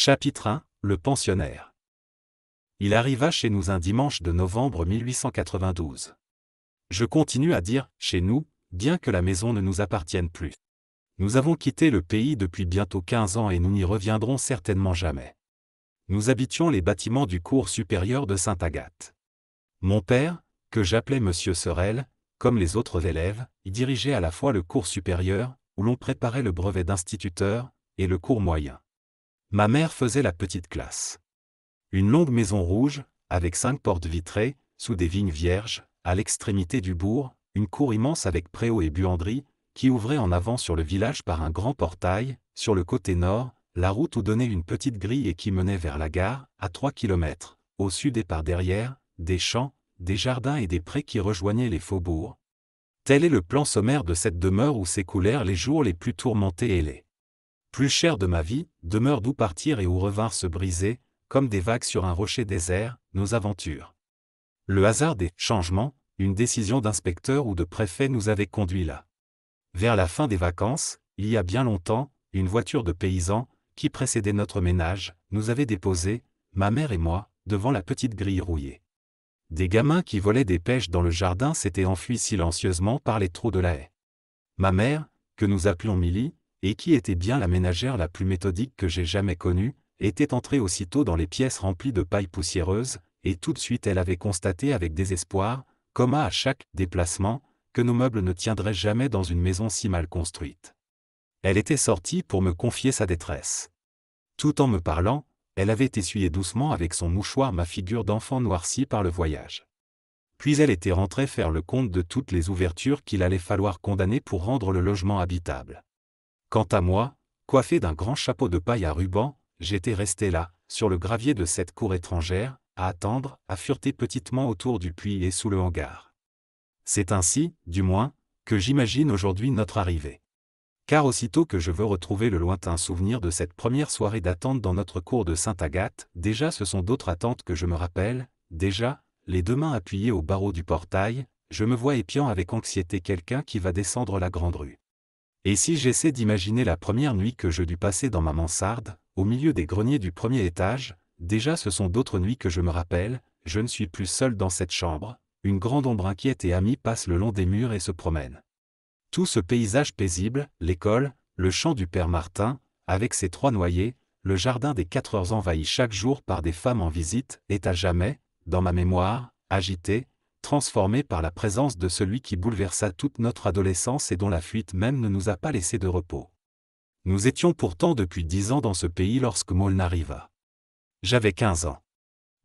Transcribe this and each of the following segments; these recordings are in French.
Chapitre 1 Le pensionnaire. Il arriva chez nous un dimanche de novembre 1892. Je continue à dire chez nous, bien que la maison ne nous appartienne plus. Nous avons quitté le pays depuis bientôt 15 ans et nous n'y reviendrons certainement jamais. Nous habitions les bâtiments du cours supérieur de Sainte-Agathe. Mon père, que j'appelais Monsieur Sorel, comme les autres élèves, y dirigeait à la fois le cours supérieur, où l'on préparait le brevet d'instituteur, et le cours moyen. Ma mère faisait la petite classe. Une longue maison rouge, avec cinq portes vitrées, sous des vignes vierges, à l'extrémité du bourg, une cour immense avec préaux et buanderie, qui ouvrait en avant sur le village par un grand portail, sur le côté nord, la route où donnait une petite grille et qui menait vers la gare, à trois kilomètres, au sud et par derrière, des champs, des jardins et des prés qui rejoignaient les faubourgs. Tel est le plan sommaire de cette demeure où s'écoulèrent les jours les plus tourmentés et les plus cher de ma vie, demeure d'où partir et où revinrent se briser, comme des vagues sur un rocher désert, nos aventures. Le hasard des changements, une décision d'inspecteur ou de préfet nous avait conduits là. Vers la fin des vacances, il y a bien longtemps, une voiture de paysans, qui précédait notre ménage, nous avait déposés, ma mère et moi, devant la petite grille rouillée. Des gamins qui volaient des pêches dans le jardin s'étaient enfuis silencieusement par les trous de la haie. Ma mère, que nous appelons Milly, et qui était bien la ménagère la plus méthodique que j'ai jamais connue, était entrée aussitôt dans les pièces remplies de paille poussiéreuse, et tout de suite elle avait constaté avec désespoir, comme à chaque déplacement, que nos meubles ne tiendraient jamais dans une maison si mal construite. Elle était sortie pour me confier sa détresse. Tout en me parlant, elle avait essuyé doucement avec son mouchoir ma figure d'enfant noircie par le voyage. Puis elle était rentrée faire le compte de toutes les ouvertures qu'il allait falloir condamner pour rendre le logement habitable. Quant à moi, coiffé d'un grand chapeau de paille à ruban, j'étais resté là, sur le gravier de cette cour étrangère, à attendre, à fureter petitement autour du puits et sous le hangar. C'est ainsi, du moins, que j'imagine aujourd'hui notre arrivée. Car aussitôt que je veux retrouver le lointain souvenir de cette première soirée d'attente dans notre cour de Sainte-Agathe, déjà ce sont d'autres attentes que je me rappelle, déjà, les deux mains appuyées au barreau du portail, je me vois épiant avec anxiété quelqu'un qui va descendre la grande rue. Et si j'essaie d'imaginer la première nuit que je dus passer dans ma mansarde, au milieu des greniers du premier étage, déjà ce sont d'autres nuits que je me rappelle, je ne suis plus seul dans cette chambre, une grande ombre inquiète et amie passe le long des murs et se promène. Tout ce paysage paisible, l'école, le champ du père Martin, avec ses trois noyers, le jardin des quatre heures envahi chaque jour par des femmes en visite, est à jamais, dans ma mémoire, agité, transformé par la présence de celui qui bouleversa toute notre adolescence et dont la fuite même ne nous a pas laissé de repos. Nous étions pourtant depuis dix ans dans ce pays lorsque Moll n'arriva. J'avais quinze ans.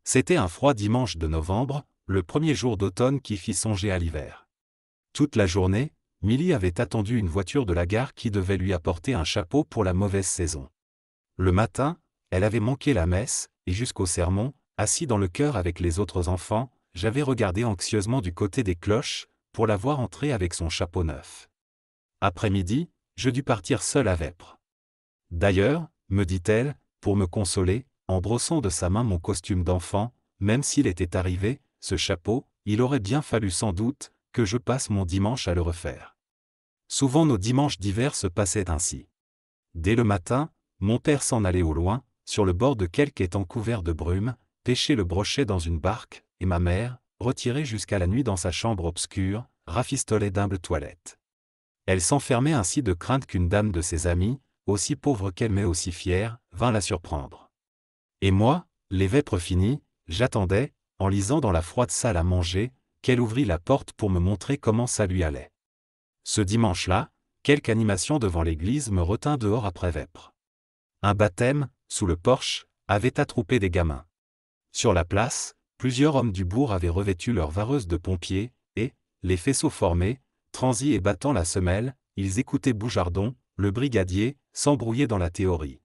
C'était un froid dimanche de novembre, le premier jour d'automne qui fit songer à l'hiver. Toute la journée, Milly avait attendu une voiture de la gare qui devait lui apporter un chapeau pour la mauvaise saison. Le matin, elle avait manqué la messe, et jusqu'au sermon, assis dans le chœur avec les autres enfants, j'avais regardé anxieusement du côté des cloches, pour la voir entrer avec son chapeau neuf. Après-midi, je dus partir seul à Vêpres. D'ailleurs, me dit-elle, pour me consoler, en brossant de sa main mon costume d'enfant, même s'il était arrivé, ce chapeau, il aurait bien fallu sans doute que je passe mon dimanche à le refaire. Souvent nos dimanches d'hiver se passaient ainsi. Dès le matin, mon père s'en allait au loin, sur le bord de quelque étang couvert de brume, pêcher le brochet dans une barque, et ma mère, retirée jusqu'à la nuit dans sa chambre obscure, rafistolait d'humbles toilettes. Elle s'enfermait ainsi de crainte qu'une dame de ses amies, aussi pauvre qu'elle mais aussi fière, vint la surprendre. Et moi, les vêpres finies, j'attendais, en lisant dans la froide salle à manger, qu'elle ouvrit la porte pour me montrer comment ça lui allait. Ce dimanche-là, quelque animation devant l'église me retint dehors après vêpres. Un baptême, sous le porche, avait attroupé des gamins. Sur la place, plusieurs hommes du bourg avaient revêtu leurs vareuses de pompiers, et, les faisceaux formés, transis et battant la semelle, ils écoutaient Boujardon, le brigadier, s'embrouiller dans la théorie.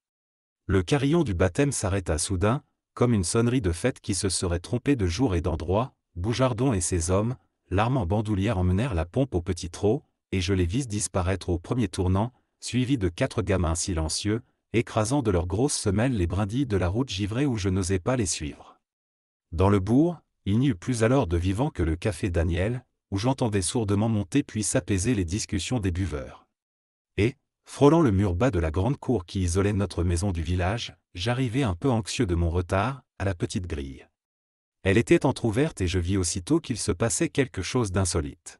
Le carillon du baptême s'arrêta soudain, comme une sonnerie de fête qui se serait trompée de jour et d'endroit, Boujardon et ses hommes, l'arme en bandoulière emmenèrent la pompe au petit trot, et je les vis disparaître au premier tournant, suivis de quatre gamins silencieux, écrasant de leurs grosses semelles les brindilles de la route givrée où je n'osais pas les suivre. Dans le bourg, il n'y eut plus alors de vivant que le café Daniel, où j'entendais sourdement monter puis s'apaiser les discussions des buveurs. Et, frôlant le mur bas de la grande cour qui isolait notre maison du village, j'arrivai un peu anxieux de mon retard, à la petite grille. Elle était entr'ouverte et je vis aussitôt qu'il se passait quelque chose d'insolite.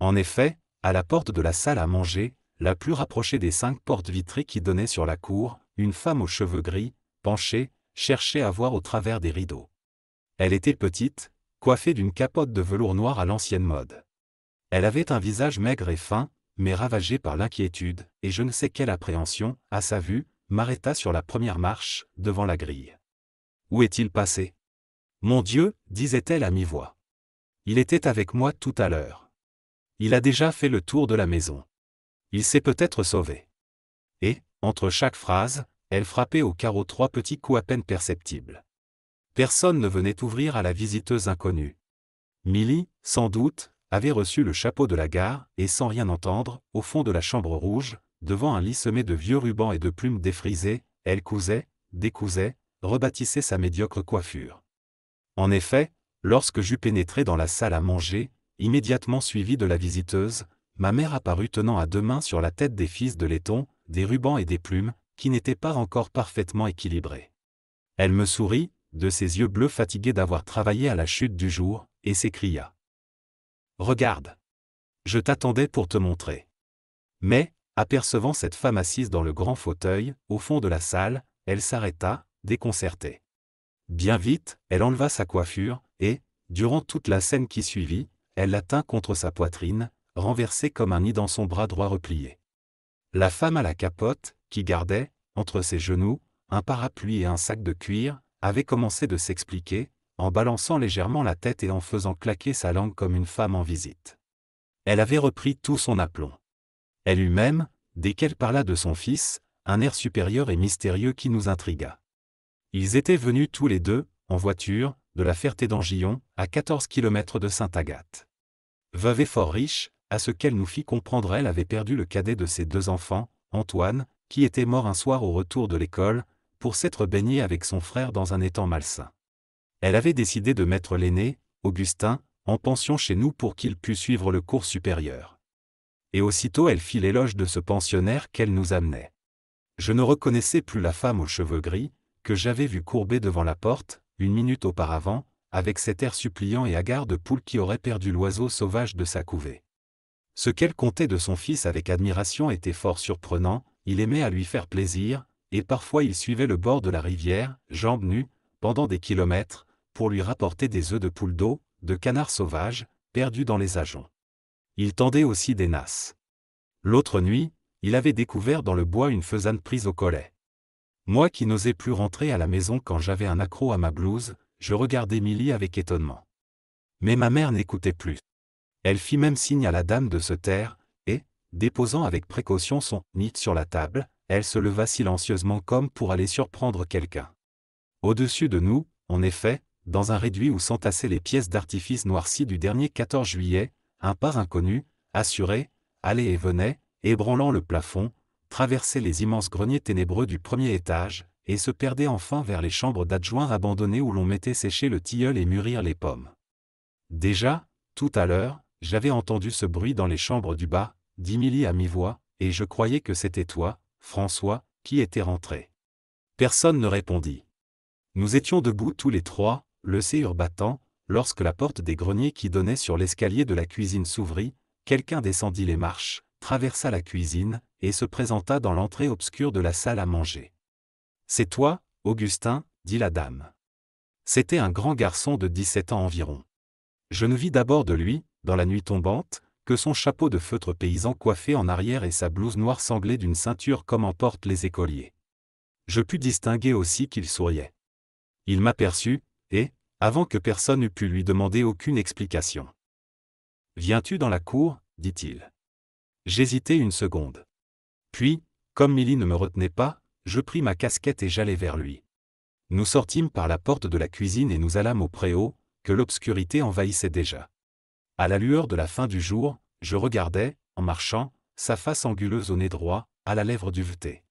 En effet, à la porte de la salle à manger, la plus rapprochée des cinq portes vitrées qui donnaient sur la cour, une femme aux cheveux gris, penchée, cherchait à voir au travers des rideaux. Elle était petite, coiffée d'une capote de velours noir à l'ancienne mode. Elle avait un visage maigre et fin, mais ravagé par l'inquiétude, et je ne sais quelle appréhension, à sa vue, m'arrêta sur la première marche, devant la grille. Où est-il passé Mon Dieu, disait-elle à mi-voix. Il était avec moi tout à l'heure. Il a déjà fait le tour de la maison. Il s'est peut-être sauvé. Et, entre chaque phrase, elle frappait au carreau trois petits coups à peine perceptibles. Personne ne venait ouvrir à la visiteuse inconnue. Milly, sans doute, avait reçu le chapeau de la gare, et sans rien entendre, au fond de la chambre rouge, devant un lit semé de vieux rubans et de plumes défrisées, elle cousait, décousait, rebâtissait sa médiocre coiffure. En effet, lorsque j'eus pénétré dans la salle à manger, immédiatement suivi de la visiteuse, ma mère apparut tenant à deux mains sur la tête des fils de laiton, des rubans et des plumes, qui n'étaient pas encore parfaitement équilibrés. Elle me sourit, de ses yeux bleus fatigués d'avoir travaillé à la chute du jour, et s'écria. Regarde. Je t'attendais pour te montrer. Mais, apercevant cette femme assise dans le grand fauteuil, au fond de la salle, elle s'arrêta, déconcertée. Bien vite, elle enleva sa coiffure, et, durant toute la scène qui suivit, elle la tint contre sa poitrine, renversée comme un nid dans son bras droit replié. La femme à la capote, qui gardait, entre ses genoux, un parapluie et un sac de cuir, avait commencé de s'expliquer, en balançant légèrement la tête et en faisant claquer sa langue comme une femme en visite. Elle avait repris tout son aplomb. Elle eut même, dès qu'elle parla de son fils, un air supérieur et mystérieux qui nous intrigua. Ils étaient venus tous les deux, en voiture, de la Ferté d'Angillon, à 14 km de Sainte-Agathe. Veuve et fort riche, à ce qu'elle nous fit comprendre elle avait perdu le cadet de ses deux enfants, Antoine, qui était mort un soir au retour de l'école, pour s'être baignée avec son frère dans un étang malsain. Elle avait décidé de mettre l'aîné, Augustin, en pension chez nous pour qu'il pût suivre le cours supérieur. Et aussitôt elle fit l'éloge de ce pensionnaire qu'elle nous amenait. Je ne reconnaissais plus la femme aux cheveux gris, que j'avais vue courbée devant la porte, une minute auparavant, avec cet air suppliant et hagard de poule qui aurait perdu l'oiseau sauvage de sa couvée. Ce qu'elle comptait de son fils avec admiration était fort surprenant, il aimait à lui faire plaisir, et parfois il suivait le bord de la rivière, jambes nues, pendant des kilomètres, pour lui rapporter des œufs de poule d'eau, de canards sauvages, perdus dans les ajoncs. Il tendait aussi des nasses. L'autre nuit, il avait découvert dans le bois une faisane prise au collet. Moi qui n'osais plus rentrer à la maison quand j'avais un accroc à ma blouse, je regardais Milly avec étonnement. Mais ma mère n'écoutait plus. Elle fit même signe à la dame de se taire, et, déposant avec précaution son nid sur la table, elle se leva silencieusement comme pour aller surprendre quelqu'un. Au-dessus de nous, en effet, dans un réduit où s'entassaient les pièces d'artifice noircies du dernier 14 juillet, un par inconnu, assuré, allait et venait, ébranlant le plafond, traversait les immenses greniers ténébreux du premier étage, et se perdait enfin vers les chambres d'adjoints abandonnées où l'on mettait sécher le tilleul et mûrir les pommes. Déjà, tout à l'heure, j'avais entendu ce bruit dans les chambres du bas, dit à mi-voix, et je croyais que c'était toi, François, qui était rentré. Personne ne répondit. Nous étions debout tous les trois, le cœur battant, lorsque la porte des greniers qui donnait sur l'escalier de la cuisine s'ouvrit, quelqu'un descendit les marches, traversa la cuisine, et se présenta dans l'entrée obscure de la salle à manger. C'est toi, Augustin, dit la dame. C'était un grand garçon de 17 ans environ. Je ne vis d'abord de lui, dans la nuit tombante, que son chapeau de feutre paysan coiffé en arrière et sa blouse noire sanglée d'une ceinture comme en portent les écoliers. Je pus distinguer aussi qu'il souriait. Il m'aperçut, et, avant que personne eût pu lui demander aucune explication. Viens-tu dans la cour dit-il. J'hésitai une seconde. Puis, comme Milly ne me retenait pas, je pris ma casquette et j'allai vers lui. Nous sortîmes par la porte de la cuisine et nous allâmes au préau, que l'obscurité envahissait déjà. À la lueur de la fin du jour, je regardais, en marchant, sa face anguleuse au nez droit, à la lèvre duvetée.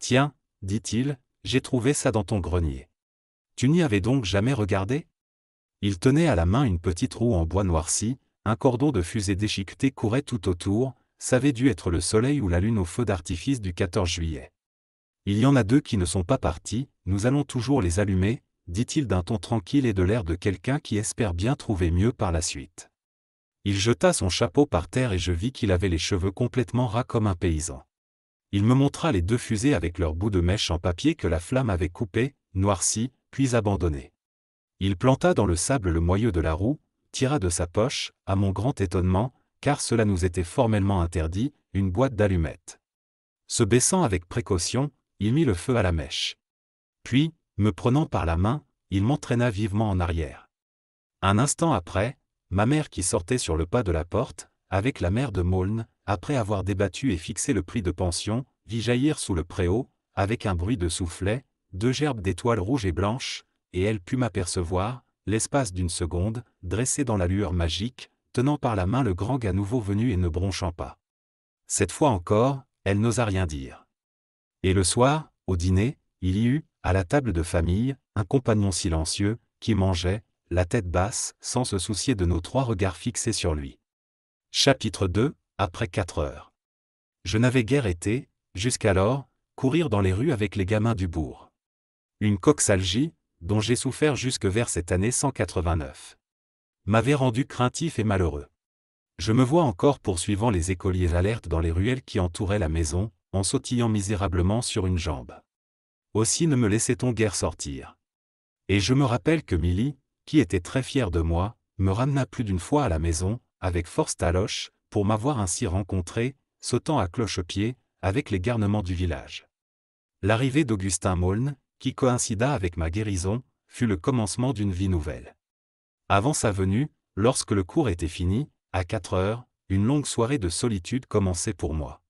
Tiens, dit-il, j'ai trouvé ça dans ton grenier. Tu n'y avais donc jamais regardé Il tenait à la main une petite roue en bois noirci, un cordon de fusée déchiqueté courait tout autour, ça avait dû être le soleil ou la lune au feu d'artifice du 14 juillet. Il y en a deux qui ne sont pas partis, nous allons toujours les allumer, dit-il d'un ton tranquille et de l'air de quelqu'un qui espère bien trouver mieux par la suite. Il jeta son chapeau par terre et je vis qu'il avait les cheveux complètement ras comme un paysan. Il me montra les deux fusées avec leurs bouts de mèche en papier que la flamme avait coupé, noirci, puis abandonné. Il planta dans le sable le moyeu de la roue, tira de sa poche, à mon grand étonnement, car cela nous était formellement interdit, une boîte d'allumettes. Se baissant avec précaution, il mit le feu à la mèche. Puis, me prenant par la main, il m'entraîna vivement en arrière. Un instant après, ma mère qui sortait sur le pas de la porte, avec la mère de Maulne, après avoir débattu et fixé le prix de pension, vit jaillir sous le préau, avec un bruit de soufflet, deux gerbes d'étoiles rouges et blanches, et elle put m'apercevoir, l'espace d'une seconde, dressée dans la lueur magique, tenant par la main le grand gars nouveau venu et ne bronchant pas. Cette fois encore, elle n'osa rien dire. Et le soir, au dîner, il y eut, à la table de famille, un compagnon silencieux, qui mangeait, la tête basse, sans se soucier de nos trois regards fixés sur lui. Chapitre 2 Après 4 heures. Je n'avais guère été, jusqu'alors, courir dans les rues avec les gamins du bourg. Une coxalgie, dont j'ai souffert jusque vers cette année 189. M'avait rendu craintif et malheureux. Je me vois encore poursuivant les écoliers alertes dans les ruelles qui entouraient la maison, en sautillant misérablement sur une jambe. Aussi ne me laissait-on guère sortir. Et je me rappelle que Milly, qui était très fier de moi, me ramena plus d'une fois à la maison, avec force taloche, pour m'avoir ainsi rencontré, sautant à cloche-pied, avec les garnements du village. L'arrivée d'Augustin Maulne, qui coïncida avec ma guérison, fut le commencement d'une vie nouvelle. Avant sa venue, lorsque le cours était fini, à quatre heures, une longue soirée de solitude commençait pour moi.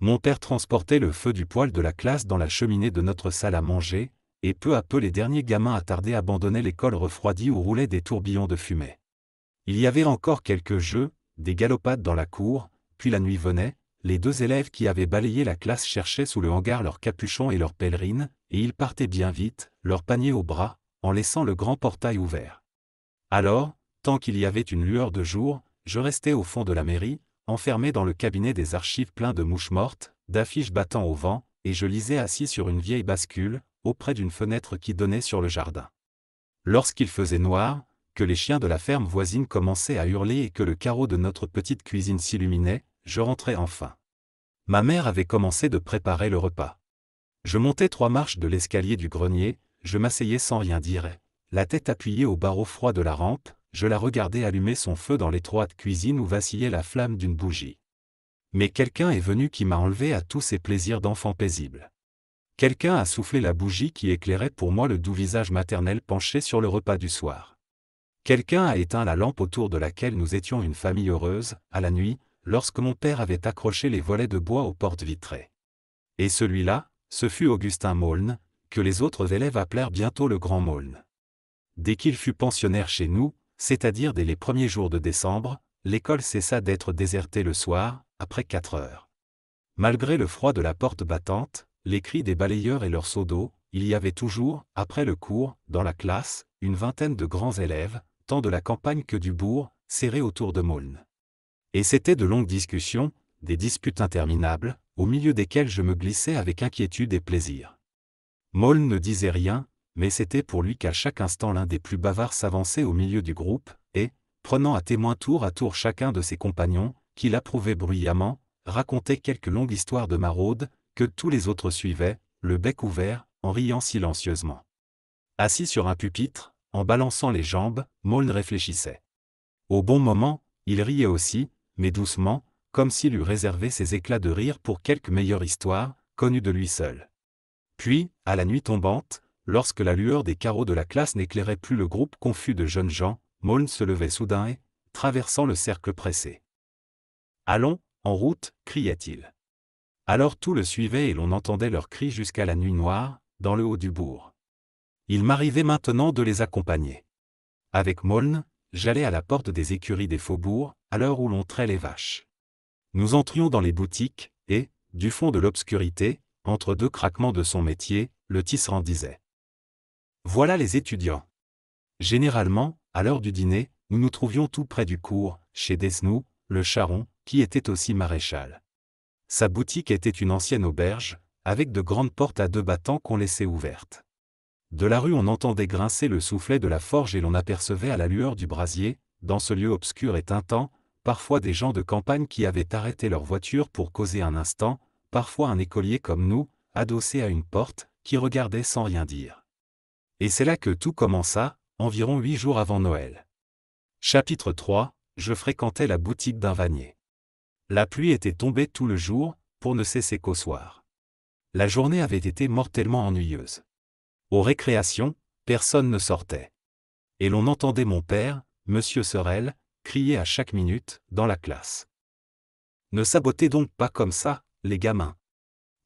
Mon père transportait le feu du poêle de la classe dans la cheminée de notre salle à manger, et peu à peu les derniers gamins attardés abandonnaient l'école refroidie où roulaient des tourbillons de fumée. Il y avait encore quelques jeux, des galopades dans la cour, puis la nuit venait, les deux élèves qui avaient balayé la classe cherchaient sous le hangar leurs capuchons et leurs pèlerines, et ils partaient bien vite, leurs paniers au bras, en laissant le grand portail ouvert. Alors, tant qu'il y avait une lueur de jour, je restais au fond de la mairie, enfermé dans le cabinet des archives plein de mouches mortes, d'affiches battant au vent, et je lisais assis sur une vieille bascule, auprès d'une fenêtre qui donnait sur le jardin. Lorsqu'il faisait noir, que les chiens de la ferme voisine commençaient à hurler et que le carreau de notre petite cuisine s'illuminait, je rentrais enfin. Ma mère avait commencé de préparer le repas. Je montais trois marches de l'escalier du grenier, je m'asseyais sans rien dire. La tête appuyée au barreau froid de la rampe, je la regardais allumer son feu dans l'étroite cuisine où vacillait la flamme d'une bougie. Mais quelqu'un est venu qui m'a enlevé à tous ces plaisirs d'enfant paisible. Quelqu'un a soufflé la bougie qui éclairait pour moi le doux visage maternel penché sur le repas du soir. Quelqu'un a éteint la lampe autour de laquelle nous étions une famille heureuse, à la nuit, lorsque mon père avait accroché les volets de bois aux portes vitrées. Et celui-là, ce fut Augustin Maulne, que les autres élèves appelèrent bientôt le Grand Maulne. Dès qu'il fut pensionnaire chez nous, c'est-à-dire dès les premiers jours de décembre, l'école cessa d'être désertée le soir, après quatre heures. Malgré le froid de la porte battante, les cris des balayeurs et leurs seaux d'eau, il y avait toujours, après le cours, dans la classe, une vingtaine de grands élèves, tant de la campagne que du bourg, serrés autour de Maulne. Et c'était de longues discussions, des disputes interminables, au milieu desquelles je me glissais avec inquiétude et plaisir. Maulne ne disait rien, mais c'était pour lui qu'à chaque instant l'un des plus bavards s'avançait au milieu du groupe, et, prenant à témoin tour à tour chacun de ses compagnons, qui l'approuvaient bruyamment, racontait quelques longues histoires de maraude que tous les autres suivaient, le bec ouvert, en riant silencieusement. Assis sur un pupitre, en balançant les jambes, Moln réfléchissait. Au bon moment, il riait aussi, mais doucement, comme s'il eût réservé ses éclats de rire pour quelque meilleure histoire, connue de lui seul. Puis, à la nuit tombante, lorsque la lueur des carreaux de la classe n'éclairait plus le groupe confus de jeunes gens, Maulne se levait soudain et, traversant le cercle pressé. Allons, en route, cria-t-il. Alors tout le suivait et l'on entendait leurs cris jusqu'à la nuit noire, dans le haut du bourg. Il m'arrivait maintenant de les accompagner. Avec Moln, j'allais à la porte des écuries des faubourgs, à l'heure où l'on trait les vaches. Nous entrions dans les boutiques, et, du fond de l'obscurité, entre deux craquements de son métier, le tisserand disait. Voilà les étudiants. Généralement, à l'heure du dîner, nous nous trouvions tout près du cours, chez Desnou, le charron, qui était aussi maréchal. Sa boutique était une ancienne auberge, avec de grandes portes à deux battants qu'on laissait ouvertes. De la rue on entendait grincer le soufflet de la forge et l'on apercevait à la lueur du brasier, dans ce lieu obscur et tintant, parfois des gens de campagne qui avaient arrêté leur voiture pour causer un instant, parfois un écolier comme nous, adossé à une porte, qui regardait sans rien dire. Et c'est là que tout commença, environ huit jours avant Noël. Chapitre 3 Je fréquentais la boutique d'un vanier. La pluie était tombée tout le jour, pour ne cesser qu'au soir. La journée avait été mortellement ennuyeuse. Aux récréations, personne ne sortait. Et l'on entendait mon père, M. Sorel, crier à chaque minute, dans la classe. Ne sabotez donc pas comme ça, les gamins.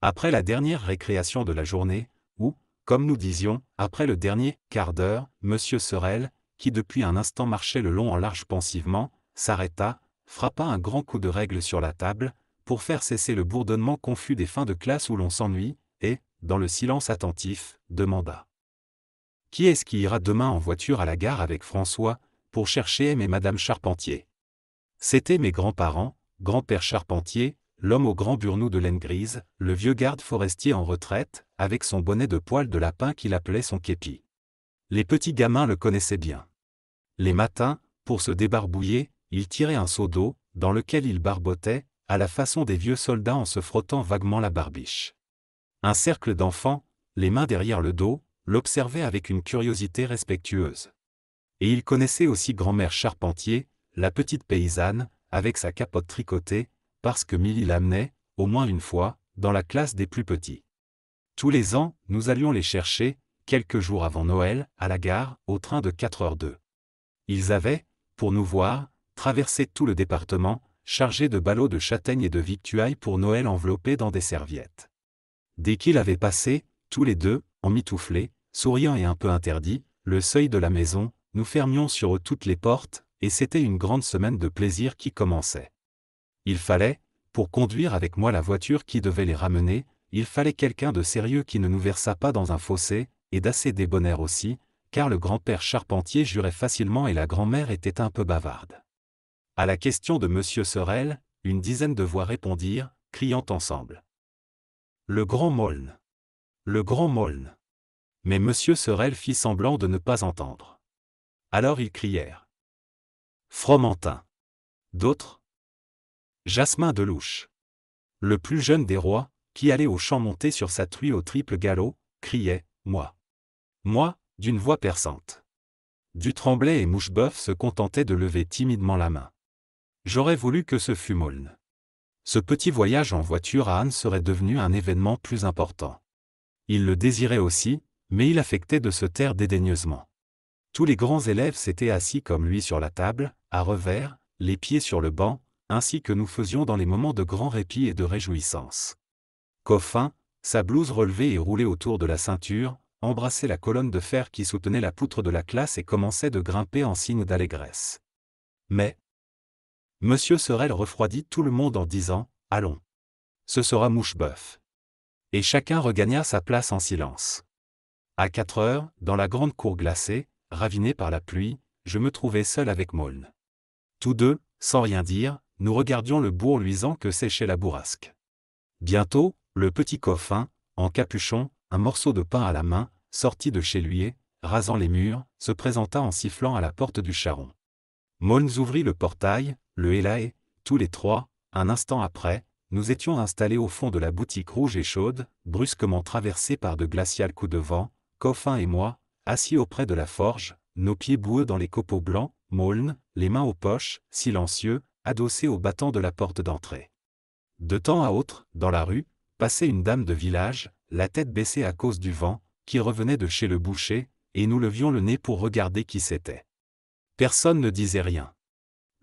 Après la dernière récréation de la journée, ou, comme nous disions, après le dernier quart d'heure, M. Sorel, qui depuis un instant marchait le long en large pensivement, s'arrêta, frappa un grand coup de règle sur la table, pour faire cesser le bourdonnement confus des fins de classe où l'on s'ennuie, et, dans le silence attentif, demanda. Qui est-ce qui ira demain en voiture à la gare avec François, pour chercher M et Madame Charpentier C'étaient mes grands-parents, grand-père Charpentier, l'homme au grand burnous de laine grise, le vieux garde forestier en retraite, avec son bonnet de poil de lapin qu'il appelait son képi. Les petits gamins le connaissaient bien. Les matins, pour se débarbouiller, il tirait un seau d'eau, dans lequel il barbotait, à la façon des vieux soldats en se frottant vaguement la barbiche. Un cercle d'enfants, les mains derrière le dos, l'observait avec une curiosité respectueuse. Et il connaissait aussi grand-mère Charpentier, la petite paysanne, avec sa capote tricotée, parce que Milly l'amenait, au moins une fois, dans la classe des plus petits. Tous les ans, nous allions les chercher, quelques jours avant Noël, à la gare, au train de 4h02. Ils avaient, pour nous voir, traversait tout le département, chargé de ballots de châtaignes et de victuailles pour Noël enveloppés dans des serviettes. Dès qu'il avait passé, tous les deux, en emmitouflés, souriant et un peu interdits, le seuil de la maison, nous fermions sur eux toutes les portes, et c'était une grande semaine de plaisir qui commençait. Il fallait, pour conduire avec moi la voiture qui devait les ramener, il fallait quelqu'un de sérieux qui ne nous versât pas dans un fossé, et d'assez débonnaire aussi, car le grand-père charpentier jurait facilement et la grand-mère était un peu bavarde. À la question de M. Sorel, une dizaine de voix répondirent, criant ensemble. Le grand Molne. Le grand Molne. Mais M. Sorel fit semblant de ne pas entendre. Alors ils crièrent. Fromentin. D'autres. Jasmin Delouche. Le plus jeune des rois, qui allait au champ monté sur sa truie au triple galop, criait Moi. Moi, d'une voix perçante. Du Tremblay et Moucheboeuf se contentaient de lever timidement la main. J'aurais voulu que ce fût Maulne. Ce petit voyage en voiture à Anne serait devenu un événement plus important. Il le désirait aussi, mais il affectait de se taire dédaigneusement. Tous les grands élèves s'étaient assis comme lui sur la table, à revers, les pieds sur le banc, ainsi que nous faisions dans les moments de grand répit et de réjouissance. Coffin, sa blouse relevée et roulée autour de la ceinture, embrassait la colonne de fer qui soutenait la poutre de la classe et commençait de grimper en signe d'allégresse. Mais, Monsieur Sorel refroidit tout le monde en disant Allons. Ce sera mouche » Et chacun regagna sa place en silence. À quatre heures, dans la grande cour glacée, ravinée par la pluie, je me trouvais seul avec Maulne. Tous deux, sans rien dire, nous regardions le bourg luisant que séchait la bourrasque. Bientôt, le petit coffin, en capuchon, un morceau de pain à la main, sortit de chez lui et, rasant les murs, se présenta en sifflant à la porte du charron. Maulnes ouvrit le portail, le héla tous les trois, un instant après, nous étions installés au fond de la boutique rouge et chaude, brusquement traversée par de glaciales coups de vent, Coffin et moi, assis auprès de la forge, nos pieds boueux dans les copeaux blancs, maulnes, les mains aux poches, silencieux, adossés au battant de la porte d'entrée. De temps à autre, dans la rue, passait une dame de village, la tête baissée à cause du vent, qui revenait de chez le boucher, et nous levions le nez pour regarder qui c'était. Personne ne disait rien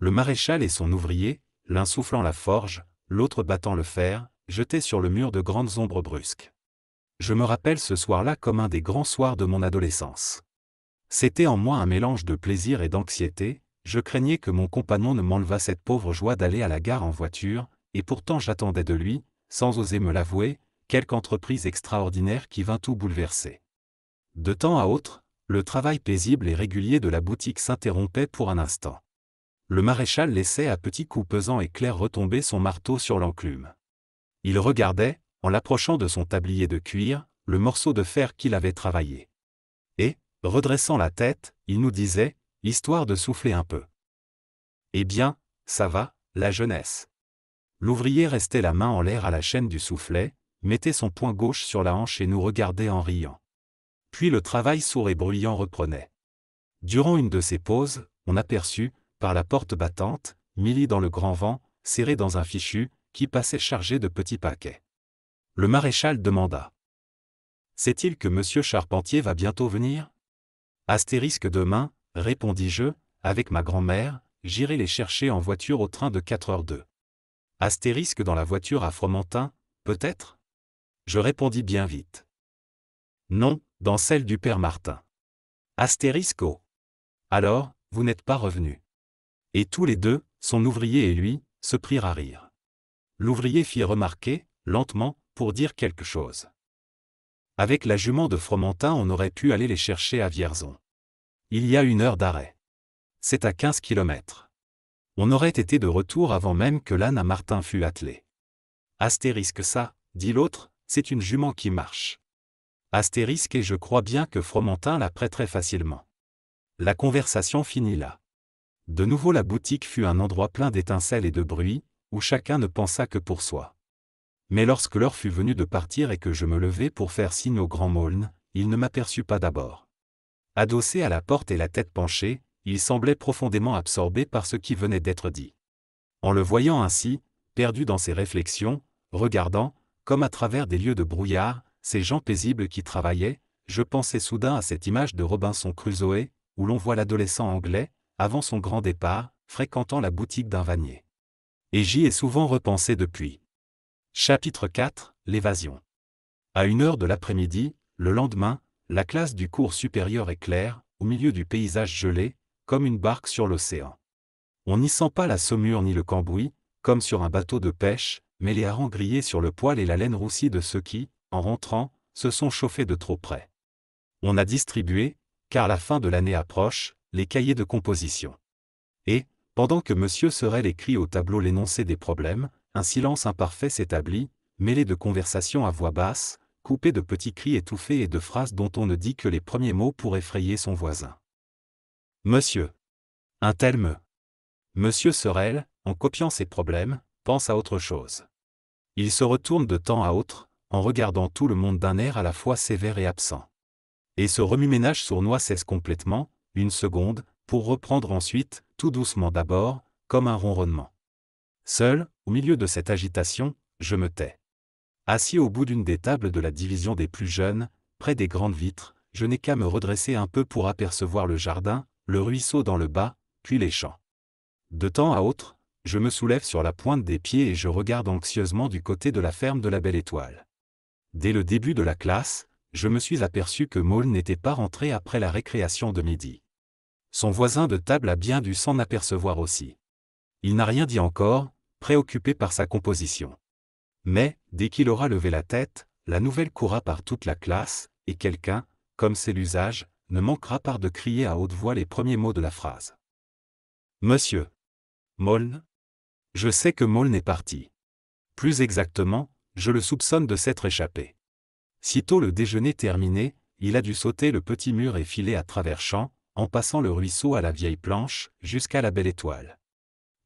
le maréchal et son ouvrier, l'un soufflant la forge, l'autre battant le fer, jetaient sur le mur de grandes ombres brusques. Je me rappelle ce soir-là comme un des grands soirs de mon adolescence. C'était en moi un mélange de plaisir et d'anxiété, je craignais que mon compagnon ne m'enlevât cette pauvre joie d'aller à la gare en voiture, et pourtant j'attendais de lui, sans oser me l'avouer, quelque entreprise extraordinaire qui vint tout bouleverser. De temps à autre, le travail paisible et régulier de la boutique s'interrompait pour un instant le maréchal laissait à petits coups pesants et clairs retomber son marteau sur l'enclume. Il regardait, en l'approchant de son tablier de cuir, le morceau de fer qu'il avait travaillé. Et, redressant la tête, il nous disait, histoire de souffler un peu. Eh bien, ça va, la jeunesse. L'ouvrier restait la main en l'air à la chaîne du soufflet, mettait son poing gauche sur la hanche et nous regardait en riant. Puis le travail sourd et bruyant reprenait. Durant une de ces pauses, on aperçut, par la porte battante, Milly dans le grand vent, serré dans un fichu, qui passait chargé de petits paquets. Le maréchal demanda. Sait-il que Monsieur Charpentier va bientôt venir Astérisque demain, répondis-je, avec ma grand-mère, j'irai les chercher en voiture au train de 4h02. Astérisque dans la voiture à Fromentin, peut-être Je répondis bien vite. Non, dans celle du père Martin. Astérisco. »« Alors, vous n'êtes pas revenu. Et tous les deux, son ouvrier et lui, se prirent à rire. L'ouvrier fit remarquer, lentement, pour dire quelque chose. Avec la jument de Fromentin on aurait pu aller les chercher à Vierzon. Il y a une heure d'arrêt. C'est à 15 km. On aurait été de retour avant même que l'âne à Martin fût attelé. Astérisque ça, dit l'autre, c'est une jument qui marche. Astérisque et je crois bien que Fromentin la prêterait facilement. La conversation finit là. De nouveau la boutique fut un endroit plein d'étincelles et de bruit, où chacun ne pensa que pour soi. Mais lorsque l'heure fut venue de partir et que je me levai pour faire signe au grand Maulne, il ne m'aperçut pas d'abord. Adossé à la porte et la tête penchée, il semblait profondément absorbé par ce qui venait d'être dit. En le voyant ainsi, perdu dans ses réflexions, regardant, comme à travers des lieux de brouillard, ces gens paisibles qui travaillaient, je pensais soudain à cette image de Robinson Crusoe, où l'on voit l'adolescent anglais, avant son grand départ, fréquentant la boutique d'un vanier. Et j'y ai souvent repensé depuis. Chapitre 4 L'évasion. À une heure de l'après-midi, le lendemain, la classe du cours supérieur est claire, au milieu du paysage gelé, comme une barque sur l'océan. On n'y sent pas la saumure ni le cambouis, comme sur un bateau de pêche, mais les harengs grillés sur le poêle et la laine roussie de ceux qui, en rentrant, se sont chauffés de trop près. On a distribué, car la fin de l'année approche, les cahiers de composition. Et, pendant que M. Sorel écrit au tableau l'énoncé des problèmes, un silence imparfait s'établit, mêlé de conversations à voix basse, coupé de petits cris étouffés et de phrases dont on ne dit que les premiers mots pour effrayer son voisin. Monsieur. Un tel me. Monsieur Sorel, en copiant ses problèmes, pense à autre chose. Il se retourne de temps à autre, en regardant tout le monde d'un air à la fois sévère et absent. Et ce remue-ménage sournois cesse complètement, une seconde, pour reprendre ensuite, tout doucement d'abord, comme un ronronnement. Seul, au milieu de cette agitation, je me tais. Assis au bout d'une des tables de la division des plus jeunes, près des grandes vitres, je n'ai qu'à me redresser un peu pour apercevoir le jardin, le ruisseau dans le bas, puis les champs. De temps à autre, je me soulève sur la pointe des pieds et je regarde anxieusement du côté de la ferme de la Belle Étoile. Dès le début de la classe, je me suis aperçu que Maul n'était pas rentré après la récréation de midi. Son voisin de table a bien dû s'en apercevoir aussi. Il n'a rien dit encore, préoccupé par sa composition. Mais, dès qu'il aura levé la tête, la nouvelle courra par toute la classe, et quelqu'un, comme c'est l'usage, ne manquera pas de crier à haute voix les premiers mots de la phrase. Monsieur. Maulne Je sais que Maulne est parti. Plus exactement, je le soupçonne de s'être échappé. Sitôt le déjeuner terminé, il a dû sauter le petit mur et filer à travers champs, en passant le ruisseau à la vieille planche, jusqu'à la belle étoile.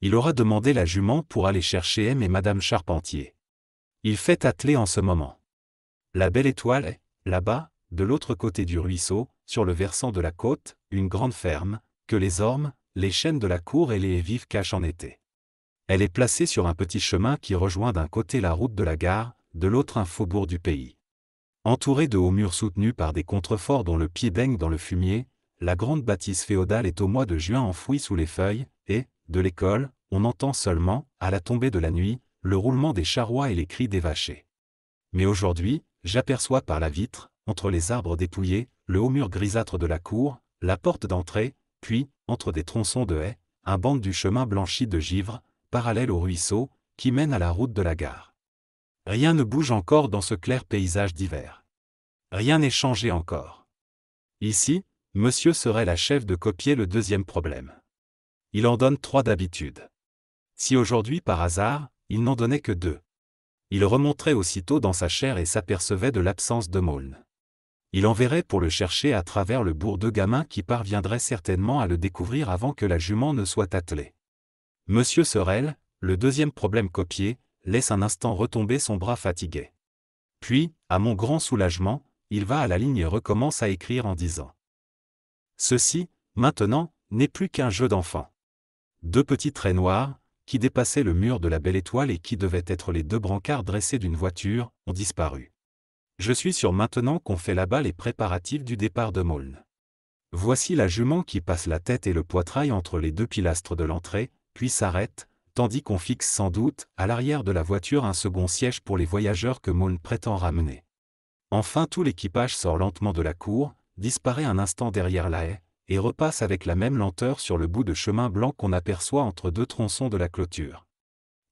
Il aura demandé la jument pour aller chercher M et Madame Charpentier. Il fait atteler en ce moment. La belle étoile est, là-bas, de l'autre côté du ruisseau, sur le versant de la côte, une grande ferme, que les ormes, les chênes de la cour et les vives cachent en été. Elle est placée sur un petit chemin qui rejoint d'un côté la route de la gare, de l'autre un faubourg du pays. Entourée de hauts murs soutenus par des contreforts dont le pied daigne dans le fumier, la grande bâtisse féodale est au mois de juin enfouie sous les feuilles, et, de l'école, on entend seulement, à la tombée de la nuit, le roulement des charrois et les cris des vachers. Mais aujourd'hui, j'aperçois par la vitre, entre les arbres dépouillés, le haut mur grisâtre de la cour, la porte d'entrée, puis, entre des tronçons de haies, un banc du chemin blanchi de givre, parallèle au ruisseau, qui mène à la route de la gare. Rien ne bouge encore dans ce clair paysage d'hiver. Rien n'est changé encore. Ici, monsieur serait la chef de copier le deuxième problème. Il en donne trois d'habitude. Si aujourd'hui par hasard, il n'en donnait que deux. Il remonterait aussitôt dans sa chair et s'apercevait de l'absence de Maulne. Il enverrait pour le chercher à travers le bourg de gamins qui parviendrait certainement à le découvrir avant que la jument ne soit attelée. Monsieur Sorel, le deuxième problème copié, laisse un instant retomber son bras fatigué. Puis, à mon grand soulagement, il va à la ligne et recommence à écrire en disant ⁇ Ceci, maintenant, n'est plus qu'un jeu d'enfant. Deux petits traits noirs, qui dépassaient le mur de la belle étoile et qui devaient être les deux brancards dressés d'une voiture, ont disparu. Je suis sûr maintenant qu'on fait là-bas les préparatifs du départ de Maulne. Voici la jument qui passe la tête et le poitrail entre les deux pilastres de l'entrée, puis s'arrête, tandis qu'on fixe sans doute, à l'arrière de la voiture un second siège pour les voyageurs que Maulne prétend ramener. Enfin tout l'équipage sort lentement de la cour, disparaît un instant derrière la haie, et repasse avec la même lenteur sur le bout de chemin blanc qu'on aperçoit entre deux tronçons de la clôture.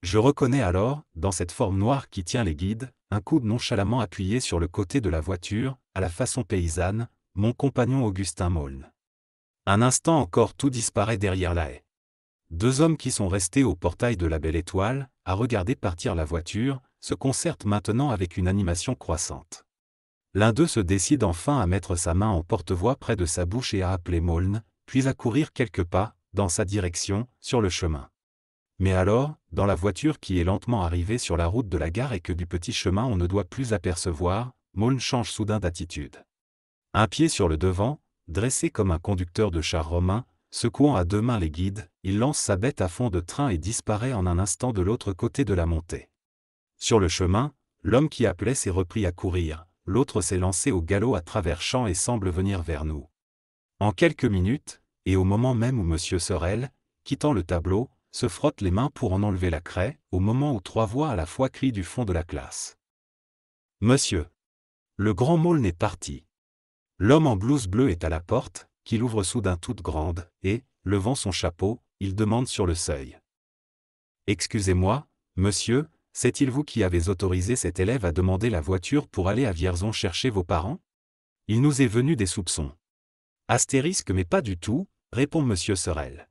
Je reconnais alors, dans cette forme noire qui tient les guides, un coude nonchalamment appuyé sur le côté de la voiture, à la façon paysanne, mon compagnon Augustin Maulne. Un instant encore tout disparaît derrière la haie. Deux hommes qui sont restés au portail de la Belle Étoile, à regarder partir la voiture, se concertent maintenant avec une animation croissante. L'un d'eux se décide enfin à mettre sa main en porte-voix près de sa bouche et à appeler Maulne, puis à courir quelques pas, dans sa direction, sur le chemin. Mais alors, dans la voiture qui est lentement arrivée sur la route de la gare et que du petit chemin on ne doit plus apercevoir, Maulne change soudain d'attitude. Un pied sur le devant, dressé comme un conducteur de char romain, secouant à deux mains les guides, il lance sa bête à fond de train et disparaît en un instant de l'autre côté de la montée. Sur le chemin, l'homme qui appelait s'est repris à courir, l'autre s'est lancé au galop à travers champs et semble venir vers nous. En quelques minutes, et au moment même où M. Sorel, quittant le tableau, se frotte les mains pour en enlever la craie, au moment où trois voix à la fois crient du fond de la classe. Monsieur Le grand môle n'est parti. L'homme en blouse bleue est à la porte, qu'il ouvre soudain toute grande, et, levant son chapeau, il demande sur le seuil. Excusez-moi, monsieur, c'est-il vous qui avez autorisé cet élève à demander la voiture pour aller à Vierzon chercher vos parents Il nous est venu des soupçons. Astérisque mais pas du tout, répond monsieur Sorel.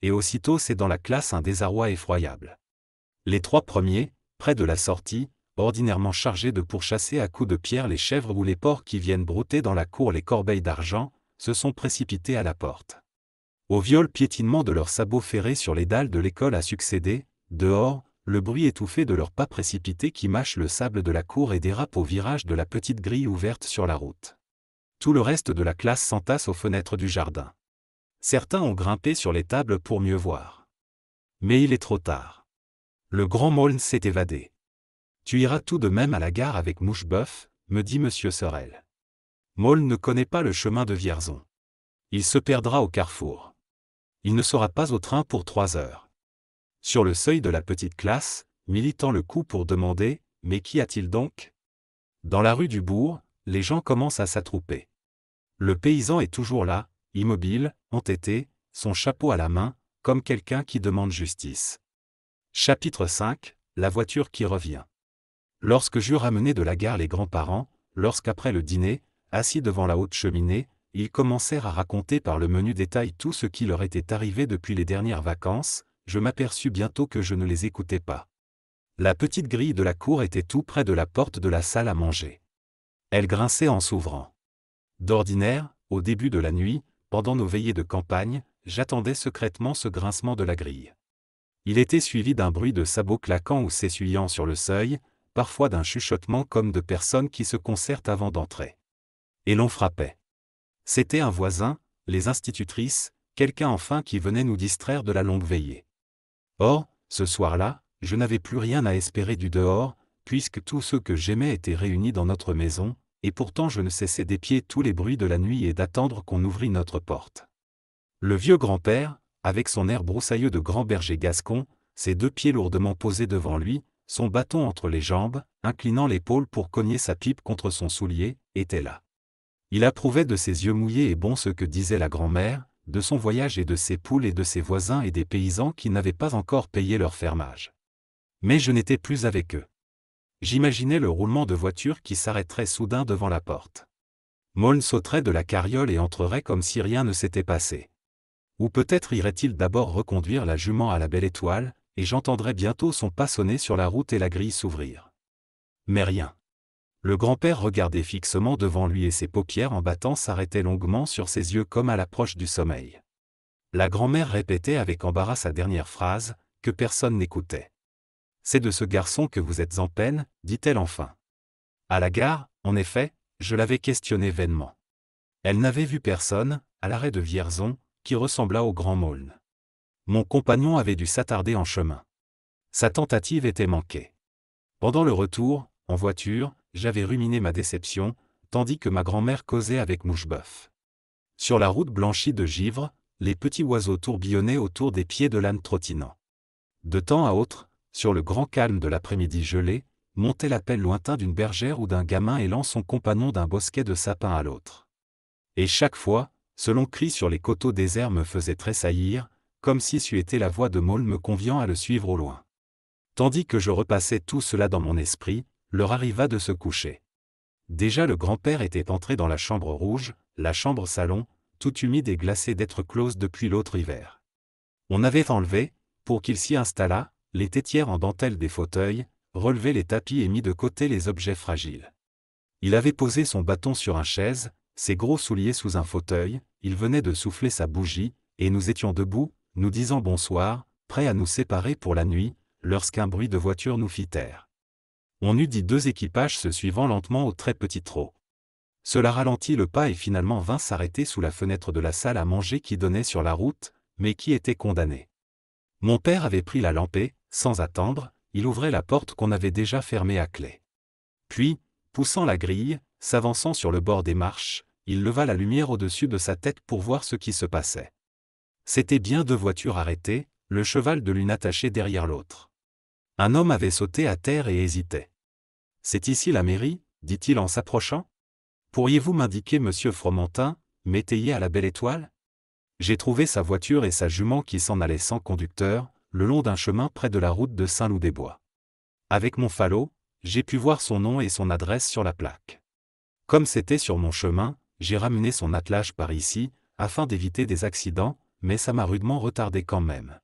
Et aussitôt c'est dans la classe un désarroi effroyable. Les trois premiers, près de la sortie, ordinairement chargés de pourchasser à coups de pierre les chèvres ou les porcs qui viennent brouter dans la cour les corbeilles d'argent, se sont précipités à la porte. Au viol piétinement de leurs sabots ferrés sur les dalles de l'école a succédé, dehors, le bruit étouffé de leurs pas précipités qui mâchent le sable de la cour et dérapent au virage de la petite grille ouverte sur la route. Tout le reste de la classe s'entasse aux fenêtres du jardin. Certains ont grimpé sur les tables pour mieux voir. Mais il est trop tard. Le grand Maulne s'est évadé. Tu iras tout de même à la gare avec Moucheboeuf, me dit M. Sorel. Maulne ne connaît pas le chemin de Vierzon. Il se perdra au carrefour il ne sera pas au train pour trois heures. Sur le seuil de la petite classe, militant le coup pour demander « Mais qui a-t-il donc ?» Dans la rue du bourg, les gens commencent à s'attrouper. Le paysan est toujours là, immobile, entêté, son chapeau à la main, comme quelqu'un qui demande justice. Chapitre 5 La voiture qui revient. Lorsque j'eus ramené de la gare les grands-parents, lorsqu'après le dîner, assis devant la haute cheminée, ils commencèrent à raconter par le menu détail tout ce qui leur était arrivé depuis les dernières vacances, je m'aperçus bientôt que je ne les écoutais pas. La petite grille de la cour était tout près de la porte de la salle à manger. Elle grinçait en s'ouvrant. D'ordinaire, au début de la nuit, pendant nos veillées de campagne, j'attendais secrètement ce grincement de la grille. Il était suivi d'un bruit de sabots claquant ou s'essuyant sur le seuil, parfois d'un chuchotement comme de personnes qui se concertent avant d'entrer. Et l'on frappait. C'était un voisin, les institutrices, quelqu'un enfin qui venait nous distraire de la longue veillée. Or, ce soir-là, je n'avais plus rien à espérer du dehors, puisque tous ceux que j'aimais étaient réunis dans notre maison, et pourtant je ne cessais d'épier tous les bruits de la nuit et d'attendre qu'on ouvrit notre porte. Le vieux grand-père, avec son air broussailleux de grand berger gascon, ses deux pieds lourdement posés devant lui, son bâton entre les jambes, inclinant l'épaule pour cogner sa pipe contre son soulier, était là. Il approuvait de ses yeux mouillés et bons ce que disait la grand-mère, de son voyage et de ses poules et de ses voisins et des paysans qui n'avaient pas encore payé leur fermage. Mais je n'étais plus avec eux. J'imaginais le roulement de voiture qui s'arrêterait soudain devant la porte. Moll sauterait de la carriole et entrerait comme si rien ne s'était passé. Ou peut-être irait-il d'abord reconduire la jument à la belle étoile, et j'entendrais bientôt son pas sonner sur la route et la grille s'ouvrir. Mais rien. Le grand-père regardait fixement devant lui et ses paupières en battant s'arrêtaient longuement sur ses yeux comme à l'approche du sommeil. La grand-mère répétait avec embarras sa dernière phrase, que personne n'écoutait. C'est de ce garçon que vous êtes en peine, dit-elle enfin. À la gare, en effet, je l'avais questionné vainement. Elle n'avait vu personne, à l'arrêt de Vierzon, qui ressembla au Grand Maulne. Mon compagnon avait dû s'attarder en chemin. Sa tentative était manquée. Pendant le retour, en voiture, j'avais ruminé ma déception, tandis que ma grand-mère causait avec Moucheboeuf. Sur la route blanchie de givre, les petits oiseaux tourbillonnaient autour des pieds de l'âne trottinant. De temps à autre, sur le grand calme de l'après-midi gelé, montait l'appel lointain d'une bergère ou d'un gamin élant son compagnon d'un bosquet de sapins à l'autre. Et chaque fois, ce long cri sur les coteaux déserts me faisait tressaillir, comme si c'eût été la voix de Maul me conviant à le suivre au loin. Tandis que je repassais tout cela dans mon esprit, leur arriva de se coucher. Déjà le grand-père était entré dans la chambre rouge, la chambre salon, toute humide et glacée d'être close depuis l'autre hiver. On avait enlevé, pour qu'il s'y installât, les tétières en dentelle des fauteuils, relevé les tapis et mis de côté les objets fragiles. Il avait posé son bâton sur un chaise, ses gros souliers sous un fauteuil, il venait de souffler sa bougie, et nous étions debout, nous disant bonsoir, prêts à nous séparer pour la nuit, lorsqu'un bruit de voiture nous fit taire on eût dit deux équipages se suivant lentement au très petit trot. Cela ralentit le pas et finalement vint s'arrêter sous la fenêtre de la salle à manger qui donnait sur la route, mais qui était condamnée. Mon père avait pris la lampée, sans attendre, il ouvrait la porte qu'on avait déjà fermée à clé. Puis, poussant la grille, s'avançant sur le bord des marches, il leva la lumière au-dessus de sa tête pour voir ce qui se passait. C'était bien deux voitures arrêtées, le cheval de l'une attaché derrière l'autre. Un homme avait sauté à terre et hésitait. C'est ici la mairie dit-il en s'approchant. Pourriez-vous m'indiquer monsieur Fromentin, m'étayer à la belle étoile J'ai trouvé sa voiture et sa jument qui s'en allaient sans conducteur, le long d'un chemin près de la route de Saint-Loup-des-Bois. Avec mon falot, j'ai pu voir son nom et son adresse sur la plaque. Comme c'était sur mon chemin, j'ai ramené son attelage par ici, afin d'éviter des accidents, mais ça m'a rudement retardé quand même.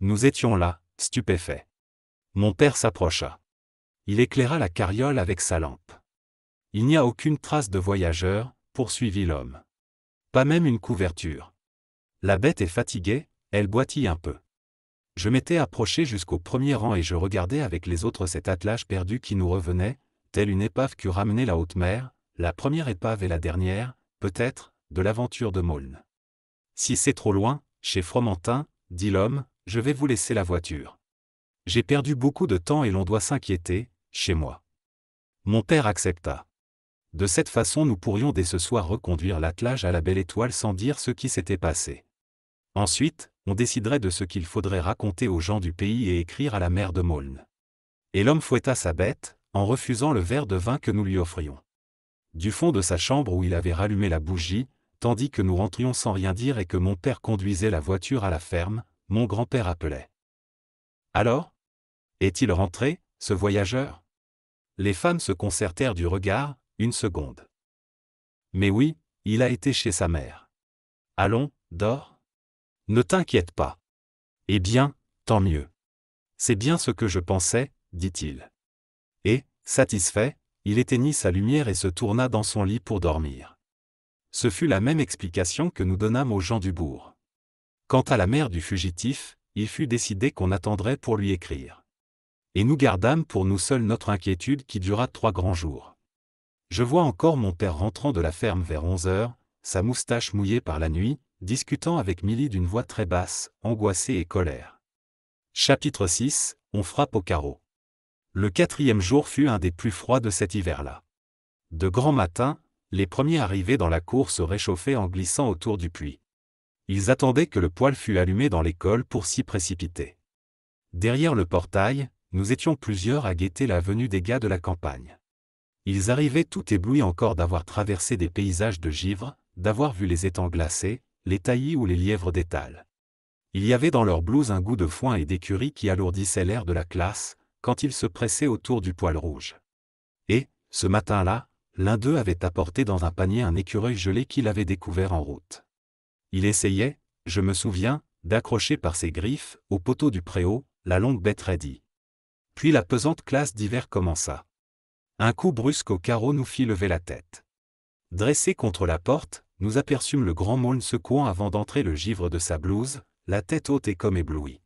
Nous étions là, stupéfaits. Mon père s'approcha. Il éclaira la carriole avec sa lampe. Il n'y a aucune trace de voyageur, poursuivit l'homme. Pas même une couverture. La bête est fatiguée, elle boitille un peu. Je m'étais approché jusqu'au premier rang et je regardais avec les autres cet attelage perdu qui nous revenait, telle une épave qu'eût ramenée la haute mer, la première épave et la dernière, peut-être, de l'aventure de Maulne. Si c'est trop loin, chez Fromentin, dit l'homme, je vais vous laisser la voiture. J'ai perdu beaucoup de temps et l'on doit s'inquiéter, chez moi. Mon père accepta. De cette façon nous pourrions dès ce soir reconduire l'attelage à la belle étoile sans dire ce qui s'était passé. Ensuite, on déciderait de ce qu'il faudrait raconter aux gens du pays et écrire à la mère de Maulne. Et l'homme fouetta sa bête, en refusant le verre de vin que nous lui offrions. Du fond de sa chambre où il avait rallumé la bougie, tandis que nous rentrions sans rien dire et que mon père conduisait la voiture à la ferme, mon grand-père appelait. Alors Est-il rentré, ce voyageur les femmes se concertèrent du regard, une seconde. Mais oui, il a été chez sa mère. Allons, dors. Ne t'inquiète pas. Eh bien, tant mieux. C'est bien ce que je pensais, dit-il. Et, satisfait, il éteignit sa lumière et se tourna dans son lit pour dormir. Ce fut la même explication que nous donnâmes aux gens du bourg. Quant à la mère du fugitif, il fut décidé qu'on attendrait pour lui écrire et nous gardâmes pour nous seuls notre inquiétude qui dura trois grands jours. Je vois encore mon père rentrant de la ferme vers onze heures, sa moustache mouillée par la nuit, discutant avec Milly d'une voix très basse, angoissée et colère. Chapitre 6 On frappe au carreau. Le quatrième jour fut un des plus froids de cet hiver-là. De grand matin, les premiers arrivés dans la cour se réchauffaient en glissant autour du puits. Ils attendaient que le poêle fût allumé dans l'école pour s'y précipiter. Derrière le portail, nous étions plusieurs à guetter la venue des gars de la campagne. Ils arrivaient tout éblouis encore d'avoir traversé des paysages de givre, d'avoir vu les étangs glacés, les taillis ou les lièvres d'étal. Il y avait dans leur blouse un goût de foin et d'écurie qui alourdissait l'air de la classe, quand ils se pressaient autour du poil rouge. Et, ce matin-là, l'un d'eux avait apporté dans un panier un écureuil gelé qu'il avait découvert en route. Il essayait, je me souviens, d'accrocher par ses griffes, au poteau du préau, la longue bête raidie puis la pesante classe d'hiver commença. Un coup brusque au carreau nous fit lever la tête. Dressé contre la porte, nous aperçûmes le grand mône secouant avant d'entrer le givre de sa blouse, la tête haute et comme éblouie.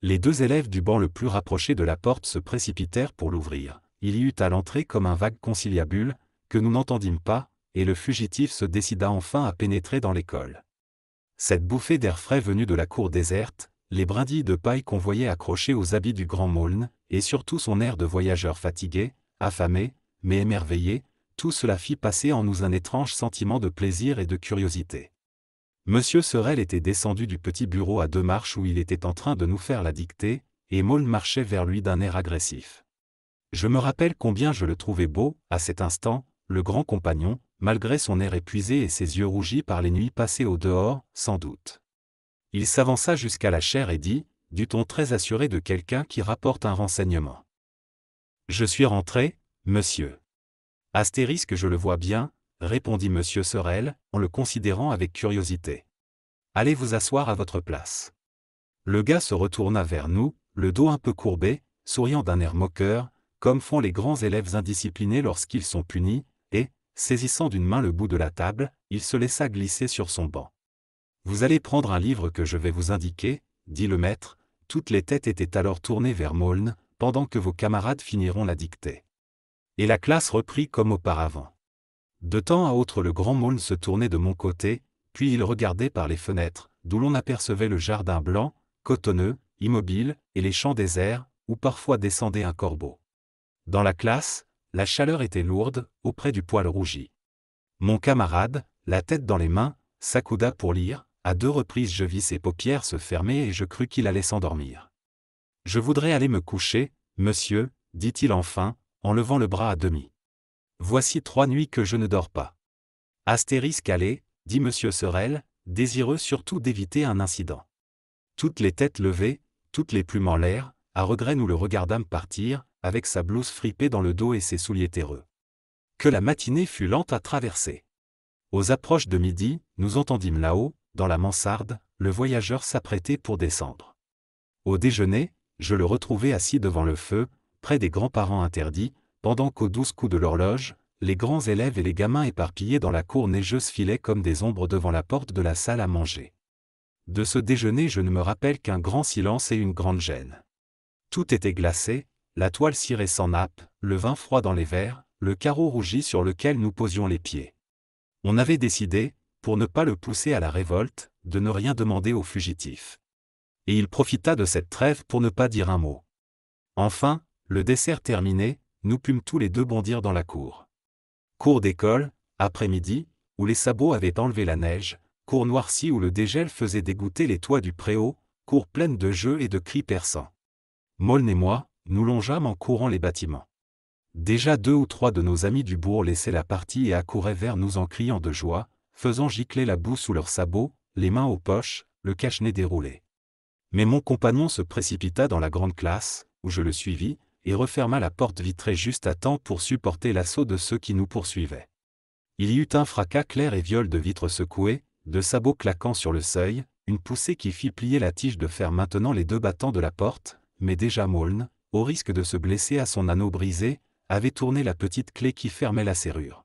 Les deux élèves du banc le plus rapproché de la porte se précipitèrent pour l'ouvrir. Il y eut à l'entrée comme un vague conciliabule, que nous n'entendîmes pas, et le fugitif se décida enfin à pénétrer dans l'école. Cette bouffée d'air frais venue de la cour déserte, les brindilles de paille qu'on voyait accrochées aux habits du grand Maulne, et surtout son air de voyageur fatigué, affamé, mais émerveillé, tout cela fit passer en nous un étrange sentiment de plaisir et de curiosité. Monsieur Sorel était descendu du petit bureau à deux marches où il était en train de nous faire la dictée, et Maulne marchait vers lui d'un air agressif. Je me rappelle combien je le trouvais beau, à cet instant, le grand compagnon, malgré son air épuisé et ses yeux rougis par les nuits passées au dehors, sans doute. Il s'avança jusqu'à la chaire et dit, du ton très assuré de quelqu'un qui rapporte un renseignement. Je suis rentré, monsieur. Astérisque, je le vois bien, répondit monsieur Sorel, en le considérant avec curiosité. Allez vous asseoir à votre place. Le gars se retourna vers nous, le dos un peu courbé, souriant d'un air moqueur, comme font les grands élèves indisciplinés lorsqu'ils sont punis, et, saisissant d'une main le bout de la table, il se laissa glisser sur son banc. Vous allez prendre un livre que je vais vous indiquer, dit le maître, toutes les têtes étaient alors tournées vers Maulne, pendant que vos camarades finiront la dictée. Et la classe reprit comme auparavant. De temps à autre le grand Maulne se tournait de mon côté, puis il regardait par les fenêtres, d'où l'on apercevait le jardin blanc, cotonneux, immobile, et les champs déserts, où parfois descendait un corbeau. Dans la classe, la chaleur était lourde, auprès du poêle rougi. Mon camarade, la tête dans les mains, s'accouda pour lire, à deux reprises je vis ses paupières se fermer et je crus qu'il allait s'endormir. Je voudrais aller me coucher, monsieur, dit-il enfin, en levant le bras à demi. Voici trois nuits que je ne dors pas. Astérisque allez, dit monsieur Sorel, désireux surtout d'éviter un incident. Toutes les têtes levées, toutes les plumes en l'air, à regret nous le regardâmes partir, avec sa blouse fripée dans le dos et ses souliers terreux. Que la matinée fut lente à traverser. Aux approches de midi, nous entendîmes là-haut, dans la mansarde, le voyageur s'apprêtait pour descendre. Au déjeuner, je le retrouvai assis devant le feu, près des grands-parents interdits, pendant qu'aux douze coups de l'horloge, les grands élèves et les gamins éparpillés dans la cour neigeuse filaient comme des ombres devant la porte de la salle à manger. De ce déjeuner je ne me rappelle qu'un grand silence et une grande gêne. Tout était glacé, la toile cirée sans nappe, le vin froid dans les verres, le carreau rougi sur lequel nous posions les pieds. On avait décidé, pour ne pas le pousser à la révolte, de ne rien demander aux fugitifs. Et il profita de cette trêve pour ne pas dire un mot. Enfin, le dessert terminé, nous pûmes tous les deux bondir dans la cour. Cour d'école, après-midi, où les sabots avaient enlevé la neige, cour noircie où le dégel faisait dégoûter les toits du préau, cour pleine de jeux et de cris perçants. Moln et moi, nous longeâmes en courant les bâtiments. Déjà deux ou trois de nos amis du bourg laissaient la partie et accouraient vers nous en criant de joie, faisant gicler la boue sous leurs sabots, les mains aux poches, le cache-nez déroulé. Mais mon compagnon se précipita dans la grande classe, où je le suivis, et referma la porte vitrée juste à temps pour supporter l'assaut de ceux qui nous poursuivaient. Il y eut un fracas clair et viol de vitres secouées, de sabots claquant sur le seuil, une poussée qui fit plier la tige de fer maintenant les deux battants de la porte, mais déjà Maulne, au risque de se blesser à son anneau brisé, avait tourné la petite clé qui fermait la serrure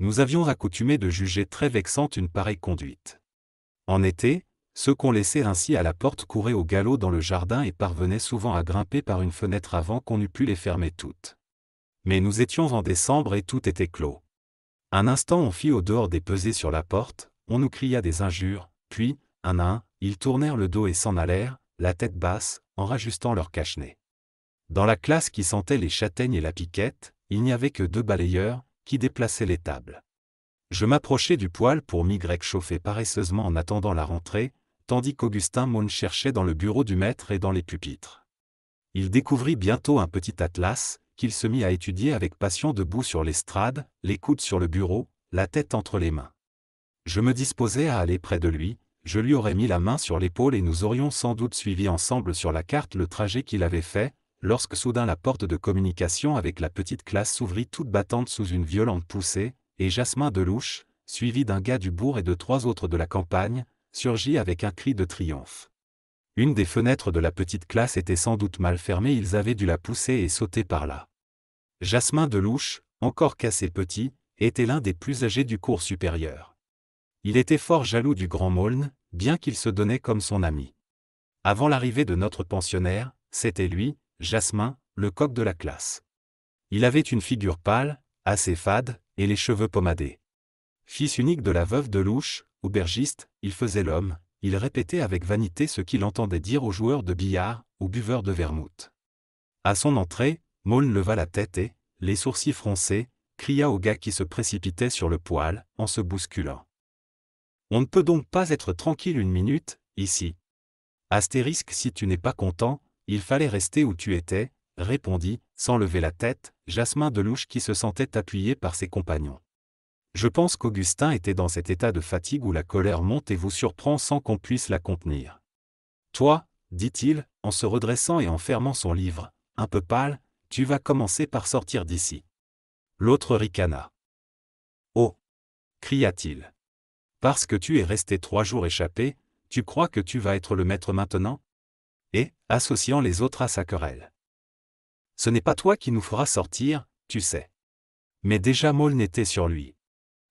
nous avions accoutumé de juger très vexante une pareille conduite. En été, ceux qu'on laissait ainsi à la porte couraient au galop dans le jardin et parvenaient souvent à grimper par une fenêtre avant qu'on eût pu les fermer toutes. Mais nous étions en décembre et tout était clos. Un instant on fit au dehors des pesées sur la porte, on nous cria des injures, puis, un à un, ils tournèrent le dos et s'en allèrent, la tête basse, en rajustant leur cache-nez. Dans la classe qui sentait les châtaignes et la piquette, il n'y avait que deux balayeurs, qui déplaçait les tables. Je m'approchai du poêle pour m'y chauffer paresseusement en attendant la rentrée, tandis qu'Augustin Maune cherchait dans le bureau du maître et dans les pupitres. Il découvrit bientôt un petit atlas, qu'il se mit à étudier avec passion debout sur l'estrade, les coudes sur le bureau, la tête entre les mains. Je me disposais à aller près de lui, je lui aurais mis la main sur l'épaule et nous aurions sans doute suivi ensemble sur la carte le trajet qu'il avait fait, lorsque soudain la porte de communication avec la petite classe s'ouvrit toute battante sous une violente poussée, et Jasmin Delouche, suivi d'un gars du bourg et de trois autres de la campagne, surgit avec un cri de triomphe. Une des fenêtres de la petite classe était sans doute mal fermée, ils avaient dû la pousser et sauter par là. Jasmin Delouche, encore cassé petit, était l'un des plus âgés du cours supérieur. Il était fort jaloux du grand Maulne, bien qu'il se donnait comme son ami. Avant l'arrivée de notre pensionnaire, c'était lui, Jasmin, le coq de la classe. Il avait une figure pâle, assez fade, et les cheveux pommadés. Fils unique de la veuve de Louche, aubergiste, il faisait l'homme, il répétait avec vanité ce qu'il entendait dire aux joueurs de billard, ou buveurs de vermouth. À son entrée, Maulne leva la tête et, les sourcils froncés, cria au gars qui se précipitait sur le poêle, en se bousculant. On ne peut donc pas être tranquille une minute, ici. Astérisque si tu n'es pas content, il fallait rester où tu étais, répondit, sans lever la tête, Jasmin Delouche qui se sentait appuyé par ses compagnons. Je pense qu'Augustin était dans cet état de fatigue où la colère monte et vous surprend sans qu'on puisse la contenir. Toi, dit-il, en se redressant et en fermant son livre, un peu pâle, tu vas commencer par sortir d'ici. L'autre ricana. Oh cria-t-il. Parce que tu es resté trois jours échappé, tu crois que tu vas être le maître maintenant et, associant les autres à sa querelle. Ce n'est pas toi qui nous fera sortir, tu sais. Mais déjà Maul n'était sur lui.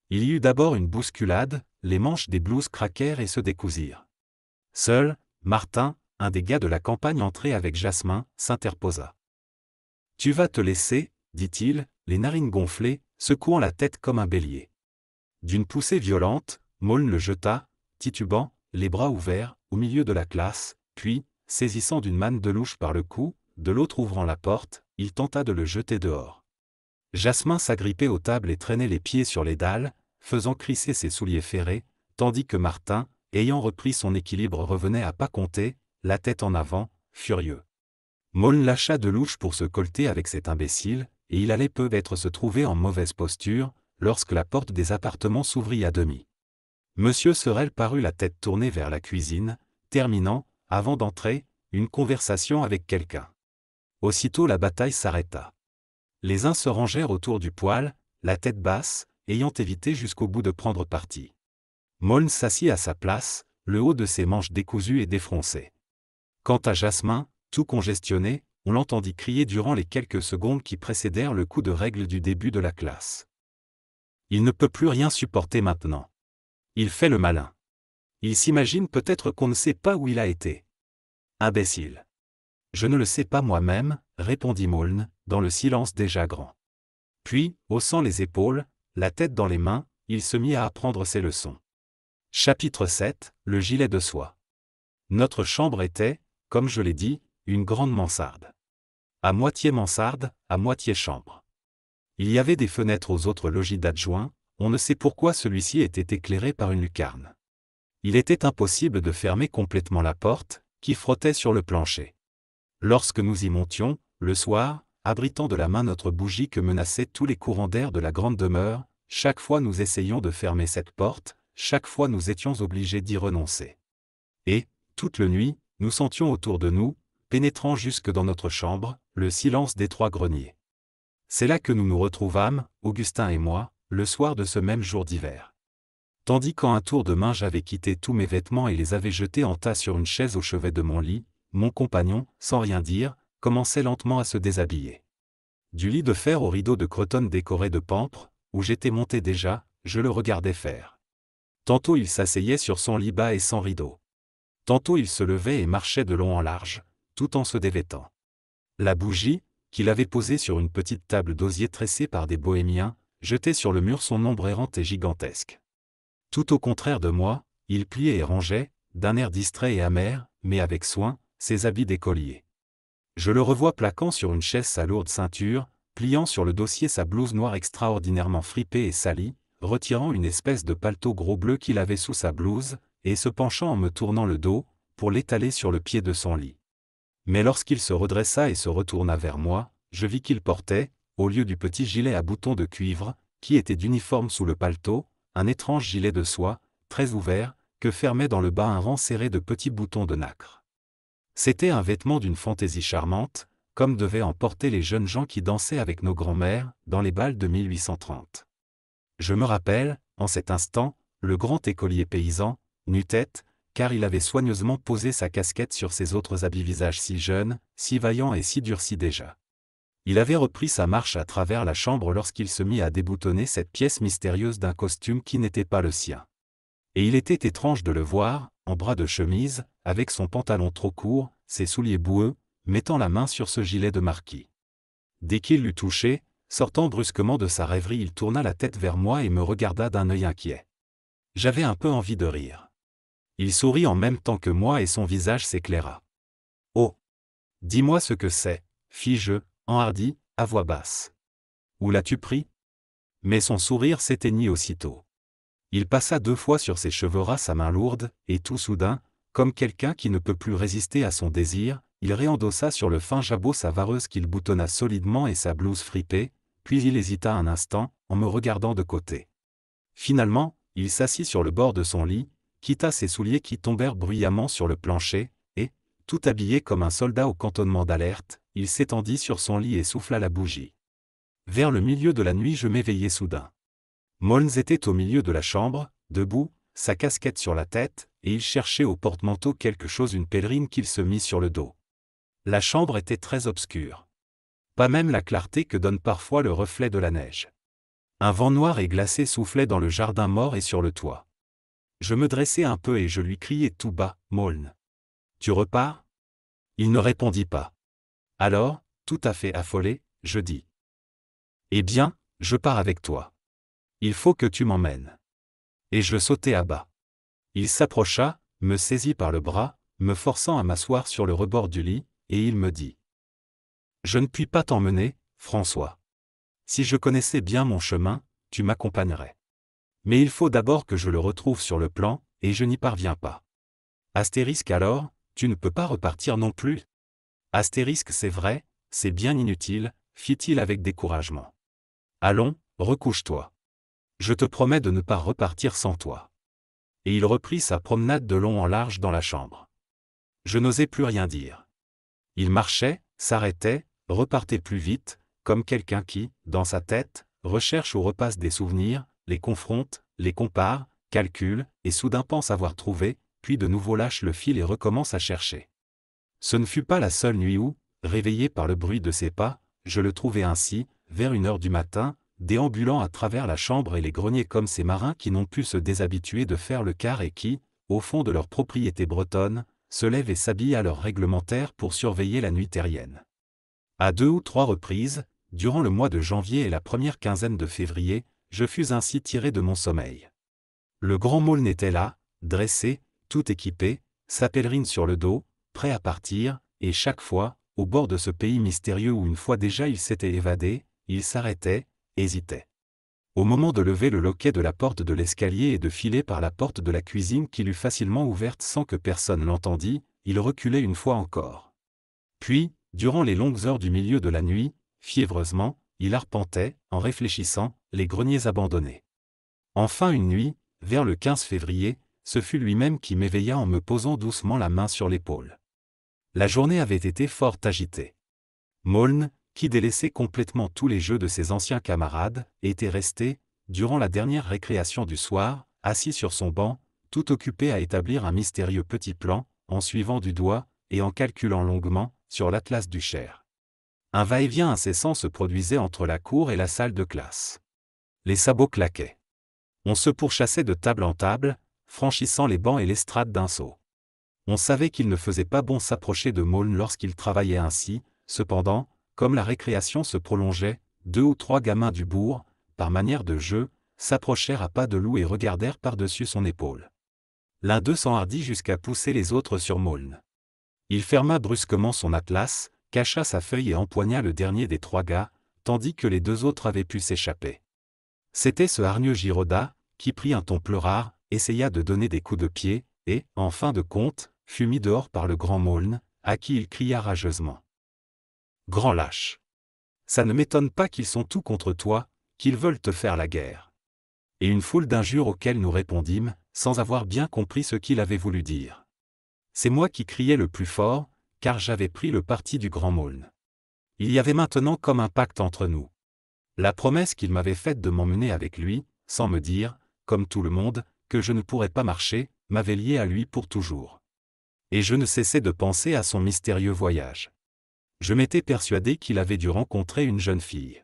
Il y eut d'abord une bousculade, les manches des blouses craquèrent et se décousirent. Seul, Martin, un des gars de la campagne entré avec Jasmin, s'interposa. Tu vas te laisser, dit-il, les narines gonflées, secouant la tête comme un bélier. D'une poussée violente, Maulne le jeta, titubant, les bras ouverts, au milieu de la classe, puis, saisissant d'une manne de louche par le cou, de l'autre ouvrant la porte, il tenta de le jeter dehors. Jasmin s'agrippait aux tables et traînait les pieds sur les dalles, faisant crisser ses souliers ferrés, tandis que Martin, ayant repris son équilibre revenait à pas compter, la tête en avant, furieux. Moln lâcha de louche pour se colter avec cet imbécile, et il allait peu être se trouver en mauvaise posture, lorsque la porte des appartements s'ouvrit à demi. Monsieur Sorel parut la tête tournée vers la cuisine, terminant, avant d'entrer, une conversation avec quelqu'un. Aussitôt la bataille s'arrêta. Les uns se rangèrent autour du poêle, la tête basse, ayant évité jusqu'au bout de prendre parti. Moln s'assit à sa place, le haut de ses manches décousus et défroncé. Quant à Jasmin, tout congestionné, on l'entendit crier durant les quelques secondes qui précédèrent le coup de règle du début de la classe. Il ne peut plus rien supporter maintenant. Il fait le malin. Il s'imagine peut-être qu'on ne sait pas où il a été. Imbécile. Je ne le sais pas moi-même, répondit Moulne, dans le silence déjà grand. Puis, haussant les épaules, la tête dans les mains, il se mit à apprendre ses leçons. Chapitre 7 Le gilet de soie. Notre chambre était, comme je l'ai dit, une grande mansarde. À moitié mansarde, à moitié chambre. Il y avait des fenêtres aux autres logis d'adjoints, on ne sait pourquoi celui-ci était éclairé par une lucarne il était impossible de fermer complètement la porte, qui frottait sur le plancher. Lorsque nous y montions, le soir, abritant de la main notre bougie que menaçaient tous les courants d'air de la grande demeure, chaque fois nous essayions de fermer cette porte, chaque fois nous étions obligés d'y renoncer. Et, toute la nuit, nous sentions autour de nous, pénétrant jusque dans notre chambre, le silence des trois greniers. C'est là que nous nous retrouvâmes, Augustin et moi, le soir de ce même jour d'hiver tandis qu'en un tour de main j'avais quitté tous mes vêtements et les avais jetés en tas sur une chaise au chevet de mon lit, mon compagnon, sans rien dire, commençait lentement à se déshabiller. Du lit de fer au rideau de cretonne décoré de pampres, où j'étais monté déjà, je le regardais faire. Tantôt il s'asseyait sur son lit bas et sans rideau. Tantôt il se levait et marchait de long en large, tout en se dévêtant. La bougie, qu'il avait posée sur une petite table d'osier tressée par des bohémiens, jetait sur le mur son ombre errante et gigantesque. Tout au contraire de moi, il pliait et rangeait, d'un air distrait et amer, mais avec soin, ses habits d'écolier. Je le revois plaquant sur une chaise sa lourde ceinture, pliant sur le dossier sa blouse noire extraordinairement fripée et salie, retirant une espèce de paletot gros bleu qu'il avait sous sa blouse, et se penchant en me tournant le dos, pour l'étaler sur le pied de son lit. Mais lorsqu'il se redressa et se retourna vers moi, je vis qu'il portait, au lieu du petit gilet à boutons de cuivre, qui était d'uniforme sous le paletot, un étrange gilet de soie, très ouvert, que fermait dans le bas un rang serré de petits boutons de nacre. C'était un vêtement d'une fantaisie charmante, comme devaient en porter les jeunes gens qui dansaient avec nos grands-mères dans les bals de 1830. Je me rappelle, en cet instant, le grand écolier paysan, nu-tête, car il avait soigneusement posé sa casquette sur ses autres habits visages si jeunes, si vaillants et si durcis déjà il avait repris sa marche à travers la chambre lorsqu'il se mit à déboutonner cette pièce mystérieuse d'un costume qui n'était pas le sien. Et il était étrange de le voir, en bras de chemise, avec son pantalon trop court, ses souliers boueux, mettant la main sur ce gilet de marquis. Dès qu'il l'eut touché, sortant brusquement de sa rêverie, il tourna la tête vers moi et me regarda d'un œil inquiet. J'avais un peu envie de rire. Il sourit en même temps que moi et son visage s'éclaira. Oh Dis-moi ce que c'est, fis-je, enhardi, à voix basse. Où l'as-tu pris Mais son sourire s'éteignit aussitôt. Il passa deux fois sur ses cheveux ras sa main lourde, et tout soudain, comme quelqu'un qui ne peut plus résister à son désir, il réendossa sur le fin jabot sa vareuse qu'il boutonna solidement et sa blouse fripée, puis il hésita un instant, en me regardant de côté. Finalement, il s'assit sur le bord de son lit, quitta ses souliers qui tombèrent bruyamment sur le plancher, et, tout habillé comme un soldat au cantonnement d'alerte, il s'étendit sur son lit et souffla la bougie. Vers le milieu de la nuit je m'éveillai soudain. Molnes était au milieu de la chambre, debout, sa casquette sur la tête, et il cherchait au porte-manteau quelque chose une pèlerine qu'il se mit sur le dos. La chambre était très obscure. Pas même la clarté que donne parfois le reflet de la neige. Un vent noir et glacé soufflait dans le jardin mort et sur le toit. Je me dressai un peu et je lui criai tout bas, Maulne. Tu repars Il ne répondit pas. Alors, tout à fait affolé, je dis. Eh bien, je pars avec toi. Il faut que tu m'emmènes. Et je sautai à bas. Il s'approcha, me saisit par le bras, me forçant à m'asseoir sur le rebord du lit, et il me dit. Je ne puis pas t'emmener, François. Si je connaissais bien mon chemin, tu m'accompagnerais. Mais il faut d'abord que je le retrouve sur le plan, et je n'y parviens pas. Astérisque alors, tu ne peux pas repartir non plus. Astérisque c'est vrai, c'est bien inutile, fit-il avec découragement. Allons, recouche-toi. Je te promets de ne pas repartir sans toi. Et il reprit sa promenade de long en large dans la chambre. Je n'osais plus rien dire. Il marchait, s'arrêtait, repartait plus vite, comme quelqu'un qui, dans sa tête, recherche ou repasse des souvenirs, les confronte, les compare, calcule, et soudain pense avoir trouvé, puis de nouveau lâche le fil et recommence à chercher. Ce ne fut pas la seule nuit où, réveillé par le bruit de ses pas, je le trouvai ainsi, vers une heure du matin, déambulant à travers la chambre et les greniers comme ces marins qui n'ont pu se déshabituer de faire le quart et qui, au fond de leur propriété bretonne, se lèvent et s'habillent à leur réglementaire pour surveiller la nuit terrienne. À deux ou trois reprises, durant le mois de janvier et la première quinzaine de février, je fus ainsi tiré de mon sommeil. Le grand môle n'était là, dressé, tout équipé, sa pèlerine sur le dos, prêt à partir, et chaque fois, au bord de ce pays mystérieux où une fois déjà il s'était évadé, il s'arrêtait, hésitait. Au moment de lever le loquet de la porte de l'escalier et de filer par la porte de la cuisine qu'il eût facilement ouverte sans que personne l'entendît, il reculait une fois encore. Puis, durant les longues heures du milieu de la nuit, fiévreusement, il arpentait, en réfléchissant, les greniers abandonnés. Enfin une nuit, vers le 15 février, ce fut lui-même qui m'éveilla en me posant doucement la main sur l'épaule la journée avait été fort agitée. Maulne, qui délaissait complètement tous les jeux de ses anciens camarades, était resté, durant la dernière récréation du soir, assis sur son banc, tout occupé à établir un mystérieux petit plan, en suivant du doigt, et en calculant longuement, sur l'atlas du Cher. Un va-et-vient incessant se produisait entre la cour et la salle de classe. Les sabots claquaient. On se pourchassait de table en table, franchissant les bancs et l'estrade d'un saut. On savait qu'il ne faisait pas bon s'approcher de Maulne lorsqu'il travaillait ainsi, cependant, comme la récréation se prolongeait, deux ou trois gamins du bourg, par manière de jeu, s'approchèrent à pas de loup et regardèrent par-dessus son épaule. L'un d'eux s'enhardit jusqu'à pousser les autres sur Maulne. Il ferma brusquement son atlas, cacha sa feuille et empoigna le dernier des trois gars, tandis que les deux autres avaient pu s'échapper. C'était ce hargneux Giroda, qui prit un ton pleurard, essaya de donner des coups de pied, et, en fin de compte, fut mis dehors par le grand Maulne, à qui il cria rageusement. Grand lâche. Ça ne m'étonne pas qu'ils sont tout contre toi, qu'ils veulent te faire la guerre. Et une foule d'injures auxquelles nous répondîmes, sans avoir bien compris ce qu'il avait voulu dire. C'est moi qui criais le plus fort, car j'avais pris le parti du grand Maulne. Il y avait maintenant comme un pacte entre nous. La promesse qu'il m'avait faite de m'emmener avec lui, sans me dire, comme tout le monde, que je ne pourrais pas marcher, m'avait lié à lui pour toujours et je ne cessais de penser à son mystérieux voyage. Je m'étais persuadé qu'il avait dû rencontrer une jeune fille.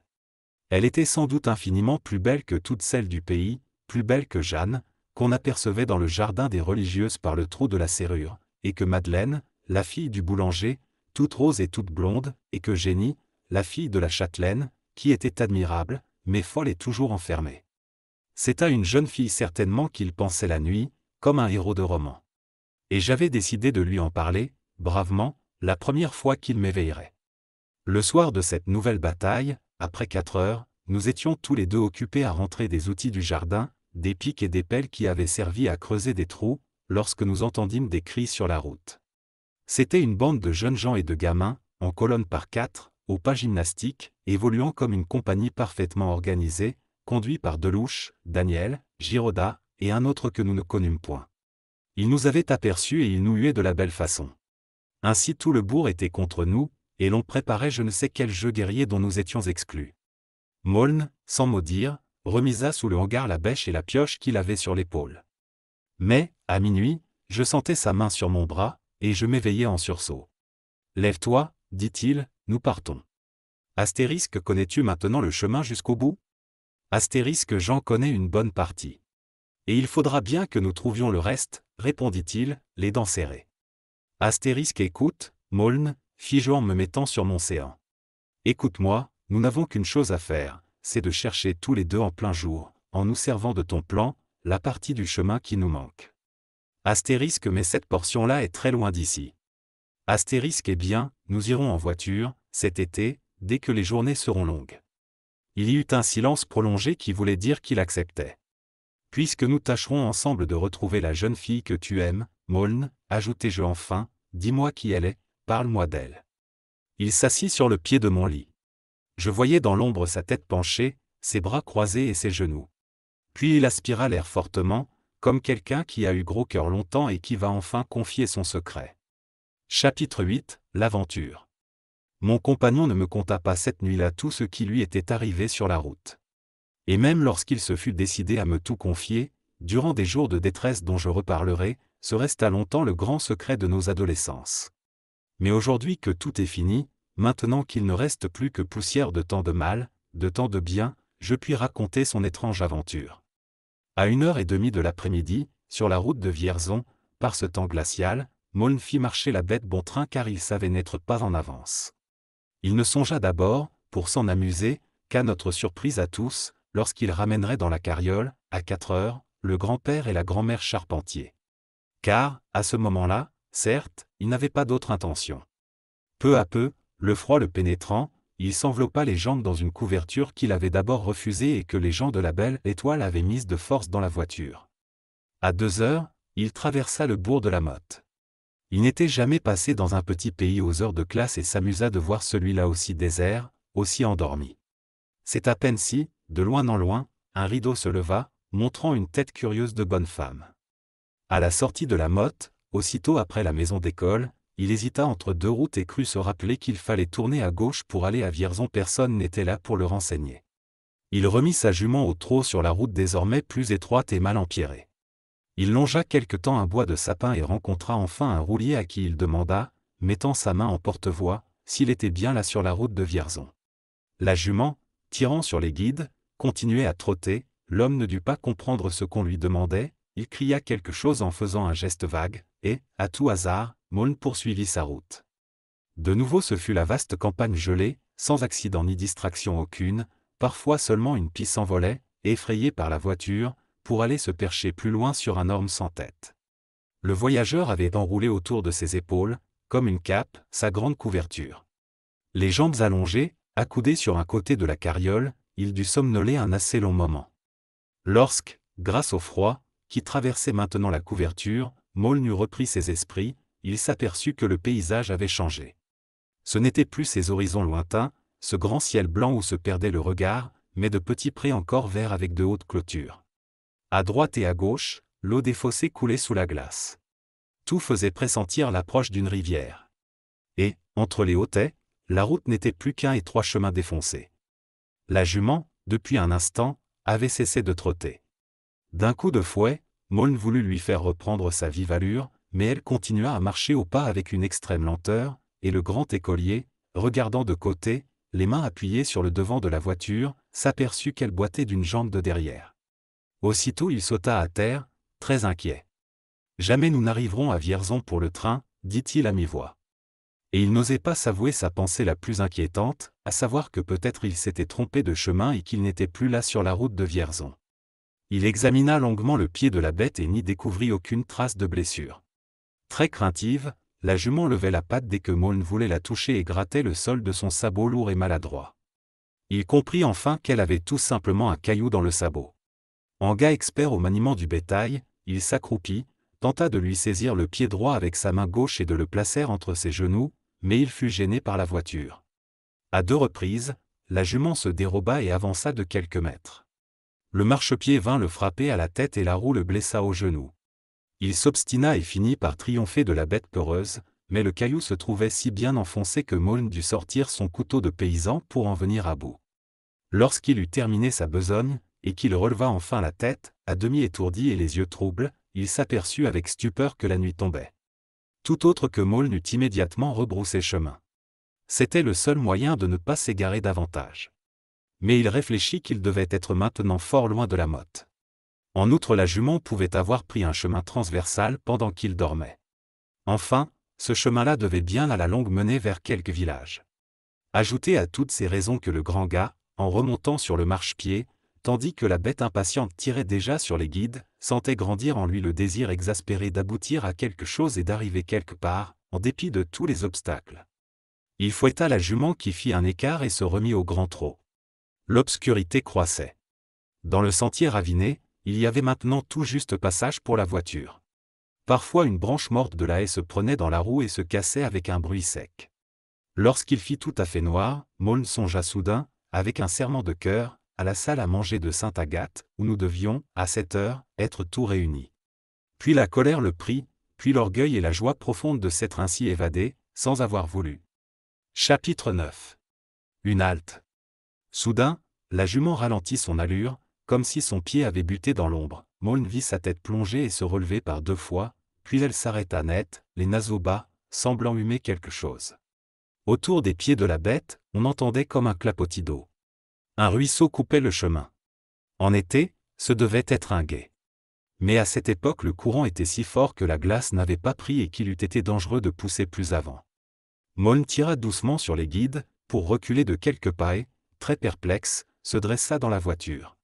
Elle était sans doute infiniment plus belle que toutes celles du pays, plus belle que Jeanne, qu'on apercevait dans le jardin des religieuses par le trou de la serrure, et que Madeleine, la fille du boulanger, toute rose et toute blonde, et que Jenny, la fille de la châtelaine, qui était admirable, mais folle et toujours enfermée. C'est à une jeune fille certainement qu'il pensait la nuit, comme un héros de roman et j'avais décidé de lui en parler, bravement, la première fois qu'il m'éveillerait. Le soir de cette nouvelle bataille, après quatre heures, nous étions tous les deux occupés à rentrer des outils du jardin, des pics et des pelles qui avaient servi à creuser des trous, lorsque nous entendîmes des cris sur la route. C'était une bande de jeunes gens et de gamins, en colonne par quatre, au pas gymnastique, évoluant comme une compagnie parfaitement organisée, conduite par Delouche, Daniel, Giroda et un autre que nous ne connûmes point. Il nous avait aperçus et il nous huait de la belle façon. Ainsi tout le bourg était contre nous, et l'on préparait je ne sais quel jeu guerrier dont nous étions exclus. Maulne, sans mot dire, remisa sous le hangar la bêche et la pioche qu'il avait sur l'épaule. Mais, à minuit, je sentais sa main sur mon bras, et je m'éveillai en sursaut. Lève-toi, dit-il, nous partons. Astérisque connais-tu maintenant le chemin jusqu'au bout Astérisque j'en connais une bonne partie et il faudra bien que nous trouvions le reste, répondit-il, les dents serrées. Astérisque écoute, Maulne, fis-je en me mettant sur mon séant. Écoute-moi, nous n'avons qu'une chose à faire, c'est de chercher tous les deux en plein jour, en nous servant de ton plan, la partie du chemin qui nous manque. Astérisque mais cette portion-là est très loin d'ici. Astérisque eh bien, nous irons en voiture, cet été, dès que les journées seront longues. Il y eut un silence prolongé qui voulait dire qu'il acceptait puisque nous tâcherons ensemble de retrouver la jeune fille que tu aimes, Moln, ajoutai-je enfin, dis-moi qui elle est, parle-moi d'elle. Il s'assit sur le pied de mon lit. Je voyais dans l'ombre sa tête penchée, ses bras croisés et ses genoux. Puis il aspira l'air fortement, comme quelqu'un qui a eu gros cœur longtemps et qui va enfin confier son secret. Chapitre 8 L'aventure Mon compagnon ne me conta pas cette nuit-là tout ce qui lui était arrivé sur la route et même lorsqu'il se fut décidé à me tout confier, durant des jours de détresse dont je reparlerai, ce resta longtemps le grand secret de nos adolescences. Mais aujourd'hui que tout est fini, maintenant qu'il ne reste plus que poussière de tant de mal, de tant de bien, je puis raconter son étrange aventure. À une heure et demie de l'après-midi, sur la route de Vierzon, par ce temps glacial, Maulne fit marcher la bête bon train car il savait n'être pas en avance. Il ne songea d'abord, pour s'en amuser, qu'à notre surprise à tous, lorsqu'il ramènerait dans la carriole, à quatre heures, le grand-père et la grand-mère Charpentier. Car, à ce moment-là, certes, il n'avait pas d'autre intention. Peu à peu, le froid le pénétrant, il s'enveloppa les jambes dans une couverture qu'il avait d'abord refusée et que les gens de la Belle Étoile avaient mise de force dans la voiture. À deux heures, il traversa le bourg de la Motte. Il n'était jamais passé dans un petit pays aux heures de classe et s'amusa de voir celui-là aussi désert, aussi endormi. C'est à peine si, de loin en loin, un rideau se leva, montrant une tête curieuse de bonne femme. À la sortie de la motte, aussitôt après la maison d'école, il hésita entre deux routes et crut se rappeler qu'il fallait tourner à gauche pour aller à Vierzon. Personne n'était là pour le renseigner. Il remit sa jument au trot sur la route désormais plus étroite et mal empierrée. Il longea quelque temps un bois de sapin et rencontra enfin un roulier à qui il demanda, mettant sa main en porte-voix, s'il était bien là sur la route de Vierzon. La jument, tirant sur les guides, continuait à trotter, l'homme ne dut pas comprendre ce qu'on lui demandait, il cria quelque chose en faisant un geste vague, et, à tout hasard, Maulne poursuivit sa route. De nouveau ce fut la vaste campagne gelée, sans accident ni distraction aucune, parfois seulement une pie s'envolait, effrayée par la voiture, pour aller se percher plus loin sur un orme sans tête. Le voyageur avait enroulé autour de ses épaules, comme une cape, sa grande couverture. Les jambes allongées, Accoudé sur un côté de la carriole, il dut somnoler un assez long moment. Lorsque, grâce au froid, qui traversait maintenant la couverture, Maul n'eut repris ses esprits, il s'aperçut que le paysage avait changé. Ce n'étaient plus ces horizons lointains, ce grand ciel blanc où se perdait le regard, mais de petits prés encore verts avec de hautes clôtures. À droite et à gauche, l'eau des fossés coulait sous la glace. Tout faisait pressentir l'approche d'une rivière. Et, entre les hautets, la route n'était plus qu'un étroit chemin défoncé. La jument, depuis un instant, avait cessé de trotter. D'un coup de fouet, Maulne voulut lui faire reprendre sa vive allure, mais elle continua à marcher au pas avec une extrême lenteur, et le grand écolier, regardant de côté, les mains appuyées sur le devant de la voiture, s'aperçut qu'elle boitait d'une jambe de derrière. Aussitôt il sauta à terre, très inquiet. Jamais nous n'arriverons à Vierzon pour le train, dit-il à mi-voix et il n'osait pas s'avouer sa pensée la plus inquiétante, à savoir que peut-être il s'était trompé de chemin et qu'il n'était plus là sur la route de Vierzon. Il examina longuement le pied de la bête et n'y découvrit aucune trace de blessure. Très craintive, la jument levait la patte dès que Maulne voulait la toucher et grattait le sol de son sabot lourd et maladroit. Il comprit enfin qu'elle avait tout simplement un caillou dans le sabot. En gars expert au maniement du bétail, il s'accroupit, tenta de lui saisir le pied droit avec sa main gauche et de le placer entre ses genoux, mais il fut gêné par la voiture. À deux reprises, la jument se déroba et avança de quelques mètres. Le marchepied vint le frapper à la tête et la roue le blessa au genou. Il s'obstina et finit par triompher de la bête peureuse, mais le caillou se trouvait si bien enfoncé que Maulne dut sortir son couteau de paysan pour en venir à bout. Lorsqu'il eut terminé sa besogne, et qu'il releva enfin la tête, à demi étourdi et les yeux troubles, il s'aperçut avec stupeur que la nuit tombait tout autre que Maul n'eût immédiatement rebroussé chemin. C'était le seul moyen de ne pas s'égarer davantage. Mais il réfléchit qu'il devait être maintenant fort loin de la motte. En outre, la jument pouvait avoir pris un chemin transversal pendant qu'il dormait. Enfin, ce chemin-là devait bien à la longue mener vers quelque village. Ajoutez à toutes ces raisons que le grand gars, en remontant sur le marchepied, tandis que la bête impatiente tirait déjà sur les guides, sentait grandir en lui le désir exaspéré d'aboutir à quelque chose et d'arriver quelque part, en dépit de tous les obstacles. Il fouetta la jument qui fit un écart et se remit au grand trot. L'obscurité croissait. Dans le sentier raviné, il y avait maintenant tout juste passage pour la voiture. Parfois une branche morte de la haie se prenait dans la roue et se cassait avec un bruit sec. Lorsqu'il fit tout à fait noir, Maulne songea soudain, avec un serment de cœur, à la salle à manger de Sainte-Agathe, où nous devions, à cette heure, être tous réunis. Puis la colère le prit, puis l'orgueil et la joie profonde de s'être ainsi évadé, sans avoir voulu. Chapitre 9. Une halte. Soudain, la jument ralentit son allure, comme si son pied avait buté dans l'ombre. Maulne vit sa tête plonger et se relever par deux fois, puis elle s'arrêta net, les naseaux bas, semblant humer quelque chose. Autour des pieds de la bête, on entendait comme un clapotis d'eau. Un ruisseau coupait le chemin. En été, ce devait être un guet. Mais à cette époque le courant était si fort que la glace n'avait pas pris et qu'il eût été dangereux de pousser plus avant. Moln tira doucement sur les guides, pour reculer de quelques pas et, très perplexe, se dressa dans la voiture.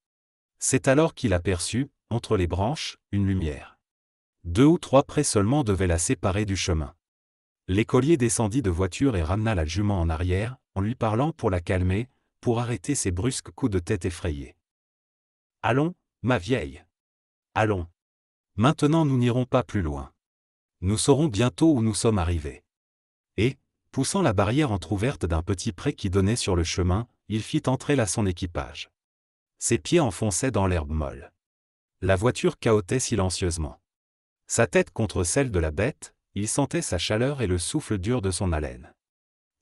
C'est alors qu'il aperçut, entre les branches, une lumière. Deux ou trois prés seulement devaient la séparer du chemin. L'écolier descendit de voiture et ramena la jument en arrière, en lui parlant pour la calmer, pour arrêter ses brusques coups de tête effrayés. Allons, ma vieille. Allons. Maintenant nous n'irons pas plus loin. Nous saurons bientôt où nous sommes arrivés. Et, poussant la barrière entr'ouverte d'un petit pré qui donnait sur le chemin, il fit entrer là son équipage. Ses pieds enfonçaient dans l'herbe molle. La voiture cahotait silencieusement. Sa tête contre celle de la bête, il sentait sa chaleur et le souffle dur de son haleine.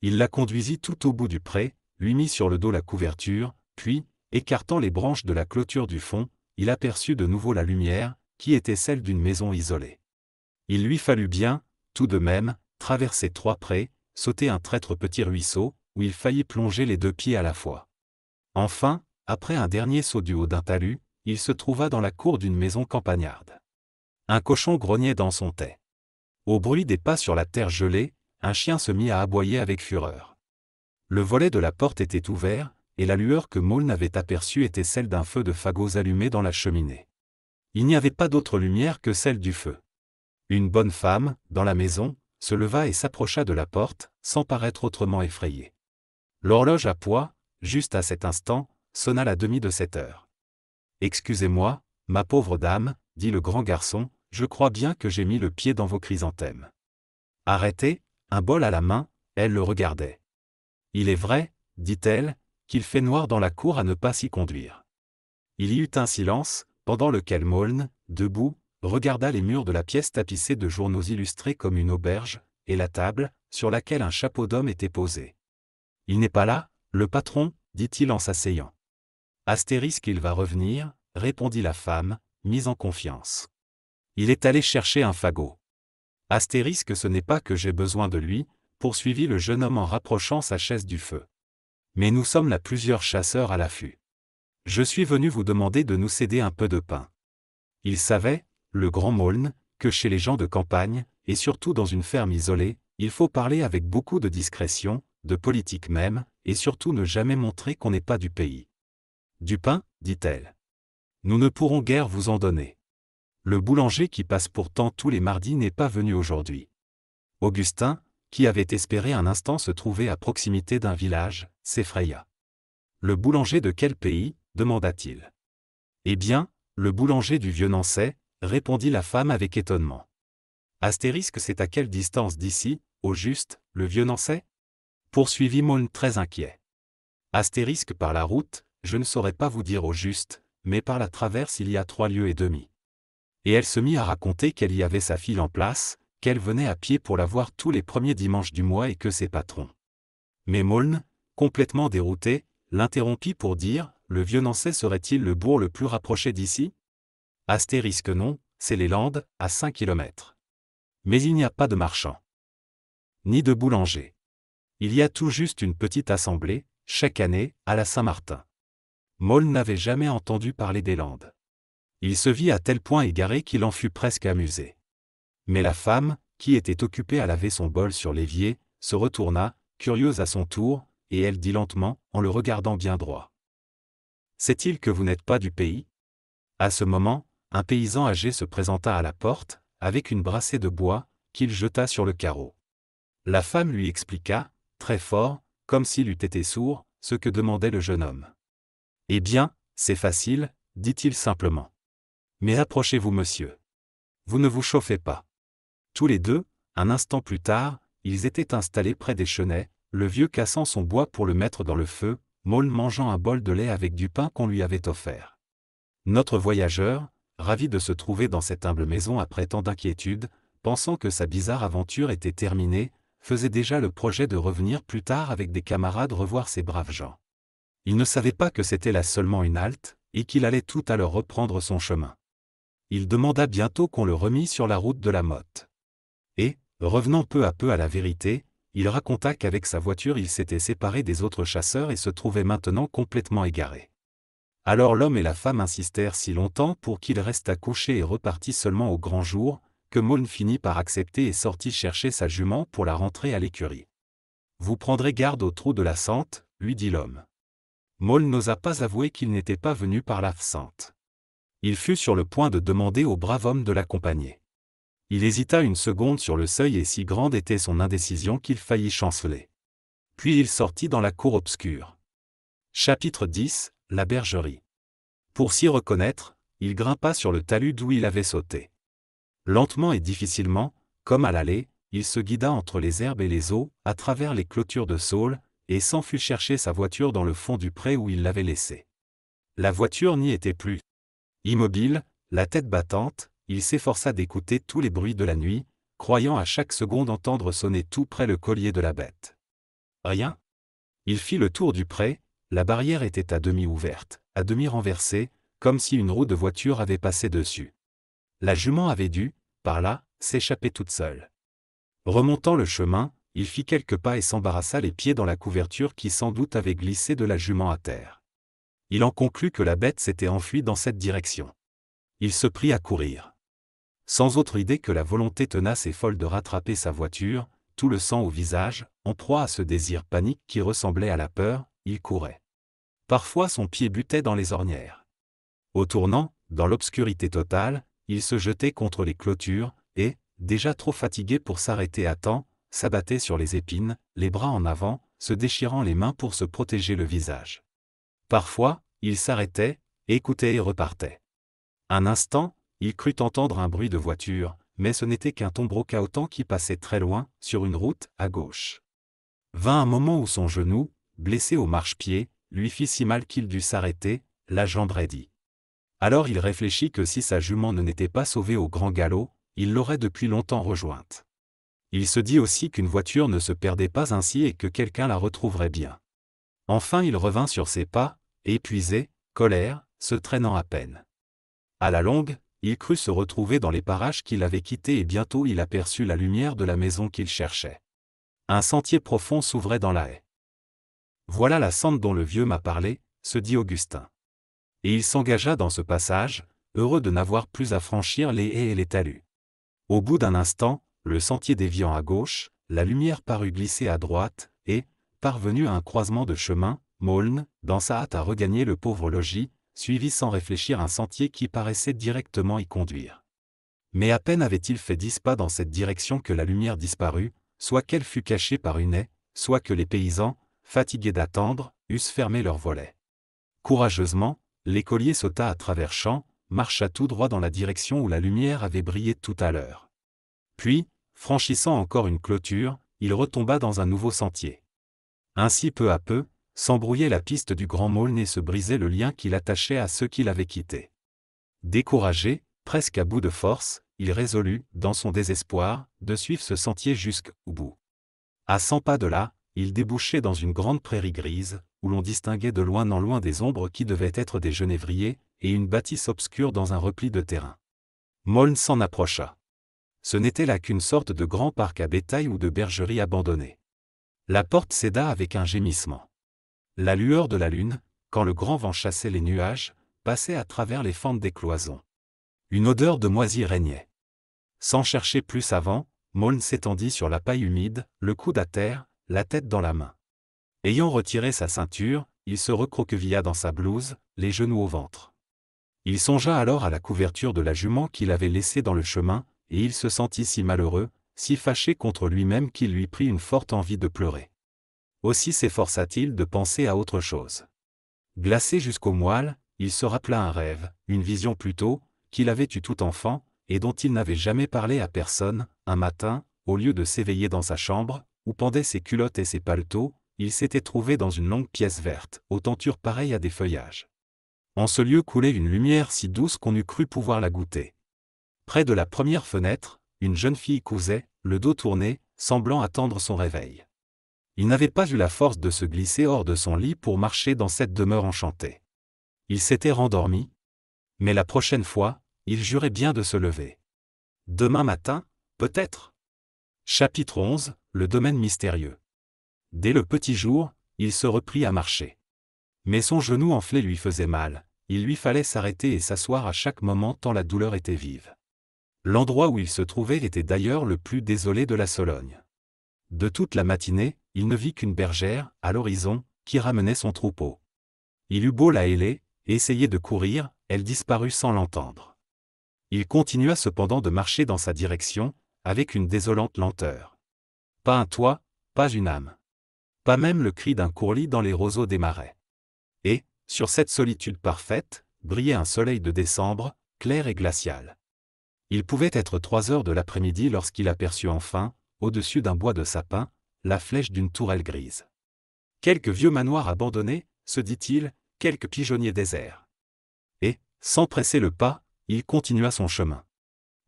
Il la conduisit tout au bout du pré, lui mit sur le dos la couverture, puis, écartant les branches de la clôture du fond, il aperçut de nouveau la lumière, qui était celle d'une maison isolée. Il lui fallut bien, tout de même, traverser trois prés, sauter un traître petit ruisseau, où il faillit plonger les deux pieds à la fois. Enfin, après un dernier saut du haut d'un talus, il se trouva dans la cour d'une maison campagnarde. Un cochon grognait dans son thé. Au bruit des pas sur la terre gelée, un chien se mit à aboyer avec fureur. Le volet de la porte était ouvert, et la lueur que Moulin avait aperçue était celle d'un feu de fagots allumé dans la cheminée. Il n'y avait pas d'autre lumière que celle du feu. Une bonne femme, dans la maison, se leva et s'approcha de la porte, sans paraître autrement effrayée. L'horloge à poids, juste à cet instant, sonna la demi de sept heures. Excusez-moi, ma pauvre dame, dit le grand garçon, je crois bien que j'ai mis le pied dans vos chrysanthèmes. Arrêtée, un bol à la main, elle le regardait. Il est vrai, dit-elle, qu'il fait noir dans la cour à ne pas s'y conduire. Il y eut un silence, pendant lequel Maulne, debout, regarda les murs de la pièce tapissée de journaux illustrés comme une auberge, et la table, sur laquelle un chapeau d'homme était posé. Il n'est pas là, le patron, dit-il en s'asseyant. Astérisque il va revenir, répondit la femme, mise en confiance. Il est allé chercher un fagot. Astérisque ce n'est pas que j'ai besoin de lui, poursuivit le jeune homme en rapprochant sa chaise du feu. Mais nous sommes là plusieurs chasseurs à l'affût. Je suis venu vous demander de nous céder un peu de pain. Il savait, le grand Maulne, que chez les gens de campagne, et surtout dans une ferme isolée, il faut parler avec beaucoup de discrétion, de politique même, et surtout ne jamais montrer qu'on n'est pas du pays. Du pain, dit-elle. Nous ne pourrons guère vous en donner. Le boulanger qui passe pourtant tous les mardis n'est pas venu aujourd'hui. Augustin, qui avait espéré un instant se trouver à proximité d'un village, s'effraya. Le boulanger de quel pays demanda-t-il. Eh bien, le boulanger du vieux » répondit la femme avec étonnement. Astérisque, c'est à quelle distance d'ici, au juste, le vieux » poursuivit Mône très inquiet. Astérisque par la route, je ne saurais pas vous dire au juste, mais par la traverse il y a trois lieues et demie. » Et elle se mit à raconter qu'elle y avait sa fille en place, qu'elle venait à pied pour la voir tous les premiers dimanches du mois et que ses patrons. Mais Maulne, complètement dérouté, l'interrompit pour dire Le vieux Nancy serait-il le bourg le plus rapproché d'ici Astérisque non, c'est les Landes, à 5 km. Mais il n'y a pas de marchands. Ni de boulanger. Il y a tout juste une petite assemblée, chaque année, à la Saint-Martin. Maulne n'avait jamais entendu parler des Landes. Il se vit à tel point égaré qu'il en fut presque amusé. Mais la femme, qui était occupée à laver son bol sur l'évier, se retourna, curieuse à son tour, et elle dit lentement, en le regardant bien droit. « il que vous n'êtes pas du pays À ce moment, un paysan âgé se présenta à la porte, avec une brassée de bois, qu'il jeta sur le carreau. La femme lui expliqua, très fort, comme s'il eût été sourd, ce que demandait le jeune homme. Eh bien, c'est facile, dit-il simplement. Mais approchez-vous, monsieur. Vous ne vous chauffez pas. Tous les deux, un instant plus tard, ils étaient installés près des chenets, le vieux cassant son bois pour le mettre dans le feu, Maul mangeant un bol de lait avec du pain qu'on lui avait offert. Notre voyageur, ravi de se trouver dans cette humble maison après tant d'inquiétudes, pensant que sa bizarre aventure était terminée, faisait déjà le projet de revenir plus tard avec des camarades revoir ces braves gens. Il ne savait pas que c'était là seulement une halte, et qu'il allait tout à l'heure reprendre son chemin. Il demanda bientôt qu'on le remît sur la route de la motte. Et, revenant peu à peu à la vérité, il raconta qu'avec sa voiture il s'était séparé des autres chasseurs et se trouvait maintenant complètement égaré. Alors l'homme et la femme insistèrent si longtemps pour qu'il restât couché et repartit seulement au grand jour, que Maulne finit par accepter et sortit chercher sa jument pour la rentrer à l'écurie. Vous prendrez garde au trou de la sente, lui dit l'homme. Maulne n'osa pas avouer qu'il n'était pas venu par la sente. Il fut sur le point de demander au brave homme de l'accompagner. Il hésita une seconde sur le seuil et si grande était son indécision qu'il faillit chanceler. Puis il sortit dans la cour obscure. Chapitre 10 La bergerie. Pour s'y reconnaître, il grimpa sur le talus d'où il avait sauté. Lentement et difficilement, comme à l'aller, il se guida entre les herbes et les eaux, à travers les clôtures de saules, et s'en fut chercher sa voiture dans le fond du pré où il l'avait laissée. La voiture n'y était plus. Immobile, la tête battante, il s'efforça d'écouter tous les bruits de la nuit, croyant à chaque seconde entendre sonner tout près le collier de la bête. Rien. Il fit le tour du pré, la barrière était à demi ouverte, à demi renversée, comme si une roue de voiture avait passé dessus. La jument avait dû, par là, s'échapper toute seule. Remontant le chemin, il fit quelques pas et s'embarrassa les pieds dans la couverture qui sans doute avait glissé de la jument à terre. Il en conclut que la bête s'était enfuie dans cette direction. Il se prit à courir sans autre idée que la volonté tenace et folle de rattraper sa voiture, tout le sang au visage, en proie à ce désir panique qui ressemblait à la peur, il courait. Parfois son pied butait dans les ornières. Au tournant, dans l'obscurité totale, il se jetait contre les clôtures, et, déjà trop fatigué pour s'arrêter à temps, s'abattait sur les épines, les bras en avant, se déchirant les mains pour se protéger le visage. Parfois, il s'arrêtait, écoutait et repartait. Un instant, il crut entendre un bruit de voiture, mais ce n'était qu'un tombeau cahotant qui passait très loin, sur une route, à gauche. Vint un moment où son genou, blessé au marchepied, lui fit si mal qu'il dut s'arrêter, la jambe raidie. Alors il réfléchit que si sa jument ne n'était pas sauvée au grand galop, il l'aurait depuis longtemps rejointe. Il se dit aussi qu'une voiture ne se perdait pas ainsi et que quelqu'un la retrouverait bien. Enfin il revint sur ses pas, épuisé, colère, se traînant à peine. À la longue, il crut se retrouver dans les parages qu'il avait quittés et bientôt il aperçut la lumière de la maison qu'il cherchait. Un sentier profond s'ouvrait dans la haie. Voilà la sente dont le vieux m'a parlé, se dit Augustin. Et il s'engagea dans ce passage, heureux de n'avoir plus à franchir les haies et les talus. Au bout d'un instant, le sentier déviant à gauche, la lumière parut glisser à droite, et, parvenu à un croisement de chemin, Maulne, dans sa hâte à regagner le pauvre logis, suivit sans réfléchir un sentier qui paraissait directement y conduire. Mais à peine avait-il fait dix pas dans cette direction que la lumière disparut, soit qu'elle fut cachée par une haie, soit que les paysans, fatigués d'attendre, eussent fermé leurs volets. Courageusement, l'écolier sauta à travers champs, marcha tout droit dans la direction où la lumière avait brillé tout à l'heure. Puis, franchissant encore une clôture, il retomba dans un nouveau sentier. Ainsi peu à peu, s'embrouillait la piste du Grand Maulne et se brisait le lien qu'il attachait à ceux qu'il avait quitté. Découragé, presque à bout de force, il résolut, dans son désespoir, de suivre ce sentier jusqu'au bout. À cent pas de là, il débouchait dans une grande prairie grise, où l'on distinguait de loin en loin des ombres qui devaient être des genévriers, et une bâtisse obscure dans un repli de terrain. Moln s'en approcha. Ce n'était là qu'une sorte de grand parc à bétail ou de bergerie abandonnée. La porte céda avec un gémissement. La lueur de la lune, quand le grand vent chassait les nuages, passait à travers les fentes des cloisons. Une odeur de moisie régnait. Sans chercher plus avant, Maulne s'étendit sur la paille humide, le coude à terre, la tête dans la main. Ayant retiré sa ceinture, il se recroquevilla dans sa blouse, les genoux au ventre. Il songea alors à la couverture de la jument qu'il avait laissée dans le chemin, et il se sentit si malheureux, si fâché contre lui-même qu'il lui prit une forte envie de pleurer aussi s'efforça-t-il de penser à autre chose. Glacé jusqu'au moelle, il se rappela un rêve, une vision plutôt, qu'il avait eu tout enfant, et dont il n'avait jamais parlé à personne, un matin, au lieu de s'éveiller dans sa chambre, où pendaient ses culottes et ses paletots, il s'était trouvé dans une longue pièce verte, aux tentures pareilles à des feuillages. En ce lieu coulait une lumière si douce qu'on eût cru pouvoir la goûter. Près de la première fenêtre, une jeune fille cousait, le dos tourné, semblant attendre son réveil. Il n'avait pas eu la force de se glisser hors de son lit pour marcher dans cette demeure enchantée. Il s'était rendormi. Mais la prochaine fois, il jurait bien de se lever. Demain matin, peut-être. Chapitre 11 Le domaine mystérieux. Dès le petit jour, il se reprit à marcher. Mais son genou enflé lui faisait mal, il lui fallait s'arrêter et s'asseoir à chaque moment tant la douleur était vive. L'endroit où il se trouvait était d'ailleurs le plus désolé de la Sologne. De toute la matinée, il ne vit qu'une bergère, à l'horizon, qui ramenait son troupeau. Il eut beau la héler, et essayer de courir, elle disparut sans l'entendre. Il continua cependant de marcher dans sa direction, avec une désolante lenteur. Pas un toit, pas une âme. Pas même le cri d'un courlis dans les roseaux des marais. Et, sur cette solitude parfaite, brillait un soleil de décembre, clair et glacial. Il pouvait être trois heures de l'après-midi lorsqu'il aperçut enfin, au-dessus d'un bois de sapin, la flèche d'une tourelle grise. Quelque vieux manoir abandonné, se dit-il, quelque pigeonnier désert. Et, sans presser le pas, il continua son chemin.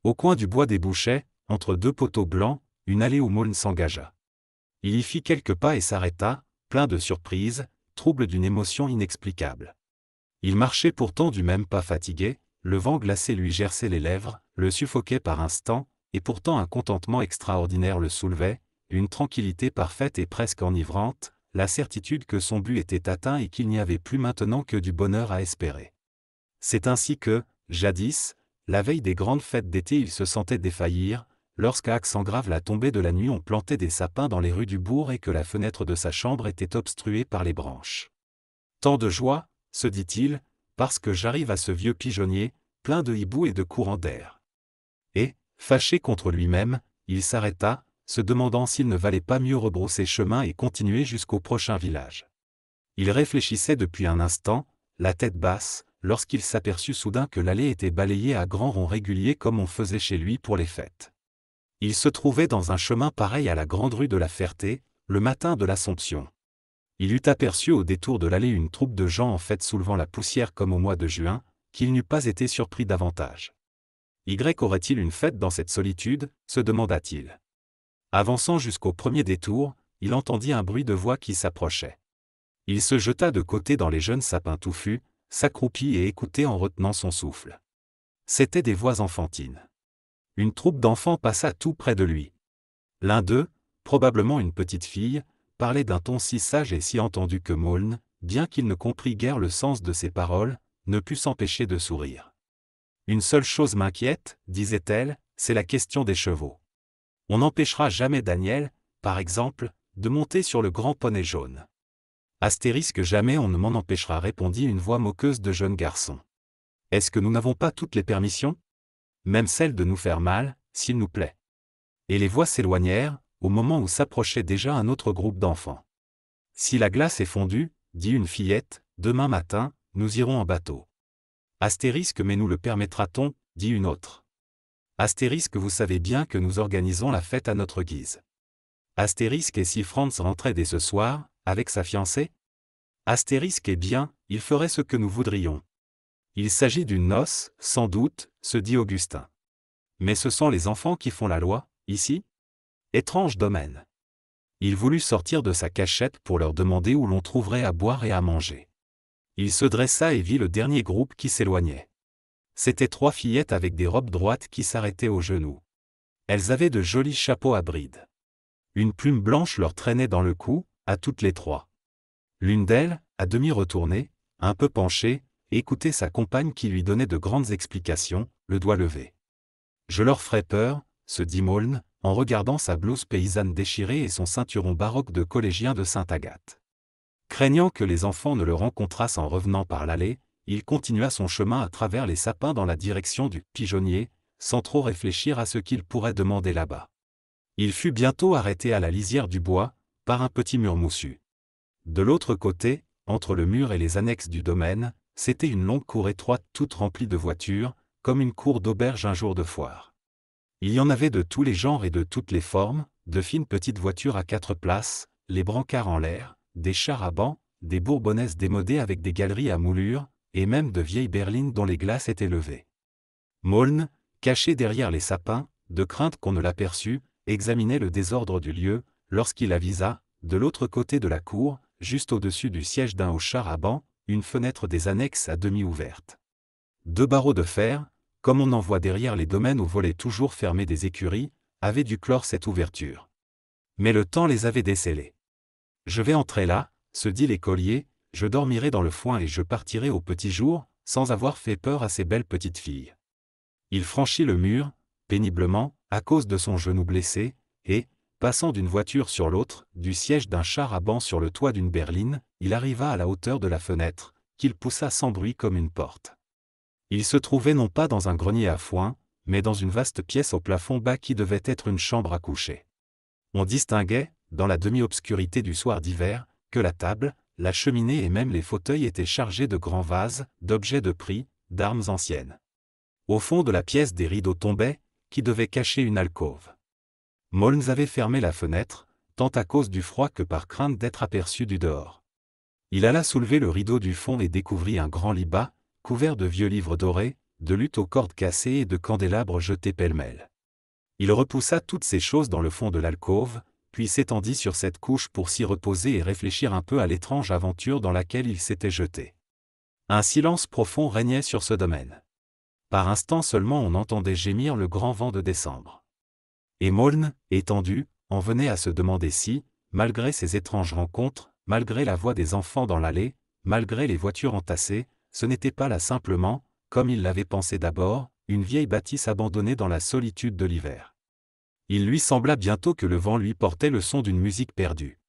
Au coin du bois des bouchets, entre deux poteaux blancs, une allée où Maulne s'engagea. Il y fit quelques pas et s'arrêta, plein de surprise, trouble d'une émotion inexplicable. Il marchait pourtant du même pas fatigué, le vent glacé lui gerçait les lèvres, le suffoquait par instants, et pourtant un contentement extraordinaire le soulevait, une tranquillité parfaite et presque enivrante, la certitude que son but était atteint et qu'il n'y avait plus maintenant que du bonheur à espérer. C'est ainsi que, jadis, la veille des grandes fêtes d'été il se sentait défaillir, lorsqu'à grave la tombée de la nuit on plantait des sapins dans les rues du bourg et que la fenêtre de sa chambre était obstruée par les branches. Tant de joie, se dit-il, parce que j'arrive à ce vieux pigeonnier, plein de hiboux et de courants d'air. Et, fâché contre lui-même, il s'arrêta, se demandant s'il ne valait pas mieux rebrousser chemin et continuer jusqu'au prochain village. Il réfléchissait depuis un instant, la tête basse, lorsqu'il s'aperçut soudain que l'allée était balayée à grands ronds réguliers comme on faisait chez lui pour les fêtes. Il se trouvait dans un chemin pareil à la grande rue de la Ferté, le matin de l'Assomption. Il eut aperçu au détour de l'allée une troupe de gens en fête soulevant la poussière comme au mois de juin, qu'il n'eût pas été surpris davantage. Y aurait-il une fête dans cette solitude se demanda-t-il. Avançant jusqu'au premier détour, il entendit un bruit de voix qui s'approchait. Il se jeta de côté dans les jeunes sapins touffus, s'accroupit et écoutait en retenant son souffle. C'étaient des voix enfantines. Une troupe d'enfants passa tout près de lui. L'un d'eux, probablement une petite fille, parlait d'un ton si sage et si entendu que Maulne, bien qu'il ne comprît guère le sens de ses paroles, ne put s'empêcher de sourire. Une seule chose m'inquiète, disait-elle, c'est la question des chevaux on n'empêchera jamais Daniel, par exemple, de monter sur le grand poney jaune. Astérisque jamais on ne m'en empêchera répondit une voix moqueuse de jeune garçon. Est-ce que nous n'avons pas toutes les permissions Même celle de nous faire mal, s'il nous plaît. Et les voix s'éloignèrent, au moment où s'approchait déjà un autre groupe d'enfants. Si la glace est fondue, dit une fillette, demain matin, nous irons en bateau. Astérisque mais nous le permettra-t-on, dit une autre. Astérisque vous savez bien que nous organisons la fête à notre guise. Astérisque et si Franz rentrait dès ce soir, avec sa fiancée Astérisque et eh bien, il ferait ce que nous voudrions. Il s'agit d'une noce, sans doute, se dit Augustin. Mais ce sont les enfants qui font la loi, ici Étrange domaine. Il voulut sortir de sa cachette pour leur demander où l'on trouverait à boire et à manger. Il se dressa et vit le dernier groupe qui s'éloignait. C'étaient trois fillettes avec des robes droites qui s'arrêtaient aux genoux. Elles avaient de jolis chapeaux à brides. Une plume blanche leur traînait dans le cou, à toutes les trois. L'une d'elles, à demi retournée, un peu penchée, écoutait sa compagne qui lui donnait de grandes explications, le doigt levé. Je leur ferai peur, se dit Maulne, en regardant sa blouse paysanne déchirée et son ceinturon baroque de collégien de Sainte-Agathe. Craignant que les enfants ne le rencontrassent en revenant par l'allée, il continua son chemin à travers les sapins dans la direction du pigeonnier, sans trop réfléchir à ce qu'il pourrait demander là-bas. Il fut bientôt arrêté à la lisière du bois, par un petit mur moussu. De l'autre côté, entre le mur et les annexes du domaine, c'était une longue cour étroite toute remplie de voitures, comme une cour d'auberge un jour de foire. Il y en avait de tous les genres et de toutes les formes, de fines petites voitures à quatre places, les brancards en l'air, des chars à bancs, des bourbonnaises démodées avec des galeries à moulures, et même de vieilles berlines dont les glaces étaient levées. Maulne, caché derrière les sapins, de crainte qu'on ne l'aperçût, examinait le désordre du lieu, lorsqu'il avisa, de l'autre côté de la cour, juste au-dessus du siège d'un hochard à banc, une fenêtre des annexes à demi ouverte. Deux barreaux de fer, comme on en voit derrière les domaines aux volets toujours fermés des écuries, avaient dû clore cette ouverture. Mais le temps les avait décelés. Je vais entrer là, se dit l'écolier, je dormirai dans le foin et je partirai au petit jour, sans avoir fait peur à ces belles petites filles. Il franchit le mur, péniblement, à cause de son genou blessé, et, passant d'une voiture sur l'autre, du siège d'un char à banc sur le toit d'une berline, il arriva à la hauteur de la fenêtre, qu'il poussa sans bruit comme une porte. Il se trouvait non pas dans un grenier à foin, mais dans une vaste pièce au plafond bas qui devait être une chambre à coucher. On distinguait, dans la demi-obscurité du soir d'hiver, que la table, la cheminée et même les fauteuils étaient chargés de grands vases, d'objets de prix, d'armes anciennes. Au fond de la pièce des rideaux tombaient, qui devaient cacher une alcôve. Molnes avait fermé la fenêtre, tant à cause du froid que par crainte d'être aperçu du dehors. Il alla soulever le rideau du fond et découvrit un grand lit bas, couvert de vieux livres dorés, de luttes aux cordes cassées et de candélabres jetés pêle-mêle. Il repoussa toutes ces choses dans le fond de l'alcôve, puis s'étendit sur cette couche pour s'y reposer et réfléchir un peu à l'étrange aventure dans laquelle il s'était jeté. Un silence profond régnait sur ce domaine. Par instants seulement on entendait gémir le grand vent de décembre. Et Maulne, étendu, en venait à se demander si, malgré ces étranges rencontres, malgré la voix des enfants dans l'allée, malgré les voitures entassées, ce n'était pas là simplement, comme il l'avait pensé d'abord, une vieille bâtisse abandonnée dans la solitude de l'hiver. Il lui sembla bientôt que le vent lui portait le son d'une musique perdue.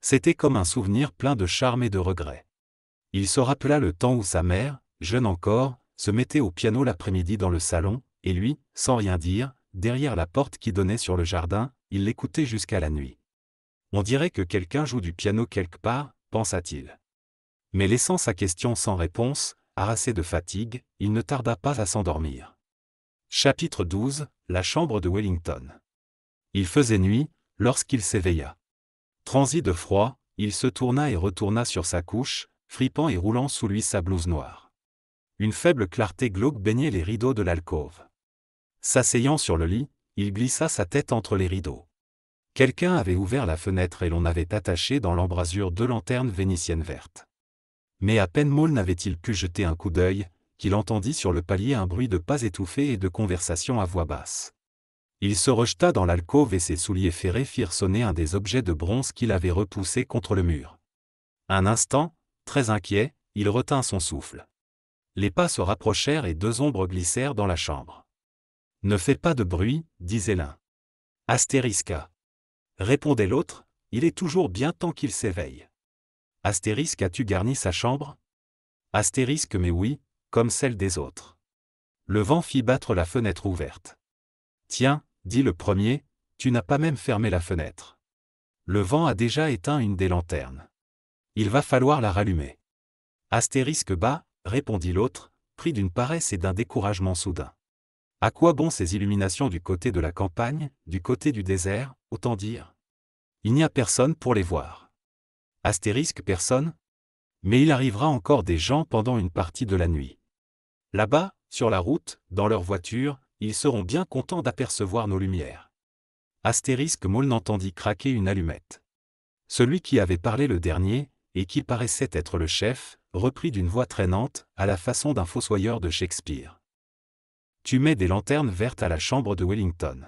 C'était comme un souvenir plein de charme et de regrets. Il se rappela le temps où sa mère, jeune encore, se mettait au piano l'après-midi dans le salon, et lui, sans rien dire, derrière la porte qui donnait sur le jardin, il l'écoutait jusqu'à la nuit. On dirait que quelqu'un joue du piano quelque part, pensa-t-il. Mais laissant sa question sans réponse, harassé de fatigue, il ne tarda pas à s'endormir. Chapitre 12 La chambre de Wellington il faisait nuit, lorsqu'il s'éveilla. Transi de froid, il se tourna et retourna sur sa couche, fripant et roulant sous lui sa blouse noire. Une faible clarté glauque baignait les rideaux de l'alcôve. S'asseyant sur le lit, il glissa sa tête entre les rideaux. Quelqu'un avait ouvert la fenêtre et l'on avait attaché dans l'embrasure deux lanternes vénitiennes vertes. Mais à peine Maul n'avait-il pu jeter un coup d'œil, qu'il entendit sur le palier un bruit de pas étouffés et de conversation à voix basse. Il se rejeta dans l'alcôve et ses souliers ferrés firent sonner un des objets de bronze qu'il avait repoussé contre le mur. Un instant, très inquiet, il retint son souffle. Les pas se rapprochèrent et deux ombres glissèrent dans la chambre. Ne fais pas de bruit, disait l'un. Astérisca. Répondait l'autre, il est toujours bien temps qu'il s'éveille. Astérisque as-tu garni sa chambre Astérisque mais oui, comme celle des autres. Le vent fit battre la fenêtre ouverte. Tiens, dit le premier, tu n'as pas même fermé la fenêtre. Le vent a déjà éteint une des lanternes. Il va falloir la rallumer. Astérisque bas, répondit l'autre, pris d'une paresse et d'un découragement soudain. À quoi bon ces illuminations du côté de la campagne, du côté du désert, autant dire Il n'y a personne pour les voir. Astérisque personne Mais il arrivera encore des gens pendant une partie de la nuit. Là-bas, sur la route, dans leur voiture, ils seront bien contents d'apercevoir nos lumières. Astérisque Maul n'entendit craquer une allumette. Celui qui avait parlé le dernier, et qui paraissait être le chef, reprit d'une voix traînante, à la façon d'un fossoyeur de Shakespeare. Tu mets des lanternes vertes à la chambre de Wellington.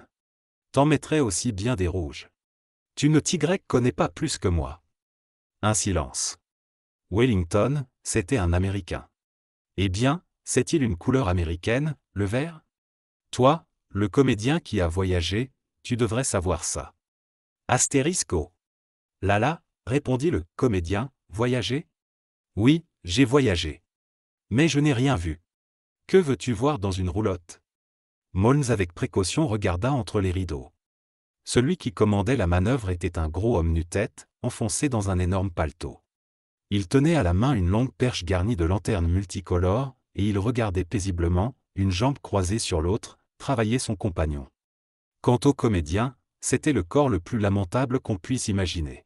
T'en mettrais aussi bien des rouges. Tu ne t'y connais pas plus que moi. Un silence. Wellington, c'était un Américain. Eh bien, c'est-il une couleur américaine, le vert toi, le comédien qui a voyagé, tu devrais savoir ça. Astérisco. Lala, » répondit le comédien, voyager Oui, j'ai voyagé. Mais je n'ai rien vu. Que veux-tu voir dans une roulotte Molnes avec précaution regarda entre les rideaux. Celui qui commandait la manœuvre était un gros homme nu-tête, enfoncé dans un énorme paletot. Il tenait à la main une longue perche garnie de lanternes multicolores, et il regardait paisiblement, une jambe croisée sur l'autre, travailler son compagnon. Quant au comédien, c'était le corps le plus lamentable qu'on puisse imaginer.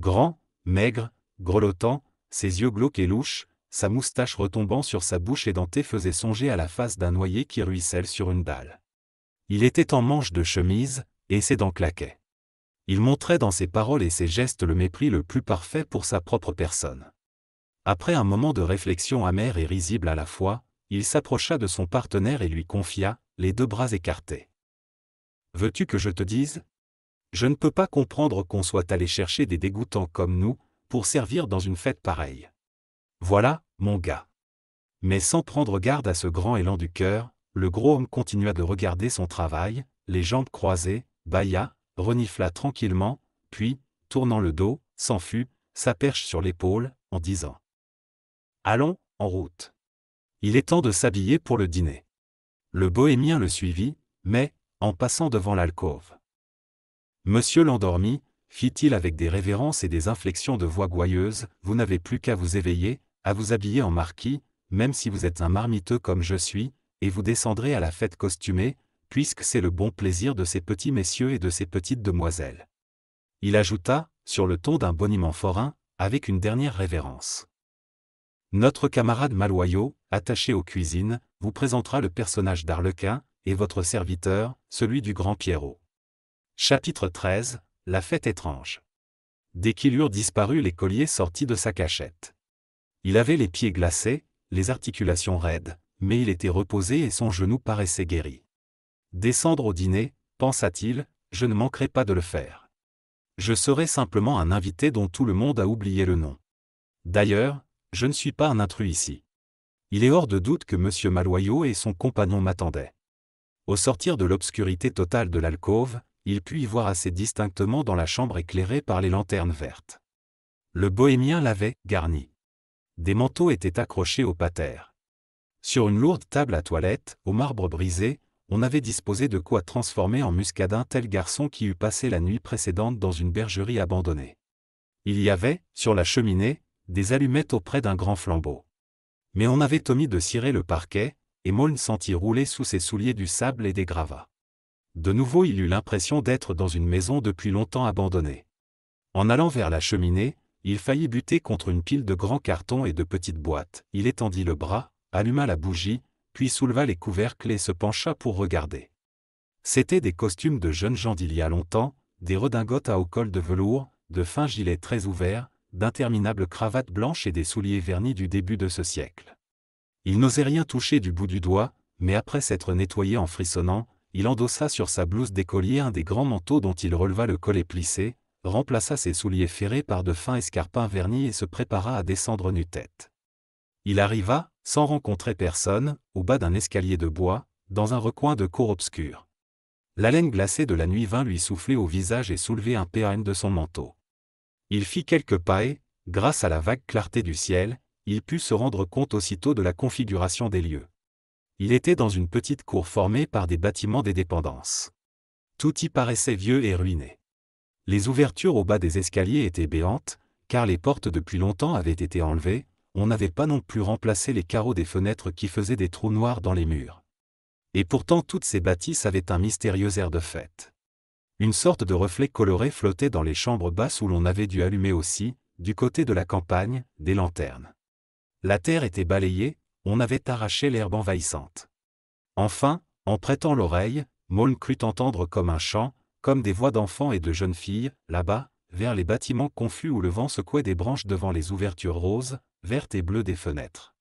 Grand, maigre, grelottant, ses yeux glauques et louches, sa moustache retombant sur sa bouche édentée faisait songer à la face d'un noyer qui ruisselle sur une dalle. Il était en manche de chemise, et ses dents claquaient. Il montrait dans ses paroles et ses gestes le mépris le plus parfait pour sa propre personne. Après un moment de réflexion amère et risible à la fois, il s'approcha de son partenaire et lui confia, les deux bras écartés. Veux-tu que je te dise Je ne peux pas comprendre qu'on soit allé chercher des dégoûtants comme nous, pour servir dans une fête pareille. Voilà, mon gars. Mais sans prendre garde à ce grand élan du cœur, le gros homme continua de regarder son travail, les jambes croisées, bailla, renifla tranquillement, puis, tournant le dos, s'enfuit, sa perche sur l'épaule, en disant ⁇ Allons, en route. Il est temps de s'habiller pour le dîner. Le bohémien le suivit, mais, en passant devant l'alcôve. Monsieur l'endormi, fit-il avec des révérences et des inflexions de voix gouailleuse, vous n'avez plus qu'à vous éveiller, à vous habiller en marquis, même si vous êtes un marmiteux comme je suis, et vous descendrez à la fête costumée, puisque c'est le bon plaisir de ces petits messieurs et de ces petites demoiselles. Il ajouta, sur le ton d'un boniment forain, avec une dernière révérence. Notre camarade Maloyau, attaché aux cuisines, vous présentera le personnage d'Arlequin, et votre serviteur, celui du grand Pierrot. Chapitre 13 La fête étrange. Dès qu'il eurent disparu, l'écolier sortit de sa cachette. Il avait les pieds glacés, les articulations raides, mais il était reposé et son genou paraissait guéri. Descendre au dîner, pensa-t-il, je ne manquerai pas de le faire. Je serai simplement un invité dont tout le monde a oublié le nom. D'ailleurs, je ne suis pas un intrus ici. Il est hors de doute que M. Maloyau et son compagnon m'attendaient. Au sortir de l'obscurité totale de l'alcôve, il put y voir assez distinctement dans la chambre éclairée par les lanternes vertes. Le bohémien l'avait garni. Des manteaux étaient accrochés au patères. Sur une lourde table à toilette, au marbre brisé, on avait disposé de quoi transformer en muscadin tel garçon qui eût passé la nuit précédente dans une bergerie abandonnée. Il y avait, sur la cheminée, des allumettes auprès d'un grand flambeau. Mais on avait omis de cirer le parquet, et Maulne sentit rouler sous ses souliers du sable et des gravats. De nouveau il eut l'impression d'être dans une maison depuis longtemps abandonnée. En allant vers la cheminée, il faillit buter contre une pile de grands cartons et de petites boîtes. Il étendit le bras, alluma la bougie, puis souleva les couvercles et se pencha pour regarder. C'étaient des costumes de jeunes gens d'il y a longtemps, des redingotes à haut col de velours, de fins gilets très ouverts, d'interminables cravates blanches et des souliers vernis du début de ce siècle. Il n'osait rien toucher du bout du doigt, mais après s'être nettoyé en frissonnant, il endossa sur sa blouse d'écolier un des grands manteaux dont il releva le collet plissé, remplaça ses souliers ferrés par de fins escarpins vernis et se prépara à descendre nu-tête. Il arriva, sans rencontrer personne, au bas d'un escalier de bois, dans un recoin de cour obscure. L'haleine glacée de la nuit vint lui souffler au visage et soulever un pérenne de son manteau. Il fit quelques pas et, grâce à la vague clarté du ciel, il put se rendre compte aussitôt de la configuration des lieux. Il était dans une petite cour formée par des bâtiments des dépendances. Tout y paraissait vieux et ruiné. Les ouvertures au bas des escaliers étaient béantes, car les portes depuis longtemps avaient été enlevées, on n'avait pas non plus remplacé les carreaux des fenêtres qui faisaient des trous noirs dans les murs. Et pourtant toutes ces bâtisses avaient un mystérieux air de fête. Une sorte de reflet coloré flottait dans les chambres basses où l'on avait dû allumer aussi, du côté de la campagne, des lanternes. La terre était balayée, on avait arraché l'herbe envahissante. Enfin, en prêtant l'oreille, Maulne crut entendre comme un chant, comme des voix d'enfants et de jeunes filles, là-bas, vers les bâtiments confus où le vent secouait des branches devant les ouvertures roses, vertes et bleues des fenêtres.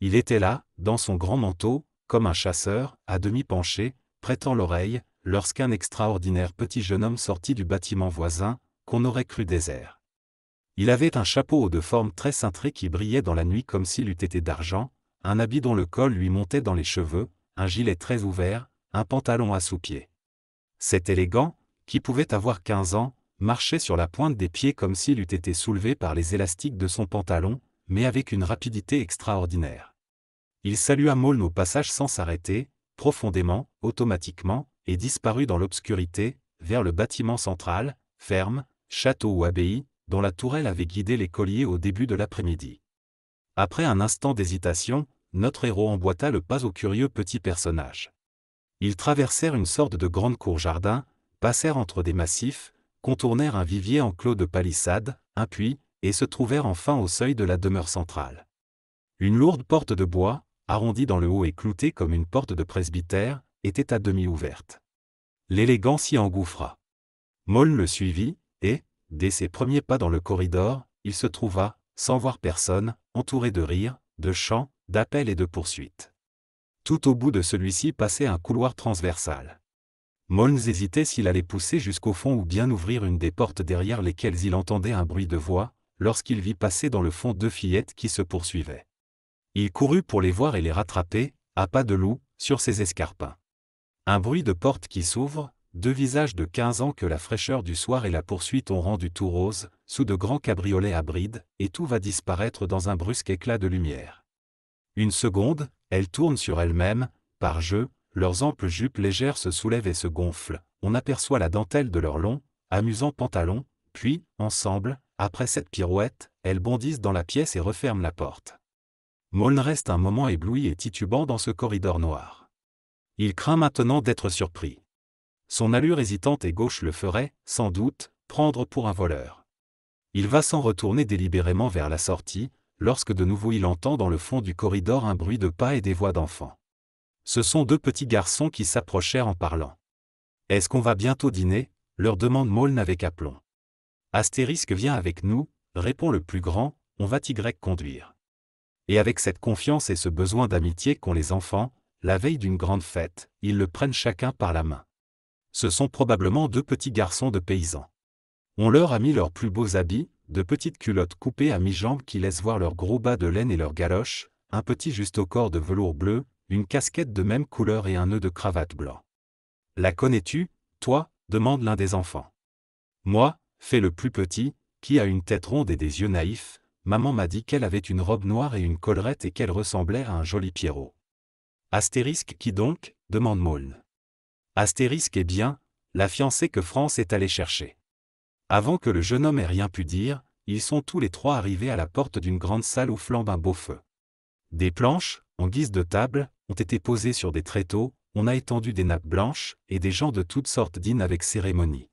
Il était là, dans son grand manteau, comme un chasseur, à demi penché, prêtant l'oreille, lorsqu'un extraordinaire petit jeune homme sortit du bâtiment voisin, qu'on aurait cru désert. Il avait un chapeau haut de forme très cintré qui brillait dans la nuit comme s'il eût été d'argent, un habit dont le col lui montait dans les cheveux, un gilet très ouvert, un pantalon à sous-pieds. Cet élégant, qui pouvait avoir quinze ans, marchait sur la pointe des pieds comme s'il eût été soulevé par les élastiques de son pantalon, mais avec une rapidité extraordinaire. Il salua Maulne au passage sans s'arrêter, profondément, automatiquement, et disparut dans l'obscurité, vers le bâtiment central, ferme, château ou abbaye, dont la tourelle avait guidé les colliers au début de l'après-midi. Après un instant d'hésitation, notre héros emboîta le pas au curieux petit personnage. Ils traversèrent une sorte de grande cour-jardin, passèrent entre des massifs, contournèrent un vivier enclos de palissades, un puits, et se trouvèrent enfin au seuil de la demeure centrale. Une lourde porte de bois, arrondie dans le haut et cloutée comme une porte de presbytère, était à demi ouverte. L'élégant s'y engouffra. Moll le suivit, et, dès ses premiers pas dans le corridor, il se trouva, sans voir personne, entouré de rires, de chants, d'appels et de poursuites. Tout au bout de celui-ci passait un couloir transversal. Molnes hésitait s'il allait pousser jusqu'au fond ou bien ouvrir une des portes derrière lesquelles il entendait un bruit de voix, lorsqu'il vit passer dans le fond deux fillettes qui se poursuivaient. Il courut pour les voir et les rattraper, à pas de loup, sur ses escarpins. Un bruit de porte qui s'ouvre, deux visages de quinze ans que la fraîcheur du soir et la poursuite ont rendu tout rose, sous de grands cabriolets à brides, et tout va disparaître dans un brusque éclat de lumière. Une seconde, elles tournent sur elles-mêmes, par jeu, leurs amples jupes légères se soulèvent et se gonflent, on aperçoit la dentelle de leurs longs, amusants pantalons, puis, ensemble, après cette pirouette, elles bondissent dans la pièce et referment la porte. Maulne reste un moment ébloui et titubant dans ce corridor noir. Il craint maintenant d'être surpris. Son allure hésitante et gauche le ferait, sans doute, prendre pour un voleur. Il va s'en retourner délibérément vers la sortie, lorsque de nouveau il entend dans le fond du corridor un bruit de pas et des voix d'enfants. Ce sont deux petits garçons qui s'approchèrent en parlant. Est-ce qu'on va bientôt dîner leur demande Maulne avec aplomb. Astérisque vient avec nous, répond le plus grand, on va Y conduire. Et avec cette confiance et ce besoin d'amitié qu'ont les enfants, la veille d'une grande fête, ils le prennent chacun par la main. Ce sont probablement deux petits garçons de paysans. On leur a mis leurs plus beaux habits, de petites culottes coupées à mi-jambe qui laissent voir leurs gros bas de laine et leurs galoches, un petit juste au corps de velours bleu, une casquette de même couleur et un nœud de cravate blanc. La connais-tu, toi demande l'un des enfants. Moi, fait le plus petit, qui a une tête ronde et des yeux naïfs, maman m'a dit qu'elle avait une robe noire et une collerette et qu'elle ressemblait à un joli Pierrot. Astérisque qui donc demande Maulne. Astérisque est bien, la fiancée que France est allée chercher. Avant que le jeune homme ait rien pu dire, ils sont tous les trois arrivés à la porte d'une grande salle où flambe un beau feu. Des planches, en guise de table, ont été posées sur des tréteaux, on a étendu des nappes blanches, et des gens de toutes sortes dînent avec cérémonie.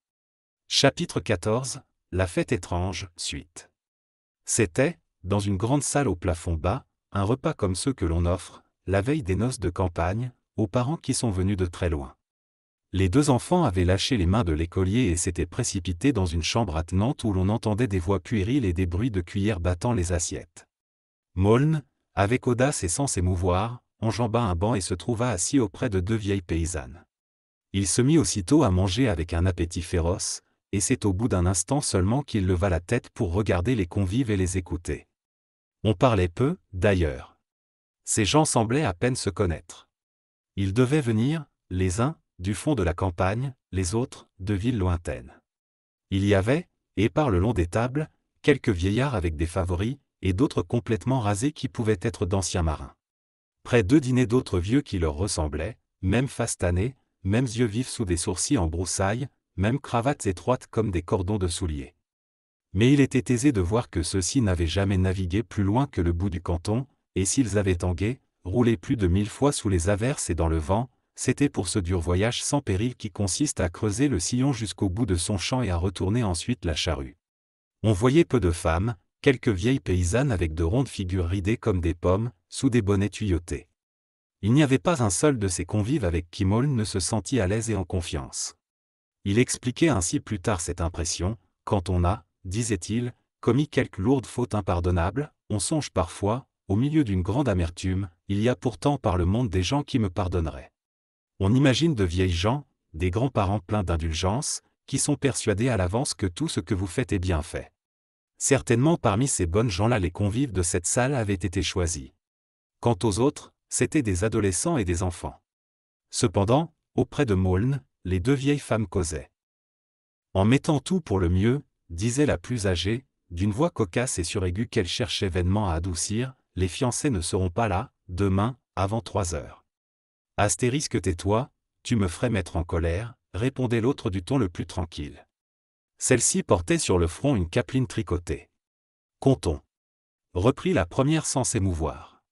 Chapitre 14 La fête étrange, suite. C'était, dans une grande salle au plafond bas, un repas comme ceux que l'on offre, la veille des noces de campagne, aux parents qui sont venus de très loin. Les deux enfants avaient lâché les mains de l'écolier et s'étaient précipités dans une chambre attenante où l'on entendait des voix puériles et des bruits de cuillères battant les assiettes. Maulne, avec audace et sans s'émouvoir, enjamba un banc et se trouva assis auprès de deux vieilles paysannes. Il se mit aussitôt à manger avec un appétit féroce, et c'est au bout d'un instant seulement qu'il leva la tête pour regarder les convives et les écouter. On parlait peu, d'ailleurs. Ces gens semblaient à peine se connaître. Ils devaient venir, les uns, du fond de la campagne, les autres, de villes lointaines. Il y avait, et par le long des tables, quelques vieillards avec des favoris, et d'autres complètement rasés qui pouvaient être d'anciens marins. Près d'eux dînaient d'autres vieux qui leur ressemblaient, même fastanés, mêmes yeux vifs sous des sourcils en broussailles, même cravates étroites comme des cordons de souliers. Mais il était aisé de voir que ceux-ci n'avaient jamais navigué plus loin que le bout du canton, et s'ils avaient tangué, roulé plus de mille fois sous les averses et dans le vent, c'était pour ce dur voyage sans péril qui consiste à creuser le sillon jusqu'au bout de son champ et à retourner ensuite la charrue. On voyait peu de femmes, quelques vieilles paysannes avec de rondes figures ridées comme des pommes, sous des bonnets tuyautés. Il n'y avait pas un seul de ces convives avec qui Moln ne se sentit à l'aise et en confiance. Il expliquait ainsi plus tard cette impression, quand on a, disait-il, commis quelque lourde faute impardonnable, on songe parfois, au milieu d'une grande amertume, il y a pourtant par le monde des gens qui me pardonneraient. On imagine de vieilles gens, des grands-parents pleins d'indulgence, qui sont persuadés à l'avance que tout ce que vous faites est bien fait. Certainement parmi ces bonnes gens-là les convives de cette salle avaient été choisis. Quant aux autres, c'étaient des adolescents et des enfants. Cependant, auprès de Maulne, les deux vieilles femmes causaient. En mettant tout pour le mieux, disait la plus âgée, d'une voix cocasse et suraiguë qu'elle cherchait vainement à adoucir, les fiancés ne seront pas là, demain, avant trois heures. Astérisque tais-toi, tu me ferais mettre en colère, répondait l'autre du ton le plus tranquille. Celle-ci portait sur le front une capeline tricotée. Comptons. Reprit la première sans s'émouvoir.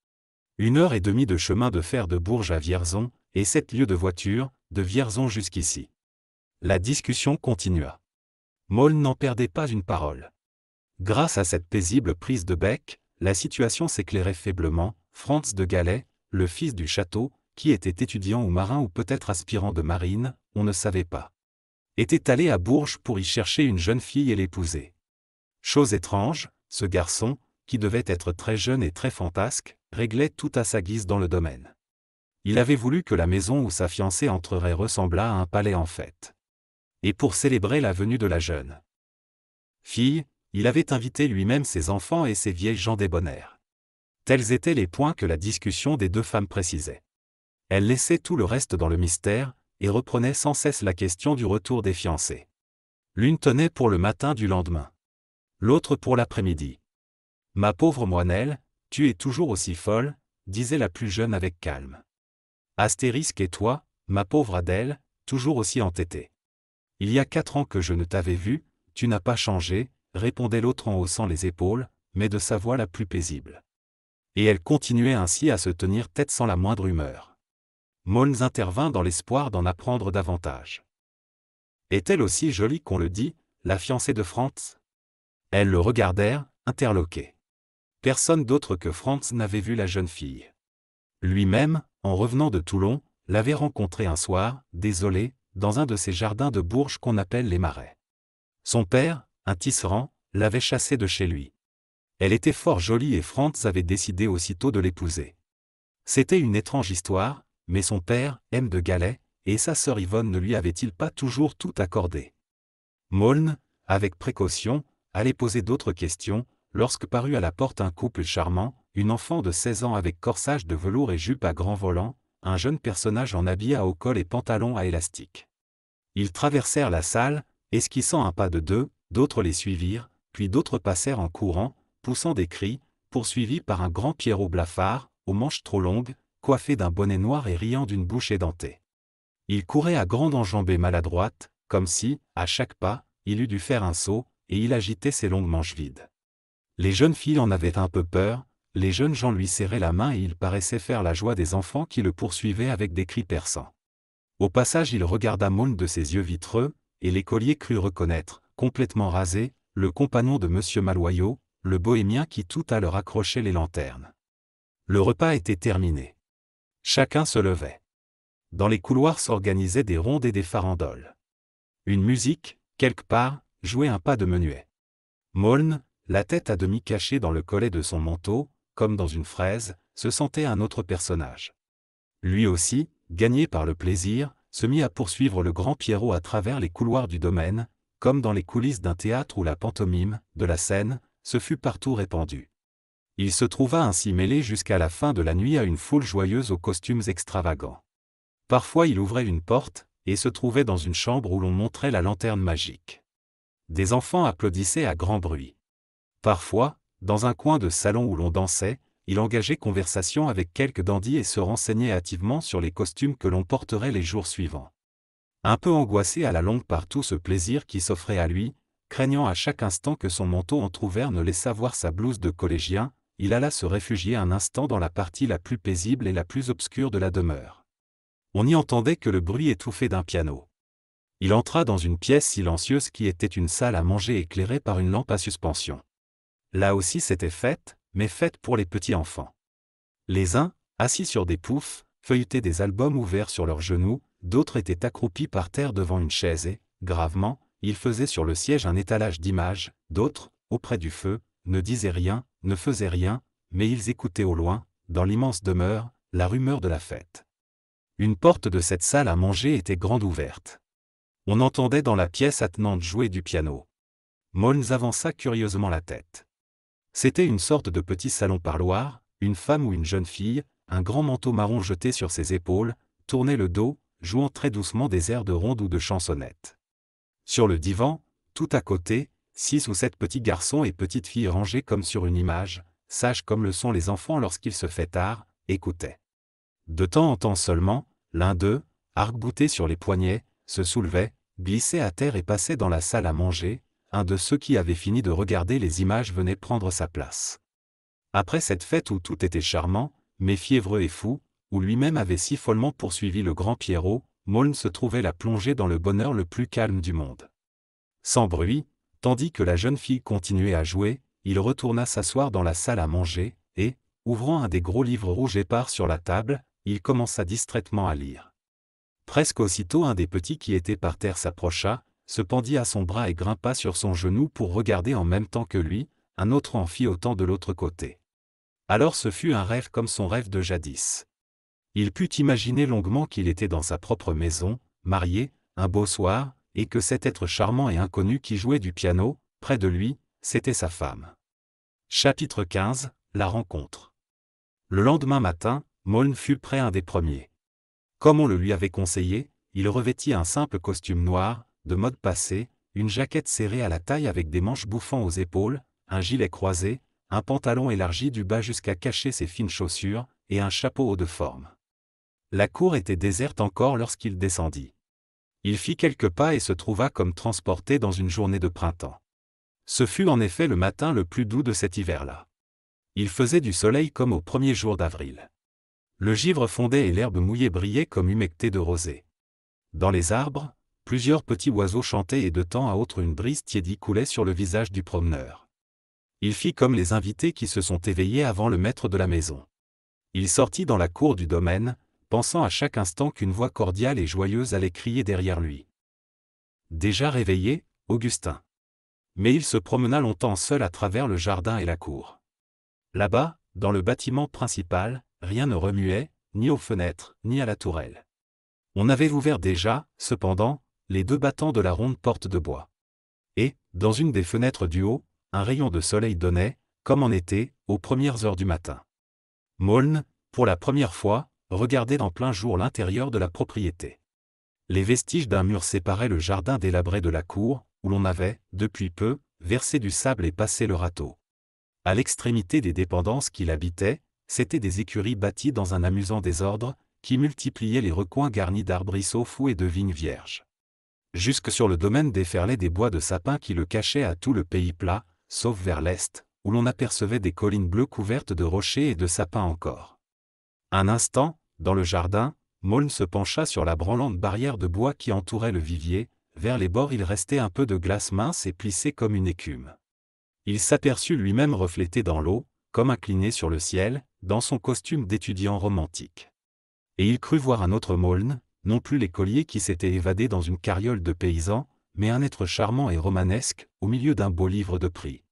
Une heure et demie de chemin de fer de Bourges à Vierzon, et sept lieues de voiture, de Vierzon jusqu'ici. La discussion continua. Moll n'en perdait pas une parole. Grâce à cette paisible prise de bec, la situation s'éclairait faiblement, Franz de Galais, le fils du château, qui était étudiant ou marin ou peut-être aspirant de marine, on ne savait pas, était allé à Bourges pour y chercher une jeune fille et l'épouser. Chose étrange, ce garçon, qui devait être très jeune et très fantasque, réglait tout à sa guise dans le domaine. Il avait voulu que la maison où sa fiancée entrerait ressemblât à un palais en fête. Et pour célébrer la venue de la jeune fille, il avait invité lui-même ses enfants et ses vieilles gens débonnaires. Tels étaient les points que la discussion des deux femmes précisait. Elle laissait tout le reste dans le mystère, et reprenait sans cesse la question du retour des fiancés. L'une tenait pour le matin du lendemain, l'autre pour l'après-midi. Ma pauvre moinelle, tu es toujours aussi folle, disait la plus jeune avec calme. Astérisque et toi, ma pauvre Adèle, toujours aussi entêtée. Il y a quatre ans que je ne t'avais vue, tu n'as pas changé, répondait l'autre en haussant les épaules, mais de sa voix la plus paisible. Et elle continuait ainsi à se tenir tête sans la moindre humeur. Molnes intervint dans l'espoir d'en apprendre davantage. Est-elle aussi jolie qu'on le dit, la fiancée de Franz Elles le regardèrent, interloquées. Personne d'autre que Franz n'avait vu la jeune fille. Lui-même, en revenant de Toulon, l'avait rencontrée un soir, désolé, dans un de ces jardins de Bourges qu'on appelle les marais. Son père, un tisserand, l'avait chassée de chez lui. Elle était fort jolie et Franz avait décidé aussitôt de l'épouser. C'était une étrange histoire, mais son père, M. de Galais, et sa sœur Yvonne ne lui avaient-ils pas toujours tout accordé Maulne, avec précaution, allait poser d'autres questions, lorsque parut à la porte un couple charmant, une enfant de 16 ans avec corsage de velours et jupe à grand volant, un jeune personnage en habit à haut col et pantalon à élastique. Ils traversèrent la salle, esquissant un pas de deux, d'autres les suivirent, puis d'autres passèrent en courant, poussant des cris, poursuivis par un grand Pierrot blafard, aux manches trop longues, coiffé d'un bonnet noir et riant d'une bouche édentée. Il courait à grande enjambée maladroite, comme si, à chaque pas, il eût dû faire un saut, et il agitait ses longues manches vides. Les jeunes filles en avaient un peu peur, les jeunes gens lui serraient la main et il paraissait faire la joie des enfants qui le poursuivaient avec des cris perçants. Au passage il regarda moun de ses yeux vitreux, et l'écolier crut reconnaître, complètement rasé, le compagnon de M. Maloyau, le bohémien qui tout à leur accrochait les lanternes. Le repas était terminé. Chacun se levait. Dans les couloirs s'organisaient des rondes et des farandoles. Une musique, quelque part, jouait un pas de menuet. Moln, la tête à demi cachée dans le collet de son manteau, comme dans une fraise, se sentait un autre personnage. Lui aussi, gagné par le plaisir, se mit à poursuivre le grand Pierrot à travers les couloirs du domaine, comme dans les coulisses d'un théâtre ou la pantomime, de la scène, se fut partout répandue. Il se trouva ainsi mêlé jusqu'à la fin de la nuit à une foule joyeuse aux costumes extravagants. Parfois il ouvrait une porte, et se trouvait dans une chambre où l'on montrait la lanterne magique. Des enfants applaudissaient à grand bruit. Parfois, dans un coin de salon où l'on dansait, il engageait conversation avec quelques dandies et se renseignait hâtivement sur les costumes que l'on porterait les jours suivants un peu angoissé à la longue par tout ce plaisir qui s'offrait à lui, craignant à chaque instant que son manteau entr'ouvert ne laissât voir sa blouse de collégien, il alla se réfugier un instant dans la partie la plus paisible et la plus obscure de la demeure. On n'y entendait que le bruit étouffé d'un piano. Il entra dans une pièce silencieuse qui était une salle à manger éclairée par une lampe à suspension. Là aussi c'était fête, mais fête pour les petits enfants. Les uns, assis sur des poufs, feuilletaient des albums ouverts sur leurs genoux, d'autres étaient accroupis par terre devant une chaise et, gravement, ils faisaient sur le siège un étalage d'images, d'autres, auprès du feu, ne disaient rien, ne faisaient rien, mais ils écoutaient au loin, dans l'immense demeure, la rumeur de la fête. Une porte de cette salle à manger était grande ouverte. On entendait dans la pièce attenante jouer du piano. Molnes avança curieusement la tête. C'était une sorte de petit salon parloir, une femme ou une jeune fille, un grand manteau marron jeté sur ses épaules, tournait le dos, jouant très doucement des airs de ronde ou de chansonnette. Sur le divan, tout à côté, six ou sept petits garçons et petites filles rangés comme sur une image, sages comme le sont les enfants lorsqu'il se fait tard, écoutaient. De temps en temps seulement, l'un d'eux, arc-bouté sur les poignets, se soulevait, glissait à terre et passait dans la salle à manger, un de ceux qui avaient fini de regarder les images venait prendre sa place. Après cette fête où tout était charmant, mais fiévreux et fou, où lui-même avait si follement poursuivi le grand Pierrot, Maulne se trouvait la plongée dans le bonheur le plus calme du monde. Sans bruit, tandis que la jeune fille continuait à jouer, il retourna s'asseoir dans la salle à manger, et, ouvrant un des gros livres rouges épars sur la table, il commença distraitement à lire. Presque aussitôt un des petits qui était par terre s'approcha, se pendit à son bras et grimpa sur son genou pour regarder en même temps que lui, un autre en fit autant de l'autre côté. Alors ce fut un rêve comme son rêve de jadis. Il put imaginer longuement qu'il était dans sa propre maison, marié, un beau soir, et que cet être charmant et inconnu qui jouait du piano, près de lui, c'était sa femme. Chapitre 15 La rencontre. Le lendemain matin, Moln fut prêt un des premiers. Comme on le lui avait conseillé, il revêtit un simple costume noir, de mode passé, une jaquette serrée à la taille avec des manches bouffant aux épaules, un gilet croisé, un pantalon élargi du bas jusqu'à cacher ses fines chaussures, et un chapeau haut de forme la cour était déserte encore lorsqu'il descendit. Il fit quelques pas et se trouva comme transporté dans une journée de printemps. Ce fut en effet le matin le plus doux de cet hiver-là. Il faisait du soleil comme au premier jour d'avril. Le givre fondait et l'herbe mouillée brillait comme humectée de rosée. Dans les arbres, plusieurs petits oiseaux chantaient et de temps à autre une brise tiédie coulait sur le visage du promeneur. Il fit comme les invités qui se sont éveillés avant le maître de la maison. Il sortit dans la cour du domaine, pensant à chaque instant qu'une voix cordiale et joyeuse allait crier derrière lui. Déjà réveillé, Augustin. Mais il se promena longtemps seul à travers le jardin et la cour. Là-bas, dans le bâtiment principal, rien ne remuait, ni aux fenêtres, ni à la tourelle. On avait ouvert déjà, cependant, les deux battants de la ronde porte de bois. Et, dans une des fenêtres du haut, un rayon de soleil donnait, comme en été, aux premières heures du matin. Maulne, pour la première fois, regardait dans plein jour l'intérieur de la propriété. Les vestiges d'un mur séparaient le jardin délabré de la cour, où l'on avait, depuis peu, versé du sable et passé le râteau. À l'extrémité des dépendances qu'il habitait, c'étaient des écuries bâties dans un amusant désordre, qui multipliaient les recoins garnis d'arbrisseaux fous et de vignes vierges. Jusque sur le domaine déferlaient des bois de sapin qui le cachaient à tout le pays plat, sauf vers l'est, où l'on apercevait des collines bleues couvertes de rochers et de sapins encore. Un instant, dans le jardin, Maulne se pencha sur la branlante barrière de bois qui entourait le vivier, vers les bords il restait un peu de glace mince et plissée comme une écume. Il s'aperçut lui-même reflété dans l'eau, comme incliné sur le ciel, dans son costume d'étudiant romantique. Et il crut voir un autre Maulne, non plus l'écolier qui s'était évadé dans une carriole de paysan, mais un être charmant et romanesque, au milieu d'un beau livre de prix.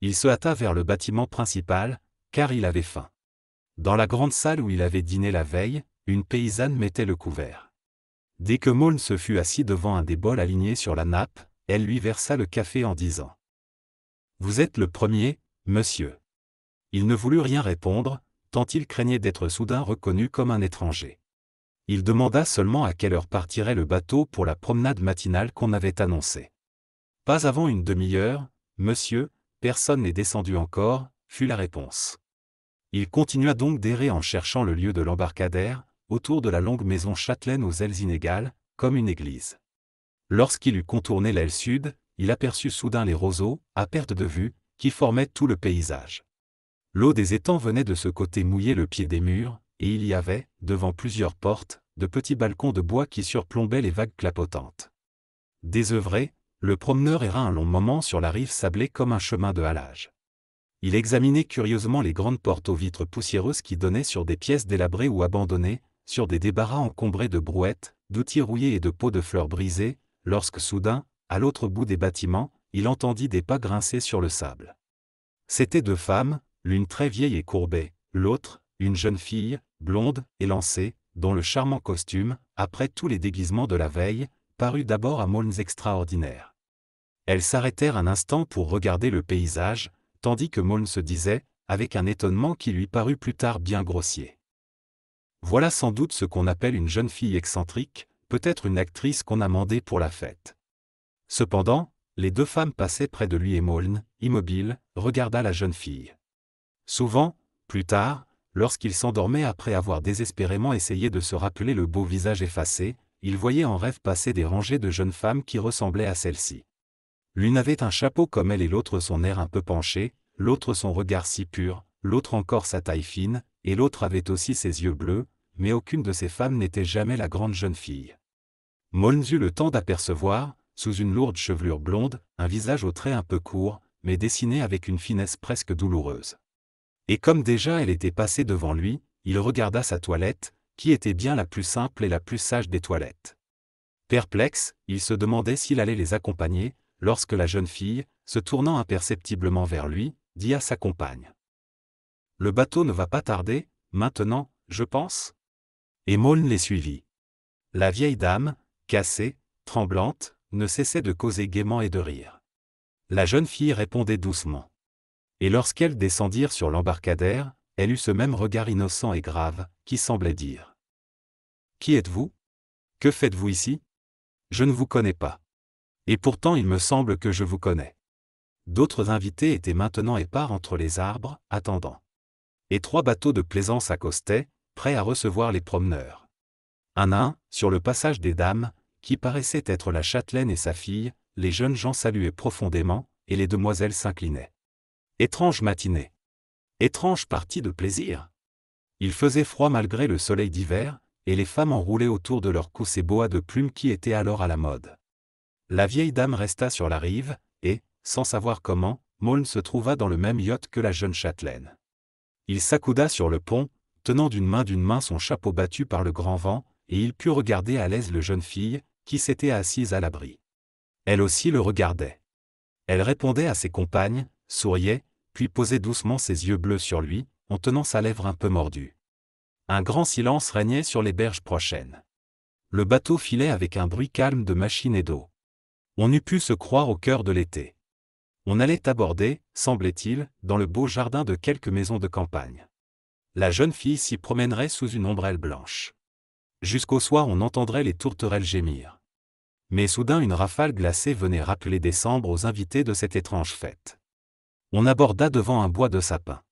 Il se hâta vers le bâtiment principal, car il avait faim. Dans la grande salle où il avait dîné la veille, une paysanne mettait le couvert. Dès que Maulne se fut assis devant un des bols alignés sur la nappe, elle lui versa le café en disant « Vous êtes le premier, monsieur ». Il ne voulut rien répondre, tant il craignait d'être soudain reconnu comme un étranger. Il demanda seulement à quelle heure partirait le bateau pour la promenade matinale qu'on avait annoncée. Pas avant une demi-heure, monsieur, personne n'est descendu encore, fut la réponse. Il continua donc d'errer en cherchant le lieu de l'embarcadère, autour de la longue maison châtelaine aux ailes inégales, comme une église. Lorsqu'il eut contourné l'aile sud, il aperçut soudain les roseaux, à perte de vue, qui formaient tout le paysage. L'eau des étangs venait de ce côté mouiller le pied des murs, et il y avait, devant plusieurs portes, de petits balcons de bois qui surplombaient les vagues clapotantes. Désœuvré, le promeneur erra un long moment sur la rive sablée comme un chemin de halage il examinait curieusement les grandes portes aux vitres poussiéreuses qui donnaient sur des pièces délabrées ou abandonnées, sur des débarras encombrés de brouettes, d'outils rouillés et de pots de fleurs brisées, lorsque soudain, à l'autre bout des bâtiments, il entendit des pas grincer sur le sable. C'étaient deux femmes, l'une très vieille et courbée, l'autre, une jeune fille, blonde, élancée, dont le charmant costume, après tous les déguisements de la veille, parut d'abord à Maulnes extraordinaire. Elles s'arrêtèrent un instant pour regarder le paysage, tandis que Maulne se disait, avec un étonnement qui lui parut plus tard bien grossier. Voilà sans doute ce qu'on appelle une jeune fille excentrique, peut-être une actrice qu'on a mandée pour la fête. Cependant, les deux femmes passaient près de lui et Maulne, immobile, regarda la jeune fille. Souvent, plus tard, lorsqu'il s'endormait après avoir désespérément essayé de se rappeler le beau visage effacé, il voyait en rêve passer des rangées de jeunes femmes qui ressemblaient à celle-ci. L'une avait un chapeau comme elle et l'autre son air un peu penché, l'autre son regard si pur, l'autre encore sa taille fine, et l'autre avait aussi ses yeux bleus, mais aucune de ces femmes n'était jamais la grande jeune fille. Molnes eut le temps d'apercevoir, sous une lourde chevelure blonde, un visage aux traits un peu court, mais dessiné avec une finesse presque douloureuse. Et comme déjà elle était passée devant lui, il regarda sa toilette, qui était bien la plus simple et la plus sage des toilettes. Perplexe, il se demandait s'il allait les accompagner, lorsque la jeune fille, se tournant imperceptiblement vers lui, dit à sa compagne. Le bateau ne va pas tarder, maintenant, je pense. Et Maulne les suivit. La vieille dame, cassée, tremblante, ne cessait de causer gaiement et de rire. La jeune fille répondait doucement. Et lorsqu'elles descendirent sur l'embarcadère, elle eut ce même regard innocent et grave, qui semblait dire ⁇ Qui êtes-vous Que faites-vous ici Je ne vous connais pas. Et pourtant il me semble que je vous connais. D'autres invités étaient maintenant épars entre les arbres, attendant. Et trois bateaux de plaisance accostaient, prêts à recevoir les promeneurs. Un à un, sur le passage des dames, qui paraissait être la châtelaine et sa fille, les jeunes gens saluaient profondément, et les demoiselles s'inclinaient. Étrange matinée. Étrange partie de plaisir. Il faisait froid malgré le soleil d'hiver, et les femmes enroulaient autour de leurs cou ces boas de plumes qui étaient alors à la mode. La vieille dame resta sur la rive, et, sans savoir comment, Maulne se trouva dans le même yacht que la jeune châtelaine. Il s'accouda sur le pont, tenant d'une main d'une main son chapeau battu par le grand vent, et il put regarder à l'aise le jeune fille, qui s'était assise à l'abri. Elle aussi le regardait. Elle répondait à ses compagnes, souriait, puis posait doucement ses yeux bleus sur lui, en tenant sa lèvre un peu mordue. Un grand silence régnait sur les berges prochaines. Le bateau filait avec un bruit calme de machine et d'eau. On eût pu se croire au cœur de l'été. On allait aborder, semblait-il, dans le beau jardin de quelques maisons de campagne. La jeune fille s'y promènerait sous une ombrelle blanche. Jusqu'au soir on entendrait les tourterelles gémir. Mais soudain une rafale glacée venait rappeler décembre aux invités de cette étrange fête. On aborda devant un bois de sapin.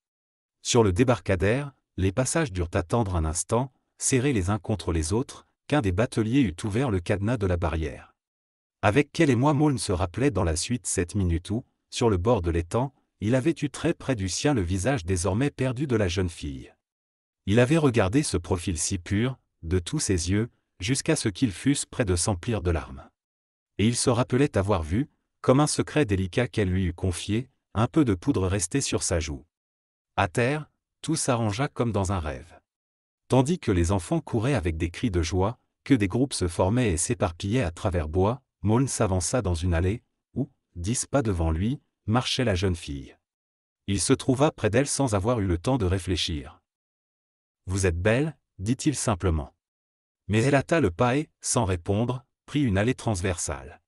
Sur le débarcadère, les passages durent attendre un instant, serrés les uns contre les autres, qu'un des bateliers eût ouvert le cadenas de la barrière. Avec quel émoi Maulne se rappelait dans la suite cette minute où, sur le bord de l'étang, il avait eu très près du sien le visage désormais perdu de la jeune fille. Il avait regardé ce profil si pur, de tous ses yeux, jusqu'à ce qu'ils fussent près de s'emplir de larmes. Et il se rappelait avoir vu, comme un secret délicat qu'elle lui eût confié, un peu de poudre restée sur sa joue. À terre, tout s'arrangea comme dans un rêve. Tandis que les enfants couraient avec des cris de joie, que des groupes se formaient et s'éparpillaient à travers bois, Maulne s'avança dans une allée, où, dix pas devant lui, marchait la jeune fille. Il se trouva près d'elle sans avoir eu le temps de réfléchir. Vous êtes belle, dit-il simplement. Mais elle hâta le pas et, sans répondre, prit une allée transversale.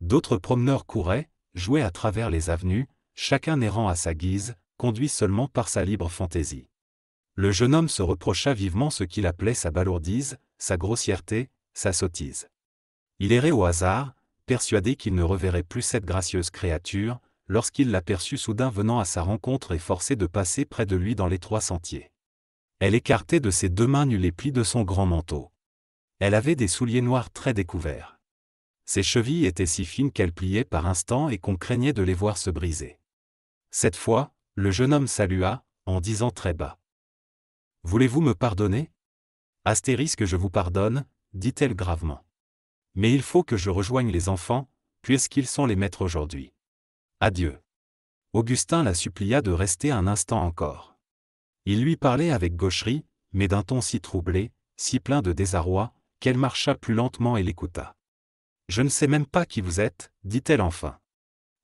D'autres promeneurs couraient, jouaient à travers les avenues, chacun errant à sa guise, conduit seulement par sa libre fantaisie. Le jeune homme se reprocha vivement ce qu'il appelait sa balourdise, sa grossièreté, sa sottise. Il errait au hasard, persuadé qu'il ne reverrait plus cette gracieuse créature, lorsqu'il l'aperçut soudain venant à sa rencontre et forcé de passer près de lui dans l'étroit sentier. Elle écartait de ses deux mains nus les plis de son grand manteau. Elle avait des souliers noirs très découverts. Ses chevilles étaient si fines qu'elles pliaient par instants et qu'on craignait de les voir se briser. Cette fois, le jeune homme salua, en disant très bas. Voulez-vous me pardonner Astérisque je vous pardonne, dit-elle gravement. Mais il faut que je rejoigne les enfants, puisqu'ils sont les maîtres aujourd'hui. Adieu. Augustin la supplia de rester un instant encore. Il lui parlait avec gaucherie, mais d'un ton si troublé, si plein de désarroi, qu'elle marcha plus lentement et l'écouta. Je ne sais même pas qui vous êtes, dit-elle enfin.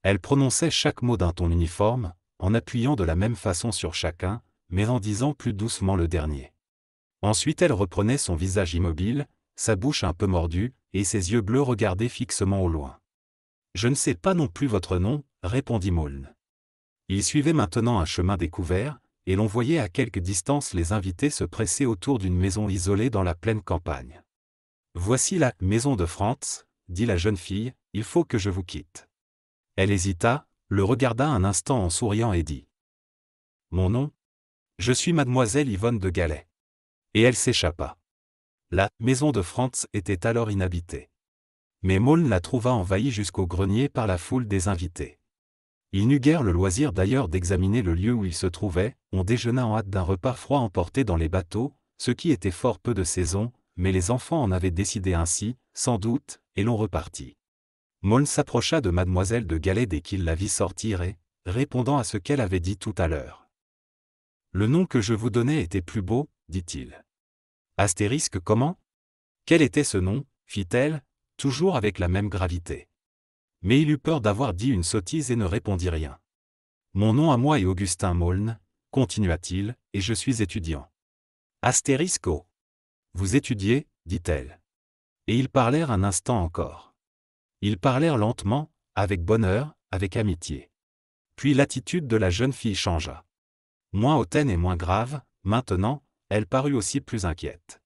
Elle prononçait chaque mot d'un ton uniforme, en appuyant de la même façon sur chacun, mais en disant plus doucement le dernier. Ensuite elle reprenait son visage immobile, sa bouche un peu mordue, et ses yeux bleus regardaient fixement au loin. Je ne sais pas non plus votre nom, répondit Maulne. Il suivait maintenant un chemin découvert, et l'on voyait à quelque distance les invités se presser autour d'une maison isolée dans la pleine campagne. Voici la maison de France, dit la jeune fille, il faut que je vous quitte. Elle hésita, le regarda un instant en souriant et dit Mon nom Je suis mademoiselle Yvonne de Galais. Et elle s'échappa. La maison de Franz était alors inhabitée. Mais Maulne la trouva envahie jusqu'au grenier par la foule des invités. Il n'eut guère le loisir d'ailleurs d'examiner le lieu où il se trouvait, on déjeuna en hâte d'un repas froid emporté dans les bateaux, ce qui était fort peu de saison, mais les enfants en avaient décidé ainsi, sans doute, et l'on repartit. Maulne s'approcha de mademoiselle de Galais dès qu'il la vit sortir et, répondant à ce qu'elle avait dit tout à l'heure. Le nom que je vous donnais était plus beau, dit-il. Astérisque comment Quel était ce nom fit-elle, toujours avec la même gravité. Mais il eut peur d'avoir dit une sottise et ne répondit rien. Mon nom à moi est Augustin Maulne, continua-t-il, et je suis étudiant. Astérisco. Oh! Vous étudiez, dit-elle. Et ils parlèrent un instant encore. Ils parlèrent lentement, avec bonheur, avec amitié. Puis l'attitude de la jeune fille changea. Moins hautaine et moins grave, maintenant, elle parut aussi plus inquiète.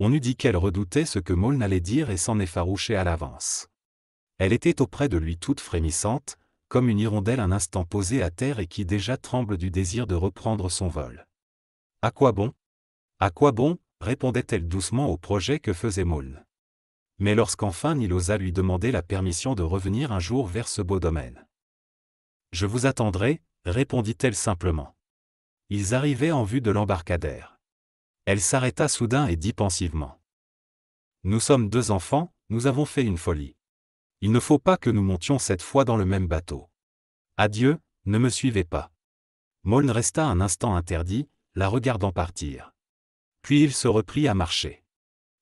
On eût dit qu'elle redoutait ce que Maulne allait dire et s'en effarouchait à l'avance. Elle était auprès de lui toute frémissante, comme une hirondelle un instant posée à terre et qui déjà tremble du désir de reprendre son vol. À quoi bon À quoi bon répondait-elle doucement au projet que faisait Maulne. Mais lorsqu'enfin il osa lui demander la permission de revenir un jour vers ce beau domaine. Je vous attendrai, répondit-elle simplement. Ils arrivaient en vue de l'embarcadère. Elle s'arrêta soudain et dit pensivement. Nous sommes deux enfants, nous avons fait une folie. Il ne faut pas que nous montions cette fois dans le même bateau. Adieu, ne me suivez pas. Moll resta un instant interdit, la regardant partir. Puis il se reprit à marcher.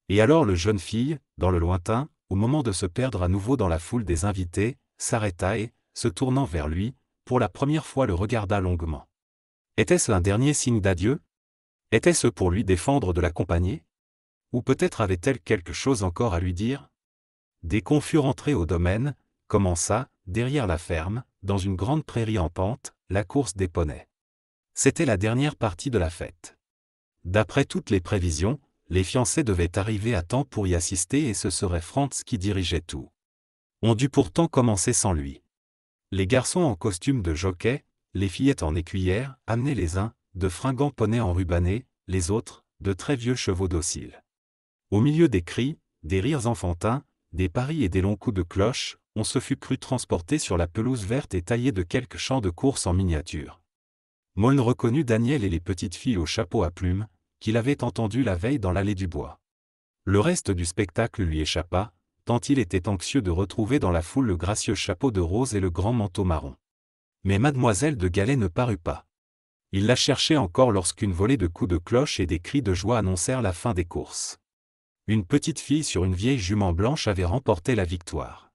Et alors le jeune fille, dans le lointain, au moment de se perdre à nouveau dans la foule des invités, s'arrêta et, se tournant vers lui, pour la première fois le regarda longuement. Était-ce un dernier signe d'adieu était-ce pour lui défendre de l'accompagner Ou peut-être avait-elle quelque chose encore à lui dire Dès qu'on fut rentré au domaine, commença, derrière la ferme, dans une grande prairie en pente, la course des poneys. C'était la dernière partie de la fête. D'après toutes les prévisions, les fiancés devaient arriver à temps pour y assister et ce serait Franz qui dirigeait tout. On dut pourtant commencer sans lui. Les garçons en costume de jockey, les fillettes en écuyère, amenaient les uns, de fringants poneys enrubannés, les autres, de très vieux chevaux dociles. Au milieu des cris, des rires enfantins, des paris et des longs coups de cloche, on se fut cru transporté sur la pelouse verte et taillée de quelques champs de course en miniature. Maulne reconnut Daniel et les petites filles au chapeau à plumes, qu'il avait entendues la veille dans l'allée du bois. Le reste du spectacle lui échappa, tant il était anxieux de retrouver dans la foule le gracieux chapeau de rose et le grand manteau marron. Mais mademoiselle de Galet ne parut pas. Il la cherchait encore lorsqu'une volée de coups de cloche et des cris de joie annoncèrent la fin des courses. Une petite fille sur une vieille jument blanche avait remporté la victoire.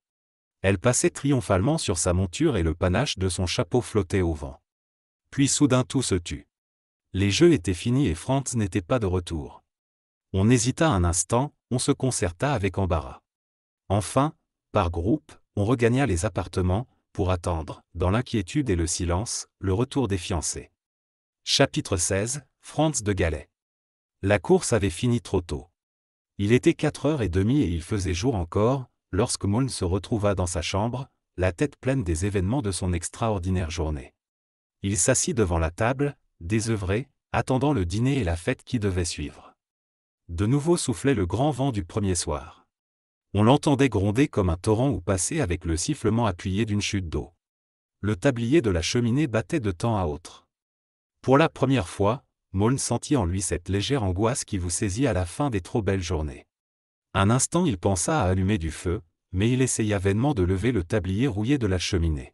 Elle passait triomphalement sur sa monture et le panache de son chapeau flottait au vent. Puis soudain tout se tut. Les jeux étaient finis et Franz n'était pas de retour. On hésita un instant, on se concerta avec embarras. Enfin, par groupe, on regagna les appartements, pour attendre, dans l'inquiétude et le silence, le retour des fiancés. Chapitre 16, Franz de Galais. La course avait fini trop tôt. Il était quatre heures et demie et il faisait jour encore, lorsque Maulne se retrouva dans sa chambre, la tête pleine des événements de son extraordinaire journée. Il s'assit devant la table, désœuvré, attendant le dîner et la fête qui devait suivre. De nouveau soufflait le grand vent du premier soir. On l'entendait gronder comme un torrent ou passer avec le sifflement appuyé d'une chute d'eau. Le tablier de la cheminée battait de temps à autre. Pour la première fois, Moln sentit en lui cette légère angoisse qui vous saisit à la fin des trop belles journées. Un instant il pensa à allumer du feu, mais il essaya vainement de lever le tablier rouillé de la cheminée.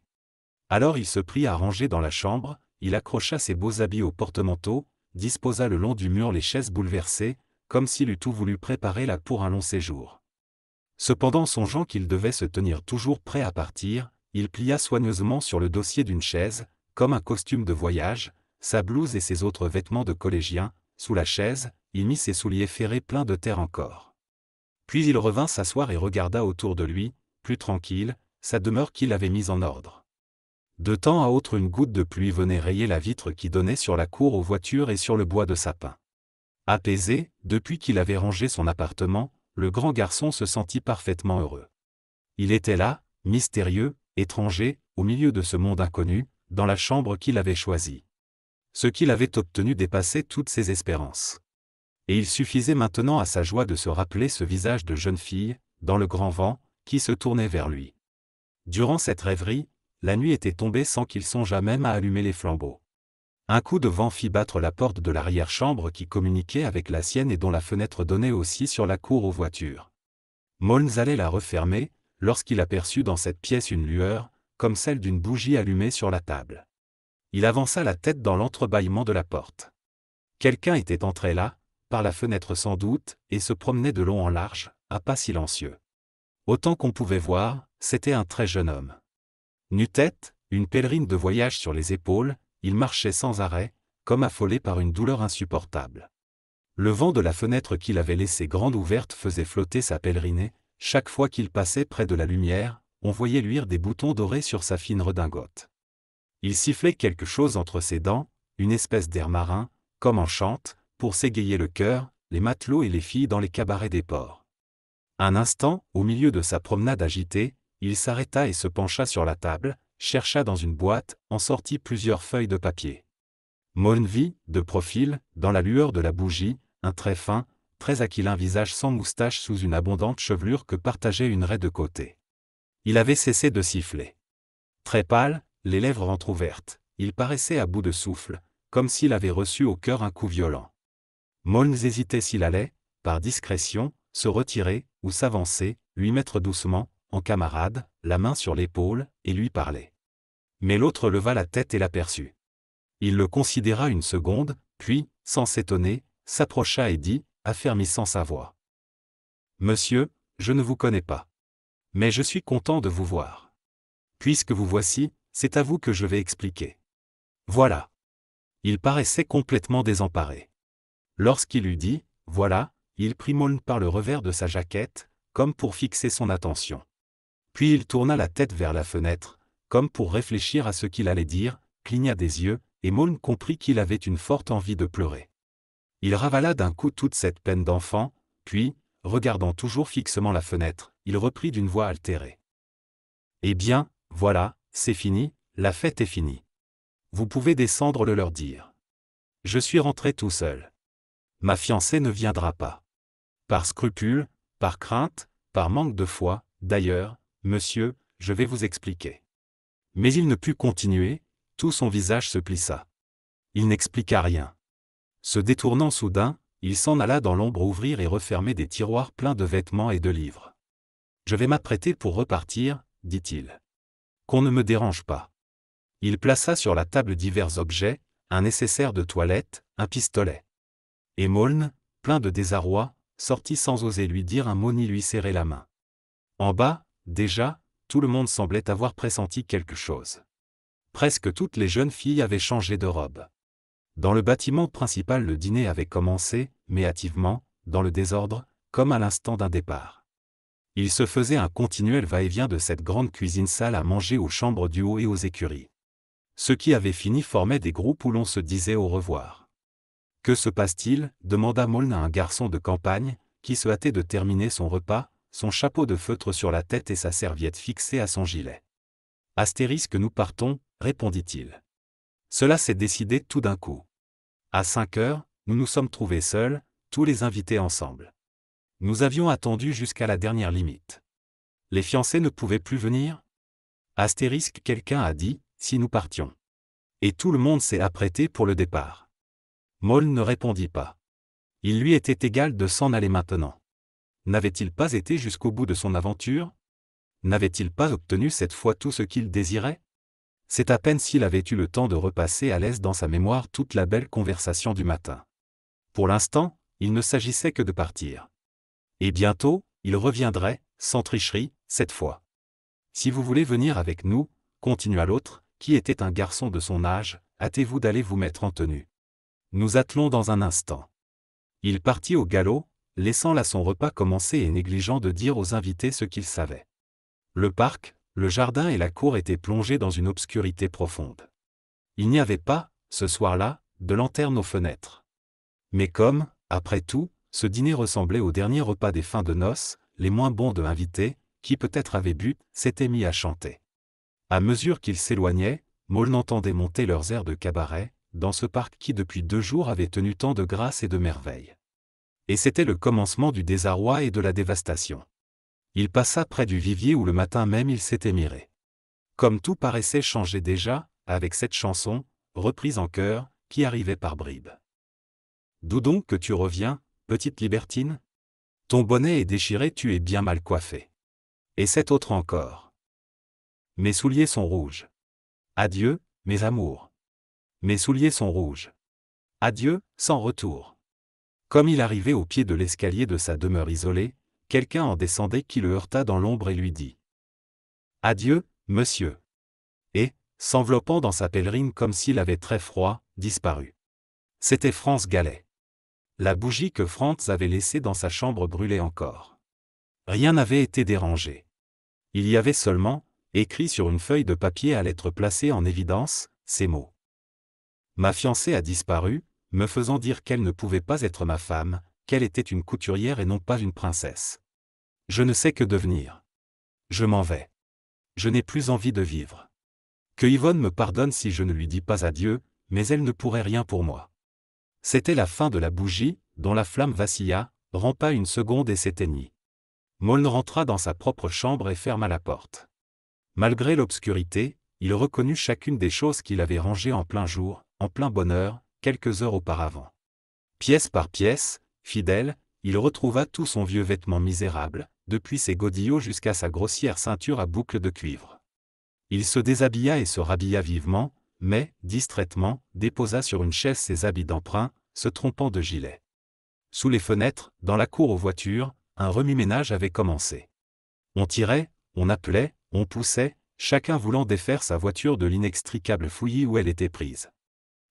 Alors il se prit à ranger dans la chambre, il accrocha ses beaux habits au porte-manteau, disposa le long du mur les chaises bouleversées, comme s'il eût tout voulu préparer là pour un long séjour. Cependant songeant qu'il devait se tenir toujours prêt à partir, il plia soigneusement sur le dossier d'une chaise, comme un costume de voyage, sa blouse et ses autres vêtements de collégien, sous la chaise, il mit ses souliers ferrés pleins de terre encore. Puis il revint s'asseoir et regarda autour de lui, plus tranquille, sa demeure qu'il avait mise en ordre. De temps à autre une goutte de pluie venait rayer la vitre qui donnait sur la cour aux voitures et sur le bois de sapin. Apaisé, depuis qu'il avait rangé son appartement, le grand garçon se sentit parfaitement heureux. Il était là, mystérieux, étranger, au milieu de ce monde inconnu, dans la chambre qu'il avait choisie ce qu'il avait obtenu dépassait toutes ses espérances. Et il suffisait maintenant à sa joie de se rappeler ce visage de jeune fille, dans le grand vent, qui se tournait vers lui. Durant cette rêverie, la nuit était tombée sans qu'il songeât même à allumer les flambeaux. Un coup de vent fit battre la porte de l'arrière-chambre qui communiquait avec la sienne et dont la fenêtre donnait aussi sur la cour aux voitures. Molnes allait la refermer, lorsqu'il aperçut dans cette pièce une lueur, comme celle d'une bougie allumée sur la table il avança la tête dans l'entrebâillement de la porte. Quelqu'un était entré là, par la fenêtre sans doute, et se promenait de long en large, à pas silencieux. Autant qu'on pouvait voir, c'était un très jeune homme. Nu-tête, une pèlerine de voyage sur les épaules, il marchait sans arrêt, comme affolé par une douleur insupportable. Le vent de la fenêtre qu'il avait laissée grande ouverte faisait flotter sa pèlerinée, chaque fois qu'il passait près de la lumière, on voyait luire des boutons dorés sur sa fine redingote. Il sifflait quelque chose entre ses dents, une espèce d'air marin, comme en chante, pour s'égayer le cœur, les matelots et les filles dans les cabarets des ports. Un instant, au milieu de sa promenade agitée, il s'arrêta et se pencha sur la table, chercha dans une boîte, en sortit plusieurs feuilles de papier. Mon vit, de profil, dans la lueur de la bougie, un très fin, très aquilin visage sans moustache sous une abondante chevelure que partageait une raie de côté. Il avait cessé de siffler. Très pâle, les lèvres entr'ouvertes. Il paraissait à bout de souffle, comme s'il avait reçu au cœur un coup violent. Molnes hésitait s'il allait, par discrétion, se retirer, ou s'avancer, lui mettre doucement, en camarade, la main sur l'épaule, et lui parler. Mais l'autre leva la tête et l'aperçut. Il le considéra une seconde, puis, sans s'étonner, s'approcha et dit, affermissant sa voix. Monsieur, je ne vous connais pas. Mais je suis content de vous voir. Puisque vous voici, c'est à vous que je vais expliquer. Voilà. Il paraissait complètement désemparé. Lorsqu'il eut dit, voilà, il prit Moln par le revers de sa jaquette, comme pour fixer son attention. Puis il tourna la tête vers la fenêtre, comme pour réfléchir à ce qu'il allait dire, cligna des yeux, et Moln comprit qu'il avait une forte envie de pleurer. Il ravala d'un coup toute cette peine d'enfant, puis, regardant toujours fixement la fenêtre, il reprit d'une voix altérée. Eh bien, voilà, c'est fini, la fête est finie. Vous pouvez descendre le leur dire. Je suis rentré tout seul. Ma fiancée ne viendra pas. Par scrupule, par crainte, par manque de foi, d'ailleurs, monsieur, je vais vous expliquer. Mais il ne put continuer, tout son visage se plissa. Il n'expliqua rien. Se détournant soudain, il s'en alla dans l'ombre ouvrir et refermer des tiroirs pleins de vêtements et de livres. Je vais m'apprêter pour repartir, dit-il. Qu'on ne me dérange pas. Il plaça sur la table divers objets, un nécessaire de toilette, un pistolet. Et Maulne, plein de désarroi, sortit sans oser lui dire un mot ni lui serrer la main. En bas, déjà, tout le monde semblait avoir pressenti quelque chose. Presque toutes les jeunes filles avaient changé de robe. Dans le bâtiment principal le dîner avait commencé, mais hâtivement, dans le désordre, comme à l'instant d'un départ il se faisait un continuel va-et-vient de cette grande cuisine-salle à manger aux chambres du haut et aux écuries. Ceux qui avaient fini formaient des groupes où l'on se disait au revoir. Que se passe-t-il demanda Moln à un garçon de campagne, qui se hâtait de terminer son repas, son chapeau de feutre sur la tête et sa serviette fixée à son gilet. Astérisque nous partons, répondit-il. Cela s'est décidé tout d'un coup. À cinq heures, nous nous sommes trouvés seuls, tous les invités ensemble. Nous avions attendu jusqu'à la dernière limite. Les fiancés ne pouvaient plus venir Astérisque quelqu'un a dit, si nous partions. Et tout le monde s'est apprêté pour le départ. Moll ne répondit pas. Il lui était égal de s'en aller maintenant. N'avait-il pas été jusqu'au bout de son aventure N'avait-il pas obtenu cette fois tout ce qu'il désirait C'est à peine s'il avait eu le temps de repasser à l'aise dans sa mémoire toute la belle conversation du matin. Pour l'instant, il ne s'agissait que de partir. Et bientôt, il reviendrait, sans tricherie, cette fois. Si vous voulez venir avec nous, continua l'autre, qui était un garçon de son âge, hâtez-vous d'aller vous mettre en tenue. Nous attelons dans un instant. Il partit au galop, laissant là son repas commencer et négligeant de dire aux invités ce qu'il savait. Le parc, le jardin et la cour étaient plongés dans une obscurité profonde. Il n'y avait pas, ce soir-là, de lanterne aux fenêtres. Mais comme, après tout, ce dîner ressemblait au dernier repas des fins de noces, les moins bons de invités, qui peut-être avaient bu, s'étaient mis à chanter. À mesure qu'ils s'éloignaient, Maul n'entendait monter leurs airs de cabaret, dans ce parc qui depuis deux jours avait tenu tant de grâce et de merveille. Et c'était le commencement du désarroi et de la dévastation. Il passa près du vivier où le matin même il s'était miré. Comme tout paraissait changer déjà, avec cette chanson, reprise en chœur, qui arrivait par bribes. D'où donc que tu reviens, petite libertine Ton bonnet est déchiré, tu es bien mal coiffé. Et cet autre encore. Mes souliers sont rouges. Adieu, mes amours. Mes souliers sont rouges. Adieu, sans retour. Comme il arrivait au pied de l'escalier de sa demeure isolée, quelqu'un en descendait qui le heurta dans l'ombre et lui dit Adieu, monsieur. Et, s'enveloppant dans sa pèlerine comme s'il avait très froid, disparut. C'était France Gallet. La bougie que Franz avait laissée dans sa chambre brûlait encore. Rien n'avait été dérangé. Il y avait seulement, écrit sur une feuille de papier à l'être placée en évidence, ces mots. Ma fiancée a disparu, me faisant dire qu'elle ne pouvait pas être ma femme, qu'elle était une couturière et non pas une princesse. Je ne sais que devenir. Je m'en vais. Je n'ai plus envie de vivre. Que Yvonne me pardonne si je ne lui dis pas adieu, mais elle ne pourrait rien pour moi. C'était la fin de la bougie, dont la flamme vacilla, rampa une seconde et s'éteignit. Molne rentra dans sa propre chambre et ferma la porte. Malgré l'obscurité, il reconnut chacune des choses qu'il avait rangées en plein jour, en plein bonheur, quelques heures auparavant. Pièce par pièce, fidèle, il retrouva tout son vieux vêtement misérable, depuis ses godillots jusqu'à sa grossière ceinture à boucles de cuivre. Il se déshabilla et se rhabilla vivement, mais, distraitement, déposa sur une chaise ses habits d'emprunt, se trompant de gilet. Sous les fenêtres, dans la cour aux voitures, un remis ménage avait commencé. On tirait, on appelait, on poussait, chacun voulant défaire sa voiture de l'inextricable fouillis où elle était prise.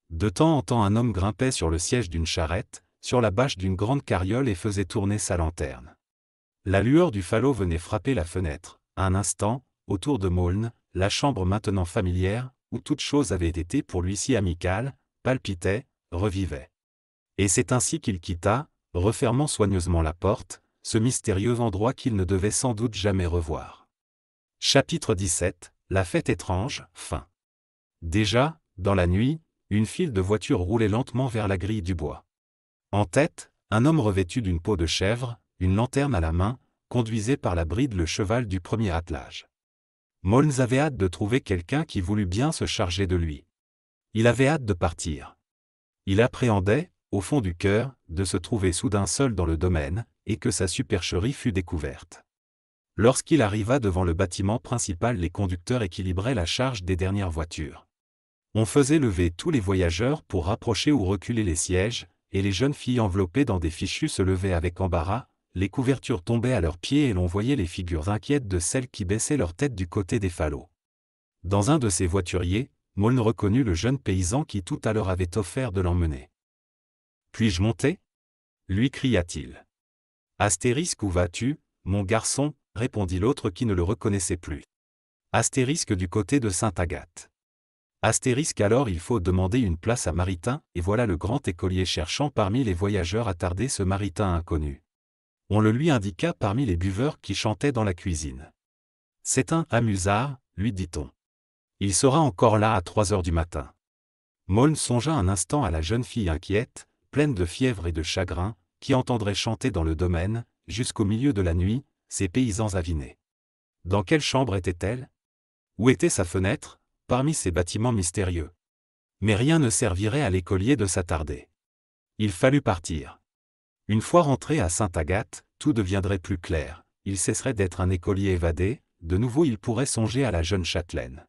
De temps en temps un homme grimpait sur le siège d'une charrette, sur la bâche d'une grande carriole et faisait tourner sa lanterne. La lueur du falot venait frapper la fenêtre. Un instant, autour de Maulne, la chambre maintenant familière, où toute chose avait été pour lui si amicale, palpitait, revivait. Et c'est ainsi qu'il quitta, refermant soigneusement la porte, ce mystérieux endroit qu'il ne devait sans doute jamais revoir. Chapitre 17 La fête étrange, fin. Déjà, dans la nuit, une file de voitures roulait lentement vers la grille du bois. En tête, un homme revêtu d'une peau de chèvre, une lanterne à la main, conduisait par la bride le cheval du premier attelage. Molnes avait hâte de trouver quelqu'un qui voulut bien se charger de lui. Il avait hâte de partir. Il appréhendait, au fond du cœur, de se trouver soudain seul dans le domaine, et que sa supercherie fût découverte. Lorsqu'il arriva devant le bâtiment principal, les conducteurs équilibraient la charge des dernières voitures. On faisait lever tous les voyageurs pour rapprocher ou reculer les sièges, et les jeunes filles enveloppées dans des fichus se levaient avec embarras, les couvertures tombaient à leurs pieds et l'on voyait les figures inquiètes de celles qui baissaient leur tête du côté des falots. Dans un de ces voituriers, Maulne reconnut le jeune paysan qui tout à l'heure avait offert de l'emmener. Puis-je monter lui cria-t-il. Astérisque où vas-tu, mon garçon répondit l'autre qui ne le reconnaissait plus. Astérisque du côté de Sainte-Agathe. Astérisque alors il faut demander une place à Maritain, et voilà le grand écolier cherchant parmi les voyageurs attardés ce Maritain inconnu on le lui indiqua parmi les buveurs qui chantaient dans la cuisine. C'est un amusard, lui dit-on. Il sera encore là à trois heures du matin. Moln songea un instant à la jeune fille inquiète, pleine de fièvre et de chagrin, qui entendrait chanter dans le domaine, jusqu'au milieu de la nuit, ces paysans avinés. Dans quelle chambre était-elle Où était sa fenêtre, parmi ces bâtiments mystérieux Mais rien ne servirait à l'écolier de s'attarder. Il fallut partir. Une fois rentré à Sainte-Agathe, tout deviendrait plus clair, il cesserait d'être un écolier évadé, de nouveau il pourrait songer à la jeune châtelaine.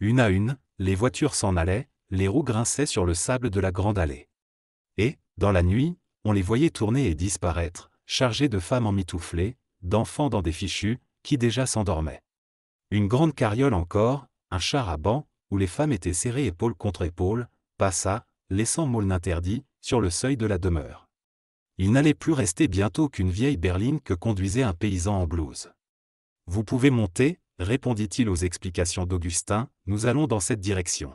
Une à une, les voitures s'en allaient, les roues grinçaient sur le sable de la grande allée. Et, dans la nuit, on les voyait tourner et disparaître, chargés de femmes emmitouflées, d'enfants dans des fichus, qui déjà s'endormaient. Une grande carriole encore, un char à banc, où les femmes étaient serrées épaule contre épaule, passa, laissant Maulne interdit, sur le seuil de la demeure. Il n'allait plus rester bientôt qu'une vieille berline que conduisait un paysan en blouse. Vous pouvez monter, répondit-il aux explications d'Augustin, nous allons dans cette direction.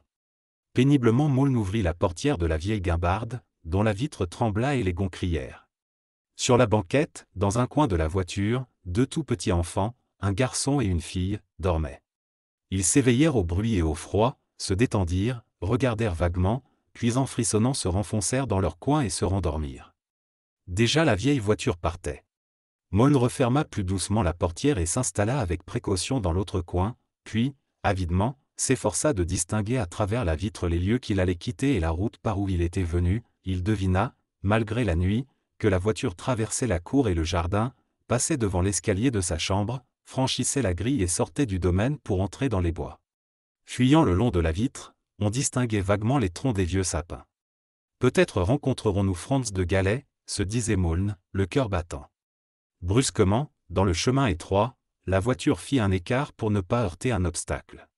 Péniblement Maul ouvrit la portière de la vieille guimbarde, dont la vitre trembla et les gonds crièrent. Sur la banquette, dans un coin de la voiture, deux tout petits enfants, un garçon et une fille, dormaient. Ils s'éveillèrent au bruit et au froid, se détendirent, regardèrent vaguement, puis en frissonnant se renfoncèrent dans leur coin et se rendormirent. Déjà la vieille voiture partait. Mone referma plus doucement la portière et s'installa avec précaution dans l'autre coin, puis, avidement, s'efforça de distinguer à travers la vitre les lieux qu'il allait quitter et la route par où il était venu, il devina, malgré la nuit, que la voiture traversait la cour et le jardin, passait devant l'escalier de sa chambre, franchissait la grille et sortait du domaine pour entrer dans les bois. Fuyant le long de la vitre, on distinguait vaguement les troncs des vieux sapins. Peut-être rencontrerons-nous Franz de Galais, se disait Maulne, le cœur battant. Brusquement, dans le chemin étroit, la voiture fit un écart pour ne pas heurter un obstacle.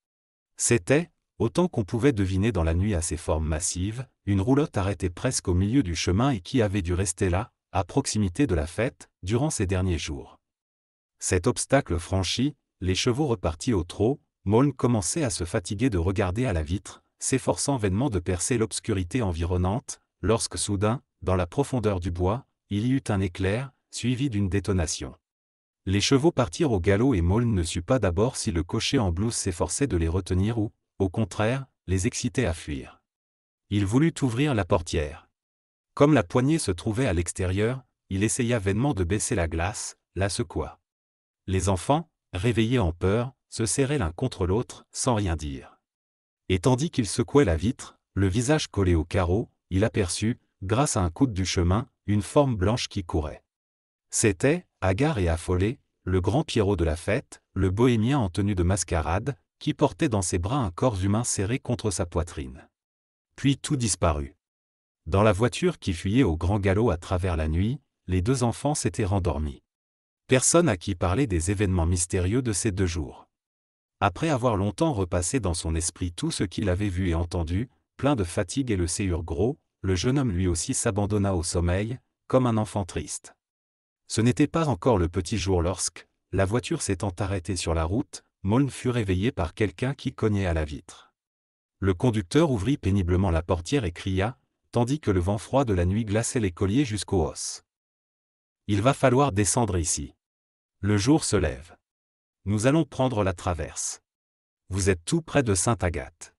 C'était, autant qu'on pouvait deviner dans la nuit à ses formes massives, une roulotte arrêtée presque au milieu du chemin et qui avait dû rester là, à proximité de la fête, durant ces derniers jours. Cet obstacle franchi, les chevaux repartis au trot, Maulne commençait à se fatiguer de regarder à la vitre, s'efforçant vainement de percer l'obscurité environnante, lorsque soudain, dans la profondeur du bois, il y eut un éclair, suivi d'une détonation. Les chevaux partirent au galop et Maul ne sut pas d'abord si le cocher en blouse s'efforçait de les retenir ou, au contraire, les excitait à fuir. Il voulut ouvrir la portière. Comme la poignée se trouvait à l'extérieur, il essaya vainement de baisser la glace, la secoua. Les enfants, réveillés en peur, se serraient l'un contre l'autre, sans rien dire. Et tandis qu'il secouait la vitre, le visage collé au carreau, il aperçut, grâce à un coude du chemin, une forme blanche qui courait. C'était, hagard et affolé, le grand Pierrot de la fête, le bohémien en tenue de mascarade, qui portait dans ses bras un corps humain serré contre sa poitrine. Puis tout disparut. Dans la voiture qui fuyait au grand galop à travers la nuit, les deux enfants s'étaient rendormis. Personne à qui parler des événements mystérieux de ces deux jours. Après avoir longtemps repassé dans son esprit tout ce qu'il avait vu et entendu, plein de fatigue et le séhur gros, le jeune homme lui aussi s'abandonna au sommeil, comme un enfant triste. Ce n'était pas encore le petit jour lorsque, la voiture s'étant arrêtée sur la route, Moln fut réveillé par quelqu'un qui cognait à la vitre. Le conducteur ouvrit péniblement la portière et cria, tandis que le vent froid de la nuit glaçait les colliers jusqu'aux os. Il va falloir descendre ici. Le jour se lève. Nous allons prendre la traverse. Vous êtes tout près de Sainte-Agathe.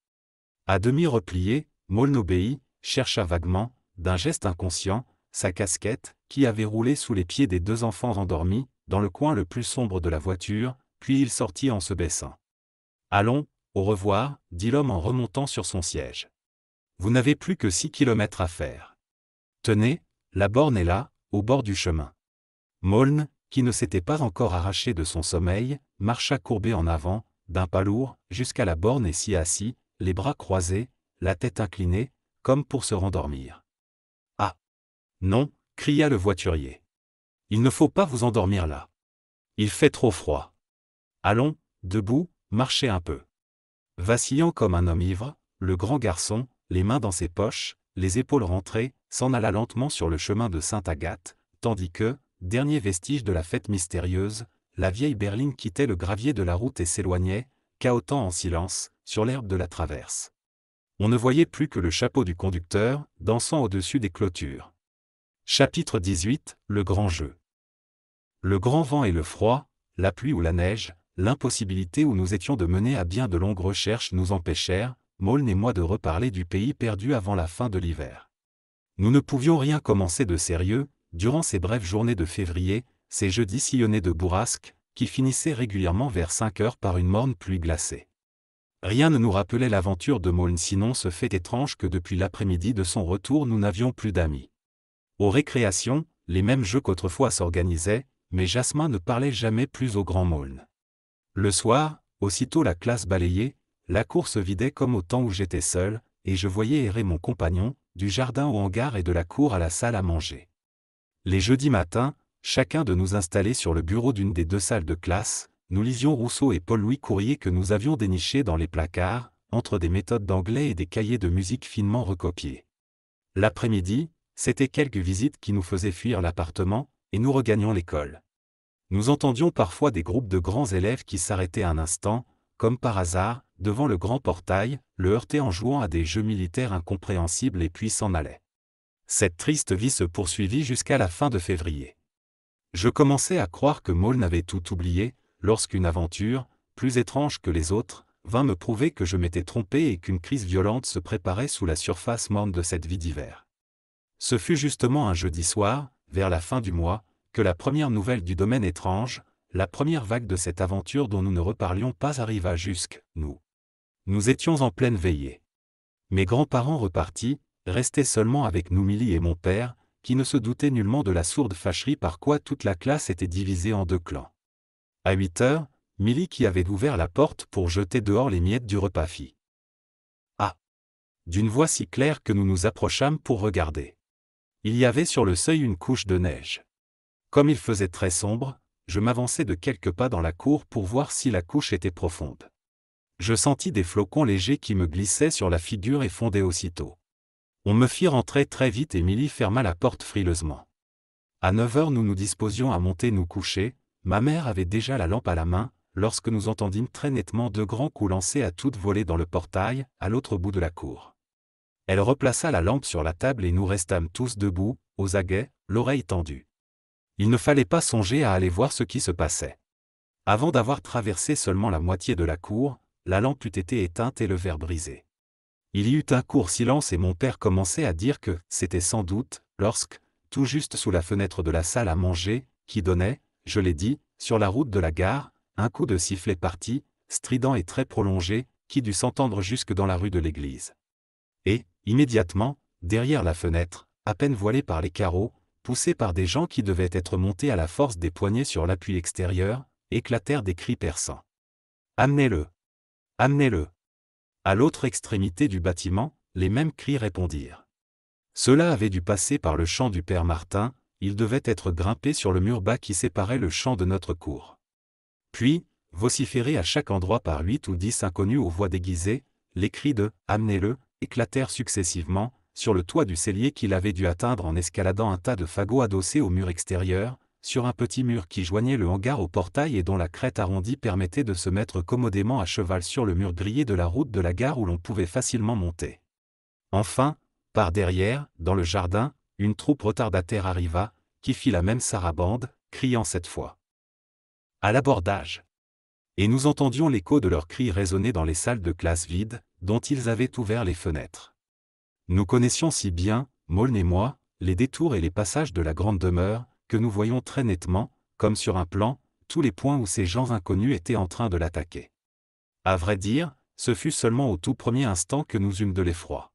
À demi replié, Maulne obéit, chercha vaguement, d'un geste inconscient, sa casquette, qui avait roulé sous les pieds des deux enfants endormis, dans le coin le plus sombre de la voiture, puis il sortit en se baissant. Allons, au revoir, dit l'homme en remontant sur son siège. Vous n'avez plus que six kilomètres à faire. Tenez, la borne est là, au bord du chemin. Maulne, qui ne s'était pas encore arraché de son sommeil, marcha courbé en avant, d'un pas lourd, jusqu'à la borne et s'y assit, les bras croisés, la tête inclinée, comme pour se rendormir. Ah Non, cria le voiturier. Il ne faut pas vous endormir là. Il fait trop froid. Allons, debout, marchez un peu. Vacillant comme un homme ivre, le grand garçon, les mains dans ses poches, les épaules rentrées, s'en alla lentement sur le chemin de Sainte-Agathe, tandis que, dernier vestige de la fête mystérieuse, la vieille berline quittait le gravier de la route et s'éloignait, cahotant en silence, sur l'herbe de la traverse on ne voyait plus que le chapeau du conducteur, dansant au-dessus des clôtures. Chapitre 18 Le grand jeu. Le grand vent et le froid, la pluie ou la neige, l'impossibilité où nous étions de mener à bien de longues recherches nous empêchèrent, Maulne et moi, de reparler du pays perdu avant la fin de l'hiver. Nous ne pouvions rien commencer de sérieux, durant ces brèves journées de février, ces jeudis sillonnés de bourrasques, qui finissaient régulièrement vers 5 heures par une morne pluie glacée. Rien ne nous rappelait l'aventure de Maulne sinon ce fait étrange que depuis l'après-midi de son retour nous n'avions plus d'amis. Aux récréations, les mêmes jeux qu'autrefois s'organisaient, mais Jasmin ne parlait jamais plus au grand Maulne. Le soir, aussitôt la classe balayée, la cour se vidait comme au temps où j'étais seul, et je voyais errer mon compagnon, du jardin au hangar et de la cour à la salle à manger. Les jeudis matins, chacun de nous installer sur le bureau d'une des deux salles de classe, nous lisions Rousseau et Paul-Louis Courrier que nous avions dénichés dans les placards, entre des méthodes d'anglais et des cahiers de musique finement recopiés. L'après-midi, c'était quelques visites qui nous faisaient fuir l'appartement, et nous regagnions l'école. Nous entendions parfois des groupes de grands élèves qui s'arrêtaient un instant, comme par hasard, devant le grand portail, le heurtaient en jouant à des jeux militaires incompréhensibles et puis s'en allaient. Cette triste vie se poursuivit jusqu'à la fin de février. Je commençais à croire que Maul n'avait tout oublié, lorsqu'une aventure, plus étrange que les autres, vint me prouver que je m'étais trompé et qu'une crise violente se préparait sous la surface morne de cette vie d'hiver. Ce fut justement un jeudi soir, vers la fin du mois, que la première nouvelle du domaine étrange, la première vague de cette aventure dont nous ne reparlions pas arriva jusque, nous. Nous étions en pleine veillée. Mes grands-parents repartis, restaient seulement avec nous Milly et mon père, qui ne se doutaient nullement de la sourde fâcherie par quoi toute la classe était divisée en deux clans. À 8 heures, Milly qui avait ouvert la porte pour jeter dehors les miettes du repas fit. Ah D'une voix si claire que nous nous approchâmes pour regarder. Il y avait sur le seuil une couche de neige. Comme il faisait très sombre, je m'avançai de quelques pas dans la cour pour voir si la couche était profonde. Je sentis des flocons légers qui me glissaient sur la figure et fondaient aussitôt. On me fit rentrer très vite et Milly ferma la porte frileusement. À 9 heures, nous nous disposions à monter nous coucher, Ma mère avait déjà la lampe à la main, lorsque nous entendîmes très nettement deux grands coups lancés à toute volée dans le portail, à l'autre bout de la cour. Elle replaça la lampe sur la table et nous restâmes tous debout, aux aguets, l'oreille tendue. Il ne fallait pas songer à aller voir ce qui se passait. Avant d'avoir traversé seulement la moitié de la cour, la lampe eût été éteinte et le verre brisé. Il y eut un court silence et mon père commençait à dire que c'était sans doute, lorsque, tout juste sous la fenêtre de la salle à manger, qui donnait, je l'ai dit, sur la route de la gare, un coup de sifflet parti, strident et très prolongé, qui dut s'entendre jusque dans la rue de l'église. Et, immédiatement, derrière la fenêtre, à peine voilée par les carreaux, poussée par des gens qui devaient être montés à la force des poignets sur l'appui extérieur, éclatèrent des cris perçants. Amenez-le Amenez-le À l'autre extrémité du bâtiment, les mêmes cris répondirent. Cela avait dû passer par le champ du père Martin, il devait être grimpé sur le mur bas qui séparait le champ de notre cour. Puis, vociféré à chaque endroit par huit ou dix inconnus aux voix déguisées, les cris de « Amenez-le » éclatèrent successivement, sur le toit du cellier qu'il avait dû atteindre en escaladant un tas de fagots adossés au mur extérieur, sur un petit mur qui joignait le hangar au portail et dont la crête arrondie permettait de se mettre commodément à cheval sur le mur grillé de la route de la gare où l'on pouvait facilement monter. Enfin, par derrière, dans le jardin, une troupe retardataire arriva, qui fit la même sarabande, criant cette fois. À l'abordage Et nous entendions l'écho de leurs cris résonner dans les salles de classe vides, dont ils avaient ouvert les fenêtres. Nous connaissions si bien, Maulne et moi, les détours et les passages de la grande demeure, que nous voyons très nettement, comme sur un plan, tous les points où ces gens inconnus étaient en train de l'attaquer. À vrai dire, ce fut seulement au tout premier instant que nous eûmes de l'effroi.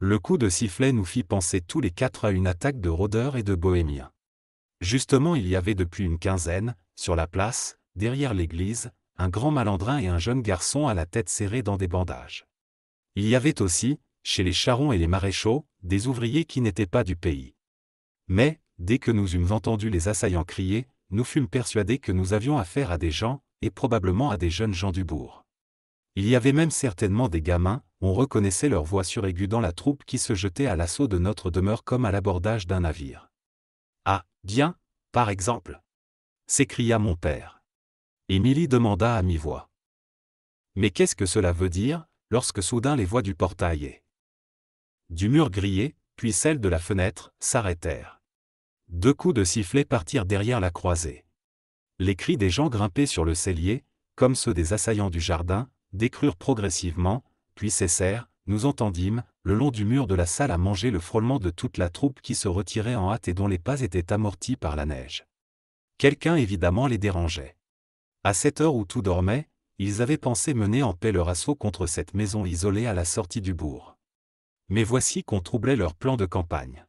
Le coup de sifflet nous fit penser tous les quatre à une attaque de rôdeurs et de bohémiens. Justement il y avait depuis une quinzaine, sur la place, derrière l'église, un grand malandrin et un jeune garçon à la tête serrée dans des bandages. Il y avait aussi, chez les charrons et les maréchaux, des ouvriers qui n'étaient pas du pays. Mais, dès que nous eûmes entendu les assaillants crier, nous fûmes persuadés que nous avions affaire à des gens, et probablement à des jeunes gens du bourg. Il y avait même certainement des gamins, on reconnaissait leur voix suraiguë dans la troupe qui se jetait à l'assaut de notre demeure comme à l'abordage d'un navire. Ah, bien, par exemple s'écria mon père. Émilie demanda à mi-voix. Mais qu'est-ce que cela veut dire, lorsque soudain les voix du portail et du mur grillé, puis celles de la fenêtre, s'arrêtèrent. Deux coups de sifflet partirent derrière la croisée. Les cris des gens grimpés sur le cellier, comme ceux des assaillants du jardin, décrurent progressivement, puis cessèrent, nous entendîmes, le long du mur de la salle à manger le frôlement de toute la troupe qui se retirait en hâte et dont les pas étaient amortis par la neige. Quelqu'un évidemment les dérangeait. À cette heure où tout dormait, ils avaient pensé mener en paix leur assaut contre cette maison isolée à la sortie du bourg. Mais voici qu'on troublait leur plan de campagne.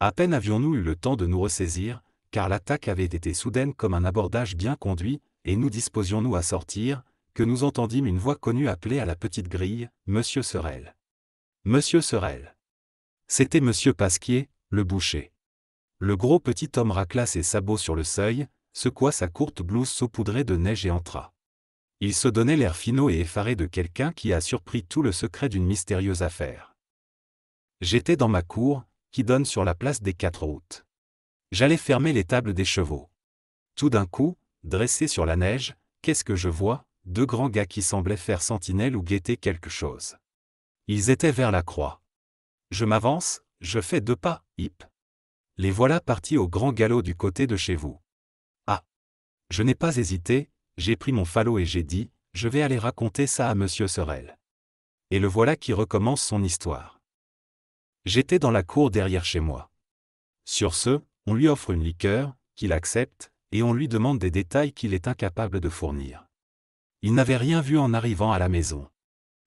À peine avions-nous eu le temps de nous ressaisir, car l'attaque avait été soudaine comme un abordage bien conduit, et nous disposions-nous à sortir, que nous entendîmes une voix connue appeler à la petite grille, Monsieur Sorel. Monsieur Sorel. C'était Monsieur Pasquier, le boucher. Le gros petit homme racla ses sabots sur le seuil, secoua sa courte blouse saupoudrée de neige et entra. Il se donnait l'air finot et effaré de quelqu'un qui a surpris tout le secret d'une mystérieuse affaire. J'étais dans ma cour, qui donne sur la place des quatre routes. J'allais fermer les tables des chevaux. Tout d'un coup, dressé sur la neige, qu'est-ce que je vois deux grands gars qui semblaient faire sentinelle ou guetter quelque chose. Ils étaient vers la croix. Je m'avance, je fais deux pas, hip. Les voilà partis au grand galop du côté de chez vous. Ah Je n'ai pas hésité, j'ai pris mon falot et j'ai dit, je vais aller raconter ça à Monsieur Sorel. Et le voilà qui recommence son histoire. J'étais dans la cour derrière chez moi. Sur ce, on lui offre une liqueur, qu'il accepte, et on lui demande des détails qu'il est incapable de fournir. Il n'avait rien vu en arrivant à la maison.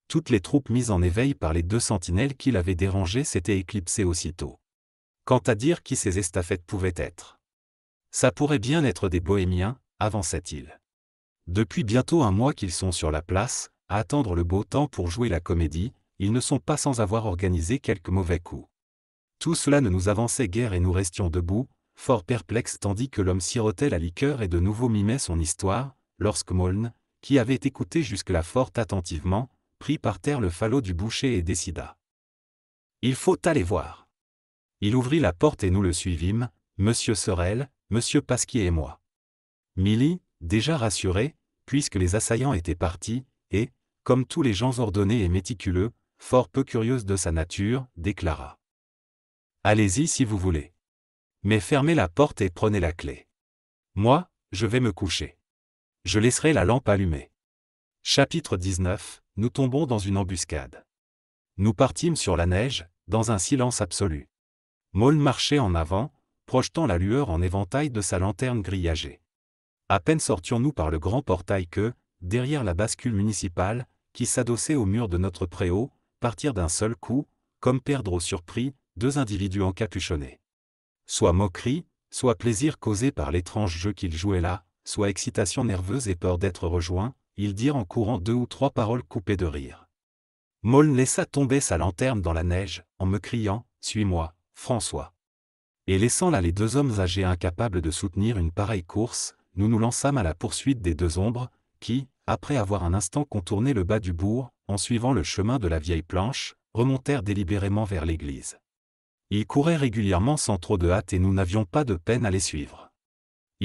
Toutes les troupes mises en éveil par les deux sentinelles qui l'avaient dérangé s'étaient éclipsées aussitôt. Quant à dire qui ces estafettes pouvaient être. Ça pourrait bien être des bohémiens, avançait-il. Depuis bientôt un mois qu'ils sont sur la place, à attendre le beau temps pour jouer la comédie, ils ne sont pas sans avoir organisé quelques mauvais coups. Tout cela ne nous avançait guère et nous restions debout, fort perplexes tandis que l'homme sirotait la liqueur et de nouveau mimait son histoire, lorsque Maulne, qui avait écouté jusque-là fort attentivement, prit par terre le falot du boucher et décida. Il faut aller voir. Il ouvrit la porte et nous le suivîmes, Monsieur Sorel, Monsieur Pasquier et moi. Milly, déjà rassurée, puisque les assaillants étaient partis, et, comme tous les gens ordonnés et méticuleux, fort peu curieuse de sa nature, déclara. Allez-y si vous voulez. Mais fermez la porte et prenez la clé. Moi, je vais me coucher. Je laisserai la lampe allumée. Chapitre 19 Nous tombons dans une embuscade. Nous partîmes sur la neige, dans un silence absolu. Maul marchait en avant, projetant la lueur en éventail de sa lanterne grillagée. À peine sortions-nous par le grand portail que, derrière la bascule municipale, qui s'adossait au mur de notre préau, partirent d'un seul coup, comme perdre au surpris, deux individus encapuchonnés. Soit moquerie, soit plaisir causé par l'étrange jeu qu'ils jouaient là, soit excitation nerveuse et peur d'être rejoint, ils dirent en courant deux ou trois paroles coupées de rire. Maulne laissa tomber sa lanterne dans la neige, en me criant « Suis-moi, François !» Et laissant là les deux hommes âgés incapables de soutenir une pareille course, nous nous lançâmes à la poursuite des deux ombres, qui, après avoir un instant contourné le bas du bourg, en suivant le chemin de la vieille planche, remontèrent délibérément vers l'église. Ils couraient régulièrement sans trop de hâte et nous n'avions pas de peine à les suivre.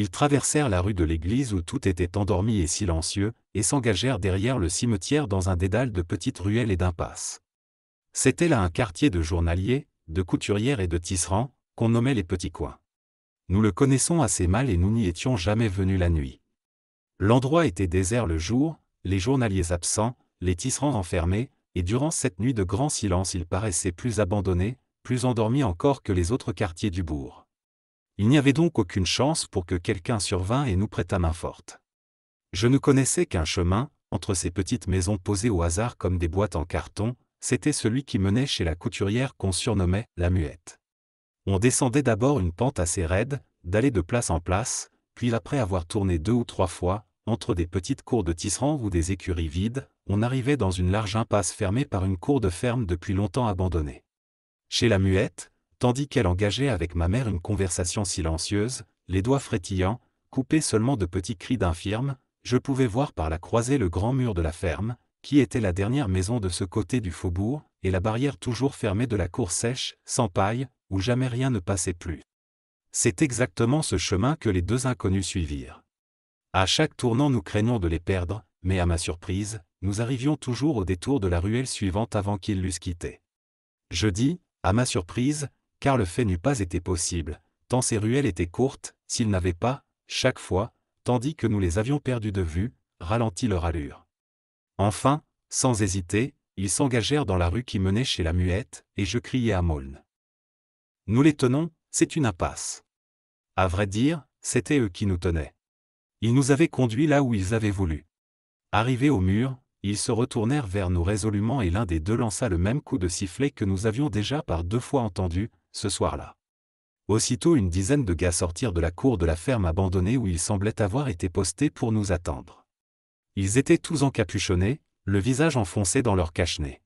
Ils traversèrent la rue de l'église où tout était endormi et silencieux, et s'engagèrent derrière le cimetière dans un dédale de petites ruelles et d'impasses. C'était là un quartier de journaliers, de couturières et de tisserands, qu'on nommait les petits coins. Nous le connaissons assez mal et nous n'y étions jamais venus la nuit. L'endroit était désert le jour, les journaliers absents, les tisserands enfermés, et durant cette nuit de grand silence il paraissait plus abandonné, plus endormi encore que les autres quartiers du bourg. Il n'y avait donc aucune chance pour que quelqu'un survînt et nous prêtât main forte. Je ne connaissais qu'un chemin, entre ces petites maisons posées au hasard comme des boîtes en carton, c'était celui qui menait chez la couturière qu'on surnommait la muette. On descendait d'abord une pente assez raide, d'aller de place en place, puis après avoir tourné deux ou trois fois, entre des petites cours de tisserands ou des écuries vides, on arrivait dans une large impasse fermée par une cour de ferme depuis longtemps abandonnée. Chez la muette, tandis qu'elle engageait avec ma mère une conversation silencieuse, les doigts frétillants, coupés seulement de petits cris d'infirme, je pouvais voir par la croisée le grand mur de la ferme, qui était la dernière maison de ce côté du faubourg, et la barrière toujours fermée de la cour sèche, sans paille, où jamais rien ne passait plus. C'est exactement ce chemin que les deux inconnus suivirent. À chaque tournant nous craignons de les perdre, mais à ma surprise, nous arrivions toujours au détour de la ruelle suivante avant qu'ils l'eussent quitté. Je dis, à ma surprise, car le fait n'eût pas été possible, tant ces ruelles étaient courtes, s'ils n'avaient pas, chaque fois, tandis que nous les avions perdus de vue, ralenti leur allure. Enfin, sans hésiter, ils s'engagèrent dans la rue qui menait chez la muette, et je criai à Maulne. Nous les tenons, c'est une impasse. À vrai dire, c'était eux qui nous tenaient. Ils nous avaient conduits là où ils avaient voulu. Arrivés au mur, ils se retournèrent vers nous résolument et l'un des deux lança le même coup de sifflet que nous avions déjà par deux fois entendu, ce soir-là. Aussitôt une dizaine de gars sortirent de la cour de la ferme abandonnée où ils semblaient avoir été postés pour nous attendre. Ils étaient tous encapuchonnés, le visage enfoncé dans leur cache-nez.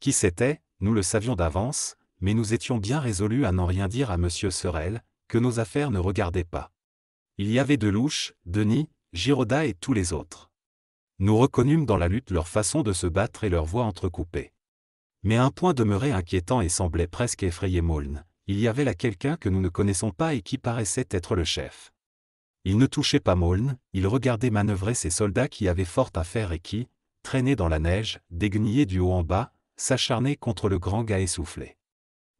Qui c'était, nous le savions d'avance, mais nous étions bien résolus à n'en rien dire à M. Sorel, que nos affaires ne regardaient pas. Il y avait Delouche, Denis, Giraudat et tous les autres. Nous reconnûmes dans la lutte leur façon de se battre et leur voix entrecoupée. Mais un point demeurait inquiétant et semblait presque effrayer Maulne. Il y avait là quelqu'un que nous ne connaissons pas et qui paraissait être le chef. Il ne touchait pas Maulne, il regardait manœuvrer ses soldats qui avaient fort à faire et qui, traînés dans la neige, dégnillés du haut en bas, s'acharnaient contre le grand gars essoufflé.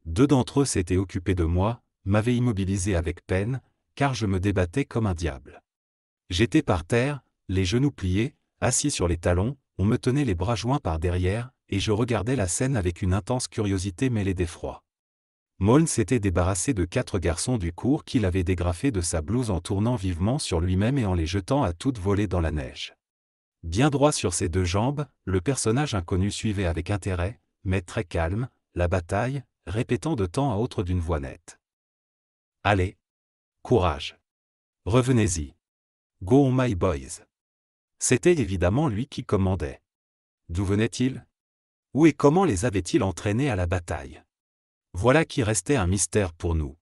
Deux d'entre eux s'étaient occupés de moi, m'avaient immobilisé avec peine, car je me débattais comme un diable. J'étais par terre, les genoux pliés, assis sur les talons, on me tenait les bras joints par derrière, et je regardais la scène avec une intense curiosité mêlée d'effroi. Moln s'était débarrassé de quatre garçons du cours qu'il avait dégrafés de sa blouse en tournant vivement sur lui-même et en les jetant à toute volée dans la neige. Bien droit sur ses deux jambes, le personnage inconnu suivait avec intérêt, mais très calme, la bataille, répétant de temps à autre d'une voix nette. Allez. Courage. Revenez-y. Go on my boys. C'était évidemment lui qui commandait. D'où venait-il où et comment les avait-il entraînés à la bataille Voilà qui restait un mystère pour nous.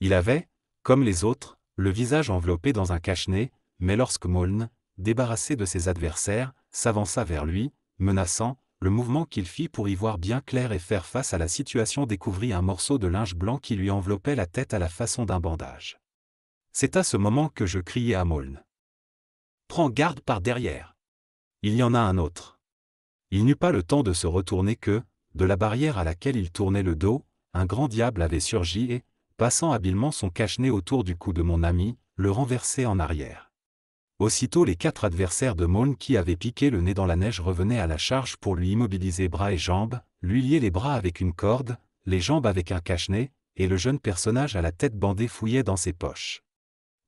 Il avait, comme les autres, le visage enveloppé dans un cache-nez, mais lorsque Maulne, débarrassé de ses adversaires, s'avança vers lui, menaçant, le mouvement qu'il fit pour y voir bien clair et faire face à la situation découvrit un morceau de linge blanc qui lui enveloppait la tête à la façon d'un bandage. C'est à ce moment que je criai à Maulne. Prends garde par derrière. Il y en a un autre. Il n'eut pas le temps de se retourner que, de la barrière à laquelle il tournait le dos, un grand diable avait surgi et, passant habilement son cache-nez autour du cou de mon ami, le renversait en arrière. Aussitôt les quatre adversaires de Maulne qui avaient piqué le nez dans la neige revenaient à la charge pour lui immobiliser bras et jambes, lui lier les bras avec une corde, les jambes avec un cache-nez, et le jeune personnage à la tête bandée fouillait dans ses poches.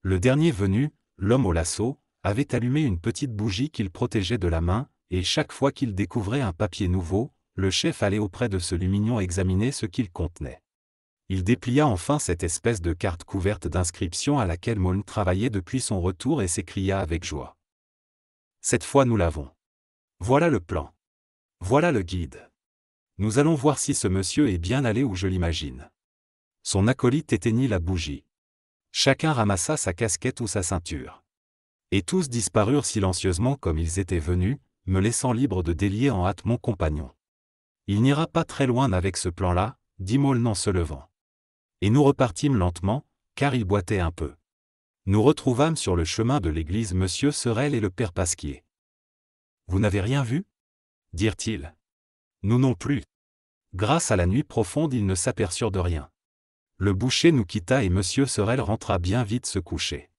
Le dernier venu, l'homme au lasso, avait allumé une petite bougie qu'il protégeait de la main, et chaque fois qu'il découvrait un papier nouveau, le chef allait auprès de ce lumignon examiner ce qu'il contenait. Il déplia enfin cette espèce de carte couverte d'inscriptions à laquelle Maune travaillait depuis son retour et s'écria avec joie. Cette fois nous l'avons. Voilà le plan. Voilà le guide. Nous allons voir si ce monsieur est bien allé où je l'imagine. Son acolyte éteignit la bougie. Chacun ramassa sa casquette ou sa ceinture. Et tous disparurent silencieusement comme ils étaient venus, me laissant libre de délier en hâte mon compagnon. Il n'ira pas très loin avec ce plan-là, dit Maulne en se levant. Et nous repartîmes lentement, car il boitait un peu. Nous retrouvâmes sur le chemin de l'église Monsieur Serel et le père Pasquier. Vous n'avez rien vu dirent-ils. Nous non plus. Grâce à la nuit profonde, ils ne s'aperçurent de rien. Le boucher nous quitta et Monsieur Serel rentra bien vite se coucher.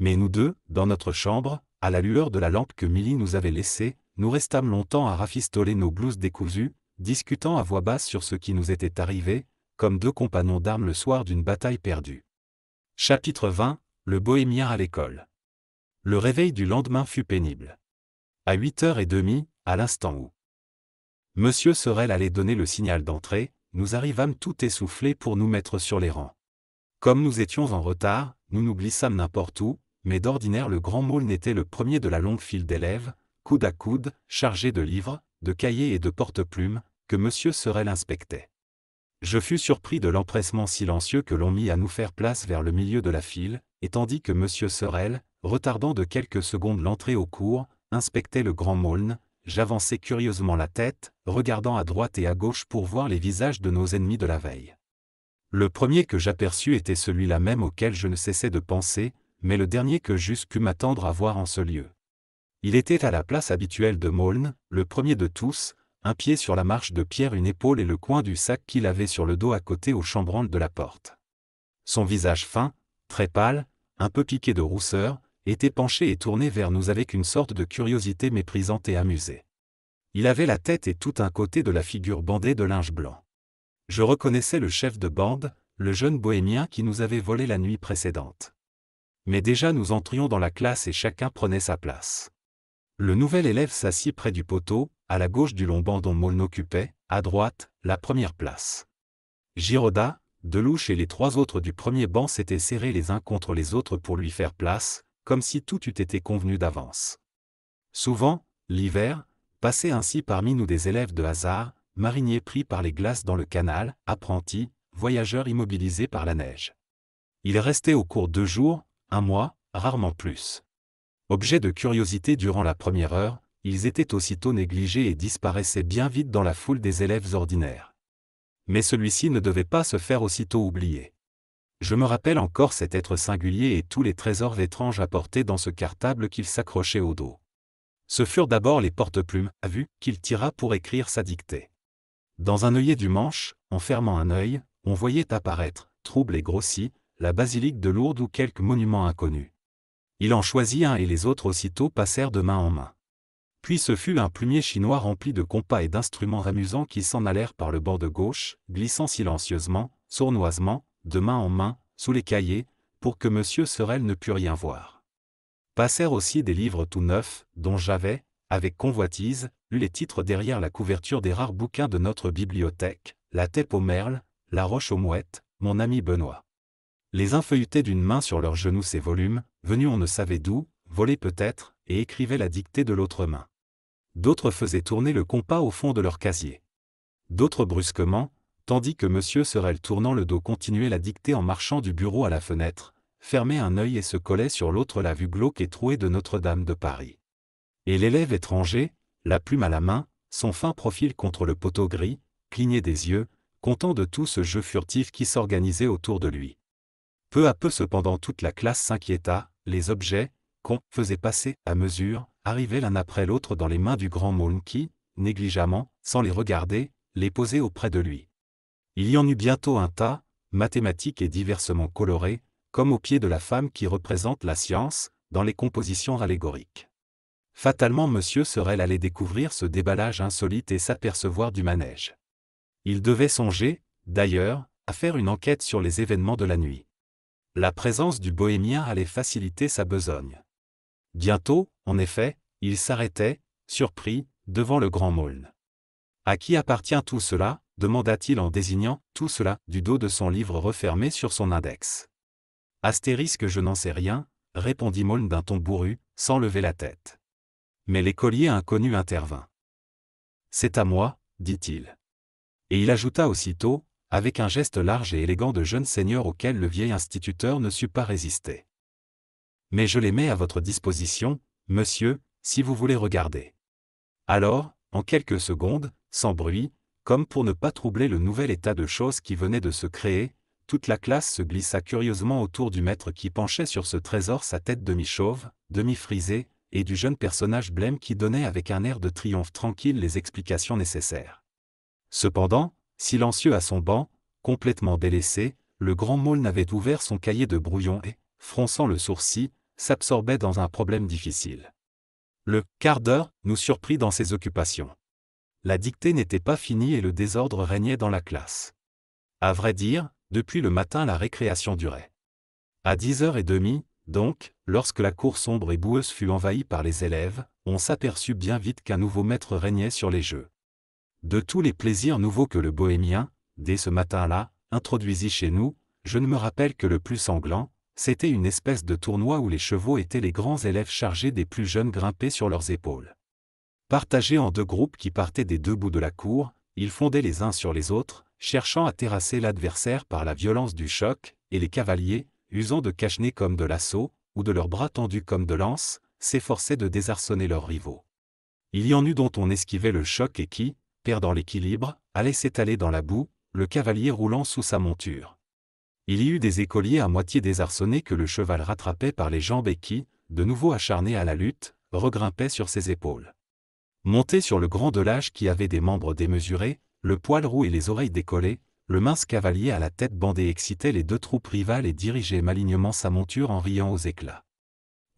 Mais nous deux, dans notre chambre, à la lueur de la lampe que Milly nous avait laissée, nous restâmes longtemps à rafistoler nos blouses décousues, discutant à voix basse sur ce qui nous était arrivé, comme deux compagnons d'armes le soir d'une bataille perdue. Chapitre 20 Le bohémien à l'école. Le réveil du lendemain fut pénible. À 8 h demie, à l'instant où Monsieur Sorel allait donner le signal d'entrée, nous arrivâmes tout essoufflés pour nous mettre sur les rangs. Comme nous étions en retard, nous nous glissâmes n'importe où, mais d'ordinaire le grand maulne n'était le premier de la longue file d'élèves, coude à coude, chargé de livres, de cahiers et de porte-plumes, que monsieur Sorel inspectait. Je fus surpris de l'empressement silencieux que l'on mit à nous faire place vers le milieu de la file, et tandis que M. Sorel, retardant de quelques secondes l'entrée au cours, inspectait le grand maulne, j'avançai curieusement la tête, regardant à droite et à gauche pour voir les visages de nos ennemis de la veille. Le premier que j'aperçus était celui-là même auquel je ne cessais de penser, mais le dernier que j'eusse pu m'attendre à voir en ce lieu. Il était à la place habituelle de Maulne, le premier de tous, un pied sur la marche de pierre, une épaule et le coin du sac qu'il avait sur le dos à côté au chambranle de la porte. Son visage fin, très pâle, un peu piqué de rousseur, était penché et tourné vers nous avec une sorte de curiosité méprisante et amusée. Il avait la tête et tout un côté de la figure bandée de linge blanc. Je reconnaissais le chef de bande, le jeune bohémien qui nous avait volé la nuit précédente mais déjà nous entrions dans la classe et chacun prenait sa place. Le nouvel élève s'assit près du poteau, à la gauche du long banc dont Maulne occupait, à droite, la première place. Giroda, Delouche et les trois autres du premier banc s'étaient serrés les uns contre les autres pour lui faire place, comme si tout eût été convenu d'avance. Souvent, l'hiver, passait ainsi parmi nous des élèves de hasard, mariniers pris par les glaces dans le canal, apprentis, voyageurs immobilisés par la neige. Il restait au cours deux jours, un mois, rarement plus. Objet de curiosité durant la première heure, ils étaient aussitôt négligés et disparaissaient bien vite dans la foule des élèves ordinaires. Mais celui-ci ne devait pas se faire aussitôt oublier. Je me rappelle encore cet être singulier et tous les trésors étranges apportés dans ce cartable qu'il s'accrochait au dos. Ce furent d'abord les porte-plumes, à vue, qu'il tira pour écrire sa dictée. Dans un œillet du manche, en fermant un œil, on voyait apparaître, trouble et grossi, la basilique de Lourdes ou quelque monument inconnu. Il en choisit un et les autres aussitôt passèrent de main en main. Puis ce fut un plumier chinois rempli de compas et d'instruments amusants qui s'en allèrent par le bord de gauche, glissant silencieusement, sournoisement, de main en main, sous les cahiers, pour que M. Sorel ne pût rien voir. Passèrent aussi des livres tout neufs, dont j'avais, avec convoitise, lu les titres derrière la couverture des rares bouquins de notre bibliothèque, La Tête aux Merles, La Roche aux Mouettes, Mon ami Benoît. Les uns d'une main sur leurs genoux ces volumes, venus on ne savait d'où, volaient peut-être, et écrivaient la dictée de l'autre main. D'autres faisaient tourner le compas au fond de leur casier. D'autres brusquement, tandis que M. Sorel tournant le dos continuait la dictée en marchant du bureau à la fenêtre, fermait un œil et se collait sur l'autre la vue glauque et trouée de Notre-Dame de Paris. Et l'élève étranger, la plume à la main, son fin profil contre le poteau gris, clignait des yeux, content de tout ce jeu furtif qui s'organisait autour de lui. Peu à peu cependant toute la classe s'inquiéta, les objets, qu'on faisait passer, à mesure, arrivaient l'un après l'autre dans les mains du grand monkey, qui, négligemment, sans les regarder, les posait auprès de lui. Il y en eut bientôt un tas, mathématiques et diversement colorés, comme au pied de la femme qui représente la science, dans les compositions allégoriques. Fatalement Monsieur Sorel allait découvrir ce déballage insolite et s'apercevoir du manège. Il devait songer, d'ailleurs, à faire une enquête sur les événements de la nuit. La présence du bohémien allait faciliter sa besogne. Bientôt, en effet, il s'arrêtait, surpris, devant le grand Maulne. À qui appartient tout cela demanda-t-il en désignant tout cela du dos de son livre refermé sur son index. Astérisque, je n'en sais rien, répondit Maulne d'un ton bourru, sans lever la tête. Mais l'écolier inconnu intervint. C'est à moi, dit-il. Et il ajouta aussitôt, avec un geste large et élégant de jeune seigneur auquel le vieil instituteur ne sut pas résister. Mais je les mets à votre disposition, monsieur, si vous voulez regarder. Alors, en quelques secondes, sans bruit, comme pour ne pas troubler le nouvel état de choses qui venait de se créer, toute la classe se glissa curieusement autour du maître qui penchait sur ce trésor sa tête demi-chauve, demi-frisée, et du jeune personnage blême qui donnait avec un air de triomphe tranquille les explications nécessaires. Cependant, silencieux à son banc, complètement délaissé, le grand môle n'avait ouvert son cahier de brouillon et, fronçant le sourcil, s'absorbait dans un problème difficile. Le quart d'heure nous surprit dans ses occupations. La dictée n'était pas finie et le désordre régnait dans la classe. À vrai dire, depuis le matin la récréation durait. À 10h30, donc, lorsque la cour sombre et boueuse fut envahie par les élèves, on s'aperçut bien vite qu'un nouveau maître régnait sur les jeux de tous les plaisirs nouveaux que le bohémien, dès ce matin-là, introduisit chez nous, je ne me rappelle que le plus sanglant, c'était une espèce de tournoi où les chevaux étaient les grands élèves chargés des plus jeunes grimpés sur leurs épaules. Partagés en deux groupes qui partaient des deux bouts de la cour, ils fondaient les uns sur les autres, cherchant à terrasser l'adversaire par la violence du choc, et les cavaliers, usant de cache-nez comme de l'assaut, ou de leurs bras tendus comme de lances, s'efforçaient de désarçonner leurs rivaux. Il y en eut dont on esquivait le choc et qui, perdant l'équilibre, allait s'étaler dans la boue, le cavalier roulant sous sa monture. Il y eut des écoliers à moitié désarçonnés que le cheval rattrapait par les jambes et qui, de nouveau acharnés à la lutte, regrimpait sur ses épaules. Monté sur le grand delage qui avait des membres démesurés, le poil roux et les oreilles décollées, le mince cavalier à la tête bandée excitait les deux troupes rivales et dirigeait malignement sa monture en riant aux éclats.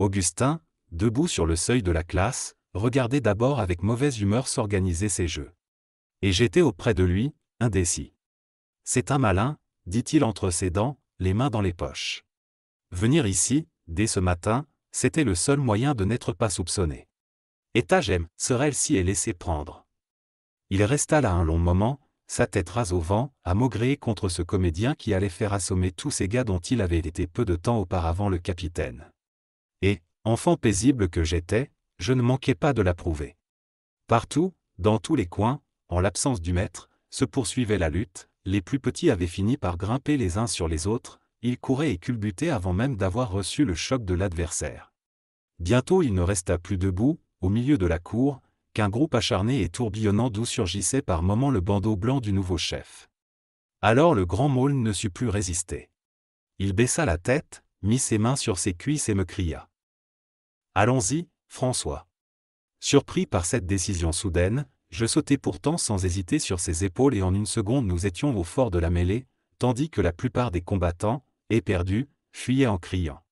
Augustin, debout sur le seuil de la classe, regardait d'abord avec mauvaise humeur s'organiser ses jeux. Et j'étais auprès de lui, indécis. C'est un malin, dit-il entre ses dents, les mains dans les poches. Venir ici, dès ce matin, c'était le seul moyen de n'être pas soupçonné. Et serait elle ci est laissée prendre. Il resta là un long moment, sa tête rase au vent, à maugréer contre ce comédien qui allait faire assommer tous ces gars dont il avait été peu de temps auparavant le capitaine. Et, enfant paisible que j'étais, je ne manquais pas de l'approuver. Partout, dans tous les coins, en l'absence du maître, se poursuivait la lutte, les plus petits avaient fini par grimper les uns sur les autres, ils couraient et culbutaient avant même d'avoir reçu le choc de l'adversaire. Bientôt il ne resta plus debout, au milieu de la cour, qu'un groupe acharné et tourbillonnant d'où surgissait par moments le bandeau blanc du nouveau chef. Alors le grand môle ne sut plus résister. Il baissa la tête, mit ses mains sur ses cuisses et me cria. Allons-y, François. Surpris par cette décision soudaine, je sautai pourtant sans hésiter sur ses épaules et en une seconde nous étions au fort de la mêlée, tandis que la plupart des combattants, éperdus, fuyaient en criant.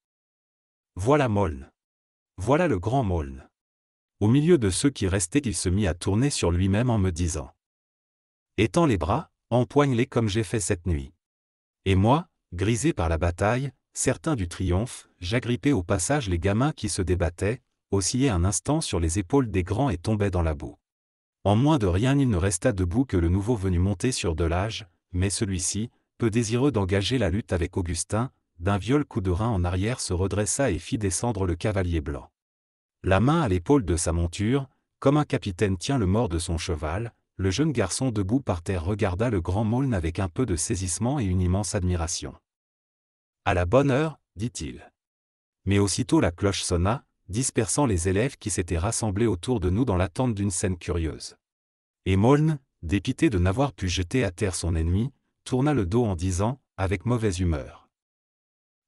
Voilà Moln. Voilà le grand Moln. Au milieu de ceux qui restaient, il se mit à tourner sur lui-même en me disant Étends les bras, empoigne-les comme j'ai fait cette nuit. Et moi, grisé par la bataille, certain du triomphe, j'agrippais au passage les gamins qui se débattaient, oscillaient un instant sur les épaules des grands et tombaient dans la boue. En moins de rien il ne resta debout que le nouveau venu monter sur Delage, l'âge, mais celui-ci, peu désireux d'engager la lutte avec Augustin, d'un viol coup de rein en arrière se redressa et fit descendre le cavalier blanc. La main à l'épaule de sa monture, comme un capitaine tient le mort de son cheval, le jeune garçon debout par terre regarda le grand Maulne avec un peu de saisissement et une immense admiration. À la bonne heure, dit-il. Mais aussitôt la cloche sonna, dispersant les élèves qui s'étaient rassemblés autour de nous dans l'attente d'une scène curieuse. Et Moln, dépité de n'avoir pu jeter à terre son ennemi, tourna le dos en disant, avec mauvaise humeur.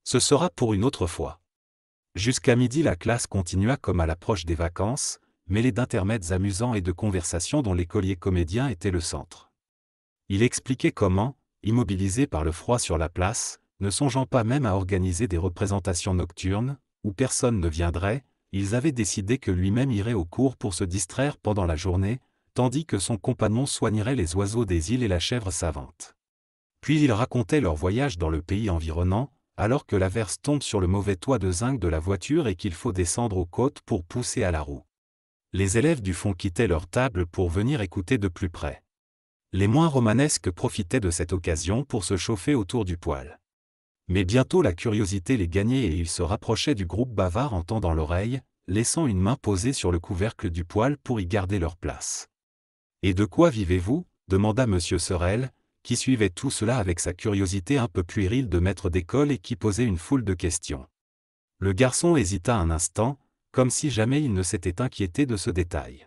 Ce sera pour une autre fois. Jusqu'à midi la classe continua comme à l'approche des vacances, mêlée d'intermèdes amusants et de conversations dont l'écolier comédien était le centre. Il expliquait comment, immobilisé par le froid sur la place, ne songeant pas même à organiser des représentations nocturnes, où personne ne viendrait, ils avaient décidé que lui-même irait au cours pour se distraire pendant la journée, tandis que son compagnon soignerait les oiseaux des îles et la chèvre savante. Puis ils racontaient leur voyage dans le pays environnant, alors que l'averse tombe sur le mauvais toit de zinc de la voiture et qu'il faut descendre aux côtes pour pousser à la roue. Les élèves du fond quittaient leur table pour venir écouter de plus près. Les moins romanesques profitaient de cette occasion pour se chauffer autour du poêle. Mais bientôt la curiosité les gagnait et ils se rapprochaient du groupe bavard en tendant l'oreille, laissant une main posée sur le couvercle du poêle pour y garder leur place. Et de quoi vivez-vous demanda M. Sorel, qui suivait tout cela avec sa curiosité un peu puérile de maître d'école et qui posait une foule de questions. Le garçon hésita un instant, comme si jamais il ne s'était inquiété de ce détail.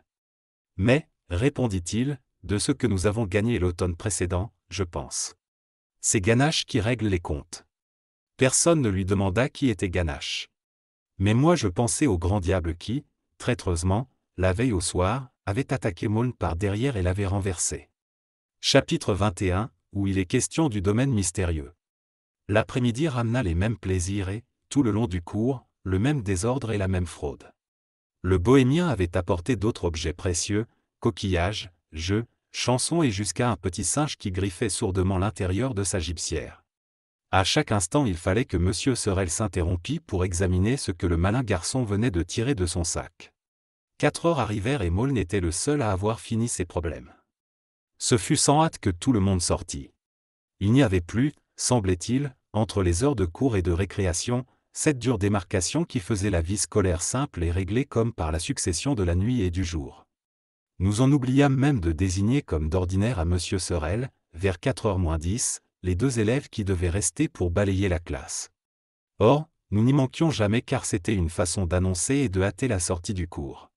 Mais, répondit-il, de ce que nous avons gagné l'automne précédent, je pense. C'est Ganache qui règle les comptes. Personne ne lui demanda qui était Ganache. Mais moi je pensais au grand diable qui, traîtreusement, la veille au soir, avait attaqué Maulne par derrière et l'avait renversé. Chapitre 21, où il est question du domaine mystérieux. L'après-midi ramena les mêmes plaisirs et, tout le long du cours, le même désordre et la même fraude. Le bohémien avait apporté d'autres objets précieux, coquillages, jeux, chansons et jusqu'à un petit singe qui griffait sourdement l'intérieur de sa gypsière. À chaque instant il fallait que M. Sorel s'interrompît pour examiner ce que le malin garçon venait de tirer de son sac. Quatre heures arrivèrent et Maulne était le seul à avoir fini ses problèmes. Ce fut sans hâte que tout le monde sortit. Il n'y avait plus, semblait-il, entre les heures de cours et de récréation, cette dure démarcation qui faisait la vie scolaire simple et réglée comme par la succession de la nuit et du jour. Nous en oubliâmes même de désigner comme d'ordinaire à M. Sorel, vers 4 heures moins 10, les deux élèves qui devaient rester pour balayer la classe. Or, nous n'y manquions jamais car c'était une façon d'annoncer et de hâter la sortie du cours.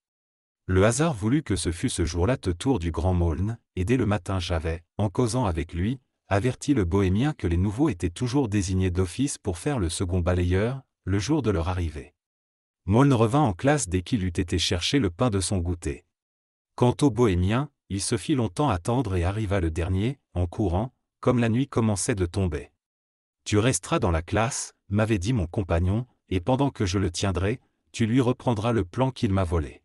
Le hasard voulut que ce fût ce jour-là te tour du Grand Maulne, et dès le matin j'avais, en causant avec lui, averti le bohémien que les nouveaux étaient toujours désignés d'office pour faire le second balayeur, le jour de leur arrivée. Maulne revint en classe dès qu'il eut été chercher le pain de son goûter. Quant au bohémien, il se fit longtemps attendre et arriva le dernier, en courant, comme la nuit commençait de tomber. Tu resteras dans la classe, m'avait dit mon compagnon, et pendant que je le tiendrai, tu lui reprendras le plan qu'il m'a volé.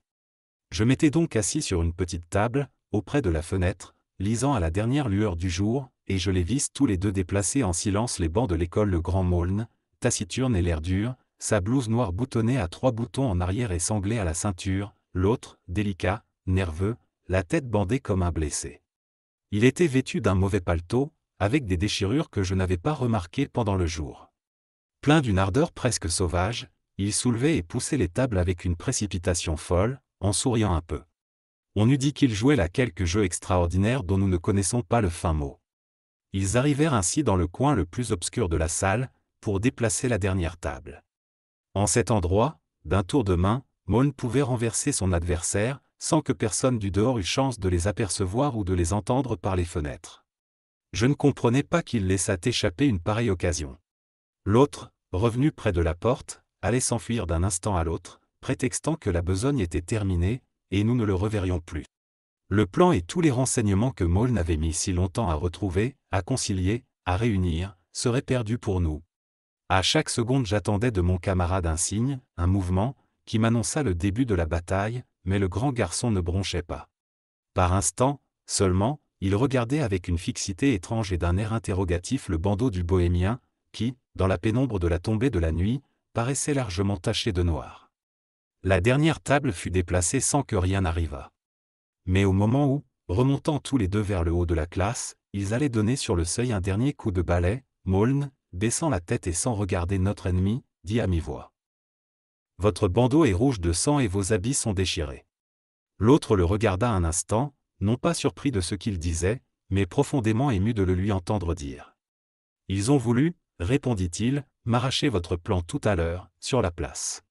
Je m'étais donc assis sur une petite table, auprès de la fenêtre, lisant à la dernière lueur du jour, et je les vis tous les deux déplacer en silence les bancs de l'école Le Grand Maulne, taciturne et l'air dur, sa blouse noire boutonnée à trois boutons en arrière et sanglée à la ceinture, l'autre, délicat, nerveux, la tête bandée comme un blessé. Il était vêtu d'un mauvais paletot, avec des déchirures que je n'avais pas remarquées pendant le jour. Plein d'une ardeur presque sauvage, il soulevait et poussait les tables avec une précipitation folle, en souriant un peu. On eût dit qu'il jouait là quelque jeu extraordinaire dont nous ne connaissons pas le fin mot. Ils arrivèrent ainsi dans le coin le plus obscur de la salle, pour déplacer la dernière table. En cet endroit, d'un tour de main, Maune pouvait renverser son adversaire, sans que personne du dehors eût chance de les apercevoir ou de les entendre par les fenêtres je ne comprenais pas qu'il laissât échapper une pareille occasion. L'autre, revenu près de la porte, allait s'enfuir d'un instant à l'autre, prétextant que la besogne était terminée, et nous ne le reverrions plus. Le plan et tous les renseignements que Maul n'avait mis si longtemps à retrouver, à concilier, à réunir, seraient perdus pour nous. À chaque seconde j'attendais de mon camarade un signe, un mouvement, qui m'annonça le début de la bataille, mais le grand garçon ne bronchait pas. Par instant, seulement, il regardait avec une fixité étrange et d'un air interrogatif le bandeau du bohémien, qui, dans la pénombre de la tombée de la nuit, paraissait largement taché de noir. La dernière table fut déplacée sans que rien n'arrivât. Mais au moment où, remontant tous les deux vers le haut de la classe, ils allaient donner sur le seuil un dernier coup de balai, Maulne, baissant la tête et sans regarder notre ennemi, dit à mi-voix. Votre bandeau est rouge de sang et vos habits sont déchirés. L'autre le regarda un instant, non pas surpris de ce qu'il disait, mais profondément ému de le lui entendre dire. Ils ont voulu, répondit-il, m'arracher votre plan tout à l'heure, sur la place.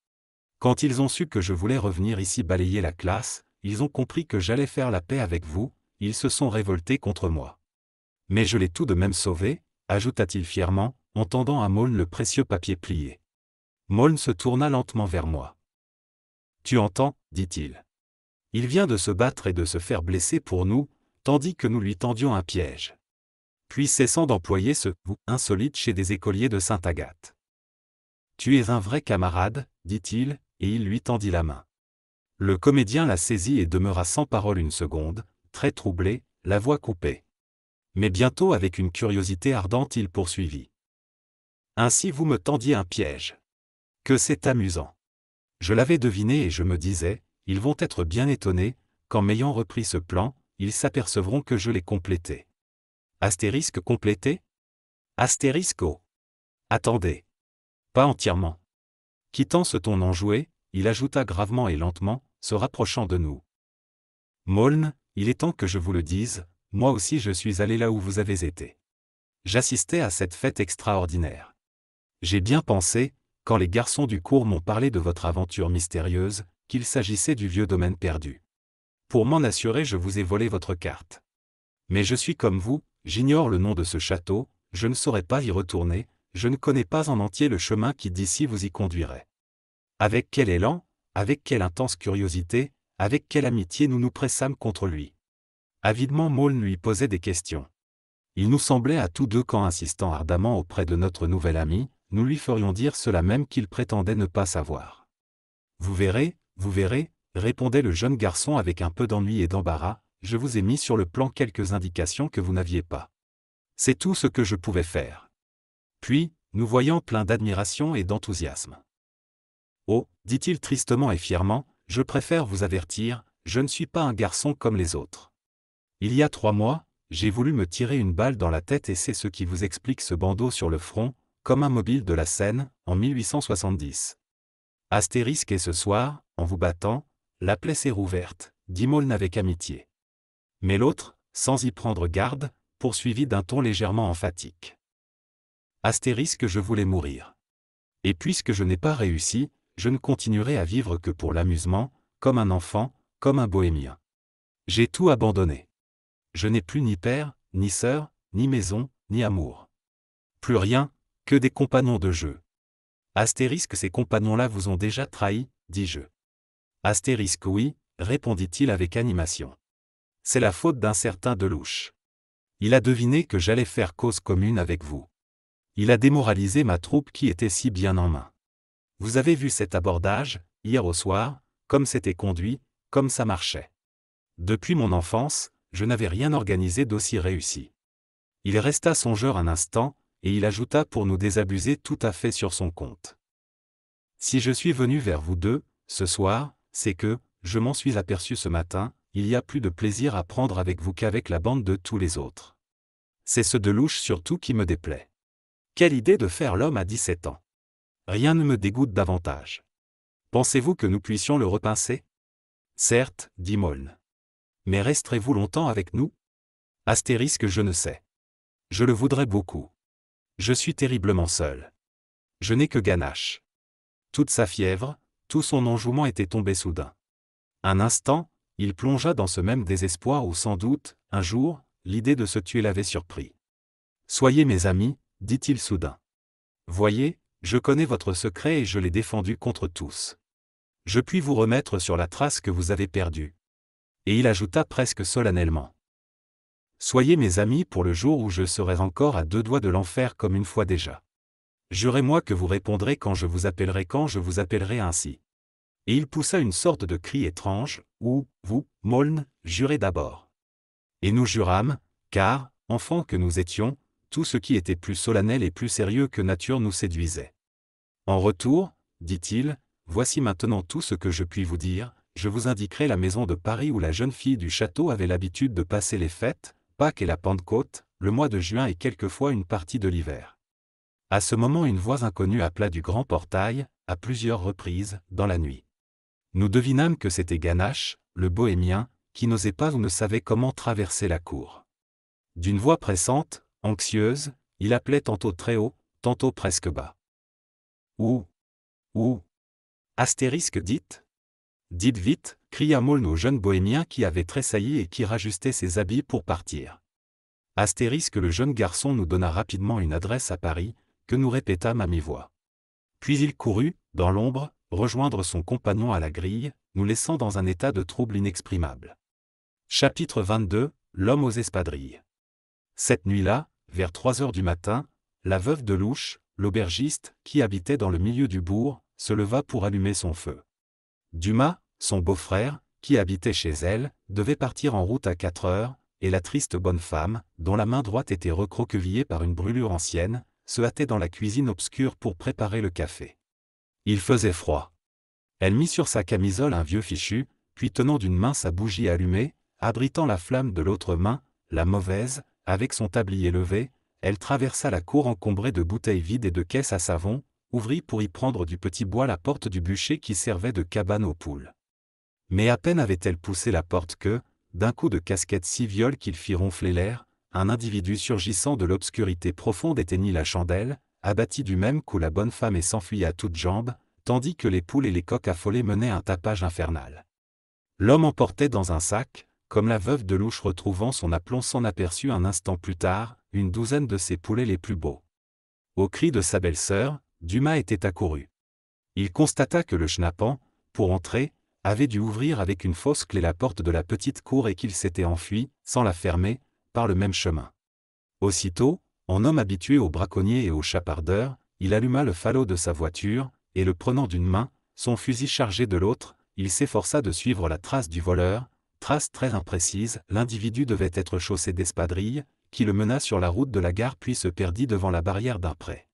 Quand ils ont su que je voulais revenir ici balayer la classe, ils ont compris que j'allais faire la paix avec vous, ils se sont révoltés contre moi. Mais je l'ai tout de même sauvé, ajouta-t-il fièrement, en tendant à Maulne le précieux papier plié. Maulne se tourna lentement vers moi. Tu entends, dit-il. Il vient de se battre et de se faire blesser pour nous, tandis que nous lui tendions un piège. Puis cessant d'employer ce vous insolite chez des écoliers de Sainte Agathe. Tu es un vrai camarade, dit-il, et il lui tendit la main. Le comédien la saisit et demeura sans parole une seconde, très troublé, la voix coupée. Mais bientôt avec une curiosité ardente il poursuivit. Ainsi vous me tendiez un piège. Que c'est amusant. Je l'avais deviné et je me disais, ils vont être bien étonnés, qu'en m'ayant repris ce plan, ils s'apercevront que je l'ai complété. Astérisque complété Astérisco. Attendez. Pas entièrement. Quittant ce ton enjoué, il ajouta gravement et lentement, se rapprochant de nous. Maulne, il est temps que je vous le dise, moi aussi je suis allé là où vous avez été. J'assistais à cette fête extraordinaire. J'ai bien pensé, quand les garçons du cours m'ont parlé de votre aventure mystérieuse, qu'il s'agissait du vieux domaine perdu. Pour m'en assurer, je vous ai volé votre carte. Mais je suis comme vous, j'ignore le nom de ce château, je ne saurais pas y retourner, je ne connais pas en entier le chemin qui d'ici vous y conduirait. Avec quel élan, avec quelle intense curiosité, avec quelle amitié nous nous pressâmes contre lui. Avidement Maul lui posait des questions. Il nous semblait à tous deux qu'en insistant ardemment auprès de notre nouvel ami, nous lui ferions dire cela même qu'il prétendait ne pas savoir. Vous verrez, vous verrez, répondait le jeune garçon avec un peu d'ennui et d'embarras, je vous ai mis sur le plan quelques indications que vous n'aviez pas. C'est tout ce que je pouvais faire. Puis, nous voyant plein d'admiration et d'enthousiasme. Oh, dit-il tristement et fièrement, je préfère vous avertir, je ne suis pas un garçon comme les autres. Il y a trois mois, j'ai voulu me tirer une balle dans la tête et c'est ce qui vous explique ce bandeau sur le front, comme un mobile de la Seine, en 1870. Astérisque et ce soir, en vous battant, la plaie s'est rouverte, Maulne n'avait qu'amitié. Mais l'autre, sans y prendre garde, poursuivit d'un ton légèrement emphatique. Astérisque je voulais mourir. Et puisque je n'ai pas réussi, je ne continuerai à vivre que pour l'amusement, comme un enfant, comme un bohémien. J'ai tout abandonné. Je n'ai plus ni père, ni sœur, ni maison, ni amour. Plus rien, que des compagnons de jeu. Astérisque ces compagnons-là vous ont déjà trahi, dis-je. Astérisque oui, répondit-il avec animation. C'est la faute d'un certain Delouche. Il a deviné que j'allais faire cause commune avec vous. Il a démoralisé ma troupe qui était si bien en main. Vous avez vu cet abordage, hier au soir, comme c'était conduit, comme ça marchait. Depuis mon enfance, je n'avais rien organisé d'aussi réussi. Il resta songeur un instant, et il ajouta pour nous désabuser tout à fait sur son compte. Si je suis venu vers vous deux, ce soir, c'est que, je m'en suis aperçu ce matin, il y a plus de plaisir à prendre avec vous qu'avec la bande de tous les autres. C'est ce de louche surtout qui me déplaît. Quelle idée de faire l'homme à 17 ans. Rien ne me dégoûte davantage. Pensez-vous que nous puissions le repincer Certes, dit Molne. Mais resterez-vous longtemps avec nous Astérisque je ne sais. Je le voudrais beaucoup. Je suis terriblement seul. Je n'ai que Ganache. Toute sa fièvre, tout son enjouement était tombé soudain. Un instant, il plongea dans ce même désespoir où sans doute, un jour, l'idée de se tuer l'avait surpris. Soyez mes amis, dit-il soudain. Voyez, je connais votre secret et je l'ai défendu contre tous. Je puis vous remettre sur la trace que vous avez perdue. Et il ajouta presque solennellement. Soyez mes amis pour le jour où je serai encore à deux doigts de l'enfer comme une fois déjà. Jurez-moi que vous répondrez quand je vous appellerai quand je vous appellerai ainsi. Et il poussa une sorte de cri étrange, où, vous, Moln, jurez d'abord. Et nous jurâmes, car, enfants que nous étions, tout ce qui était plus solennel et plus sérieux que nature nous séduisait. En retour, dit-il, voici maintenant tout ce que je puis vous dire, je vous indiquerai la maison de Paris où la jeune fille du château avait l'habitude de passer les fêtes, Pâques et la Pentecôte, le mois de juin et quelquefois une partie de l'hiver. À ce moment une voix inconnue appela du grand portail, à plusieurs reprises, dans la nuit. Nous devinâmes que c'était Ganache, le bohémien, qui n'osait pas ou ne savait comment traverser la cour. D'une voix pressante, anxieuse, il appelait tantôt très haut, tantôt presque bas. Où Où ?» Astérisque dites Dites vite, cria Maulne au jeune bohémien qui avait tressailli et qui rajustait ses habits pour partir. Astérisque le jeune garçon nous donna rapidement une adresse à Paris, que nous répétâmes à mi-voix. Puis il courut, dans l'ombre, rejoindre son compagnon à la grille, nous laissant dans un état de trouble inexprimable. Chapitre 22 L'homme aux espadrilles. Cette nuit-là, vers 3 heures du matin, la veuve de Louche, l'aubergiste, qui habitait dans le milieu du bourg, se leva pour allumer son feu. Dumas, son beau-frère, qui habitait chez elle, devait partir en route à quatre heures, et la triste bonne femme, dont la main droite était recroquevillée par une brûlure ancienne, se hâtait dans la cuisine obscure pour préparer le café. Il faisait froid. Elle mit sur sa camisole un vieux fichu, puis tenant d'une main sa bougie allumée, abritant la flamme de l'autre main, la mauvaise, avec son tablier levé, elle traversa la cour encombrée de bouteilles vides et de caisses à savon, ouvrit pour y prendre du petit bois la porte du bûcher qui servait de cabane aux poules. Mais à peine avait-elle poussé la porte que, d'un coup de casquette si viol qu'il fit ronfler l'air, un individu surgissant de l'obscurité profonde éteignit la chandelle, abattit du même coup la bonne femme et s'enfuit à toutes jambes, tandis que les poules et les coqs affolés menaient un tapage infernal. L'homme emportait dans un sac, comme la veuve de Louche retrouvant son aplomb s'en aperçut un instant plus tard, une douzaine de ses poulets les plus beaux. Au cri de sa belle-sœur, Dumas était accouru. Il constata que le schnappant, pour entrer, avait dû ouvrir avec une fausse clé la porte de la petite cour et qu'il s'était enfui, sans la fermer, par le même chemin. Aussitôt, en homme habitué aux braconniers et aux chapardeurs, il alluma le falot de sa voiture, et le prenant d'une main, son fusil chargé de l'autre, il s'efforça de suivre la trace du voleur, trace très imprécise, l'individu devait être chaussé d'espadrilles, qui le mena sur la route de la gare puis se perdit devant la barrière d'un pré.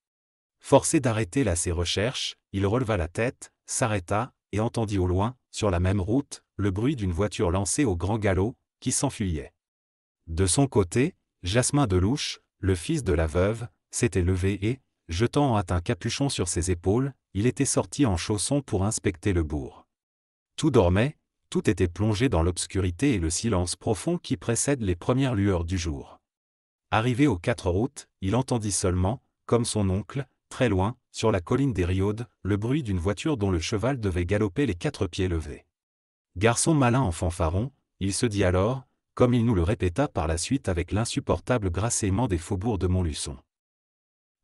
Forcé d'arrêter là ses recherches, il releva la tête, s'arrêta, et entendit au loin, sur la même route, le bruit d'une voiture lancée au grand galop, qui s'enfuyait. De son côté, Jasmin Delouche, le fils de la veuve, s'était levé et, jetant en hâte un capuchon sur ses épaules, il était sorti en chaussons pour inspecter le bourg. Tout dormait, tout était plongé dans l'obscurité et le silence profond qui précède les premières lueurs du jour. Arrivé aux quatre routes, il entendit seulement, comme son oncle, Très loin, sur la colline des Riodes, le bruit d'une voiture dont le cheval devait galoper les quatre pieds levés. Garçon malin en fanfaron, il se dit alors, comme il nous le répéta par la suite avec l'insupportable grasséement des faubourgs de Montluçon.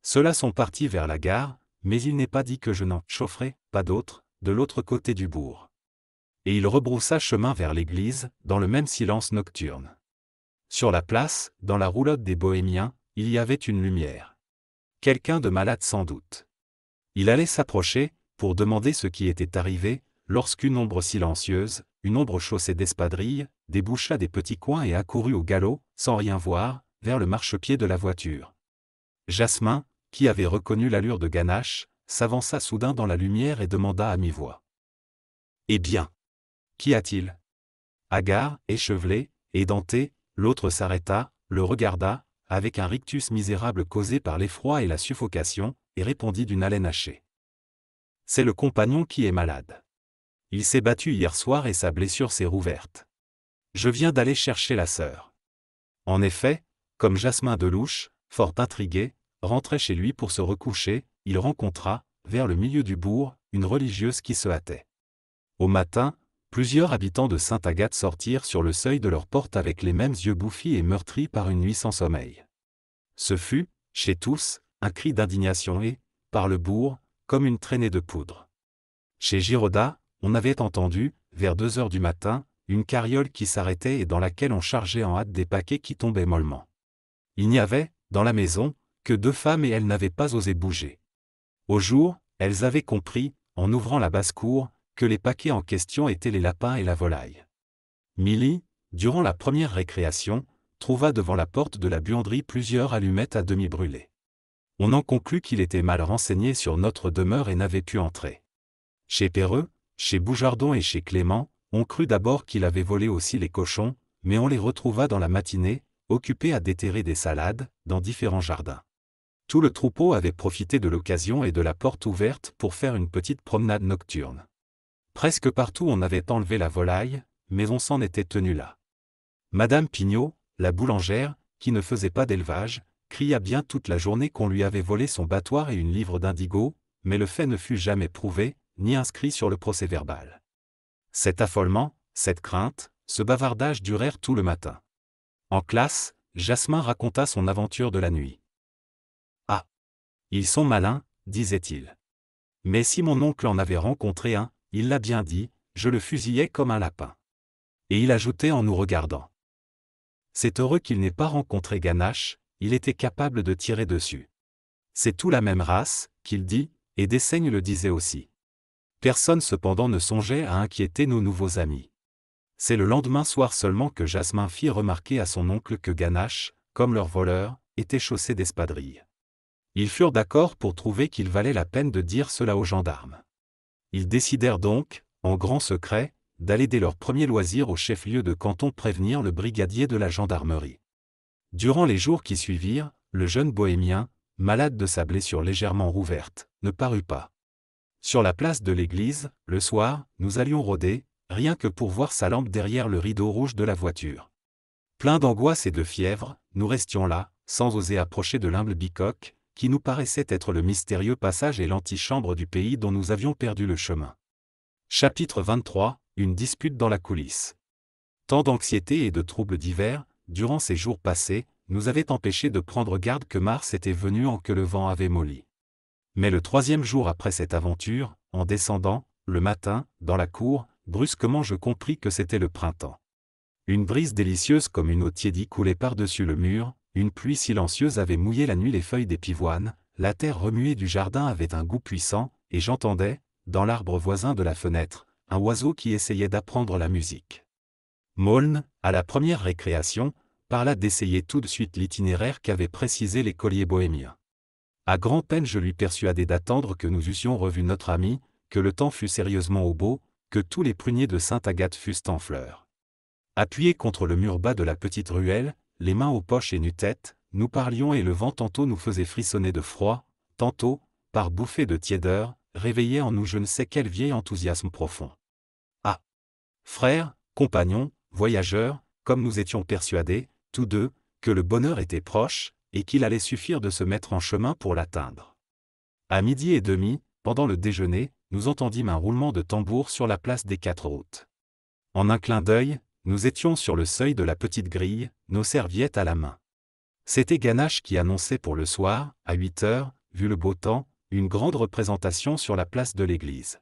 Ceux-là sont partis vers la gare, mais il n'est pas dit que je n'en chaufferai pas d'autre de l'autre côté du bourg. Et il rebroussa chemin vers l'église, dans le même silence nocturne. Sur la place, dans la roulotte des bohémiens, il y avait une lumière quelqu'un de malade sans doute. Il allait s'approcher, pour demander ce qui était arrivé, lorsqu'une ombre silencieuse, une ombre chaussée d'espadrilles, déboucha des petits coins et accourut au galop, sans rien voir, vers le marchepied de la voiture. Jasmin, qui avait reconnu l'allure de Ganache, s'avança soudain dans la lumière et demanda à mi-voix. Eh bien Qu'y a-t-il Agar, échevelé, édenté, l'autre s'arrêta, le regarda, avec un rictus misérable causé par l'effroi et la suffocation, et répondit d'une haleine hachée. C'est le compagnon qui est malade. Il s'est battu hier soir et sa blessure s'est rouverte. Je viens d'aller chercher la sœur. En effet, comme Jasmin Delouche, fort intrigué, rentrait chez lui pour se recoucher, il rencontra, vers le milieu du bourg, une religieuse qui se hâtait. Au matin, plusieurs habitants de Sainte-Agathe sortirent sur le seuil de leur porte avec les mêmes yeux bouffis et meurtris par une nuit sans sommeil. Ce fut, chez tous, un cri d'indignation et, par le bourg, comme une traînée de poudre. Chez Giroda, on avait entendu, vers deux heures du matin, une carriole qui s'arrêtait et dans laquelle on chargeait en hâte des paquets qui tombaient mollement. Il n'y avait, dans la maison, que deux femmes et elles n'avaient pas osé bouger. Au jour, elles avaient compris, en ouvrant la basse-cour, que les paquets en question étaient les lapins et la volaille. Milly, durant la première récréation, trouva devant la porte de la buanderie plusieurs allumettes à demi brûlées. On en conclut qu'il était mal renseigné sur notre demeure et n'avait pu entrer. Chez Perreux, chez Boujardon et chez Clément, on crut d'abord qu'il avait volé aussi les cochons, mais on les retrouva dans la matinée, occupés à déterrer des salades, dans différents jardins. Tout le troupeau avait profité de l'occasion et de la porte ouverte pour faire une petite promenade nocturne. Presque partout on avait enlevé la volaille, mais on s'en était tenu là. Madame Pignot, la boulangère, qui ne faisait pas d'élevage, cria bien toute la journée qu'on lui avait volé son battoir et une livre d'indigo, mais le fait ne fut jamais prouvé, ni inscrit sur le procès-verbal. Cet affolement, cette crainte, ce bavardage durèrent tout le matin. En classe, Jasmin raconta son aventure de la nuit. Ah Ils sont malins, disait-il. Mais si mon oncle en avait rencontré un, il l'a bien dit, je le fusillais comme un lapin. Et il ajoutait en nous regardant. C'est heureux qu'il n'ait pas rencontré Ganache, il était capable de tirer dessus. C'est tout la même race, qu'il dit, et Desseigne le disait aussi. Personne cependant ne songeait à inquiéter nos nouveaux amis. C'est le lendemain soir seulement que Jasmin fit remarquer à son oncle que Ganache, comme leur voleur, était chaussé d'espadrilles. Ils furent d'accord pour trouver qu'il valait la peine de dire cela aux gendarmes. Ils décidèrent donc, en grand secret, d'aller dès leur premier loisir au chef-lieu de canton prévenir le brigadier de la gendarmerie. Durant les jours qui suivirent, le jeune bohémien, malade de sa blessure légèrement rouverte, ne parut pas. Sur la place de l'église, le soir, nous allions rôder, rien que pour voir sa lampe derrière le rideau rouge de la voiture. Plein d'angoisse et de fièvre, nous restions là, sans oser approcher de l'humble bicoque, qui nous paraissait être le mystérieux passage et l'antichambre du pays dont nous avions perdu le chemin. Chapitre 23 Une dispute dans la coulisse. Tant d'anxiété et de troubles divers, durant ces jours passés, nous avaient empêchés de prendre garde que Mars était venu en que le vent avait molli. Mais le troisième jour après cette aventure, en descendant, le matin, dans la cour, brusquement je compris que c'était le printemps. Une brise délicieuse comme une eau tiédie coulait par-dessus le mur, une pluie silencieuse avait mouillé la nuit les feuilles des pivoines, la terre remuée du jardin avait un goût puissant, et j'entendais, dans l'arbre voisin de la fenêtre, un oiseau qui essayait d'apprendre la musique. Maulne, à la première récréation, parla d'essayer tout de suite l'itinéraire qu'avait précisé l'écolier bohémien. À grand-peine je lui persuadai d'attendre que nous eussions revu notre ami, que le temps fût sérieusement au beau, que tous les pruniers de Sainte-Agathe fussent en fleurs. Appuyé contre le mur bas de la petite ruelle, les mains aux poches et nu-tête, nous parlions et le vent tantôt nous faisait frissonner de froid, tantôt, par bouffées de tiédeur, réveillait en nous je ne sais quel vieil enthousiasme profond. Ah Frères, compagnons, voyageurs, comme nous étions persuadés, tous deux, que le bonheur était proche, et qu'il allait suffire de se mettre en chemin pour l'atteindre. À midi et demi, pendant le déjeuner, nous entendîmes un roulement de tambour sur la place des quatre routes. En un clin d'œil, nous étions sur le seuil de la petite grille, nos serviettes à la main. C'était Ganache qui annonçait pour le soir, à 8 heures, vu le beau temps, une grande représentation sur la place de l'église.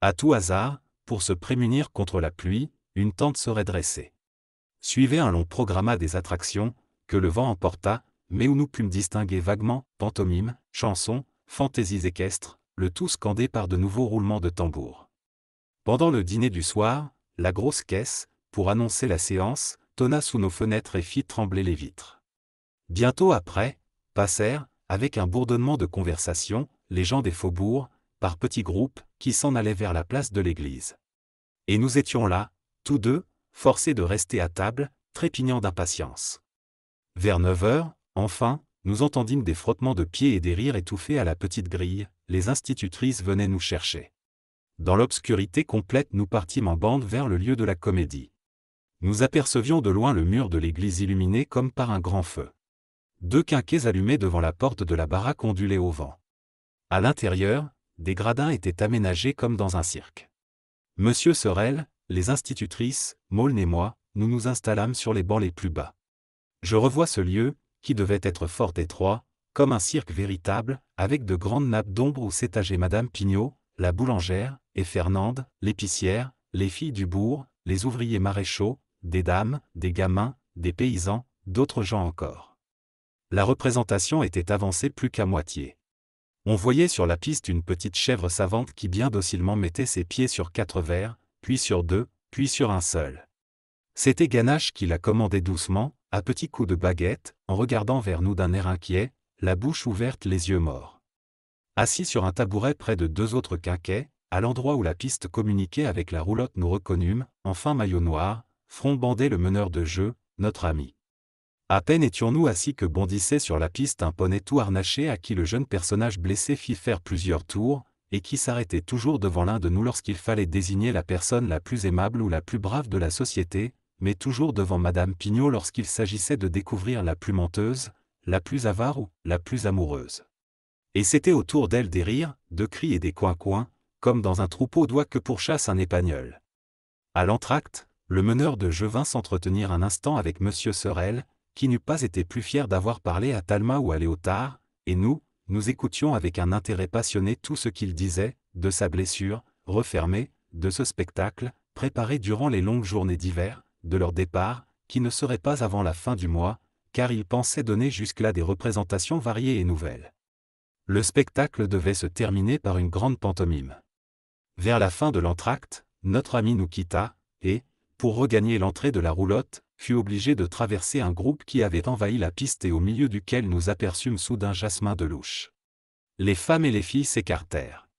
À tout hasard, pour se prémunir contre la pluie, une tente serait dressée. Suivait un long programme des attractions, que le vent emporta, mais où nous pûmes distinguer vaguement pantomimes, chansons, fantaisies équestres, le tout scandé par de nouveaux roulements de tambour. Pendant le dîner du soir, la grosse caisse, pour annoncer la séance, tonna sous nos fenêtres et fit trembler les vitres. Bientôt après, passèrent, avec un bourdonnement de conversation, les gens des faubourgs, par petits groupes, qui s'en allaient vers la place de l'église. Et nous étions là, tous deux, forcés de rester à table, trépignant d'impatience. Vers neuf heures, enfin, nous entendîmes des frottements de pieds et des rires étouffés à la petite grille, les institutrices venaient nous chercher. Dans l'obscurité complète, nous partîmes en bande vers le lieu de la comédie nous apercevions de loin le mur de l'église illuminé comme par un grand feu. Deux quinquets allumés devant la porte de la baraque ondulaient au vent. À l'intérieur, des gradins étaient aménagés comme dans un cirque. Monsieur Sorel, les institutrices, Maulne et moi, nous nous installâmes sur les bancs les plus bas. Je revois ce lieu, qui devait être fort étroit, comme un cirque véritable, avec de grandes nappes d'ombre où s'étageaient Madame Pignot, la boulangère, et Fernande, l'épicière, les filles du bourg, les ouvriers maréchaux, des dames, des gamins, des paysans, d'autres gens encore. La représentation était avancée plus qu'à moitié. On voyait sur la piste une petite chèvre savante qui bien docilement mettait ses pieds sur quatre verres, puis sur deux, puis sur un seul. C'était Ganache qui la commandait doucement, à petits coups de baguette, en regardant vers nous d'un air inquiet, la bouche ouverte, les yeux morts. Assis sur un tabouret près de deux autres quinquets, à l'endroit où la piste communiquait avec la roulotte, nous reconnûmes, enfin maillot noir, front bandé le meneur de jeu, notre ami. À peine étions-nous assis que bondissait sur la piste un poney tout harnaché à qui le jeune personnage blessé fit faire plusieurs tours, et qui s'arrêtait toujours devant l'un de nous lorsqu'il fallait désigner la personne la plus aimable ou la plus brave de la société, mais toujours devant Madame Pignot lorsqu'il s'agissait de découvrir la plus menteuse, la plus avare ou la plus amoureuse. Et c'était autour d'elle des rires, de cris et des coins-coins, comme dans un troupeau d'oies que pourchasse un épagnol. À l'entracte, le meneur de jeu vint s'entretenir un instant avec M. Sorel, qui n'eût pas été plus fier d'avoir parlé à Talma ou à Léotard, et nous, nous écoutions avec un intérêt passionné tout ce qu'il disait, de sa blessure, refermée, de ce spectacle, préparé durant les longues journées d'hiver, de leur départ, qui ne serait pas avant la fin du mois, car il pensait donner jusque-là des représentations variées et nouvelles. Le spectacle devait se terminer par une grande pantomime. Vers la fin de l'entracte, notre ami nous quitta, et, pour regagner l'entrée de la roulotte, fut obligé de traverser un groupe qui avait envahi la piste et au milieu duquel nous aperçûmes soudain Jasmin Delouche. Les femmes et les filles s'écartèrent.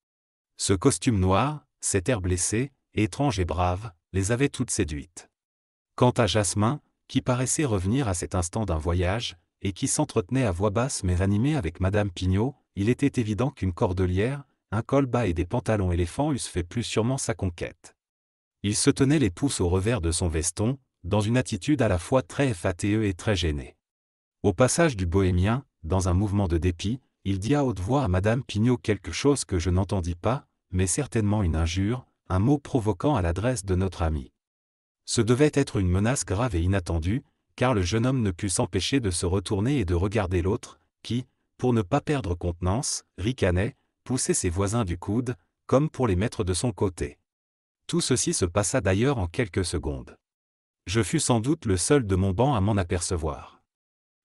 Ce costume noir, cet air blessé, étrange et brave, les avait toutes séduites. Quant à Jasmin, qui paraissait revenir à cet instant d'un voyage, et qui s'entretenait à voix basse mais animée avec Madame Pignot, il était évident qu'une cordelière, un col bas et des pantalons éléphants eussent fait plus sûrement sa conquête. Il se tenait les pouces au revers de son veston, dans une attitude à la fois très fate et très gênée. Au passage du bohémien, dans un mouvement de dépit, il dit à haute voix à Madame Pignot quelque chose que je n'entendis pas, mais certainement une injure, un mot provoquant à l'adresse de notre ami. Ce devait être une menace grave et inattendue, car le jeune homme ne put s'empêcher de se retourner et de regarder l'autre, qui, pour ne pas perdre contenance, ricanait, poussait ses voisins du coude, comme pour les mettre de son côté. Tout ceci se passa d'ailleurs en quelques secondes. Je fus sans doute le seul de mon banc à m'en apercevoir.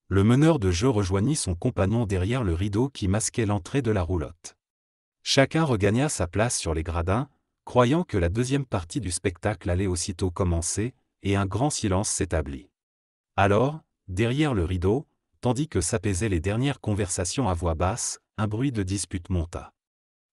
Le meneur de jeu rejoignit son compagnon derrière le rideau qui masquait l'entrée de la roulotte. Chacun regagna sa place sur les gradins, croyant que la deuxième partie du spectacle allait aussitôt commencer, et un grand silence s'établit. Alors, derrière le rideau, tandis que s'apaisaient les dernières conversations à voix basse, un bruit de dispute monta.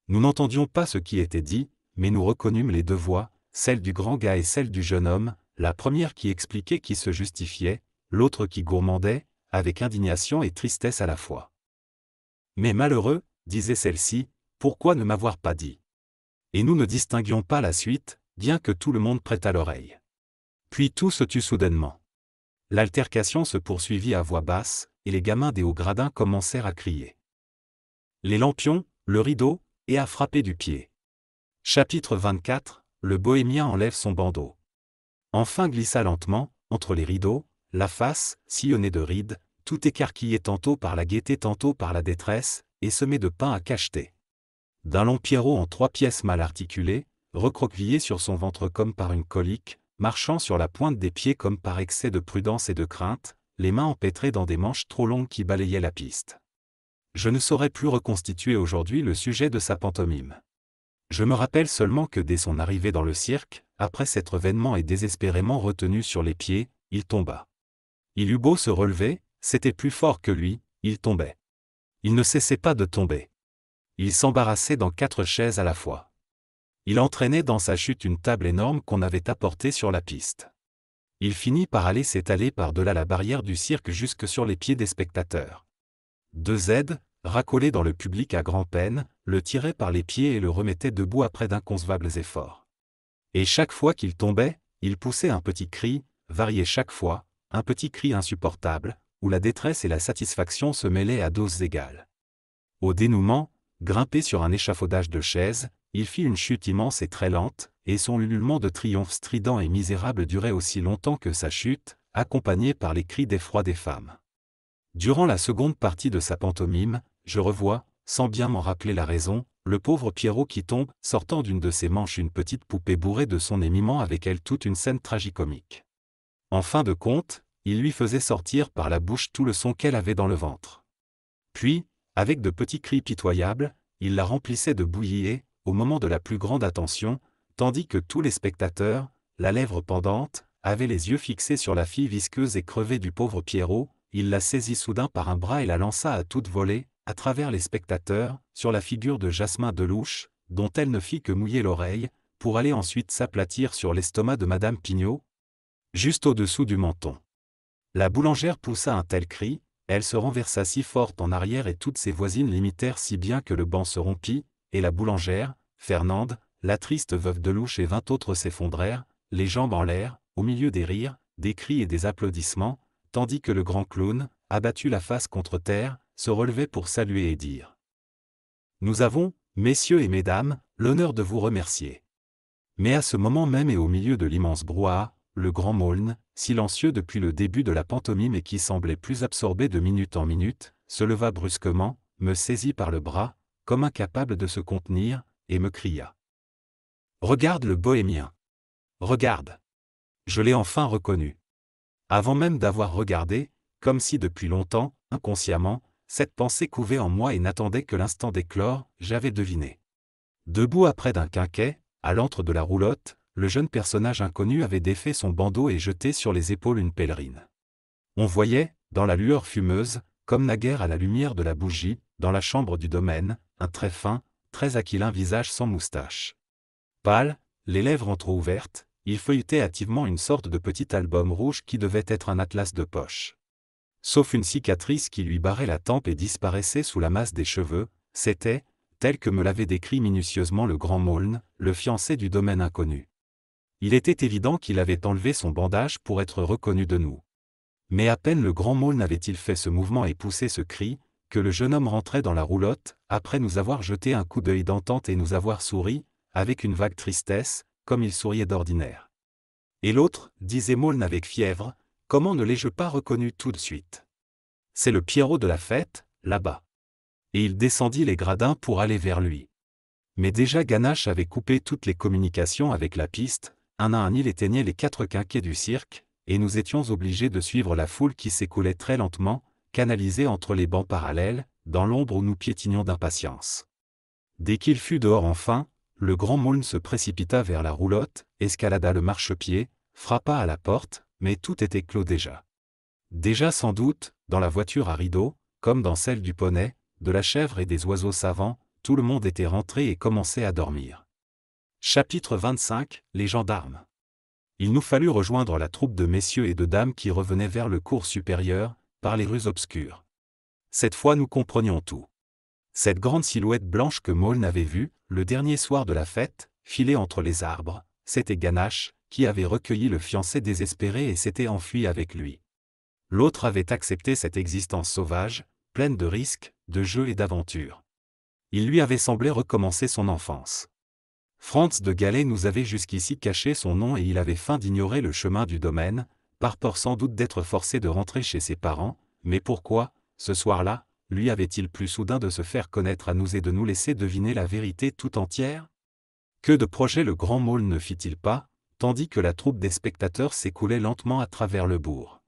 Nous n'entendions pas ce qui était dit, mais nous reconnûmes les deux voix, celle du grand gars et celle du jeune homme, la première qui expliquait qui se justifiait, l'autre qui gourmandait, avec indignation et tristesse à la fois. Mais malheureux, disait celle-ci, pourquoi ne m'avoir pas dit Et nous ne distinguions pas la suite, bien que tout le monde à l'oreille. Puis tout se tut soudainement. L'altercation se poursuivit à voix basse, et les gamins des hauts gradins commencèrent à crier. Les lampions, le rideau, et à frapper du pied. Chapitre 24 Le bohémien enlève son bandeau. Enfin glissa lentement, entre les rideaux, la face, sillonnée de rides, tout écarquillée tantôt par la gaieté, tantôt par la détresse, et semée de pain à cacheter. D'un long pierrot en trois pièces mal articulées, recroquevillé sur son ventre comme par une colique, marchant sur la pointe des pieds comme par excès de prudence et de crainte, les mains empêtrées dans des manches trop longues qui balayaient la piste. Je ne saurais plus reconstituer aujourd'hui le sujet de sa pantomime. Je me rappelle seulement que dès son arrivée dans le cirque, après s'être vainement et désespérément retenu sur les pieds, il tomba. Il eut beau se relever, c'était plus fort que lui, il tombait. Il ne cessait pas de tomber. Il s'embarrassait dans quatre chaises à la fois. Il entraînait dans sa chute une table énorme qu'on avait apportée sur la piste. Il finit par aller s'étaler par-delà la barrière du cirque jusque sur les pieds des spectateurs. Deux aides, racolés dans le public à grand-peine, le tirait par les pieds et le remettait debout après d'inconcevables efforts. Et chaque fois qu'il tombait, il poussait un petit cri, varié chaque fois, un petit cri insupportable, où la détresse et la satisfaction se mêlaient à doses égales. Au dénouement, grimpé sur un échafaudage de chaises, il fit une chute immense et très lente, et son ululement de triomphe strident et misérable durait aussi longtemps que sa chute, accompagné par les cris d'effroi des femmes. Durant la seconde partie de sa pantomime, je revois, sans bien m'en rappeler la raison, le pauvre Pierrot qui tombe, sortant d'une de ses manches une petite poupée bourrée de son émiment avec elle toute une scène tragicomique. En fin de compte, il lui faisait sortir par la bouche tout le son qu'elle avait dans le ventre. Puis, avec de petits cris pitoyables, il la remplissait de bouillie et, au moment de la plus grande attention, tandis que tous les spectateurs, la lèvre pendante, avaient les yeux fixés sur la fille visqueuse et crevée du pauvre Pierrot, il la saisit soudain par un bras et la lança à toute volée, à travers les spectateurs, sur la figure de Jasmin Delouche, dont elle ne fit que mouiller l'oreille, pour aller ensuite s'aplatir sur l'estomac de Madame Pignot, juste au-dessous du menton. La boulangère poussa un tel cri, elle se renversa si forte en arrière et toutes ses voisines l'imitèrent si bien que le banc se rompit, et la boulangère, Fernande, la triste veuve Delouche et vingt autres s'effondrèrent, les jambes en l'air, au milieu des rires, des cris et des applaudissements, tandis que le grand clown, abattu la face contre terre, se relevait pour saluer et dire Nous avons, messieurs et mesdames, l'honneur de vous remercier. Mais à ce moment même et au milieu de l'immense brouhaha, le grand Maulne, silencieux depuis le début de la pantomime et qui semblait plus absorbé de minute en minute, se leva brusquement, me saisit par le bras, comme incapable de se contenir, et me cria. Regarde le bohémien. Regarde. Je l'ai enfin reconnu. Avant même d'avoir regardé, comme si depuis longtemps, inconsciemment, cette pensée couvait en moi et n'attendait que l'instant d'éclore, j'avais deviné. Debout après d'un quinquet, à l'antre de la roulotte, le jeune personnage inconnu avait défait son bandeau et jeté sur les épaules une pèlerine. On voyait, dans la lueur fumeuse, comme naguère à la lumière de la bougie, dans la chambre du domaine, un très fin, très aquilin visage sans moustache. Pâle, les lèvres ouvertes, il feuilletait hâtivement une sorte de petit album rouge qui devait être un atlas de poche sauf une cicatrice qui lui barrait la tempe et disparaissait sous la masse des cheveux, c'était, tel que me l'avait décrit minutieusement le grand Maulne, le fiancé du domaine inconnu. Il était évident qu'il avait enlevé son bandage pour être reconnu de nous. Mais à peine le grand Maulne avait-il fait ce mouvement et poussé ce cri, que le jeune homme rentrait dans la roulotte, après nous avoir jeté un coup d'œil d'entente et nous avoir souri, avec une vague tristesse, comme il souriait d'ordinaire. Et l'autre, disait Maulne avec fièvre, comment ne l'ai-je pas reconnu tout de suite C'est le Pierrot de la fête, là-bas. Et il descendit les gradins pour aller vers lui. Mais déjà Ganache avait coupé toutes les communications avec la piste, un à un il éteignait les quatre quinquets du cirque, et nous étions obligés de suivre la foule qui s'écoulait très lentement, canalisée entre les bancs parallèles, dans l'ombre où nous piétinions d'impatience. Dès qu'il fut dehors enfin, le grand moulin se précipita vers la roulotte, escalada le marchepied, frappa à la porte, mais tout était clos déjà. Déjà sans doute, dans la voiture à rideaux, comme dans celle du poney, de la chèvre et des oiseaux savants, tout le monde était rentré et commençait à dormir. Chapitre 25 Les gendarmes. Il nous fallut rejoindre la troupe de messieurs et de dames qui revenaient vers le cours supérieur, par les rues obscures. Cette fois nous comprenions tout. Cette grande silhouette blanche que Maul n'avait vue, le dernier soir de la fête, filée entre les arbres, c'était Ganache, qui avait recueilli le fiancé désespéré et s'était enfui avec lui. L'autre avait accepté cette existence sauvage, pleine de risques, de jeux et d'aventures. Il lui avait semblé recommencer son enfance. Franz de Galais nous avait jusqu'ici caché son nom et il avait faim d'ignorer le chemin du domaine, par peur sans doute d'être forcé de rentrer chez ses parents, mais pourquoi, ce soir-là, lui avait-il plus soudain de se faire connaître à nous et de nous laisser deviner la vérité tout entière Que de projets le grand môle ne fit-il pas, tandis que la troupe des spectateurs s'écoulait lentement à travers le bourg.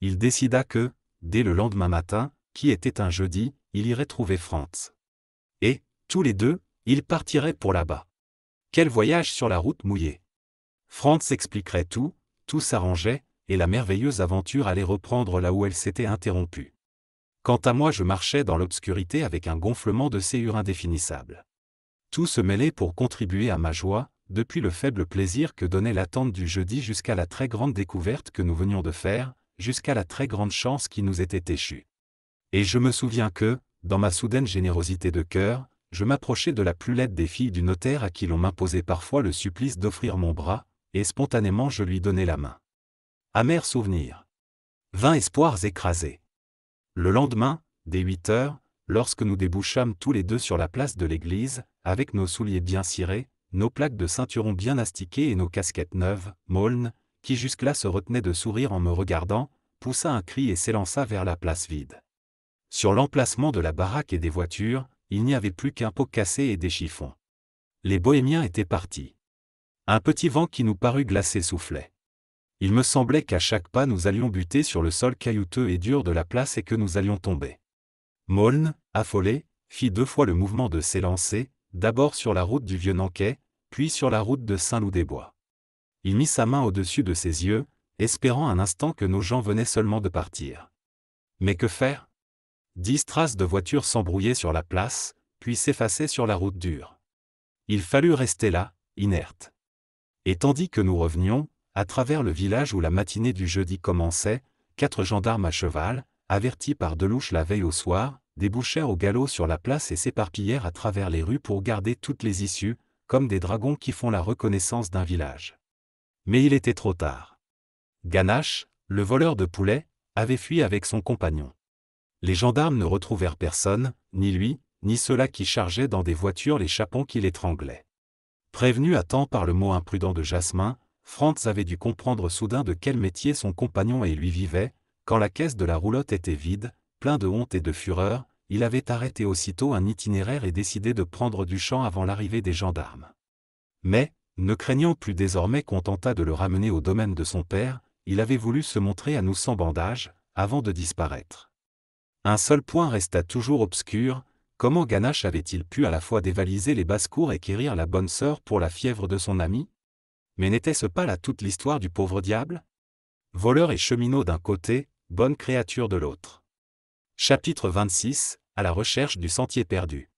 Il décida que, dès le lendemain matin, qui était un jeudi, il irait trouver Franz. Et, tous les deux, ils partiraient pour là-bas. Quel voyage sur la route mouillée. Franz expliquerait tout, tout s'arrangeait, et la merveilleuse aventure allait reprendre là où elle s'était interrompue. Quant à moi, je marchais dans l'obscurité avec un gonflement de séhure indéfinissable. Tout se mêlait pour contribuer à ma joie, depuis le faible plaisir que donnait l'attente du jeudi jusqu'à la très grande découverte que nous venions de faire, jusqu'à la très grande chance qui nous était échue. Et je me souviens que, dans ma soudaine générosité de cœur, je m'approchais de la plus laide des filles du notaire à qui l'on m'imposait parfois le supplice d'offrir mon bras, et spontanément je lui donnais la main. Amers souvenir. Vingt espoirs écrasés. Le lendemain, dès huit heures, lorsque nous débouchâmes tous les deux sur la place de l'église, avec nos souliers bien cirés, nos plaques de ceinturon bien astiquées et nos casquettes neuves, Maulne, qui jusque-là se retenait de sourire en me regardant, poussa un cri et s'élança vers la place vide. Sur l'emplacement de la baraque et des voitures, il n'y avait plus qu'un pot cassé et des chiffons. Les bohémiens étaient partis. Un petit vent qui nous parut glacé soufflait. Il me semblait qu'à chaque pas nous allions buter sur le sol caillouteux et dur de la place et que nous allions tomber. Maulne, affolé, fit deux fois le mouvement de s'élancer, d'abord sur la route du vieux Nanquet, puis sur la route de Saint-Loup-des-Bois. Il mit sa main au-dessus de ses yeux, espérant un instant que nos gens venaient seulement de partir. Mais que faire Dix traces de voitures s'embrouillaient sur la place, puis s'effaçaient sur la route dure. Il fallut rester là, inerte. Et tandis que nous revenions, à travers le village où la matinée du jeudi commençait, quatre gendarmes à cheval, avertis par Delouche la veille au soir, débouchèrent au galop sur la place et s'éparpillèrent à travers les rues pour garder toutes les issues, comme des dragons qui font la reconnaissance d'un village. Mais il était trop tard. Ganache, le voleur de poulets, avait fui avec son compagnon. Les gendarmes ne retrouvèrent personne, ni lui, ni ceux-là qui chargeaient dans des voitures les chapons qui l'étranglaient. Prévenu à temps par le mot imprudent de Jasmin, Franz avait dû comprendre soudain de quel métier son compagnon et lui vivaient, quand la caisse de la roulotte était vide, plein de honte et de fureur, il avait arrêté aussitôt un itinéraire et décidé de prendre du champ avant l'arrivée des gendarmes. Mais, ne craignant plus désormais qu'on tentât de le ramener au domaine de son père, il avait voulu se montrer à nous sans bandage, avant de disparaître. Un seul point resta toujours obscur, comment Ganache avait-il pu à la fois dévaliser les basses-cours et quérir la bonne sœur pour la fièvre de son ami Mais n'était-ce pas là toute l'histoire du pauvre diable Voleur et cheminot d'un côté, bonne créature de l'autre. Chapitre 26 à la recherche du sentier perdu.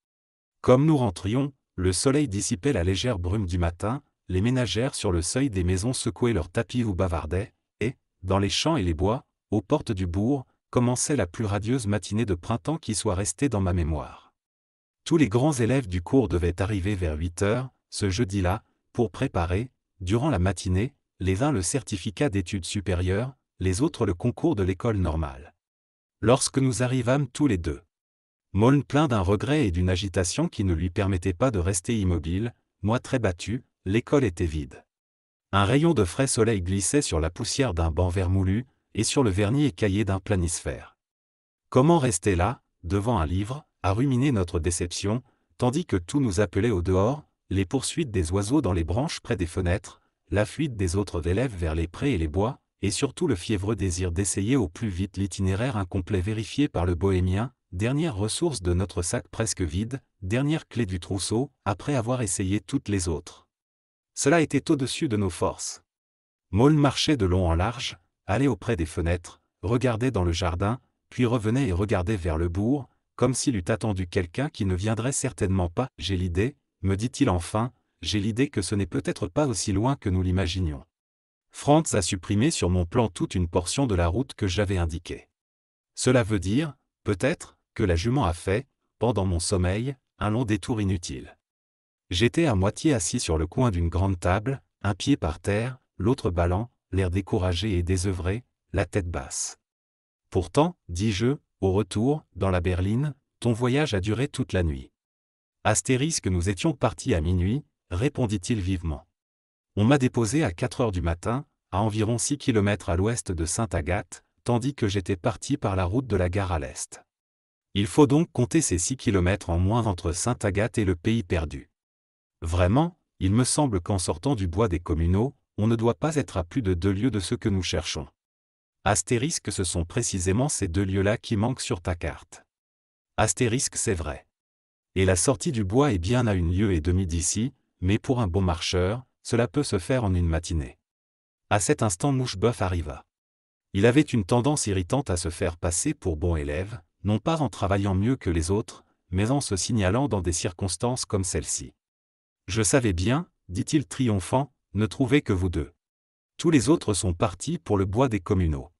Comme nous rentrions, le soleil dissipait la légère brume du matin, les ménagères sur le seuil des maisons secouaient leurs tapis ou bavardaient, et, dans les champs et les bois, aux portes du bourg, commençait la plus radieuse matinée de printemps qui soit restée dans ma mémoire. Tous les grands élèves du cours devaient arriver vers 8 heures, ce jeudi-là, pour préparer, durant la matinée, les uns le certificat d'études supérieures, les autres le concours de l'école normale. Lorsque nous arrivâmes tous les deux Maulne plein d'un regret et d'une agitation qui ne lui permettaient pas de rester immobile, moi très battu, l'école était vide. Un rayon de frais soleil glissait sur la poussière d'un banc vermoulu, et sur le vernis écaillé d'un planisphère. Comment rester là, devant un livre, à ruminer notre déception, tandis que tout nous appelait au dehors, les poursuites des oiseaux dans les branches près des fenêtres, la fuite des autres élèves vers les prés et les bois, et surtout le fiévreux désir d'essayer au plus vite l'itinéraire incomplet vérifié par le bohémien, dernière ressource de notre sac presque vide, dernière clé du trousseau, après avoir essayé toutes les autres. Cela était au-dessus de nos forces. Maul marchait de long en large, allait auprès des fenêtres, regardait dans le jardin, puis revenait et regardait vers le bourg, comme s'il eût attendu quelqu'un qui ne viendrait certainement pas. J'ai l'idée, me dit-il enfin, j'ai l'idée que ce n'est peut-être pas aussi loin que nous l'imaginions. Franz a supprimé sur mon plan toute une portion de la route que j'avais indiquée. Cela veut dire, peut-être, que la jument a fait, pendant mon sommeil, un long détour inutile. J'étais à moitié assis sur le coin d'une grande table, un pied par terre, l'autre ballant, l'air découragé et désœuvré, la tête basse. Pourtant, dis-je, au retour, dans la berline, ton voyage a duré toute la nuit. Astérisque nous étions partis à minuit, répondit-il vivement. On m'a déposé à 4 heures du matin, à environ 6 km à l'ouest de Sainte-Agathe, tandis que j'étais parti par la route de la gare à l'est. Il faut donc compter ces 6 kilomètres en moins entre Sainte-Agathe et le pays perdu. Vraiment, il me semble qu'en sortant du bois des communaux, on ne doit pas être à plus de deux lieues de ce que nous cherchons. Astérisque ce sont précisément ces deux lieux-là qui manquent sur ta carte. Astérisque c'est vrai. Et la sortie du bois est bien à une lieue et demie d'ici, mais pour un bon marcheur, cela peut se faire en une matinée. À cet instant Moucheboeuf arriva. Il avait une tendance irritante à se faire passer pour bon élève, non pas en travaillant mieux que les autres, mais en se signalant dans des circonstances comme celle-ci. Je savais bien, dit-il triomphant, ne trouver que vous deux. Tous les autres sont partis pour le bois des communaux.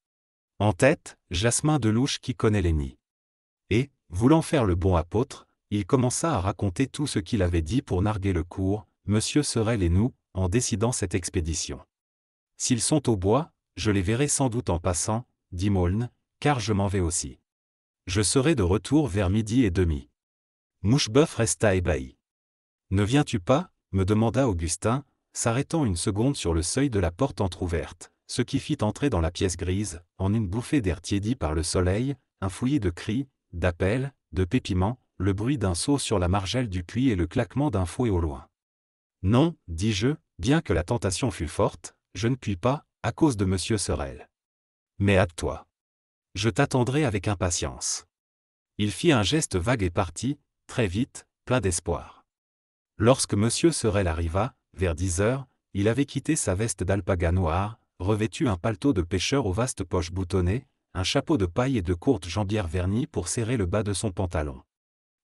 En tête, Jasmin Delouche qui connaît les nids. Et, voulant faire le bon apôtre, il commença à raconter tout ce qu'il avait dit pour narguer le cours, Monsieur Sorel et nous, en décidant cette expédition. S'ils sont au bois, je les verrai sans doute en passant, dit Maulne, car je m'en vais aussi. Je serai de retour vers midi et demi. Moucheboeuf resta ébahi. Ne viens-tu pas me demanda Augustin, s'arrêtant une seconde sur le seuil de la porte entr'ouverte, ce qui fit entrer dans la pièce grise, en une bouffée d'air tiédi par le soleil, un fouillis de cris, d'appels, de pépiments, le bruit d'un seau sur la margelle du puits et le claquement d'un fouet au loin. Non, dis-je, bien que la tentation fût forte, je ne puis pas, à cause de Monsieur Sorel. Mais hâte-toi. Je t'attendrai avec impatience. Il fit un geste vague et partit, très vite, plein d'espoir. Lorsque Monsieur Serel arriva, vers dix heures, il avait quitté sa veste d'alpaga noire, revêtu un paletot de pêcheur aux vastes poches boutonnées, un chapeau de paille et de courtes jambières vernies pour serrer le bas de son pantalon.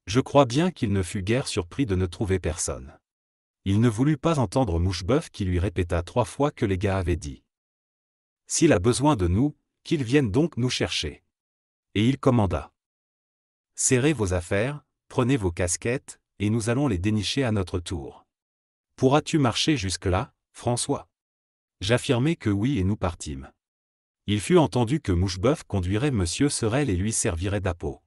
Je crois bien qu'il ne fut guère surpris de ne trouver personne. Il ne voulut pas entendre Moucheboeuf qui lui répéta trois fois que les gars avaient dit. S'il a besoin de nous, Qu'ils viennent donc nous chercher. Et il commanda. Serrez vos affaires, prenez vos casquettes, et nous allons les dénicher à notre tour. Pourras-tu marcher jusque-là, François J'affirmai que oui et nous partîmes. Il fut entendu que Moucheboeuf conduirait M. Serel et lui servirait d'appôt.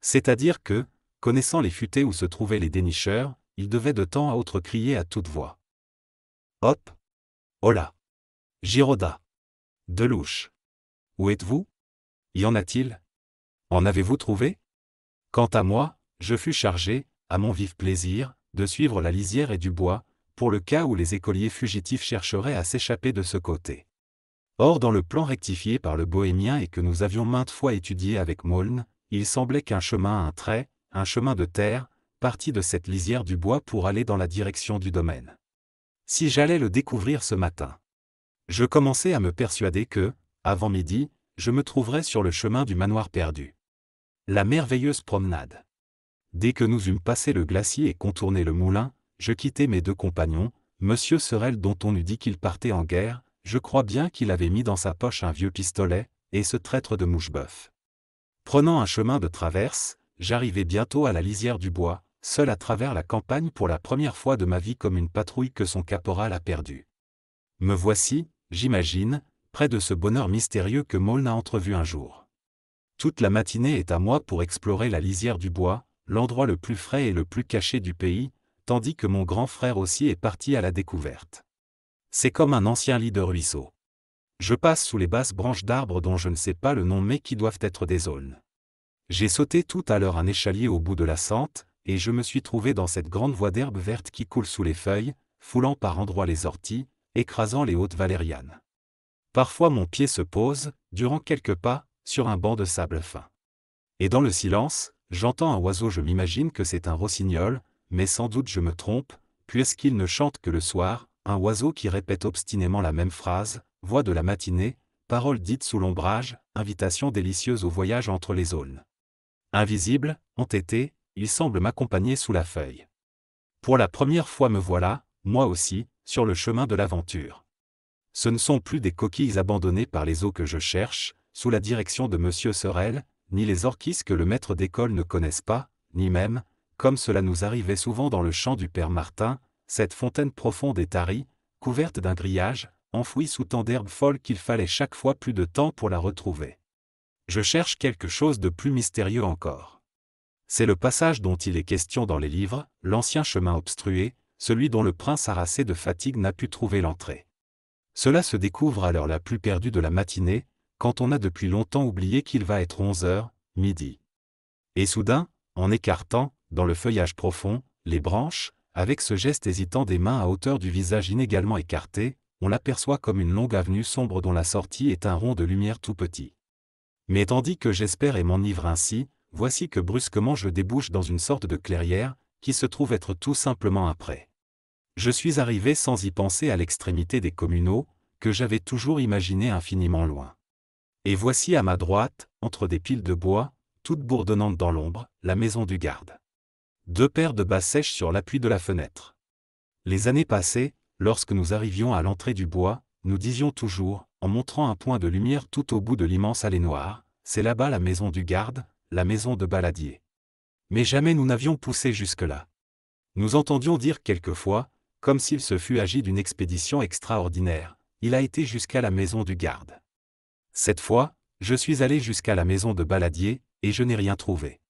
C'est-à-dire que, connaissant les futaies où se trouvaient les dénicheurs, il devait de temps à autre crier à toute voix. Hop Hola Girauda Delouche où êtes-vous Y en a-t-il En avez-vous trouvé Quant à moi, je fus chargé, à mon vif plaisir, de suivre la lisière et du bois, pour le cas où les écoliers fugitifs chercheraient à s'échapper de ce côté. Or, dans le plan rectifié par le bohémien et que nous avions maintes fois étudié avec Maulne, il semblait qu'un chemin à un trait, un chemin de terre, partit de cette lisière du bois pour aller dans la direction du domaine. Si j'allais le découvrir ce matin. Je commençais à me persuader que, avant midi, je me trouverai sur le chemin du manoir perdu. La merveilleuse promenade. Dès que nous eûmes passé le glacier et contourné le moulin, je quittai mes deux compagnons, Monsieur Sorel dont on eût dit qu'il partait en guerre, je crois bien qu'il avait mis dans sa poche un vieux pistolet, et ce traître de mouche-boeuf. Prenant un chemin de traverse, j'arrivai bientôt à la lisière du bois, seul à travers la campagne pour la première fois de ma vie comme une patrouille que son caporal a perdue. Me voici, j'imagine, près de ce bonheur mystérieux que Maul n'a entrevu un jour. Toute la matinée est à moi pour explorer la lisière du bois, l'endroit le plus frais et le plus caché du pays, tandis que mon grand frère aussi est parti à la découverte. C'est comme un ancien lit de ruisseau. Je passe sous les basses branches d'arbres dont je ne sais pas le nom mais qui doivent être des aulnes. J'ai sauté tout à l'heure un échalier au bout de la sente, et je me suis trouvé dans cette grande voie d'herbe verte qui coule sous les feuilles, foulant par endroits les orties, écrasant les hautes valérianes. Parfois mon pied se pose, durant quelques pas, sur un banc de sable fin. Et dans le silence, j'entends un oiseau, je m'imagine que c'est un rossignol, mais sans doute je me trompe, puisqu'il ne chante que le soir, un oiseau qui répète obstinément la même phrase, voix de la matinée, paroles dites sous l'ombrage, invitation délicieuse au voyage entre les zones. Invisible, entêté, il semble m'accompagner sous la feuille. Pour la première fois me voilà, moi aussi, sur le chemin de l'aventure ce ne sont plus des coquilles abandonnées par les eaux que je cherche, sous la direction de M. Sorel, ni les orchis que le maître d'école ne connaisse pas, ni même, comme cela nous arrivait souvent dans le champ du père Martin, cette fontaine profonde et tarie, couverte d'un grillage, enfouie sous tant d'herbes folles qu'il fallait chaque fois plus de temps pour la retrouver. Je cherche quelque chose de plus mystérieux encore. C'est le passage dont il est question dans les livres, l'ancien chemin obstrué, celui dont le prince harassé de fatigue n'a pu trouver l'entrée. Cela se découvre à l'heure la plus perdue de la matinée, quand on a depuis longtemps oublié qu'il va être onze heures, midi. Et soudain, en écartant, dans le feuillage profond, les branches, avec ce geste hésitant des mains à hauteur du visage inégalement écarté, on l'aperçoit comme une longue avenue sombre dont la sortie est un rond de lumière tout petit. Mais tandis que j'espère et m'enivre ainsi, voici que brusquement je débouche dans une sorte de clairière, qui se trouve être tout simplement un je suis arrivé sans y penser à l'extrémité des communaux, que j'avais toujours imaginé infiniment loin. Et voici à ma droite, entre des piles de bois, toutes bourdonnantes dans l'ombre, la maison du garde. Deux paires de bas sèches sur l'appui de la fenêtre. Les années passées, lorsque nous arrivions à l'entrée du bois, nous disions toujours, en montrant un point de lumière tout au bout de l'immense allée noire, c'est là-bas la maison du garde, la maison de baladier. Mais jamais nous n'avions poussé jusque-là. Nous entendions dire quelquefois, comme s'il se fût agi d'une expédition extraordinaire, il a été jusqu'à la maison du garde. Cette fois, je suis allé jusqu'à la maison de Baladier, et je n'ai rien trouvé.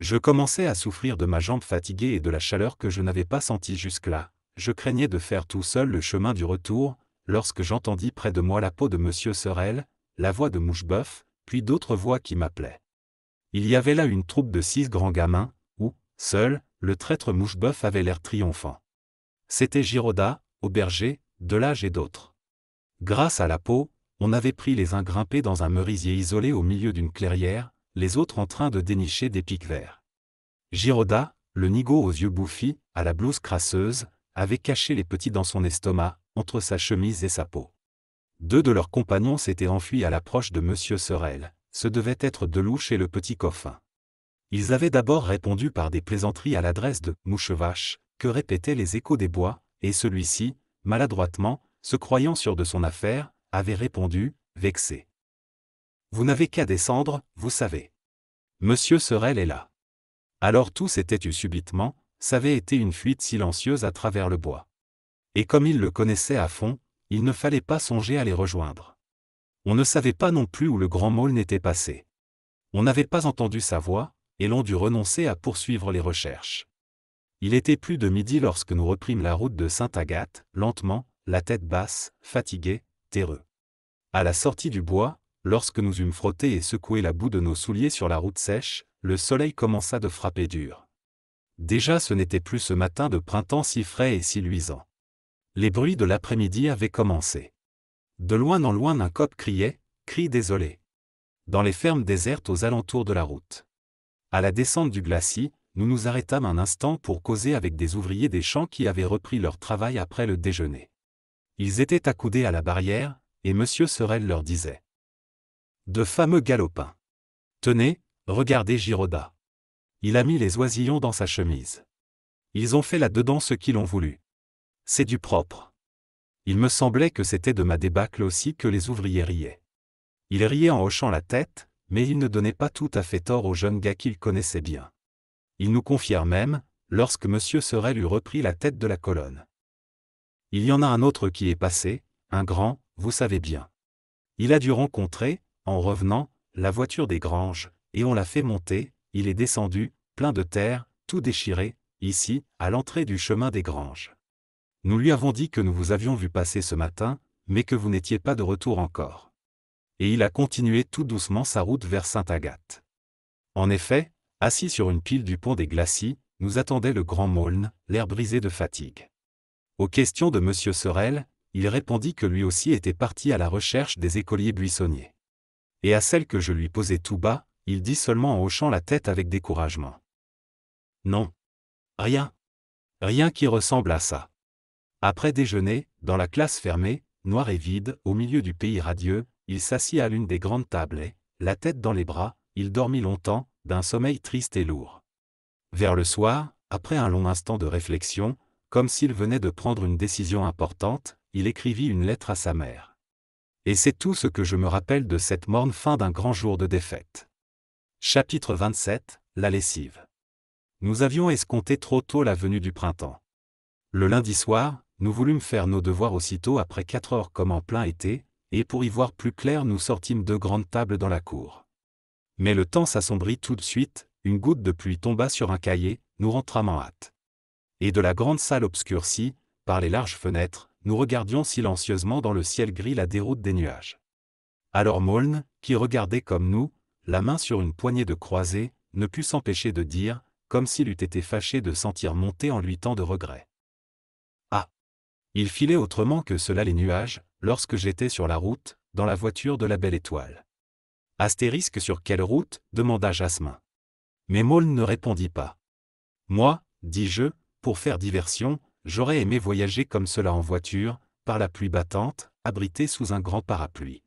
Je commençais à souffrir de ma jambe fatiguée et de la chaleur que je n'avais pas sentie jusque-là. Je craignais de faire tout seul le chemin du retour, lorsque j'entendis près de moi la peau de M. Sorel, la voix de Moucheboeuf, puis d'autres voix qui m'appelaient. Il y avait là une troupe de six grands gamins, où, seul, le traître Moucheboeuf avait l'air triomphant. C'était au de Delage et d'autres. Grâce à la peau, on avait pris les uns grimpés dans un merisier isolé au milieu d'une clairière, les autres en train de dénicher des pics verts. Giraudat, le nigaud aux yeux bouffis, à la blouse crasseuse, avait caché les petits dans son estomac, entre sa chemise et sa peau. Deux de leurs compagnons s'étaient enfuis à l'approche de M. Sorel, ce devait être Delouche et le petit coffin. Ils avaient d'abord répondu par des plaisanteries à l'adresse de Mouchevache, que répétaient les échos des bois, et celui-ci, maladroitement, se croyant sûr de son affaire, avait répondu, vexé. Vous n'avez qu'à descendre, vous savez. Monsieur Serel est là. Alors tout s'était eu subitement, s'avait été une fuite silencieuse à travers le bois. Et comme il le connaissait à fond, il ne fallait pas songer à les rejoindre. On ne savait pas non plus où le grand môle n'était passé. On n'avait pas entendu sa voix, et l'on dut renoncer à poursuivre les recherches. Il était plus de midi lorsque nous reprîmes la route de Sainte-Agathe, lentement, la tête basse, fatiguée, terreux. À la sortie du bois, lorsque nous eûmes frotté et secoué la boue de nos souliers sur la route sèche, le soleil commença de frapper dur. Déjà ce n'était plus ce matin de printemps si frais et si luisant. Les bruits de l'après-midi avaient commencé. De loin en loin un coq criait, cri désolé. Dans les fermes désertes aux alentours de la route. À la descente du glacis, nous nous arrêtâmes un instant pour causer avec des ouvriers des champs qui avaient repris leur travail après le déjeuner. Ils étaient accoudés à la barrière, et M. Sorel leur disait De fameux galopins. Tenez, regardez Giroda. Il a mis les oisillons dans sa chemise. Ils ont fait là-dedans ce qu'ils ont voulu. C'est du propre. Il me semblait que c'était de ma débâcle aussi que les ouvriers riaient. Ils riaient en hochant la tête, mais ils ne donnaient pas tout à fait tort aux jeunes gars qu'ils connaissaient bien. Ils nous confièrent même, lorsque M. Sorel eut repris la tête de la colonne. Il y en a un autre qui est passé, un grand, vous savez bien. Il a dû rencontrer, en revenant, la voiture des Granges, et on l'a fait monter, il est descendu, plein de terre, tout déchiré, ici, à l'entrée du chemin des Granges. Nous lui avons dit que nous vous avions vu passer ce matin, mais que vous n'étiez pas de retour encore. Et il a continué tout doucement sa route vers Sainte-Agathe. En effet, assis sur une pile du pont des Glacis, nous attendait le grand Maulne, l'air brisé de fatigue. Aux questions de M. Sorel, il répondit que lui aussi était parti à la recherche des écoliers buissonniers. Et à celles que je lui posais tout bas, il dit seulement en hochant la tête avec découragement. Non. Rien. Rien qui ressemble à ça. Après déjeuner, dans la classe fermée, noire et vide, au milieu du pays radieux, il s'assit à l'une des grandes tables et, la tête dans les bras, il dormit longtemps, d'un sommeil triste et lourd. Vers le soir, après un long instant de réflexion, comme s'il venait de prendre une décision importante, il écrivit une lettre à sa mère. Et c'est tout ce que je me rappelle de cette morne fin d'un grand jour de défaite. Chapitre 27 La lessive. Nous avions escompté trop tôt la venue du printemps. Le lundi soir, nous voulûmes faire nos devoirs aussitôt après quatre heures comme en plein été, et pour y voir plus clair nous sortîmes deux grandes tables dans la cour. Mais le temps s'assombrit tout de suite, une goutte de pluie tomba sur un cahier, nous rentrâmes en hâte. Et de la grande salle obscurcie, par les larges fenêtres, nous regardions silencieusement dans le ciel gris la déroute des nuages. Alors Maulne, qui regardait comme nous, la main sur une poignée de croisée, ne put s'empêcher de dire, comme s'il eût été fâché de sentir monter en lui tant de regrets. Ah Il filait autrement que cela les nuages, lorsque j'étais sur la route, dans la voiture de la belle étoile. Astérisque sur quelle route demanda Jasmin. Mais Maulne ne répondit pas. Moi, dis-je, pour faire diversion, j'aurais aimé voyager comme cela en voiture, par la pluie battante, abrité sous un grand parapluie.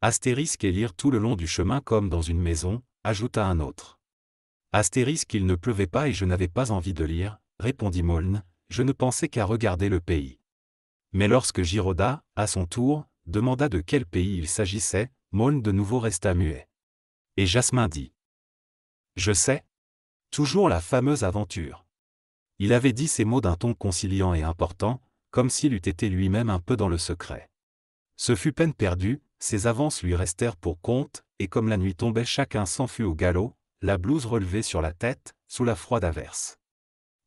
Astérisque et lire tout le long du chemin comme dans une maison, ajouta un autre. Astérisque il ne pleuvait pas et je n'avais pas envie de lire, répondit Maulne, je ne pensais qu'à regarder le pays. Mais lorsque Giroda, à son tour, demanda de quel pays il s'agissait, Maulne de nouveau resta muet. Et Jasmin dit. Je sais. Toujours la fameuse aventure. Il avait dit ces mots d'un ton conciliant et important, comme s'il eût été lui-même un peu dans le secret. Ce fut peine perdue, ses avances lui restèrent pour compte, et comme la nuit tombait chacun s'enfuit au galop, la blouse relevée sur la tête, sous la froide averse.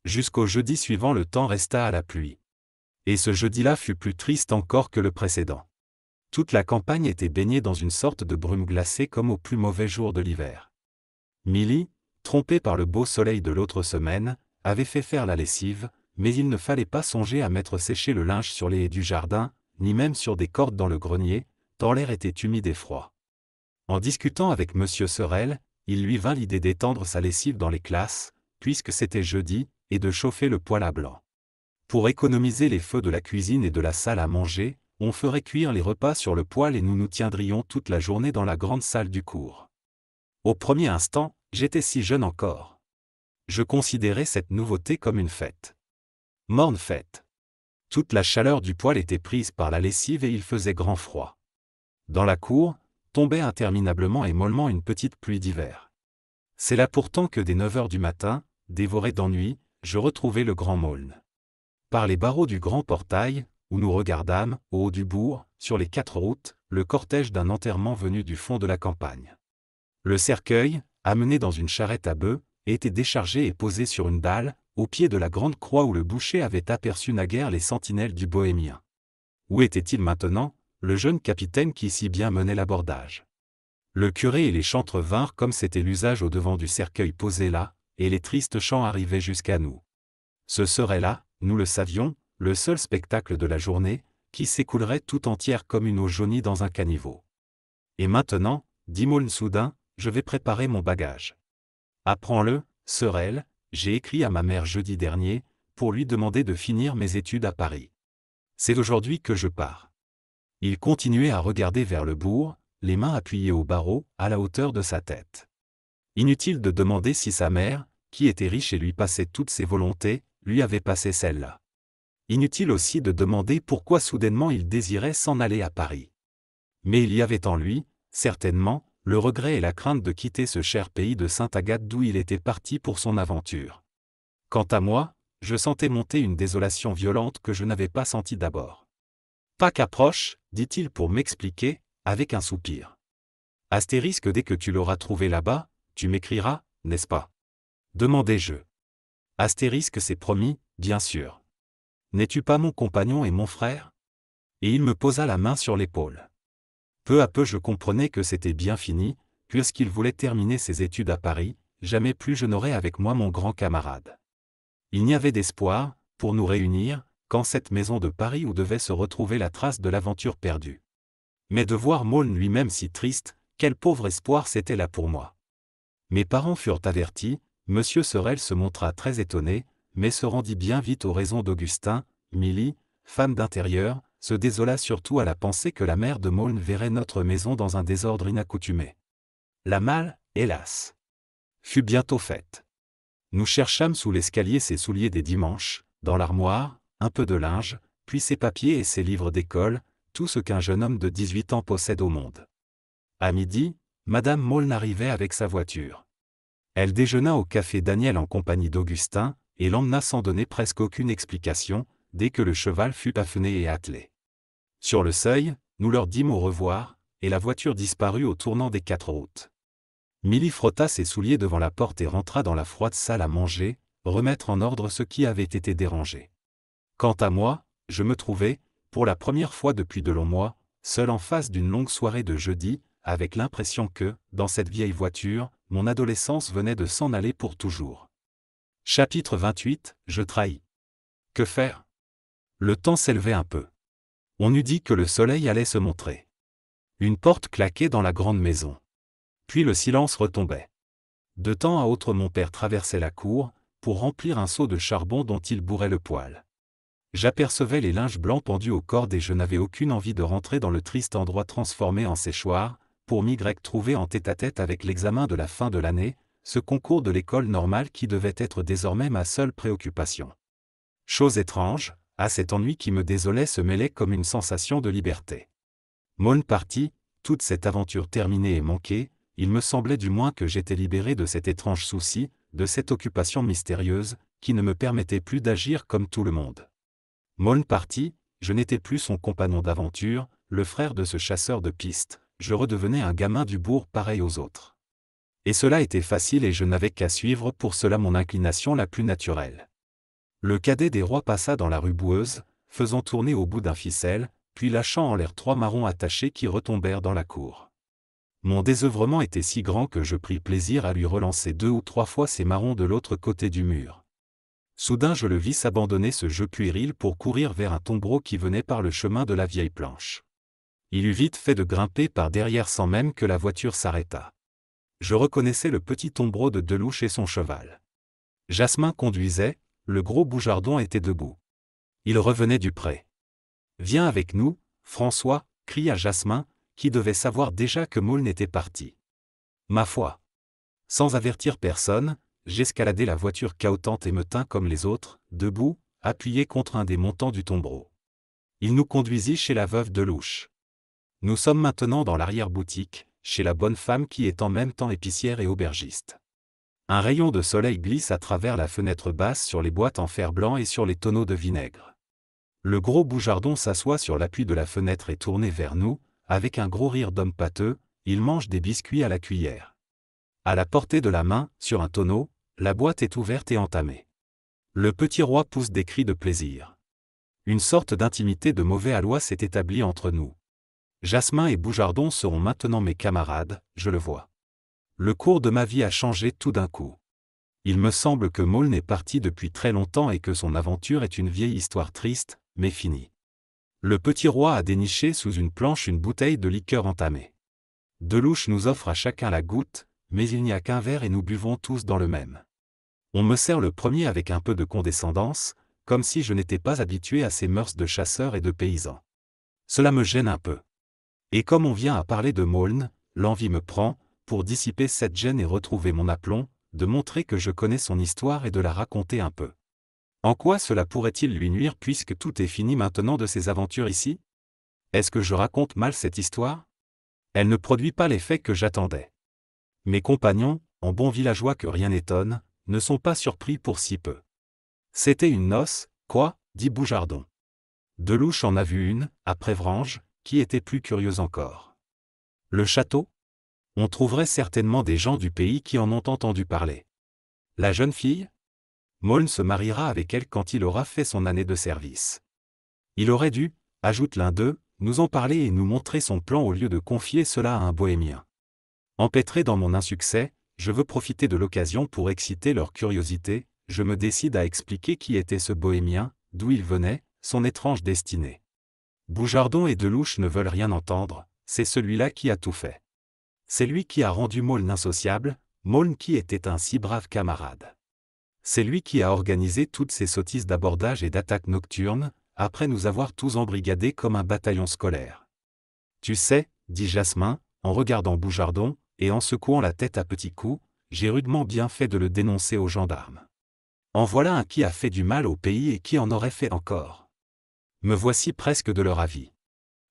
Jusqu'au jeudi suivant le temps resta à la pluie. Et ce jeudi-là fut plus triste encore que le précédent. Toute la campagne était baignée dans une sorte de brume glacée comme au plus mauvais jour de l'hiver. Milly, trompée par le beau soleil de l'autre semaine, avait fait faire la lessive, mais il ne fallait pas songer à mettre sécher le linge sur les haies du jardin, ni même sur des cordes dans le grenier, tant l'air était humide et froid. En discutant avec M. Sorel, il lui vint l'idée d'étendre sa lessive dans les classes, puisque c'était jeudi, et de chauffer le poêle à blanc. Pour économiser les feux de la cuisine et de la salle à manger, on ferait cuire les repas sur le poêle et nous nous tiendrions toute la journée dans la grande salle du cours. Au premier instant, j'étais si jeune encore. Je considérais cette nouveauté comme une fête. Morne fête. Toute la chaleur du poêle était prise par la lessive et il faisait grand froid. Dans la cour, tombait interminablement et mollement une petite pluie d'hiver. C'est là pourtant que dès 9 heures du matin, dévoré d'ennui, je retrouvais le grand Maulne. Par les barreaux du grand portail, nous regardâmes, au haut du bourg, sur les quatre routes, le cortège d'un enterrement venu du fond de la campagne. Le cercueil, amené dans une charrette à bœufs, était déchargé et posé sur une dalle, au pied de la grande croix où le boucher avait aperçu naguère les sentinelles du Bohémien. Où était-il maintenant, le jeune capitaine qui si bien menait l'abordage Le curé et les chantres vinrent comme c'était l'usage au devant du cercueil posé là, et les tristes chants arrivaient jusqu'à nous. Ce serait là, nous le savions, le seul spectacle de la journée, qui s'écoulerait tout entière comme une eau jaunie dans un caniveau. Et maintenant, dit Moulne soudain, je vais préparer mon bagage. Apprends-le, Sorel, j'ai écrit à ma mère jeudi dernier, pour lui demander de finir mes études à Paris. C'est aujourd'hui que je pars. Il continuait à regarder vers le bourg, les mains appuyées au barreau, à la hauteur de sa tête. Inutile de demander si sa mère, qui était riche et lui passait toutes ses volontés, lui avait passé celle-là. Inutile aussi de demander pourquoi soudainement il désirait s'en aller à Paris. Mais il y avait en lui, certainement, le regret et la crainte de quitter ce cher pays de Sainte-Agathe d'où il était parti pour son aventure. Quant à moi, je sentais monter une désolation violente que je n'avais pas sentie d'abord. Pas qu'approche, dit-il pour m'expliquer, avec un soupir. Astérisque dès que tu l'auras trouvé là-bas, tu m'écriras, n'est-ce pas demandez je Astérisque c'est promis, bien sûr. N'es-tu pas mon compagnon et mon frère Et il me posa la main sur l'épaule. Peu à peu je comprenais que c'était bien fini, puisqu'il voulait terminer ses études à Paris, jamais plus je n'aurais avec moi mon grand camarade. Il n'y avait d'espoir, pour nous réunir, qu'en cette maison de Paris où devait se retrouver la trace de l'aventure perdue. Mais de voir Maulne lui-même si triste, quel pauvre espoir c'était là pour moi. Mes parents furent avertis, M. Sorel se montra très étonné, mais se rendit bien vite aux raisons d'Augustin, Milly, femme d'intérieur, se désola surtout à la pensée que la mère de Maulne verrait notre maison dans un désordre inaccoutumé. La malle, hélas, fut bientôt faite. Nous cherchâmes sous l'escalier ses souliers des dimanches, dans l'armoire, un peu de linge, puis ses papiers et ses livres d'école, tout ce qu'un jeune homme de 18 ans possède au monde. À midi, Madame Maulne arrivait avec sa voiture. Elle déjeuna au café Daniel en compagnie d'Augustin, et l'emmena sans donner presque aucune explication, dès que le cheval fut affené et attelé. Sur le seuil, nous leur dîmes au revoir, et la voiture disparut au tournant des quatre routes. Milly frotta ses souliers devant la porte et rentra dans la froide salle à manger, remettre en ordre ce qui avait été dérangé. Quant à moi, je me trouvais, pour la première fois depuis de longs mois, seul en face d'une longue soirée de jeudi, avec l'impression que, dans cette vieille voiture, mon adolescence venait de s'en aller pour toujours. Chapitre 28 Je trahis. Que faire Le temps s'élevait un peu. On eût dit que le soleil allait se montrer. Une porte claquait dans la grande maison. Puis le silence retombait. De temps à autre mon père traversait la cour, pour remplir un seau de charbon dont il bourrait le poêle. J'apercevais les linges blancs pendus aux cordes et je n'avais aucune envie de rentrer dans le triste endroit transformé en séchoir, pour m'y trouver en tête à -tête avec l'examen de la fin de l'année, ce concours de l'école normale qui devait être désormais ma seule préoccupation. Chose étrange, à cet ennui qui me désolait se mêlait comme une sensation de liberté. Mon parti, toute cette aventure terminée et manquée, il me semblait du moins que j'étais libéré de cet étrange souci, de cette occupation mystérieuse, qui ne me permettait plus d'agir comme tout le monde. Mon parti, je n'étais plus son compagnon d'aventure, le frère de ce chasseur de pistes, je redevenais un gamin du bourg pareil aux autres et cela était facile et je n'avais qu'à suivre pour cela mon inclination la plus naturelle. Le cadet des rois passa dans la rue boueuse, faisant tourner au bout d'un ficelle, puis lâchant en l'air trois marrons attachés qui retombèrent dans la cour. Mon désœuvrement était si grand que je pris plaisir à lui relancer deux ou trois fois ces marrons de l'autre côté du mur. Soudain je le vis s'abandonner ce jeu puéril pour courir vers un tombereau qui venait par le chemin de la vieille planche. Il eut vite fait de grimper par derrière sans même que la voiture s'arrêta je reconnaissais le petit tombereau de Delouche et son cheval. Jasmin conduisait, le gros Boujardon était debout. Il revenait du près. « Viens avec nous, François, cria Jasmin, qui devait savoir déjà que Maul n'était parti. Ma foi. Sans avertir personne, j'escaladai la voiture caotante et me tins comme les autres, debout, appuyé contre un des montants du tombereau. Il nous conduisit chez la veuve Delouche. Nous sommes maintenant dans l'arrière-boutique, chez la bonne femme qui est en même temps épicière et aubergiste. Un rayon de soleil glisse à travers la fenêtre basse sur les boîtes en fer-blanc et sur les tonneaux de vinaigre. Le gros Boujardon s'assoit sur l'appui de la fenêtre et tourné vers nous, avec un gros rire d'homme pâteux, il mange des biscuits à la cuillère. À la portée de la main, sur un tonneau, la boîte est ouverte et entamée. Le petit roi pousse des cris de plaisir. Une sorte d'intimité de mauvais aloi s'est établie entre nous. Jasmin et Boujardon seront maintenant mes camarades, je le vois. Le cours de ma vie a changé tout d'un coup. Il me semble que Maul n'est parti depuis très longtemps et que son aventure est une vieille histoire triste, mais finie. Le petit roi a déniché sous une planche une bouteille de liqueur entamée. Delouche nous offre à chacun la goutte, mais il n'y a qu'un verre et nous buvons tous dans le même. On me sert le premier avec un peu de condescendance, comme si je n'étais pas habitué à ces mœurs de chasseurs et de paysans. Cela me gêne un peu. Et comme on vient à parler de Maulne, l'envie me prend, pour dissiper cette gêne et retrouver mon aplomb, de montrer que je connais son histoire et de la raconter un peu. En quoi cela pourrait-il lui nuire puisque tout est fini maintenant de ses aventures ici Est-ce que je raconte mal cette histoire Elle ne produit pas l'effet que j'attendais. Mes compagnons, en bons villageois que rien n'étonne, ne sont pas surpris pour si peu. C'était une noce, quoi dit Boujardon. Delouche en a vu une, après Vrange qui était plus curieux encore. Le château On trouverait certainement des gens du pays qui en ont entendu parler. La jeune fille Moln se mariera avec elle quand il aura fait son année de service. Il aurait dû, ajoute l'un d'eux, nous en parler et nous montrer son plan au lieu de confier cela à un bohémien. Empêtré dans mon insuccès, je veux profiter de l'occasion pour exciter leur curiosité, je me décide à expliquer qui était ce bohémien, d'où il venait, son étrange destinée. Boujardon et Delouche ne veulent rien entendre, c'est celui-là qui a tout fait. C'est lui qui a rendu Maulne insociable, Maulne qui était un si brave camarade. C'est lui qui a organisé toutes ces sottises d'abordage et d'attaque nocturnes, après nous avoir tous embrigadés comme un bataillon scolaire. Tu sais, dit Jasmin, en regardant Boujardon, et en secouant la tête à petits coups, j'ai rudement bien fait de le dénoncer aux gendarmes. En voilà un qui a fait du mal au pays et qui en aurait fait encore me voici presque de leur avis.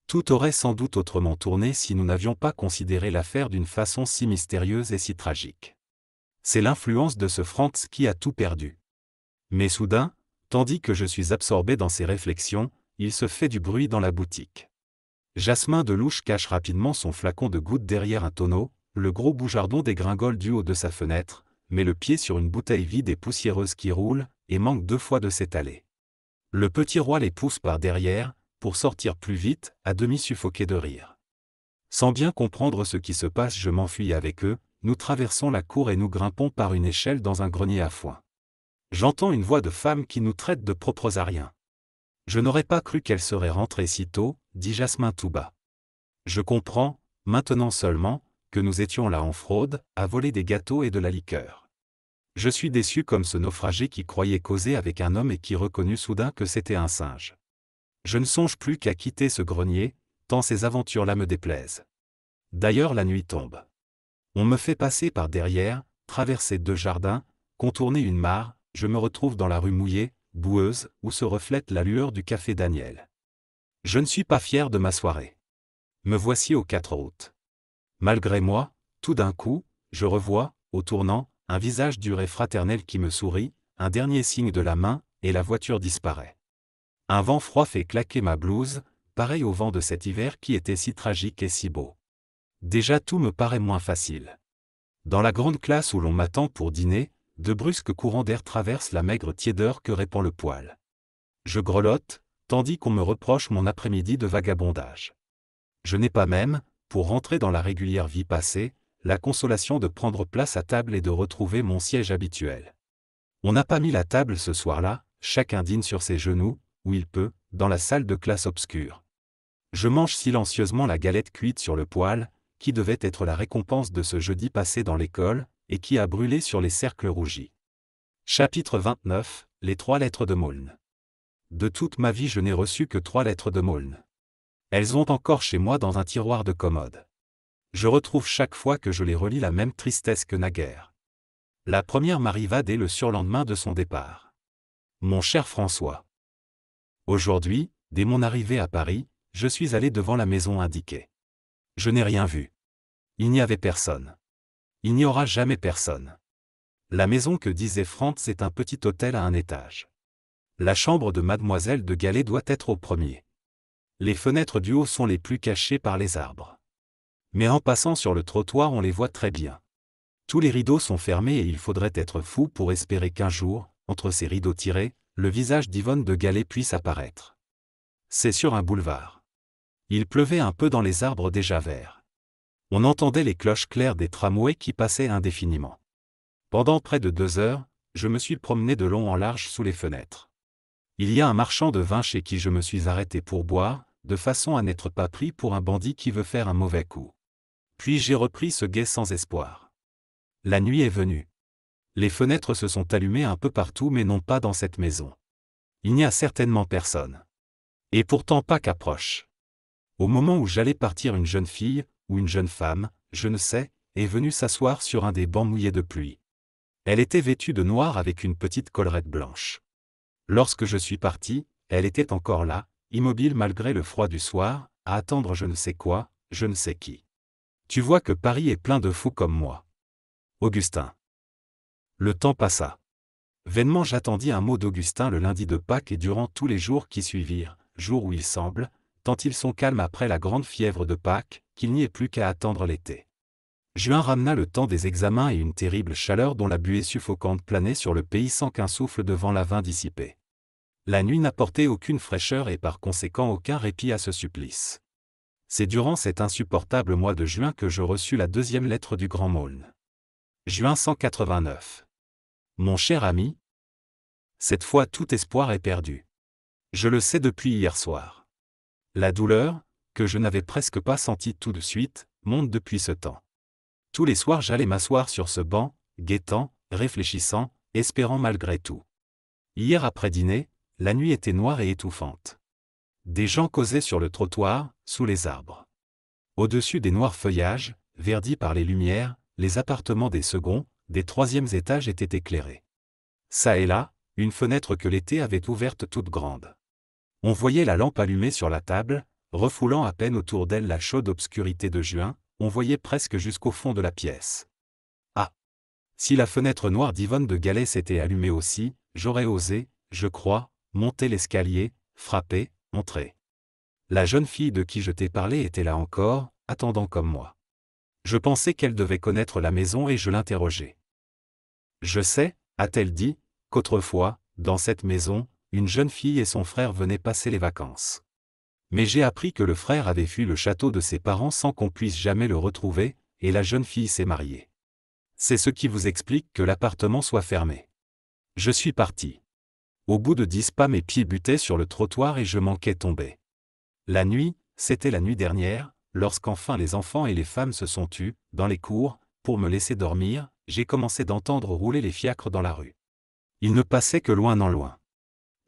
Tout aurait sans doute autrement tourné si nous n'avions pas considéré l'affaire d'une façon si mystérieuse et si tragique. C'est l'influence de ce Franz qui a tout perdu. Mais soudain, tandis que je suis absorbé dans ses réflexions, il se fait du bruit dans la boutique. Jasmin Delouche cache rapidement son flacon de gouttes derrière un tonneau, le gros boujardon dégringole du haut de sa fenêtre, met le pied sur une bouteille vide et poussiéreuse qui roule, et manque deux fois de s'étaler. Le petit roi les pousse par derrière, pour sortir plus vite, à demi suffoqué de rire. Sans bien comprendre ce qui se passe, je m'enfuis avec eux, nous traversons la cour et nous grimpons par une échelle dans un grenier à foin. J'entends une voix de femme qui nous traite de propres ariens. Je n'aurais pas cru qu'elle serait rentrée si tôt, dit Jasmin tout bas. Je comprends, maintenant seulement, que nous étions là en fraude, à voler des gâteaux et de la liqueur. Je suis déçu comme ce naufragé qui croyait causer avec un homme et qui reconnut soudain que c'était un singe. Je ne songe plus qu'à quitter ce grenier, tant ces aventures-là me déplaisent. D'ailleurs la nuit tombe. On me fait passer par derrière, traverser deux jardins, contourner une mare, je me retrouve dans la rue mouillée, boueuse, où se reflète la lueur du café Daniel. Je ne suis pas fier de ma soirée. Me voici aux quatre hôtes. Malgré moi, tout d'un coup, je revois, au tournant, un visage dur et fraternel qui me sourit, un dernier signe de la main, et la voiture disparaît. Un vent froid fait claquer ma blouse, pareil au vent de cet hiver qui était si tragique et si beau. Déjà tout me paraît moins facile. Dans la grande classe où l'on m'attend pour dîner, de brusques courants d'air traversent la maigre tiédeur que répand le poêle. Je grelotte, tandis qu'on me reproche mon après-midi de vagabondage. Je n'ai pas même, pour rentrer dans la régulière vie passée, la consolation de prendre place à table et de retrouver mon siège habituel. On n'a pas mis la table ce soir-là, chacun dîne sur ses genoux, où il peut, dans la salle de classe obscure. Je mange silencieusement la galette cuite sur le poêle, qui devait être la récompense de ce jeudi passé dans l'école, et qui a brûlé sur les cercles rougis. Chapitre 29 Les trois lettres de Maulne. De toute ma vie, je n'ai reçu que trois lettres de Maulne. Elles ont encore chez moi dans un tiroir de commode je retrouve chaque fois que je les relis la même tristesse que naguère. La première m'arriva dès le surlendemain de son départ. Mon cher François. Aujourd'hui, dès mon arrivée à Paris, je suis allé devant la maison indiquée. Je n'ai rien vu. Il n'y avait personne. Il n'y aura jamais personne. La maison que disait Franz est un petit hôtel à un étage. La chambre de mademoiselle de Galet doit être au premier. Les fenêtres du haut sont les plus cachées par les arbres mais en passant sur le trottoir on les voit très bien. Tous les rideaux sont fermés et il faudrait être fou pour espérer qu'un jour, entre ces rideaux tirés, le visage d'Yvonne de Galet puisse apparaître. C'est sur un boulevard. Il pleuvait un peu dans les arbres déjà verts. On entendait les cloches claires des tramways qui passaient indéfiniment. Pendant près de deux heures, je me suis promené de long en large sous les fenêtres. Il y a un marchand de vin chez qui je me suis arrêté pour boire, de façon à n'être pas pris pour un bandit qui veut faire un mauvais coup. Puis j'ai repris ce guet sans espoir. La nuit est venue. Les fenêtres se sont allumées un peu partout mais non pas dans cette maison. Il n'y a certainement personne. Et pourtant pas qu'approche. Au moment où j'allais partir une jeune fille, ou une jeune femme, je ne sais, est venue s'asseoir sur un des bancs mouillés de pluie. Elle était vêtue de noir avec une petite collerette blanche. Lorsque je suis parti, elle était encore là, immobile malgré le froid du soir, à attendre je ne sais quoi, je ne sais qui. Tu vois que Paris est plein de fous comme moi. Augustin. Le temps passa. Vainement j'attendis un mot d'Augustin le lundi de Pâques et durant tous les jours qui suivirent, jours où il semble, tant ils sont calmes après la grande fièvre de Pâques, qu'il n'y ait plus qu'à attendre l'été. Juin ramena le temps des examens et une terrible chaleur dont la buée suffocante planait sur le pays sans qu'un souffle de vent la vînt dissiper. La nuit n'apportait aucune fraîcheur et par conséquent aucun répit à ce supplice. C'est durant cet insupportable mois de juin que je reçus la deuxième lettre du Grand Maulne. Juin 189. Mon cher ami, cette fois tout espoir est perdu. Je le sais depuis hier soir. La douleur, que je n'avais presque pas sentie tout de suite, monte depuis ce temps. Tous les soirs j'allais m'asseoir sur ce banc, guettant, réfléchissant, espérant malgré tout. Hier après dîner, la nuit était noire et étouffante. Des gens causaient sur le trottoir, sous les arbres. Au-dessus des noirs feuillages, verdis par les lumières, les appartements des seconds, des troisièmes étages étaient éclairés. Ça et là, une fenêtre que l'été avait ouverte toute grande. On voyait la lampe allumée sur la table, refoulant à peine autour d'elle la chaude obscurité de juin, on voyait presque jusqu'au fond de la pièce. Ah Si la fenêtre noire d'Yvonne de Galès s'était allumée aussi, j'aurais osé, je crois, monter l'escalier, frapper, entrer. La jeune fille de qui je t'ai parlé était là encore, attendant comme moi. Je pensais qu'elle devait connaître la maison et je l'interrogeais. « Je sais, a-t-elle dit, qu'autrefois, dans cette maison, une jeune fille et son frère venaient passer les vacances. Mais j'ai appris que le frère avait fui le château de ses parents sans qu'on puisse jamais le retrouver, et la jeune fille s'est mariée. C'est ce qui vous explique que l'appartement soit fermé. Je suis parti. Au bout de dix pas mes pieds butaient sur le trottoir et je manquais tomber. La nuit, c'était la nuit dernière, lorsqu'enfin les enfants et les femmes se sont tus, dans les cours, pour me laisser dormir, j'ai commencé d'entendre rouler les fiacres dans la rue. Ils ne passaient que loin en loin.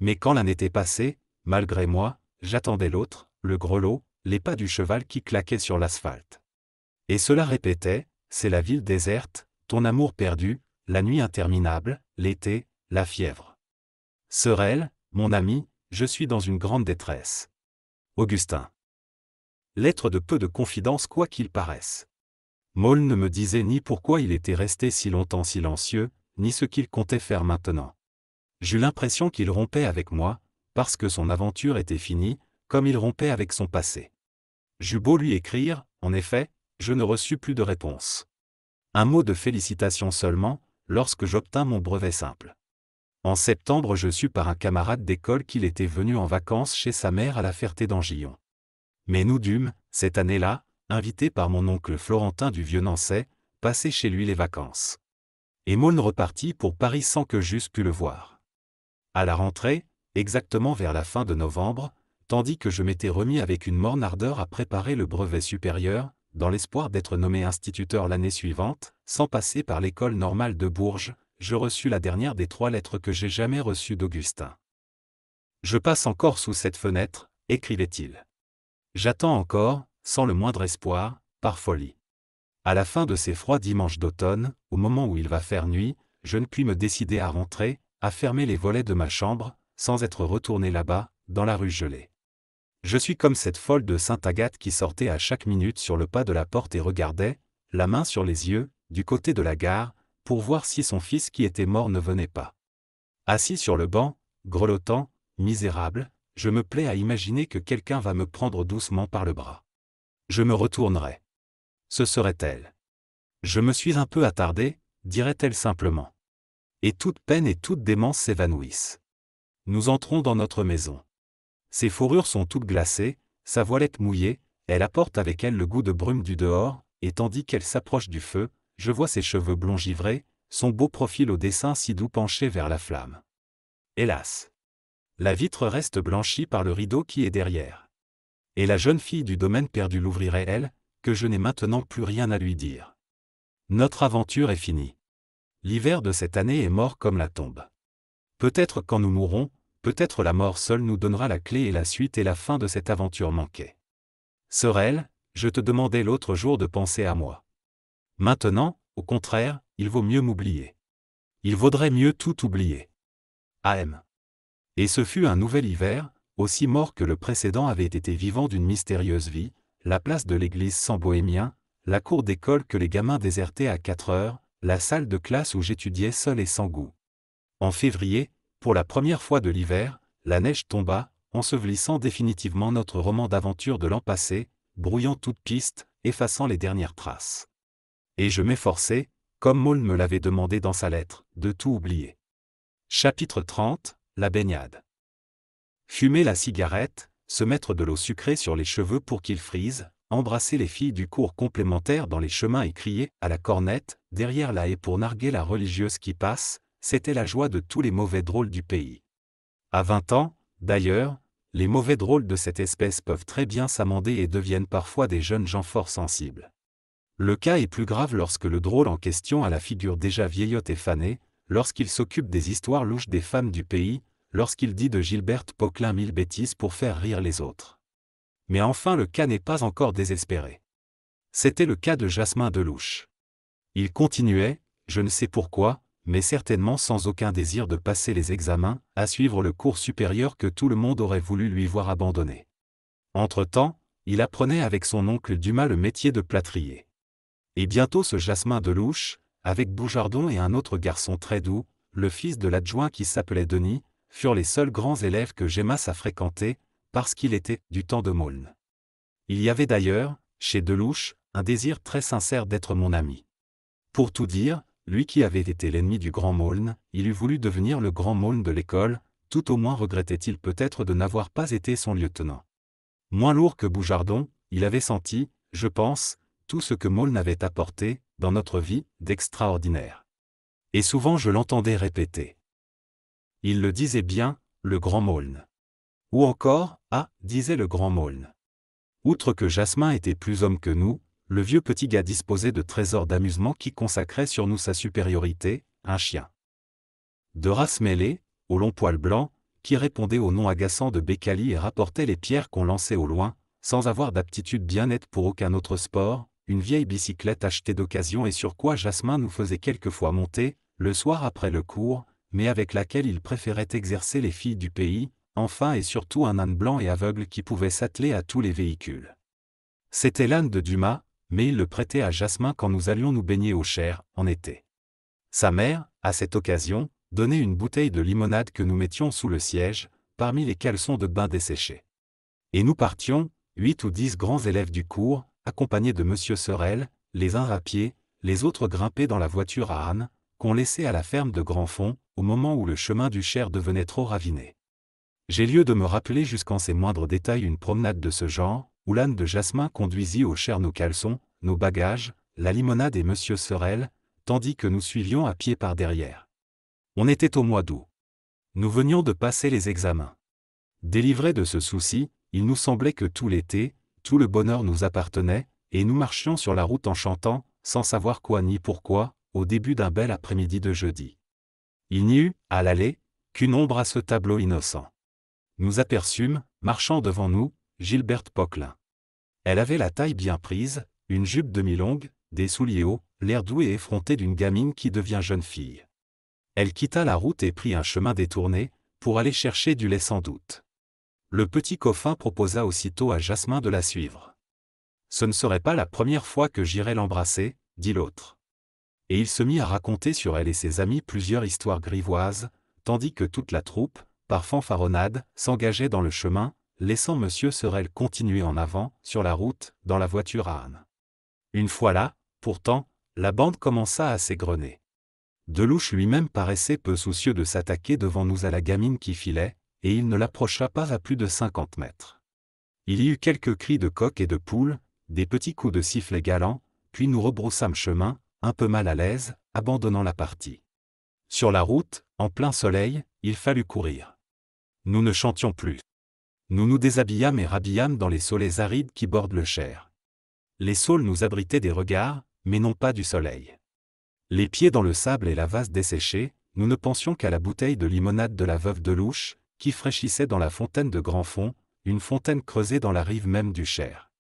Mais quand l'un était passé, malgré moi, j'attendais l'autre, le grelot, les pas du cheval qui claquaient sur l'asphalte. Et cela répétait, c'est la ville déserte, ton amour perdu, la nuit interminable, l'été, la fièvre. Sorel, mon ami, je suis dans une grande détresse. Augustin. Lettre de peu de confidence quoi qu'il paraisse. Maul ne me disait ni pourquoi il était resté si longtemps silencieux, ni ce qu'il comptait faire maintenant. J'eus l'impression qu'il rompait avec moi, parce que son aventure était finie, comme il rompait avec son passé. J'eus beau lui écrire, en effet, je ne reçus plus de réponse. Un mot de félicitation seulement, lorsque j'obtins mon brevet simple. En septembre, je sus par un camarade d'école qu'il était venu en vacances chez sa mère à la Ferté d'Angillon. Mais nous dûmes, cette année-là, invité par mon oncle Florentin du vieux nancy passer chez lui les vacances. Et Maulne repartit pour Paris sans que j'eusse pu le voir. À la rentrée, exactement vers la fin de novembre, tandis que je m'étais remis avec une morne ardeur à préparer le brevet supérieur, dans l'espoir d'être nommé instituteur l'année suivante, sans passer par l'école normale de Bourges, je reçus la dernière des trois lettres que j'ai jamais reçues d'Augustin. Je passe encore sous cette fenêtre, écrivait-il. J'attends encore, sans le moindre espoir, par folie. À la fin de ces froids dimanches d'automne, au moment où il va faire nuit, je ne puis me décider à rentrer, à fermer les volets de ma chambre, sans être retourné là-bas, dans la rue gelée. Je suis comme cette folle de Sainte Agathe qui sortait à chaque minute sur le pas de la porte et regardait, la main sur les yeux, du côté de la gare, pour voir si son fils qui était mort ne venait pas. Assis sur le banc, grelottant, misérable, je me plais à imaginer que quelqu'un va me prendre doucement par le bras. Je me retournerai. Ce serait elle. Je me suis un peu attardé, dirait-elle simplement. Et toute peine et toute démence s'évanouissent. Nous entrons dans notre maison. Ses fourrures sont toutes glacées, sa voilette mouillée, elle apporte avec elle le goût de brume du dehors, et tandis qu'elle s'approche du feu, je vois ses cheveux blonds givrés, son beau profil au dessin si doux penché vers la flamme. Hélas La vitre reste blanchie par le rideau qui est derrière. Et la jeune fille du domaine perdu l'ouvrirait elle, que je n'ai maintenant plus rien à lui dire. Notre aventure est finie. L'hiver de cette année est mort comme la tombe. Peut-être quand nous mourrons, peut-être la mort seule nous donnera la clé et la suite et la fin de cette aventure manquée. Sorel, je te demandais l'autre jour de penser à moi. Maintenant, au contraire, il vaut mieux m'oublier. Il vaudrait mieux tout oublier. AM. Et ce fut un nouvel hiver, aussi mort que le précédent avait été vivant d'une mystérieuse vie, la place de l'église sans bohémien, la cour d'école que les gamins désertaient à 4 heures, la salle de classe où j'étudiais seul et sans goût. En février, pour la première fois de l'hiver, la neige tomba, ensevelissant définitivement notre roman d'aventure de l'an passé, brouillant toute piste, effaçant les dernières traces et je m'efforçais, comme Maul me l'avait demandé dans sa lettre, de tout oublier. Chapitre 30 La baignade. Fumer la cigarette, se mettre de l'eau sucrée sur les cheveux pour qu'ils frisent, embrasser les filles du cours complémentaire dans les chemins et crier, à la cornette, derrière la haie pour narguer la religieuse qui passe, c'était la joie de tous les mauvais drôles du pays. À vingt ans, d'ailleurs, les mauvais drôles de cette espèce peuvent très bien s'amender et deviennent parfois des jeunes gens fort sensibles. Le cas est plus grave lorsque le drôle en question a la figure déjà vieillotte et fanée, lorsqu'il s'occupe des histoires louches des femmes du pays, lorsqu'il dit de Gilberte Poquelin mille bêtises pour faire rire les autres. Mais enfin le cas n'est pas encore désespéré. C'était le cas de Jasmin Delouche. Il continuait, je ne sais pourquoi, mais certainement sans aucun désir de passer les examens, à suivre le cours supérieur que tout le monde aurait voulu lui voir abandonner. Entre-temps, il apprenait avec son oncle Dumas le métier de plâtrier. Et bientôt ce Jasmin Delouche, avec Boujardon et un autre garçon très doux, le fils de l'adjoint qui s'appelait Denis, furent les seuls grands élèves que j'aimasse a fréquentés, parce qu'il était du temps de Maulne. Il y avait d'ailleurs, chez Delouche, un désir très sincère d'être mon ami. Pour tout dire, lui qui avait été l'ennemi du grand Maulne, il eût voulu devenir le grand Maulne de l'école, tout au moins regrettait-il peut-être de n'avoir pas été son lieutenant. Moins lourd que Boujardon, il avait senti, je pense, tout ce que Maulne avait apporté, dans notre vie, d'extraordinaire. Et souvent je l'entendais répéter. Il le disait bien, le grand Maulne. Ou encore, ah, disait le grand Maulne. Outre que Jasmin était plus homme que nous, le vieux petit gars disposait de trésors d'amusement qui consacraient sur nous sa supériorité, un chien. De race mêlée, au long poil blanc, qui répondait au nom agaçant de Bécali et rapportait les pierres qu'on lançait au loin, sans avoir d'aptitude bien nette pour aucun autre sport, une vieille bicyclette achetée d'occasion et sur quoi Jasmin nous faisait quelquefois monter, le soir après le cours, mais avec laquelle il préférait exercer les filles du pays, enfin et surtout un âne blanc et aveugle qui pouvait s'atteler à tous les véhicules. C'était l'âne de Dumas, mais il le prêtait à Jasmin quand nous allions nous baigner au Cher, en été. Sa mère, à cette occasion, donnait une bouteille de limonade que nous mettions sous le siège, parmi les caleçons de bain desséchés. Et nous partions, huit ou dix grands élèves du cours, accompagnés de M. Sorel, les uns à pied, les autres grimpés dans la voiture à âne, qu'on laissait à la ferme de Grandfond, au moment où le chemin du Cher devenait trop raviné. J'ai lieu de me rappeler jusqu'en ces moindres détails une promenade de ce genre, où l'âne de Jasmin conduisit au Cher nos caleçons, nos bagages, la limonade et M. Sorel, tandis que nous suivions à pied par derrière. On était au mois d'août. Nous venions de passer les examens. Délivrés de ce souci, il nous semblait que tout l'été, tout le bonheur nous appartenait, et nous marchions sur la route en chantant, sans savoir quoi ni pourquoi, au début d'un bel après-midi de jeudi. Il n'y eut, à l'aller, qu'une ombre à ce tableau innocent. Nous aperçûmes, marchant devant nous, Gilberte Poquelin. Elle avait la taille bien prise, une jupe demi-longue, des souliers hauts, l'air doux et effronté d'une gamine qui devient jeune fille. Elle quitta la route et prit un chemin détourné, pour aller chercher du lait sans doute le petit coffin proposa aussitôt à Jasmin de la suivre. Ce ne serait pas la première fois que j'irai l'embrasser, dit l'autre. Et il se mit à raconter sur elle et ses amis plusieurs histoires grivoises, tandis que toute la troupe, par fanfaronnade, s'engageait dans le chemin, laissant M. Sorel continuer en avant, sur la route, dans la voiture à Une fois là, pourtant, la bande commença à s'égrener. Delouche lui-même paraissait peu soucieux de s'attaquer devant nous à la gamine qui filait, et il ne l'approcha pas à plus de 50 mètres. Il y eut quelques cris de coq et de poule, des petits coups de sifflet galants, puis nous rebroussâmes chemin, un peu mal à l'aise, abandonnant la partie. Sur la route, en plein soleil, il fallut courir. Nous ne chantions plus. Nous nous déshabillâmes et rhabillâmes dans les soleils arides qui bordent le Cher. Les saules nous abritaient des regards, mais non pas du soleil. Les pieds dans le sable et la vase desséchée, nous ne pensions qu'à la bouteille de limonade de la veuve de louche, qui fraîchissait dans la fontaine de grand fond, une fontaine creusée dans la rive même du Cher.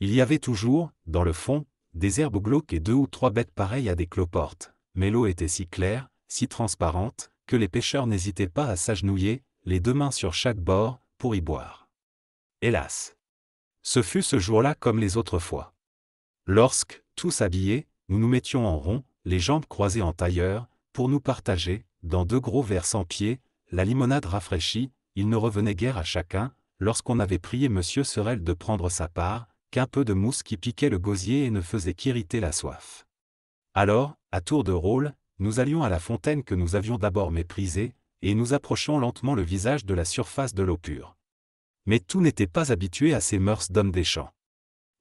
Il y avait toujours, dans le fond, des herbes glauques et deux ou trois bêtes pareilles à des cloportes, mais l'eau était si claire, si transparente, que les pêcheurs n'hésitaient pas à s'agenouiller, les deux mains sur chaque bord, pour y boire. Hélas Ce fut ce jour-là comme les autres fois. Lorsque, tous habillés, nous nous mettions en rond, les jambes croisées en tailleur, pour nous partager, dans deux gros vers sans pied, la limonade rafraîchie, il ne revenait guère à chacun, lorsqu'on avait prié M. Sorel de prendre sa part, qu'un peu de mousse qui piquait le gosier et ne faisait qu'irriter la soif. Alors, à tour de rôle, nous allions à la fontaine que nous avions d'abord méprisée, et nous approchions lentement le visage de la surface de l'eau pure. Mais tout n'était pas habitué à ces mœurs d'hommes des champs.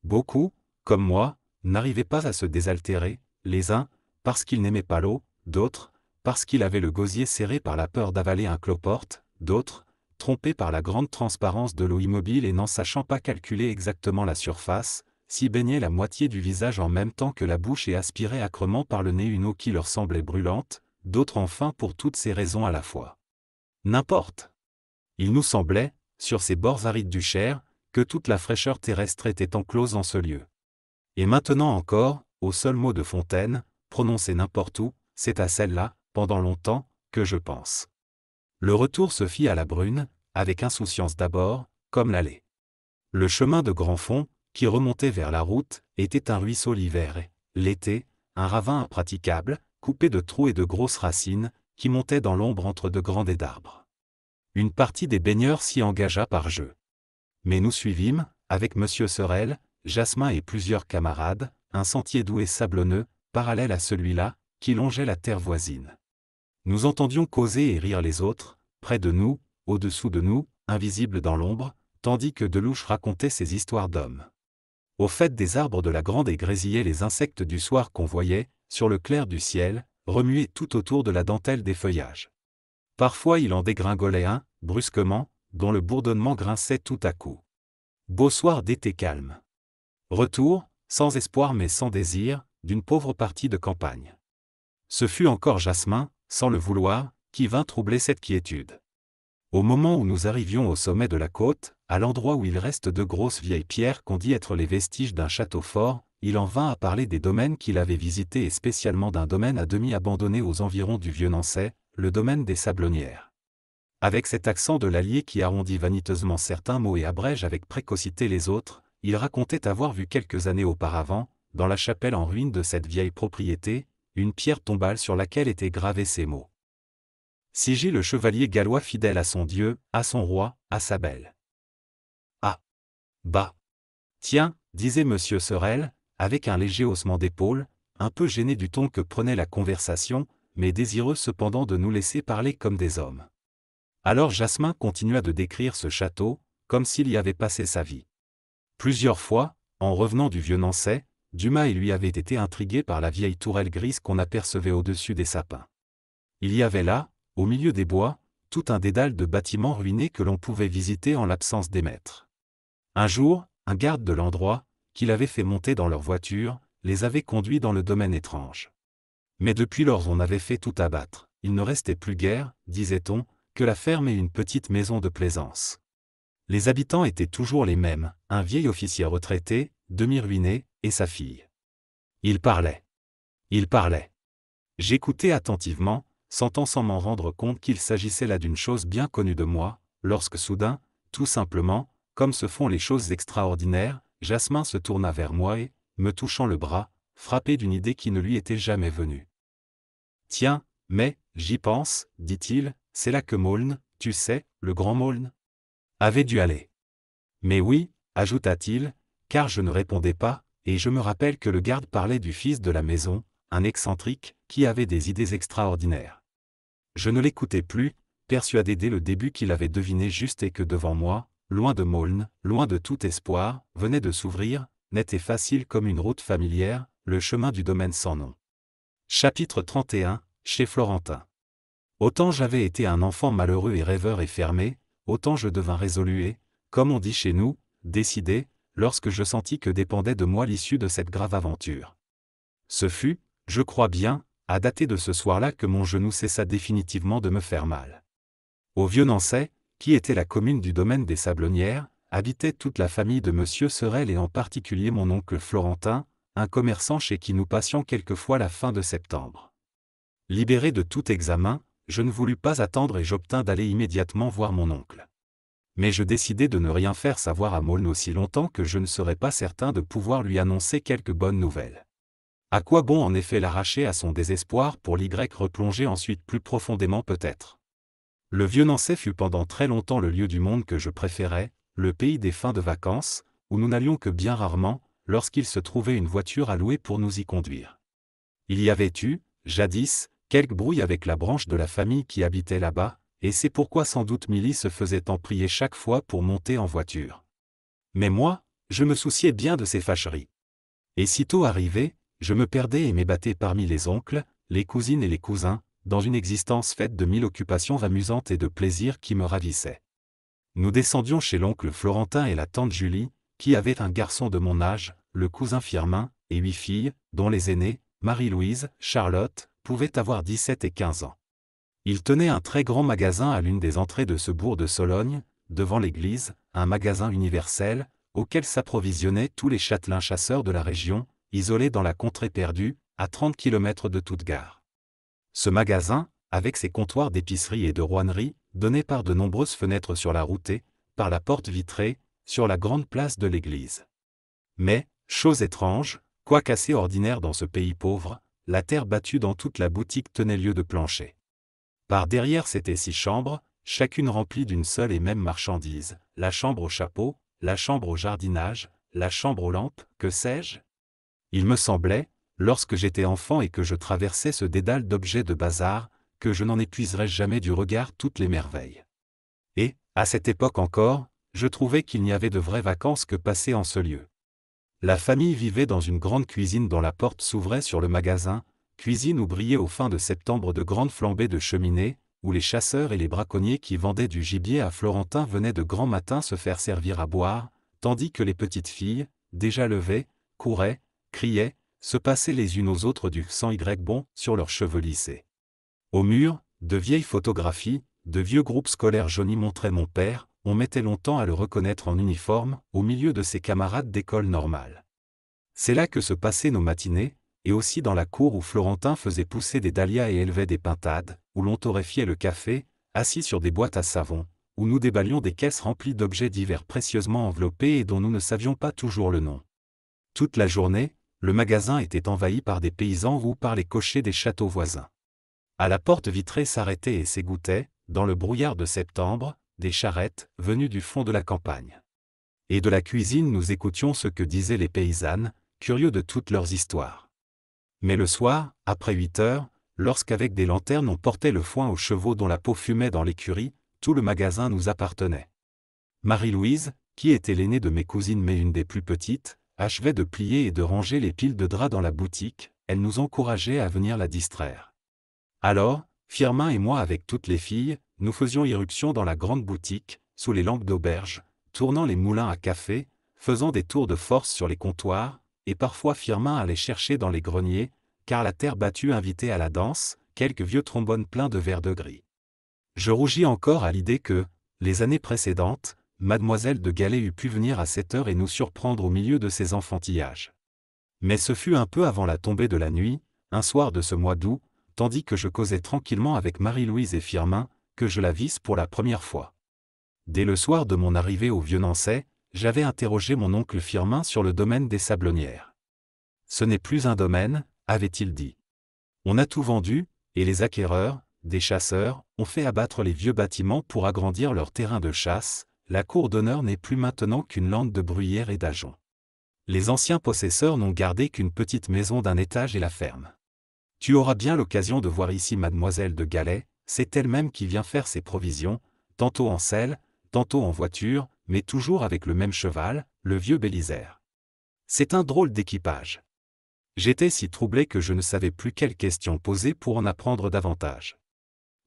Beaucoup, comme moi, n'arrivaient pas à se désaltérer, les uns, parce qu'ils n'aimaient pas l'eau, d'autres, parce qu'il avait le gosier serré par la peur d'avaler un cloporte, d'autres, trompés par la grande transparence de l'eau immobile et n'en sachant pas calculer exactement la surface, s'y baignaient la moitié du visage en même temps que la bouche et aspiraient acrement par le nez une eau qui leur semblait brûlante, d'autres enfin pour toutes ces raisons à la fois. N'importe. Il nous semblait, sur ces bords arides du Cher, que toute la fraîcheur terrestre était enclose en ce lieu. Et maintenant encore, au seul mot de fontaine, prononcé n'importe où, c'est à celle-là, pendant longtemps, que je pense. Le retour se fit à la brune, avec insouciance d'abord, comme l'allée. Le chemin de grand fond, qui remontait vers la route, était un ruisseau l'hiver et, l'été, un ravin impraticable, coupé de trous et de grosses racines, qui montaient dans l'ombre entre de grands dés d'arbres. Une partie des baigneurs s'y engagea par jeu. Mais nous suivîmes, avec M. Sorel, Jasmin et plusieurs camarades, un sentier doux et sablonneux, parallèle à celui-là, qui longeait la terre voisine. Nous entendions causer et rire les autres, près de nous, au-dessous de nous, invisibles dans l'ombre, tandis que Delouche racontait ses histoires d'hommes. Au fait des arbres de la grande et les insectes du soir qu'on voyait, sur le clair du ciel, remuer tout autour de la dentelle des feuillages. Parfois il en dégringolait un, brusquement, dont le bourdonnement grinçait tout à coup. Beau soir d'été calme. Retour, sans espoir mais sans désir, d'une pauvre partie de campagne. Ce fut encore Jasmin, sans le vouloir, qui vint troubler cette quiétude. Au moment où nous arrivions au sommet de la côte, à l'endroit où il reste de grosses vieilles pierres qu'on dit être les vestiges d'un château fort, il en vint à parler des domaines qu'il avait visités et spécialement d'un domaine à demi abandonné aux environs du vieux nancy le domaine des Sablonnières. Avec cet accent de l'allié qui arrondit vaniteusement certains mots et abrège avec précocité les autres, il racontait avoir vu quelques années auparavant, dans la chapelle en ruine de cette vieille propriété, une pierre tombale sur laquelle étaient gravés ces mots. j'ai le chevalier gallois fidèle à son dieu, à son roi, à sa belle. Ah Bah Tiens, disait M. Sorel, avec un léger haussement d'épaules, un peu gêné du ton que prenait la conversation, mais désireux cependant de nous laisser parler comme des hommes. Alors Jasmin continua de décrire ce château, comme s'il y avait passé sa vie. Plusieurs fois, en revenant du vieux Nancy, Dumas et lui avaient été intrigués par la vieille tourelle grise qu'on apercevait au-dessus des sapins. Il y avait là, au milieu des bois, tout un dédale de bâtiments ruinés que l'on pouvait visiter en l'absence des maîtres. Un jour, un garde de l'endroit, qui l'avait fait monter dans leur voiture, les avait conduits dans le domaine étrange. Mais depuis lors on avait fait tout abattre, il ne restait plus guère, disait-on, que la ferme et une petite maison de plaisance. Les habitants étaient toujours les mêmes, un vieil officier retraité, demi-ruiné, et sa fille. Il parlait. Il parlait. J'écoutais attentivement, sentant sans m'en rendre compte qu'il s'agissait là d'une chose bien connue de moi, lorsque soudain, tout simplement, comme se font les choses extraordinaires, Jasmin se tourna vers moi et, me touchant le bras, frappé d'une idée qui ne lui était jamais venue. Tiens, mais, j'y pense, dit-il, c'est là que Maulne, tu sais, le grand Maulne, avait dû aller. Mais oui, ajouta-t-il, car je ne répondais pas, et je me rappelle que le garde parlait du fils de la maison, un excentrique, qui avait des idées extraordinaires. Je ne l'écoutais plus, persuadé dès le début qu'il avait deviné juste et que devant moi, loin de Maulne, loin de tout espoir, venait de s'ouvrir, net et facile comme une route familière, le chemin du domaine sans nom. Chapitre 31, chez Florentin. Autant j'avais été un enfant malheureux et rêveur et fermé, autant je devins résolu et, comme on dit chez nous, décidé, lorsque je sentis que dépendait de moi l'issue de cette grave aventure. Ce fut, je crois bien, à dater de ce soir-là que mon genou cessa définitivement de me faire mal. Au vieux nancy qui était la commune du domaine des Sablonnières, habitait toute la famille de M. Serel et en particulier mon oncle Florentin, un commerçant chez qui nous passions quelquefois la fin de septembre. Libéré de tout examen, je ne voulus pas attendre et j'obtins d'aller immédiatement voir mon oncle mais je décidai de ne rien faire savoir à Maulne aussi longtemps que je ne serais pas certain de pouvoir lui annoncer quelques bonnes nouvelles. À quoi bon en effet l'arracher à son désespoir pour l'Y replonger ensuite plus profondément peut-être Le vieux nancy fut pendant très longtemps le lieu du monde que je préférais, le pays des fins de vacances, où nous n'allions que bien rarement, lorsqu'il se trouvait une voiture à louer pour nous y conduire. Il y avait eu, jadis, quelques brouille avec la branche de la famille qui habitait là-bas, et c'est pourquoi sans doute Milly se faisait en prier chaque fois pour monter en voiture. Mais moi, je me souciais bien de ces fâcheries. Et sitôt arrivé, je me perdais et m'ébattais parmi les oncles, les cousines et les cousins, dans une existence faite de mille occupations amusantes et de plaisirs qui me ravissaient. Nous descendions chez l'oncle Florentin et la tante Julie, qui avait un garçon de mon âge, le cousin Firmin, et huit filles, dont les aînés, Marie-Louise, Charlotte, pouvaient avoir 17 et 15 ans. Il tenait un très grand magasin à l'une des entrées de ce bourg de Sologne, devant l'église, un magasin universel, auquel s'approvisionnaient tous les châtelains chasseurs de la région, isolés dans la contrée perdue, à 30 km de toute gare. Ce magasin, avec ses comptoirs d'épicerie et de rouinerie, donnait par de nombreuses fenêtres sur la route et, par la porte vitrée, sur la grande place de l'église. Mais, chose étrange, quoique assez ordinaire dans ce pays pauvre, la terre battue dans toute la boutique tenait lieu de plancher. Par derrière c'étaient six chambres, chacune remplie d'une seule et même marchandise, la chambre au chapeau, la chambre au jardinage, la chambre aux lampes, que sais-je Il me semblait, lorsque j'étais enfant et que je traversais ce dédale d'objets de bazar, que je n'en épuiserais jamais du regard toutes les merveilles. Et, à cette époque encore, je trouvais qu'il n'y avait de vraies vacances que passées en ce lieu. La famille vivait dans une grande cuisine dont la porte s'ouvrait sur le magasin, cuisine où brillaient au fin de septembre de grandes flambées de cheminées, où les chasseurs et les braconniers qui vendaient du gibier à Florentin venaient de grand matin se faire servir à boire, tandis que les petites filles, déjà levées, couraient, criaient, se passaient les unes aux autres du sang Y bon sur leurs cheveux lissés. Au mur, de vieilles photographies, de vieux groupes scolaires jaunis montraient mon père, on mettait longtemps à le reconnaître en uniforme, au milieu de ses camarades d'école normale. C'est là que se passaient nos matinées, et aussi dans la cour où Florentin faisait pousser des dahlias et élevait des pintades, où l'on torréfiait le café, assis sur des boîtes à savon, où nous déballions des caisses remplies d'objets divers précieusement enveloppés et dont nous ne savions pas toujours le nom. Toute la journée, le magasin était envahi par des paysans ou par les cochers des châteaux voisins. À la porte vitrée s'arrêtaient et s'égouttaient, dans le brouillard de septembre, des charrettes venues du fond de la campagne. Et de la cuisine nous écoutions ce que disaient les paysannes, curieux de toutes leurs histoires. Mais le soir, après huit heures, lorsqu'avec des lanternes on portait le foin aux chevaux dont la peau fumait dans l'écurie, tout le magasin nous appartenait. Marie-Louise, qui était l'aînée de mes cousines mais une des plus petites, achevait de plier et de ranger les piles de draps dans la boutique, elle nous encourageait à venir la distraire. Alors, Firmin et moi avec toutes les filles, nous faisions irruption dans la grande boutique, sous les lampes d'auberge, tournant les moulins à café, faisant des tours de force sur les comptoirs, et parfois Firmin allait chercher dans les greniers, car la terre battue invitait à la danse, quelques vieux trombones pleins de verre de gris. Je rougis encore à l'idée que, les années précédentes, mademoiselle de Galais eût pu venir à cette heure et nous surprendre au milieu de ses enfantillages. Mais ce fut un peu avant la tombée de la nuit, un soir de ce mois d'août, tandis que je causais tranquillement avec Marie-Louise et Firmin, que je la visse pour la première fois. Dès le soir de mon arrivée au vieux nancy j'avais interrogé mon oncle Firmin sur le domaine des sablonnières. Ce n'est plus un domaine, avait-il dit. On a tout vendu, et les acquéreurs, des chasseurs, ont fait abattre les vieux bâtiments pour agrandir leur terrain de chasse, la cour d'honneur n'est plus maintenant qu'une lande de bruyères et d'ajoncs. Les anciens possesseurs n'ont gardé qu'une petite maison d'un étage et la ferme. Tu auras bien l'occasion de voir ici mademoiselle de Galais, c'est elle-même qui vient faire ses provisions, tantôt en selle, tantôt en voiture, mais toujours avec le même cheval, le vieux Bélisère. C'est un drôle d'équipage. J'étais si troublé que je ne savais plus quelles questions poser pour en apprendre davantage.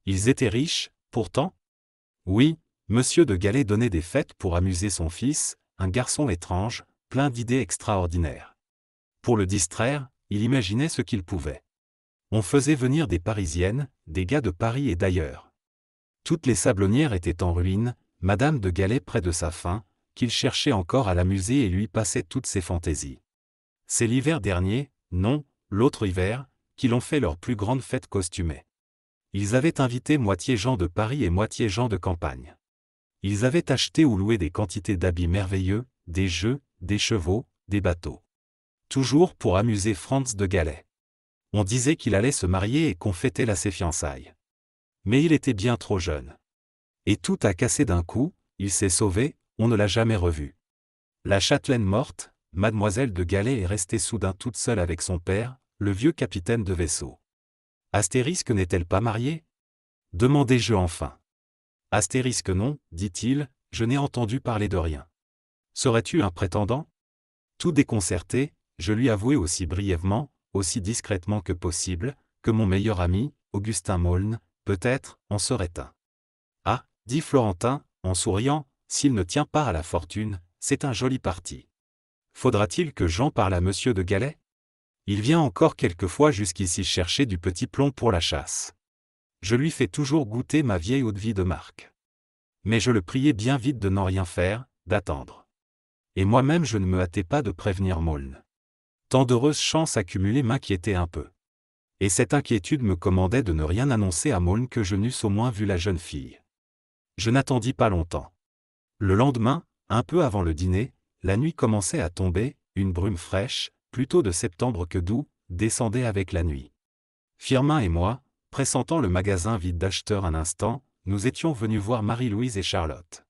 Ils étaient riches, pourtant Oui, monsieur de Galais donnait des fêtes pour amuser son fils, un garçon étrange, plein d'idées extraordinaires. Pour le distraire, il imaginait ce qu'il pouvait. On faisait venir des Parisiennes, des gars de Paris et d'ailleurs. Toutes les sablonnières étaient en ruine, Madame de Galais près de sa fin, qu'il cherchait encore à l'amuser et lui passait toutes ses fantaisies. C'est l'hiver dernier, non, l'autre hiver, qu'ils ont fait leur plus grande fête costumée. Ils avaient invité moitié gens de Paris et moitié gens de campagne. Ils avaient acheté ou loué des quantités d'habits merveilleux, des jeux, des chevaux, des bateaux. Toujours pour amuser Franz de Galais. On disait qu'il allait se marier et qu'on fêtait là ses fiançailles. Mais il était bien trop jeune. Et tout a cassé d'un coup, il s'est sauvé, on ne l'a jamais revu. La châtelaine morte, mademoiselle de Galais est restée soudain toute seule avec son père, le vieux capitaine de vaisseau. Astérisque n'est-elle pas mariée Demandai-je enfin. Astérisque non, dit-il, je n'ai entendu parler de rien. Serais-tu un prétendant Tout déconcerté, je lui avouai aussi brièvement, aussi discrètement que possible, que mon meilleur ami, Augustin Maulne, peut-être, en serait un. Ah, dit Florentin, en souriant, s'il ne tient pas à la fortune, c'est un joli parti faudra-t-il que Jean parle à Monsieur de Galais Il vient encore quelquefois jusqu'ici chercher du petit plomb pour la chasse. Je lui fais toujours goûter ma vieille eau-de-vie de marque. Mais je le priais bien vite de n'en rien faire, d'attendre. Et moi-même je ne me hâtais pas de prévenir Maulne. Tant d'heureuses chances accumulées m'inquiétaient un peu. Et cette inquiétude me commandait de ne rien annoncer à Maulne que je n'eusse au moins vu la jeune fille. Je n'attendis pas longtemps. Le lendemain, un peu avant le dîner, la nuit commençait à tomber, une brume fraîche, plutôt de septembre que d'août, descendait avec la nuit. Firmin et moi, pressentant le magasin vide d'acheteurs un instant, nous étions venus voir Marie-Louise et Charlotte.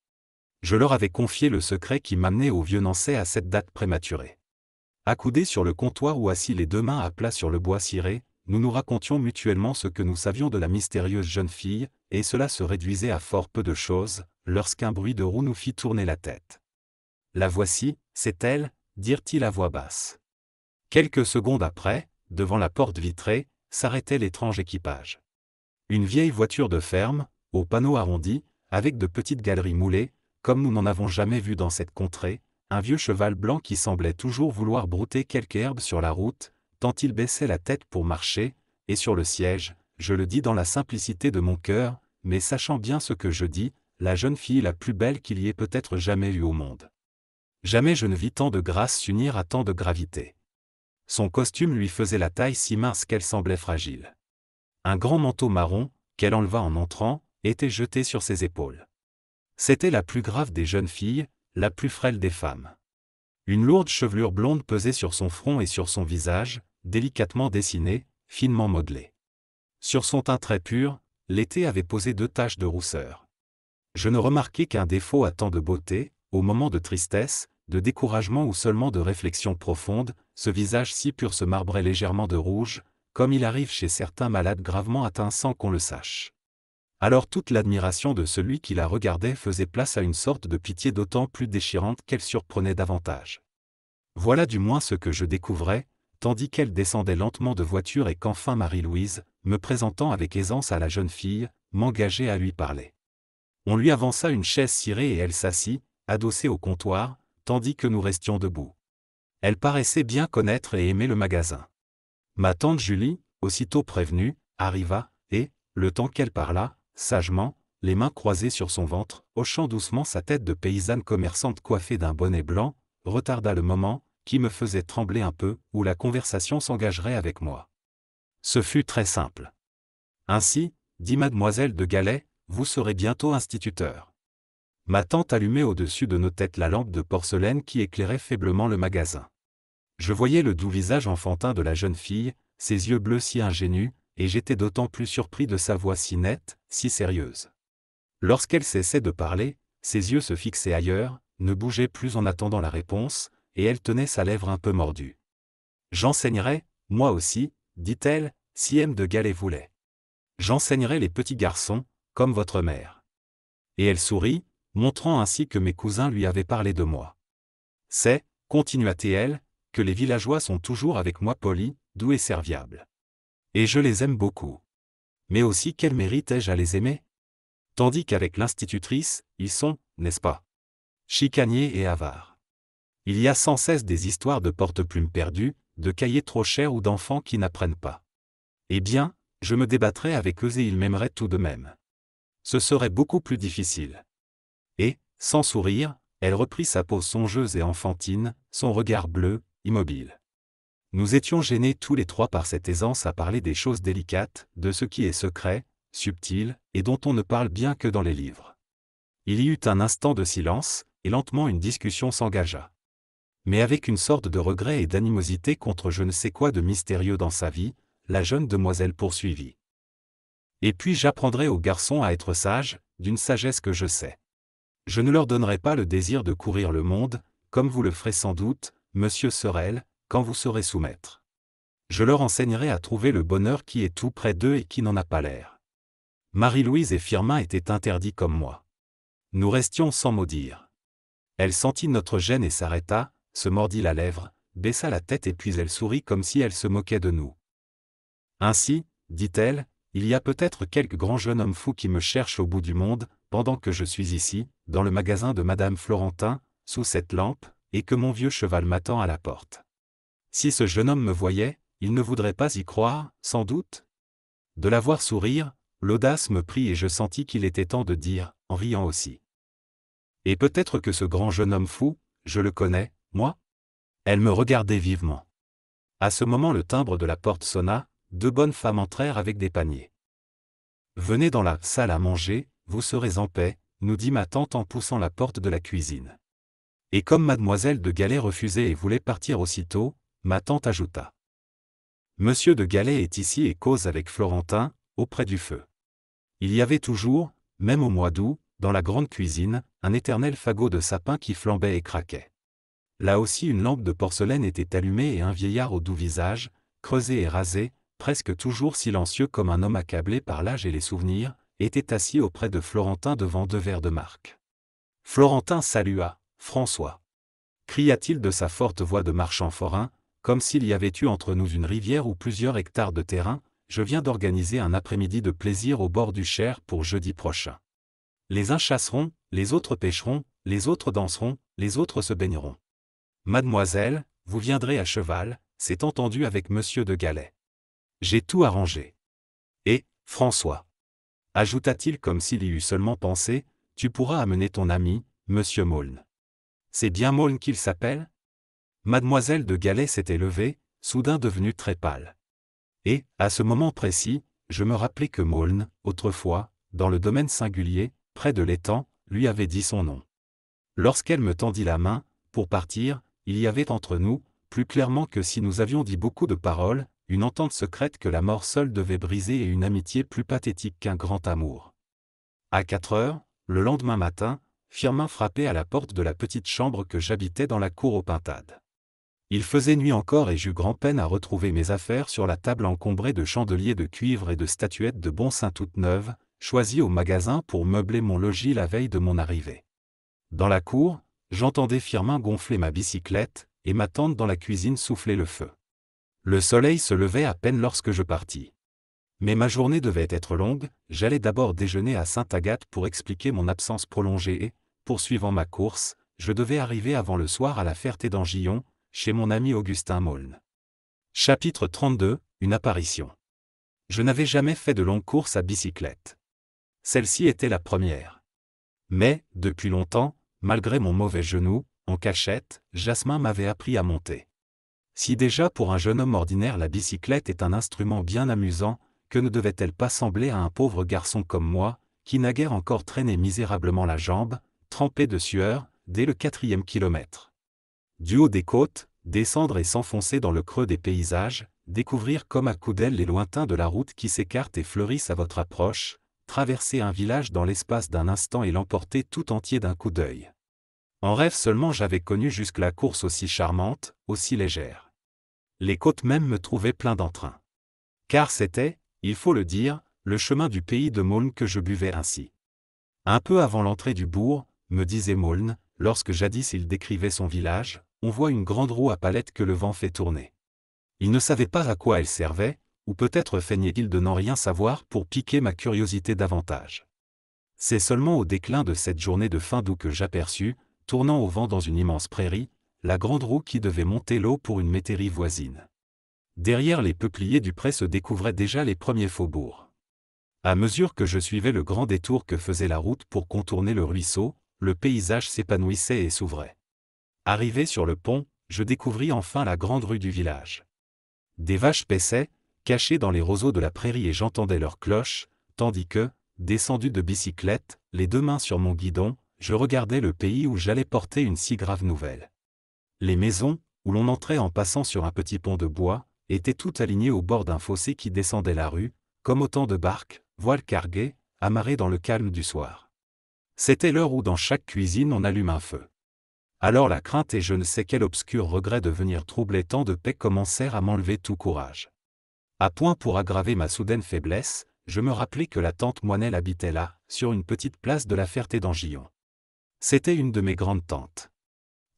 Je leur avais confié le secret qui m'amenait au vieux Nancy à cette date prématurée. Accoudés sur le comptoir ou assis les deux mains à plat sur le bois ciré, nous nous racontions mutuellement ce que nous savions de la mystérieuse jeune fille, et cela se réduisait à fort peu de choses, lorsqu'un bruit de roue nous fit tourner la tête. La voici, c'est elle, dirent-ils à voix basse. Quelques secondes après, devant la porte vitrée, s'arrêtait l'étrange équipage. Une vieille voiture de ferme, aux panneaux arrondis, avec de petites galeries moulées, comme nous n'en avons jamais vu dans cette contrée, un vieux cheval blanc qui semblait toujours vouloir brouter quelque herbe sur la route, tant il baissait la tête pour marcher, et sur le siège, je le dis dans la simplicité de mon cœur, mais sachant bien ce que je dis, la jeune fille la plus belle qu'il y ait peut-être jamais eue au monde. Jamais je ne vis tant de grâce s'unir à tant de gravité. Son costume lui faisait la taille si mince qu'elle semblait fragile. Un grand manteau marron, qu'elle enleva en entrant, était jeté sur ses épaules. C'était la plus grave des jeunes filles, la plus frêle des femmes. Une lourde chevelure blonde pesait sur son front et sur son visage, délicatement dessiné, finement modelé. Sur son teint très pur, l'été avait posé deux taches de rousseur. Je ne remarquai qu'un défaut à tant de beauté, au moment de tristesse, de découragement ou seulement de réflexion profonde, ce visage si pur se marbrait légèrement de rouge, comme il arrive chez certains malades gravement atteints sans qu'on le sache. Alors toute l'admiration de celui qui la regardait faisait place à une sorte de pitié d'autant plus déchirante qu'elle surprenait davantage. Voilà du moins ce que je découvrais, tandis qu'elle descendait lentement de voiture et qu'enfin Marie-Louise, me présentant avec aisance à la jeune fille, m'engageait à lui parler. On lui avança une chaise cirée et elle s'assit, adossée au comptoir, tandis que nous restions debout. Elle paraissait bien connaître et aimer le magasin. Ma tante Julie, aussitôt prévenue, arriva, et, le temps qu'elle parla, sagement, les mains croisées sur son ventre, hochant doucement sa tête de paysanne commerçante coiffée d'un bonnet blanc, retarda le moment, qui me faisait trembler un peu, où la conversation s'engagerait avec moi. Ce fut très simple. Ainsi, dit mademoiselle de Galais, vous serez bientôt instituteur. Ma tante allumait au-dessus de nos têtes la lampe de porcelaine qui éclairait faiblement le magasin. Je voyais le doux visage enfantin de la jeune fille, ses yeux bleus si ingénus, et j'étais d'autant plus surpris de sa voix si nette, si sérieuse. Lorsqu'elle cessait de parler, ses yeux se fixaient ailleurs, ne bougeaient plus en attendant la réponse, et elle tenait sa lèvre un peu mordue. J'enseignerai, moi aussi, dit-elle, si M de Galet voulait. J'enseignerai les petits garçons, comme votre mère. Et elle sourit, montrant ainsi que mes cousins lui avaient parlé de moi. C'est, continua-t-elle, que les villageois sont toujours avec moi polis, doux et serviables. Et je les aime beaucoup. Mais aussi quel mérite ai-je à les aimer Tandis qu'avec l'institutrice, ils sont, n'est-ce pas Chicaniers et avares. Il y a sans cesse des histoires de porte-plumes perdues, de cahiers trop chers ou d'enfants qui n'apprennent pas. Eh bien, je me débattrais avec eux et ils m'aimeraient tout de même. Ce serait beaucoup plus difficile et, sans sourire, elle reprit sa peau songeuse et enfantine, son regard bleu, immobile. Nous étions gênés tous les trois par cette aisance à parler des choses délicates, de ce qui est secret, subtil, et dont on ne parle bien que dans les livres. Il y eut un instant de silence, et lentement une discussion s'engagea. Mais avec une sorte de regret et d'animosité contre je ne sais quoi de mystérieux dans sa vie, la jeune demoiselle poursuivit. Et puis j'apprendrai au garçon à être sage, d'une sagesse que je sais. Je ne leur donnerai pas le désir de courir le monde, comme vous le ferez sans doute, monsieur Sorel, quand vous serez soumettre. Je leur enseignerai à trouver le bonheur qui est tout près d'eux et qui n'en a pas l'air. Marie-Louise et Firmin étaient interdits comme moi. Nous restions sans mot dire. Elle sentit notre gêne et s'arrêta, se mordit la lèvre, baissa la tête et puis elle sourit comme si elle se moquait de nous. Ainsi, dit-elle, il y a peut-être quelque grand jeune homme fou qui me cherche au bout du monde, pendant que je suis ici, dans le magasin de Madame Florentin, sous cette lampe, et que mon vieux cheval m'attend à la porte. Si ce jeune homme me voyait, il ne voudrait pas y croire, sans doute. De la voir sourire, l'audace me prit et je sentis qu'il était temps de dire, en riant aussi. Et peut-être que ce grand jeune homme fou, je le connais, moi Elle me regardait vivement. À ce moment le timbre de la porte sonna, deux bonnes femmes entrèrent avec des paniers. Venez dans la salle à manger, vous serez en paix, nous dit ma tante en poussant la porte de la cuisine. Et comme mademoiselle de Galet refusait et voulait partir aussitôt, ma tante ajouta. Monsieur de Galet est ici et cause avec Florentin, auprès du feu. Il y avait toujours, même au mois d'août, dans la grande cuisine, un éternel fagot de sapin qui flambait et craquait. Là aussi une lampe de porcelaine était allumée et un vieillard au doux visage, creusé et rasé, presque toujours silencieux comme un homme accablé par l'âge et les souvenirs, était assis auprès de Florentin devant deux verres de marque. Florentin salua, François. Cria-t-il de sa forte voix de marchand forain, comme s'il y avait eu entre nous une rivière ou plusieurs hectares de terrain, je viens d'organiser un après-midi de plaisir au bord du Cher pour jeudi prochain. Les uns chasseront, les autres pêcheront, les autres danseront, les autres se baigneront. Mademoiselle, vous viendrez à cheval, c'est entendu avec monsieur de Galais. J'ai tout arrangé. Et, François ajouta-t-il comme s'il y eût seulement pensé, tu pourras amener ton ami, monsieur Maulne. C'est bien Maulne qu'il s'appelle Mademoiselle de Galais s'était levée, soudain devenue très pâle. Et, à ce moment précis, je me rappelais que Maulne, autrefois, dans le domaine singulier, près de l'étang, lui avait dit son nom. Lorsqu'elle me tendit la main, pour partir, il y avait entre nous, plus clairement que si nous avions dit beaucoup de paroles, une entente secrète que la mort seule devait briser et une amitié plus pathétique qu'un grand amour. À 4 heures, le lendemain matin, Firmin frappait à la porte de la petite chambre que j'habitais dans la cour aux pintades. Il faisait nuit encore et j'eus grand-peine à retrouver mes affaires sur la table encombrée de chandeliers de cuivre et de statuettes de bon saint toutes neuves, choisies au magasin pour meubler mon logis la veille de mon arrivée. Dans la cour, j'entendais Firmin gonfler ma bicyclette, et ma tante dans la cuisine souffler le feu. Le soleil se levait à peine lorsque je partis. Mais ma journée devait être longue, j'allais d'abord déjeuner à Sainte-Agathe pour expliquer mon absence prolongée et, poursuivant ma course, je devais arriver avant le soir à la Ferté d'Angillon, chez mon ami Augustin Maulne. Chapitre 32 Une apparition. Je n'avais jamais fait de longue course à bicyclette. Celle-ci était la première. Mais, depuis longtemps, malgré mon mauvais genou, en cachette, Jasmin m'avait appris à monter. Si déjà pour un jeune homme ordinaire la bicyclette est un instrument bien amusant, que ne devait-elle pas sembler à un pauvre garçon comme moi, qui naguère encore traînait misérablement la jambe, trempé de sueur, dès le quatrième kilomètre. Du haut des côtes, descendre et s'enfoncer dans le creux des paysages, découvrir comme à coups d'aile les lointains de la route qui s'écarte et fleurissent à votre approche, traverser un village dans l'espace d'un instant et l'emporter tout entier d'un coup d'œil. En rêve seulement j'avais connu jusque la course aussi charmante, aussi légère les côtes même me trouvaient plein d'entrain. Car c'était, il faut le dire, le chemin du pays de Maulne que je buvais ainsi. Un peu avant l'entrée du bourg, me disait Maulne, lorsque jadis il décrivait son village, on voit une grande roue à palette que le vent fait tourner. Il ne savait pas à quoi elle servait, ou peut-être feignait-il de n'en rien savoir pour piquer ma curiosité davantage. C'est seulement au déclin de cette journée de fin d'août que j'aperçus, tournant au vent dans une immense prairie, la grande roue qui devait monter l'eau pour une métairie voisine. Derrière les peupliers du pré se découvraient déjà les premiers faubourgs. À mesure que je suivais le grand détour que faisait la route pour contourner le ruisseau, le paysage s'épanouissait et s'ouvrait. Arrivé sur le pont, je découvris enfin la grande rue du village. Des vaches paissaient, cachées dans les roseaux de la prairie et j'entendais leurs cloches, tandis que, descendu de bicyclette, les deux mains sur mon guidon, je regardais le pays où j'allais porter une si grave nouvelle. Les maisons, où l'on entrait en passant sur un petit pont de bois, étaient toutes alignées au bord d'un fossé qui descendait la rue, comme autant de barques, voiles carguées, amarrées dans le calme du soir. C'était l'heure où dans chaque cuisine on allume un feu. Alors la crainte et je ne sais quel obscur regret de venir troubler tant de paix commencèrent à m'enlever tout courage. À point pour aggraver ma soudaine faiblesse, je me rappelai que la tante Moinelle habitait là, sur une petite place de la Ferté d'Angillon. C'était une de mes grandes tantes.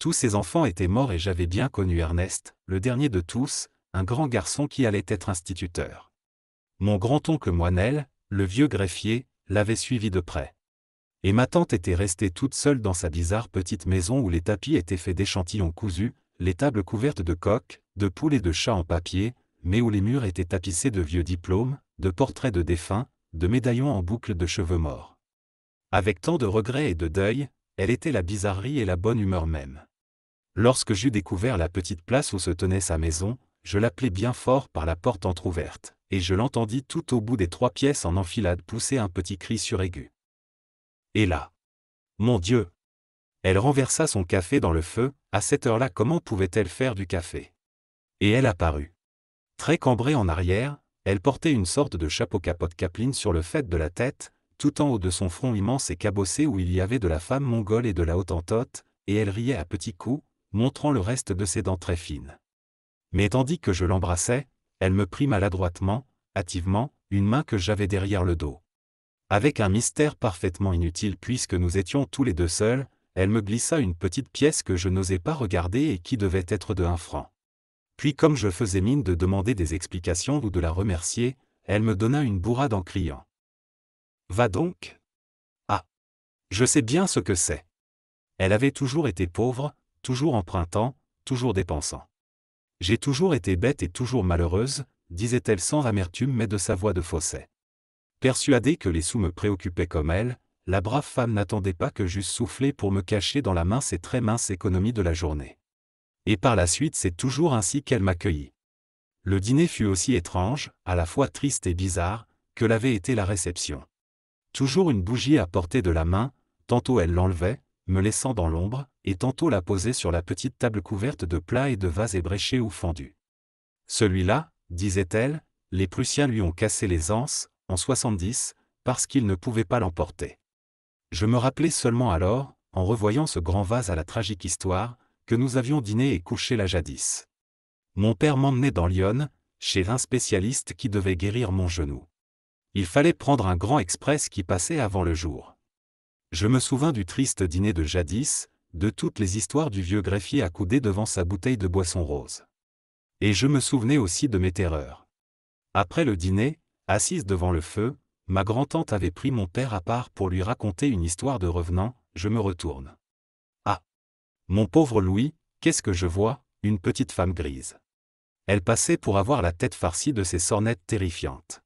Tous ses enfants étaient morts et j'avais bien connu Ernest, le dernier de tous, un grand garçon qui allait être instituteur. Mon grand-oncle Moinel, le vieux greffier, l'avait suivi de près. Et ma tante était restée toute seule dans sa bizarre petite maison où les tapis étaient faits d'échantillons cousus, les tables couvertes de coques, de poules et de chats en papier, mais où les murs étaient tapissés de vieux diplômes, de portraits de défunts, de médaillons en boucles de cheveux morts. Avec tant de regrets et de deuil, elle était la bizarrerie et la bonne humeur même. Lorsque j'eus découvert la petite place où se tenait sa maison, je l'appelai bien fort par la porte entr'ouverte, et je l'entendis tout au bout des trois pièces en enfilade pousser un petit cri suraigu. Et là Mon Dieu Elle renversa son café dans le feu, à cette heure-là comment pouvait-elle faire du café Et elle apparut. Très cambrée en arrière, elle portait une sorte de chapeau capote capline sur le fait de la tête, tout en haut de son front immense et cabossé où il y avait de la femme mongole et de la haute entote, et elle riait à petits coups, montrant le reste de ses dents très fines. Mais tandis que je l'embrassais, elle me prit maladroitement, hâtivement, une main que j'avais derrière le dos. Avec un mystère parfaitement inutile puisque nous étions tous les deux seuls, elle me glissa une petite pièce que je n'osais pas regarder et qui devait être de un franc. Puis comme je faisais mine de demander des explications ou de la remercier, elle me donna une bourrade en criant. Va donc Ah Je sais bien ce que c'est. Elle avait toujours été pauvre, toujours empruntant, toujours dépensant. J'ai toujours été bête et toujours malheureuse, disait-elle sans amertume mais de sa voix de fausset. Persuadée que les sous me préoccupaient comme elle, la brave femme n'attendait pas que j'eusse soufflé pour me cacher dans la mince et très mince économie de la journée. Et par la suite c'est toujours ainsi qu'elle m'accueillit. Le dîner fut aussi étrange, à la fois triste et bizarre, que l'avait été la réception. Toujours une bougie à portée de la main, tantôt elle l'enlevait, me laissant dans l'ombre, et tantôt la poser sur la petite table couverte de plats et de vases ébréchés ou fendus. Celui-là, disait-elle, les Prussiens lui ont cassé les anses, en 70, parce qu'ils ne pouvaient pas l'emporter. Je me rappelais seulement alors, en revoyant ce grand vase à la tragique histoire, que nous avions dîné et couché la jadis. Mon père m'emmenait dans Lyon, chez un spécialiste qui devait guérir mon genou. Il fallait prendre un grand express qui passait avant le jour. Je me souvins du triste dîner de jadis, de toutes les histoires du vieux greffier accoudé devant sa bouteille de boisson rose. Et je me souvenais aussi de mes terreurs. Après le dîner, assise devant le feu, ma grand-tante avait pris mon père à part pour lui raconter une histoire de revenant, je me retourne. Ah Mon pauvre Louis, qu'est-ce que je vois Une petite femme grise. Elle passait pour avoir la tête farcie de ses sornettes terrifiantes.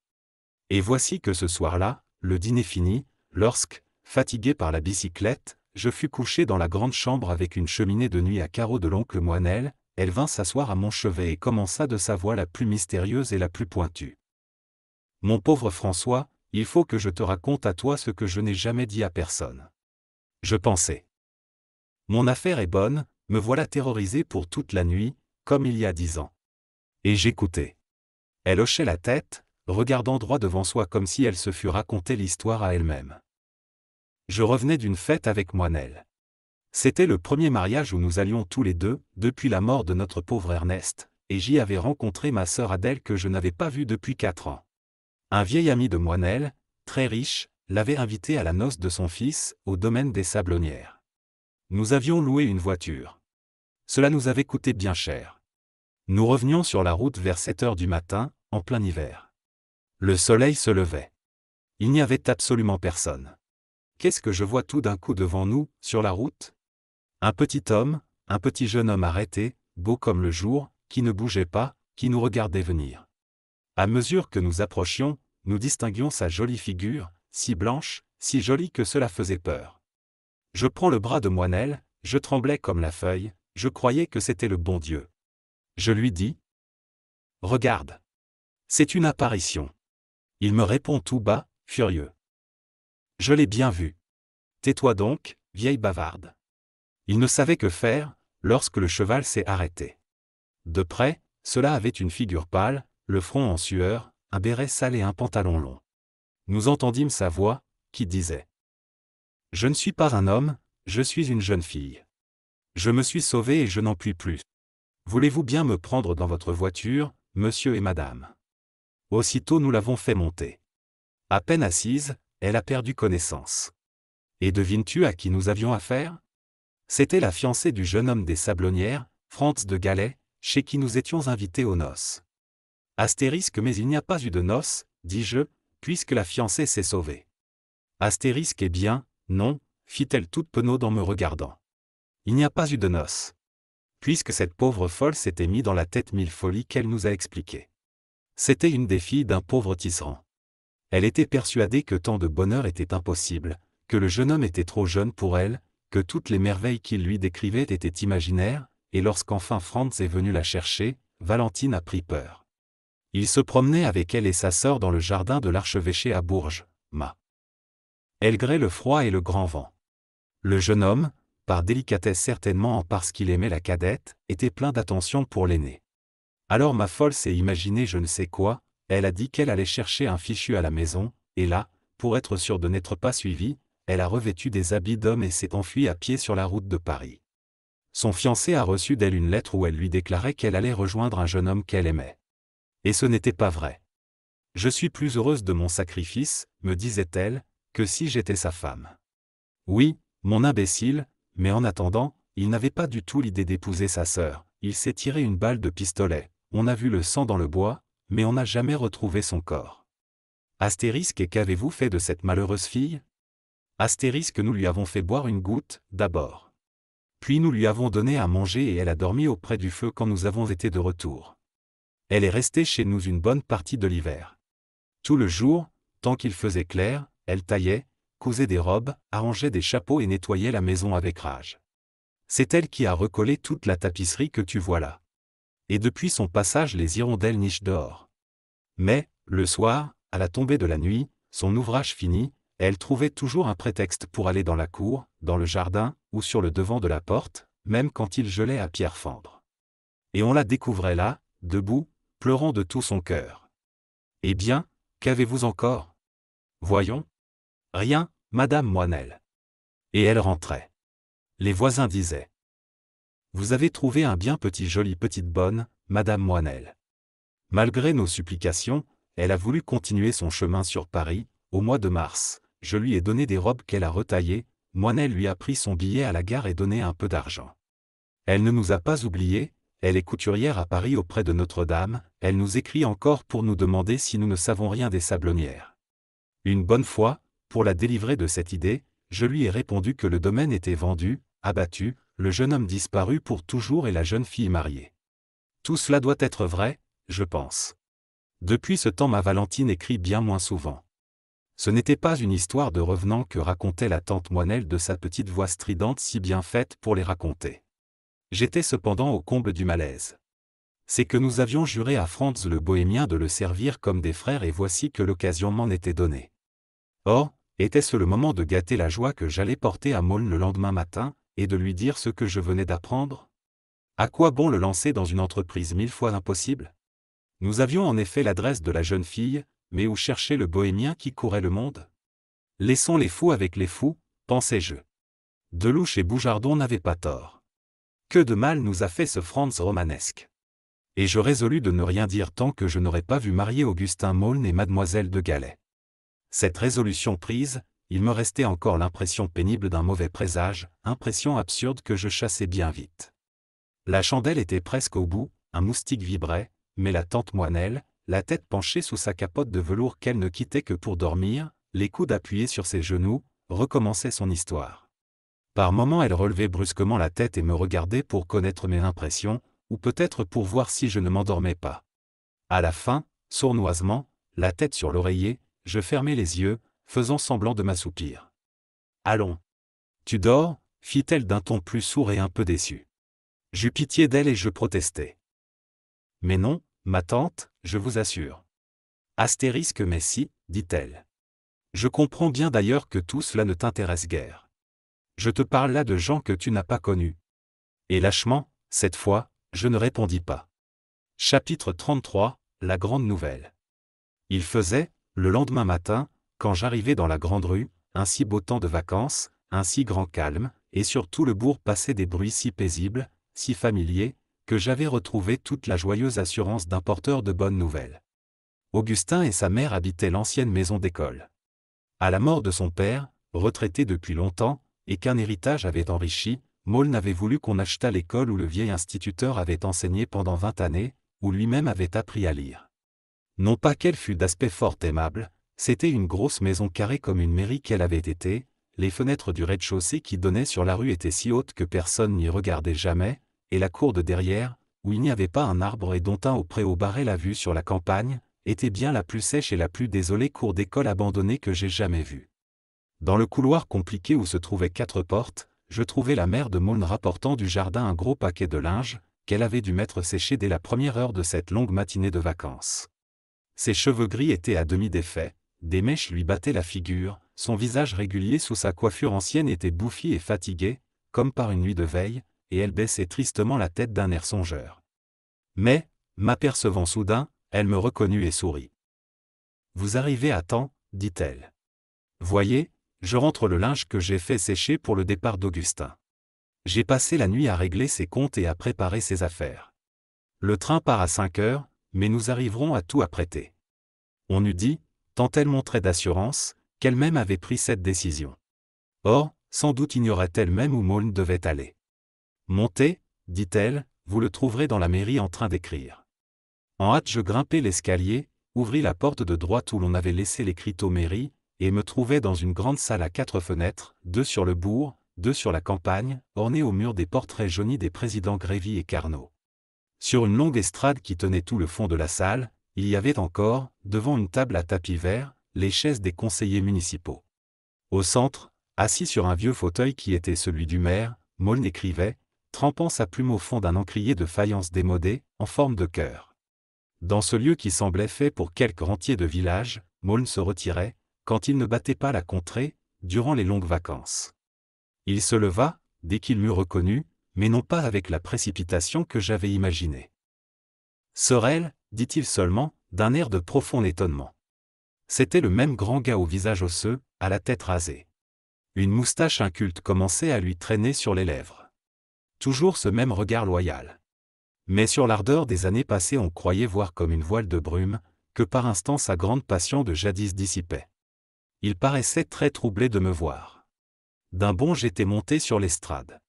Et voici que ce soir-là, le dîner fini, lorsque, fatigué par la bicyclette, je fus couché dans la grande chambre avec une cheminée de nuit à carreaux de l'oncle Moinel, elle vint s'asseoir à mon chevet et commença de sa voix la plus mystérieuse et la plus pointue. Mon pauvre François, il faut que je te raconte à toi ce que je n'ai jamais dit à personne. Je pensais. Mon affaire est bonne, me voilà terrorisé pour toute la nuit, comme il y a dix ans. Et j'écoutais. Elle hochait la tête, regardant droit devant soi comme si elle se fût raconté l'histoire à elle-même. Je revenais d'une fête avec Moinel. C'était le premier mariage où nous allions tous les deux, depuis la mort de notre pauvre Ernest, et j'y avais rencontré ma sœur Adèle que je n'avais pas vue depuis quatre ans. Un vieil ami de Moinel, très riche, l'avait invité à la noce de son fils, au domaine des Sablonnières. Nous avions loué une voiture. Cela nous avait coûté bien cher. Nous revenions sur la route vers 7 heures du matin, en plein hiver. Le soleil se levait. Il n'y avait absolument personne qu'est-ce que je vois tout d'un coup devant nous, sur la route Un petit homme, un petit jeune homme arrêté, beau comme le jour, qui ne bougeait pas, qui nous regardait venir. À mesure que nous approchions, nous distinguions sa jolie figure, si blanche, si jolie que cela faisait peur. Je prends le bras de Moinel, je tremblais comme la feuille, je croyais que c'était le bon Dieu. Je lui dis Regarde. C'est une apparition. Il me répond tout bas, furieux. Je l'ai bien vu. Tais-toi donc, vieille bavarde. Il ne savait que faire, lorsque le cheval s'est arrêté. De près, cela avait une figure pâle, le front en sueur, un béret sale et un pantalon long. Nous entendîmes sa voix, qui disait ⁇ Je ne suis pas un homme, je suis une jeune fille. Je me suis sauvée et je n'en puis plus. Voulez-vous bien me prendre dans votre voiture, monsieur et madame ?⁇ Aussitôt nous l'avons fait monter. À peine assise, elle a perdu connaissance. Et devines-tu à qui nous avions affaire C'était la fiancée du jeune homme des Sablonnières, Franz de Galais, chez qui nous étions invités aux noces. Astérisque mais il n'y a pas eu de noces, dis-je, puisque la fiancée s'est sauvée. Astérisque eh bien, non, fit-elle toute penaude en me regardant. Il n'y a pas eu de noces. Puisque cette pauvre folle s'était mise dans la tête mille folies qu'elle nous a expliquées. C'était une des filles d'un pauvre tisserand. Elle était persuadée que tant de bonheur était impossible, que le jeune homme était trop jeune pour elle, que toutes les merveilles qu'il lui décrivait étaient imaginaires, et lorsqu'enfin Franz est venu la chercher, Valentine a pris peur. Il se promenait avec elle et sa sœur dans le jardin de l'archevêché à Bourges, Ma. Elle gré le froid et le grand vent. Le jeune homme, par délicatesse certainement en parce qu'il aimait la cadette, était plein d'attention pour l'aîné. Alors ma folle s'est imaginée je ne sais quoi, elle a dit qu'elle allait chercher un fichu à la maison, et là, pour être sûre de n'être pas suivie, elle a revêtu des habits d'homme et s'est enfuie à pied sur la route de Paris. Son fiancé a reçu d'elle une lettre où elle lui déclarait qu'elle allait rejoindre un jeune homme qu'elle aimait. Et ce n'était pas vrai. Je suis plus heureuse de mon sacrifice, me disait-elle, que si j'étais sa femme. Oui, mon imbécile, mais en attendant, il n'avait pas du tout l'idée d'épouser sa sœur. Il s'est tiré une balle de pistolet. On a vu le sang dans le bois, mais on n'a jamais retrouvé son corps. Astérisque et qu'avez-vous fait de cette malheureuse fille Astérisque nous lui avons fait boire une goutte, d'abord. Puis nous lui avons donné à manger et elle a dormi auprès du feu quand nous avons été de retour. Elle est restée chez nous une bonne partie de l'hiver. Tout le jour, tant qu'il faisait clair, elle taillait, cousait des robes, arrangeait des chapeaux et nettoyait la maison avec rage. C'est elle qui a recollé toute la tapisserie que tu vois là et depuis son passage les hirondelles nichent dehors. Mais, le soir, à la tombée de la nuit, son ouvrage fini, elle trouvait toujours un prétexte pour aller dans la cour, dans le jardin, ou sur le devant de la porte, même quand il gelait à pierre fendre. Et on la découvrait là, debout, pleurant de tout son cœur. Eh bien, qu'avez-vous encore Voyons. Rien, Madame Moinel. Et elle rentrait. Les voisins disaient. Vous avez trouvé un bien petit joli petite bonne, Madame Moinel. Malgré nos supplications, elle a voulu continuer son chemin sur Paris, au mois de mars. Je lui ai donné des robes qu'elle a retaillées, Moinel lui a pris son billet à la gare et donné un peu d'argent. Elle ne nous a pas oubliés, elle est couturière à Paris auprès de Notre-Dame, elle nous écrit encore pour nous demander si nous ne savons rien des sablonnières. Une bonne fois, pour la délivrer de cette idée, je lui ai répondu que le domaine était vendu, abattu, le jeune homme disparu pour toujours et la jeune fille mariée. Tout cela doit être vrai, je pense. Depuis ce temps ma Valentine écrit bien moins souvent. Ce n'était pas une histoire de revenant que racontait la tante Moinelle de sa petite voix stridente si bien faite pour les raconter. J'étais cependant au comble du malaise. C'est que nous avions juré à Franz le bohémien de le servir comme des frères et voici que l'occasion m'en était donnée. Or, était-ce le moment de gâter la joie que j'allais porter à Maulne le lendemain matin, et de lui dire ce que je venais d'apprendre À quoi bon le lancer dans une entreprise mille fois impossible Nous avions en effet l'adresse de la jeune fille, mais où chercher le bohémien qui courait le monde Laissons les fous avec les fous, pensais-je. Delouche et Boujardon n'avaient pas tort. Que de mal nous a fait ce Franz romanesque Et je résolus de ne rien dire tant que je n'aurais pas vu marier Augustin Maulne et Mademoiselle de Galais. Cette résolution prise, il me restait encore l'impression pénible d'un mauvais présage, impression absurde que je chassais bien vite. La chandelle était presque au bout, un moustique vibrait, mais la tante moinelle, la tête penchée sous sa capote de velours qu'elle ne quittait que pour dormir, les coudes appuyés sur ses genoux, recommençait son histoire. Par moments elle relevait brusquement la tête et me regardait pour connaître mes impressions, ou peut-être pour voir si je ne m'endormais pas. À la fin, sournoisement, la tête sur l'oreiller, je fermais les yeux, faisant semblant de m'assoupir. Allons. Tu dors fit-elle d'un ton plus sourd et un peu déçu. J'eus pitié d'elle et je protestai. Mais non, ma tante, je vous assure. Astérisque mais si, dit-elle. Je comprends bien d'ailleurs que tout cela ne t'intéresse guère. Je te parle là de gens que tu n'as pas connus. Et lâchement, cette fois, je ne répondis pas. Chapitre 33 La grande nouvelle. Il faisait, le lendemain matin, quand j'arrivais dans la grande rue, un si beau temps de vacances, un si grand calme, et surtout tout le bourg passaient des bruits si paisibles, si familiers, que j'avais retrouvé toute la joyeuse assurance d'un porteur de bonnes nouvelles. Augustin et sa mère habitaient l'ancienne maison d'école. À la mort de son père, retraité depuis longtemps, et qu'un héritage avait enrichi, Maul n'avait voulu qu'on achetât l'école où le vieil instituteur avait enseigné pendant vingt années, où lui-même avait appris à lire. Non pas qu'elle fût d'aspect fort aimable, c'était une grosse maison carrée comme une mairie qu'elle avait été, les fenêtres du rez-de-chaussée qui donnaient sur la rue étaient si hautes que personne n'y regardait jamais, et la cour de derrière, où il n'y avait pas un arbre et dont un au préau barrait la vue sur la campagne, était bien la plus sèche et la plus désolée cour d'école abandonnée que j'ai jamais vue. Dans le couloir compliqué où se trouvaient quatre portes, je trouvai la mère de Maune rapportant du jardin un gros paquet de linge, qu'elle avait dû mettre sécher dès la première heure de cette longue matinée de vacances. Ses cheveux gris étaient à demi défaits, des mèches lui battaient la figure, son visage régulier sous sa coiffure ancienne était bouffi et fatigué, comme par une nuit de veille, et elle baissait tristement la tête d'un air songeur. Mais, m'apercevant soudain, elle me reconnut et sourit. Vous arrivez à temps, dit-elle. Voyez, je rentre le linge que j'ai fait sécher pour le départ d'Augustin. J'ai passé la nuit à régler ses comptes et à préparer ses affaires. Le train part à cinq heures, mais nous arriverons à tout apprêter. On eût dit, tant elle montrait d'assurance, qu'elle-même avait pris cette décision. Or, sans doute ignorait-elle même où Maulne devait aller. Montez, dit-elle, vous le trouverez dans la mairie en train d'écrire. En hâte, je grimpai l'escalier, ouvris la porte de droite où l'on avait laissé l'écriteau mairie, et me trouvai dans une grande salle à quatre fenêtres, deux sur le bourg, deux sur la campagne, ornée au mur des portraits jaunis des présidents Grévy et Carnot. Sur une longue estrade qui tenait tout le fond de la salle, il y avait encore, devant une table à tapis vert, les chaises des conseillers municipaux. Au centre, assis sur un vieux fauteuil qui était celui du maire, Maulne écrivait, trempant sa plume au fond d'un encrier de faïence démodée, en forme de cœur. Dans ce lieu qui semblait fait pour quelques rentiers de village, Maulne se retirait, quand il ne battait pas la contrée, durant les longues vacances. Il se leva, dès qu'il m'eut reconnu, mais non pas avec la précipitation que j'avais imaginée. Sorel, dit-il seulement, d'un air de profond étonnement. C'était le même grand gars au visage osseux, à la tête rasée. Une moustache inculte commençait à lui traîner sur les lèvres. Toujours ce même regard loyal. Mais sur l'ardeur des années passées on croyait voir comme une voile de brume, que par instant sa grande passion de jadis dissipait. Il paraissait très troublé de me voir. D'un bond j'étais monté sur l'estrade.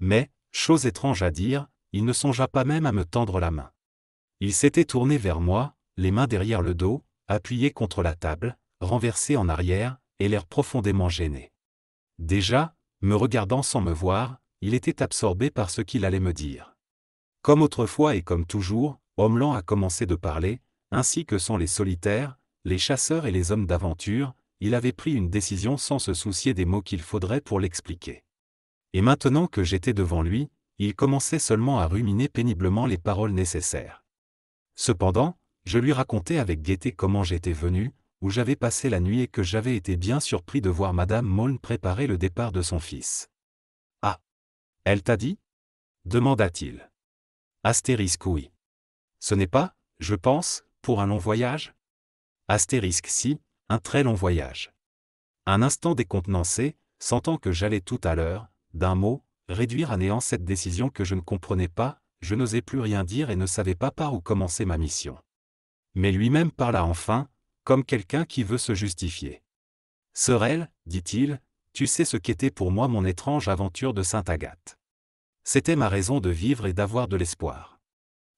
Mais, chose étrange à dire, il ne songea pas même à me tendre la main. Il s'était tourné vers moi, les mains derrière le dos, appuyé contre la table, renversé en arrière, et l'air profondément gêné. Déjà, me regardant sans me voir, il était absorbé par ce qu'il allait me dire. Comme autrefois et comme toujours, Homeland a commencé de parler, ainsi que sont les solitaires, les chasseurs et les hommes d'aventure, il avait pris une décision sans se soucier des mots qu'il faudrait pour l'expliquer. Et maintenant que j'étais devant lui, il commençait seulement à ruminer péniblement les paroles nécessaires. Cependant, je lui racontai avec gaieté comment j'étais venu, où j'avais passé la nuit et que j'avais été bien surpris de voir Madame Maulne préparer le départ de son fils. Ah Elle t'a dit demanda-t-il. Astérisque oui. Ce n'est pas, je pense, pour un long voyage Astérisque si, un très long voyage. Un instant décontenancé, sentant que j'allais tout à l'heure, d'un mot, réduire à néant cette décision que je ne comprenais pas, je n'osais plus rien dire et ne savais pas par où commencer ma mission. Mais lui-même parla enfin, comme quelqu'un qui veut se justifier. Sorel, dit-il, tu sais ce qu'était pour moi mon étrange aventure de Sainte Agathe. C'était ma raison de vivre et d'avoir de l'espoir.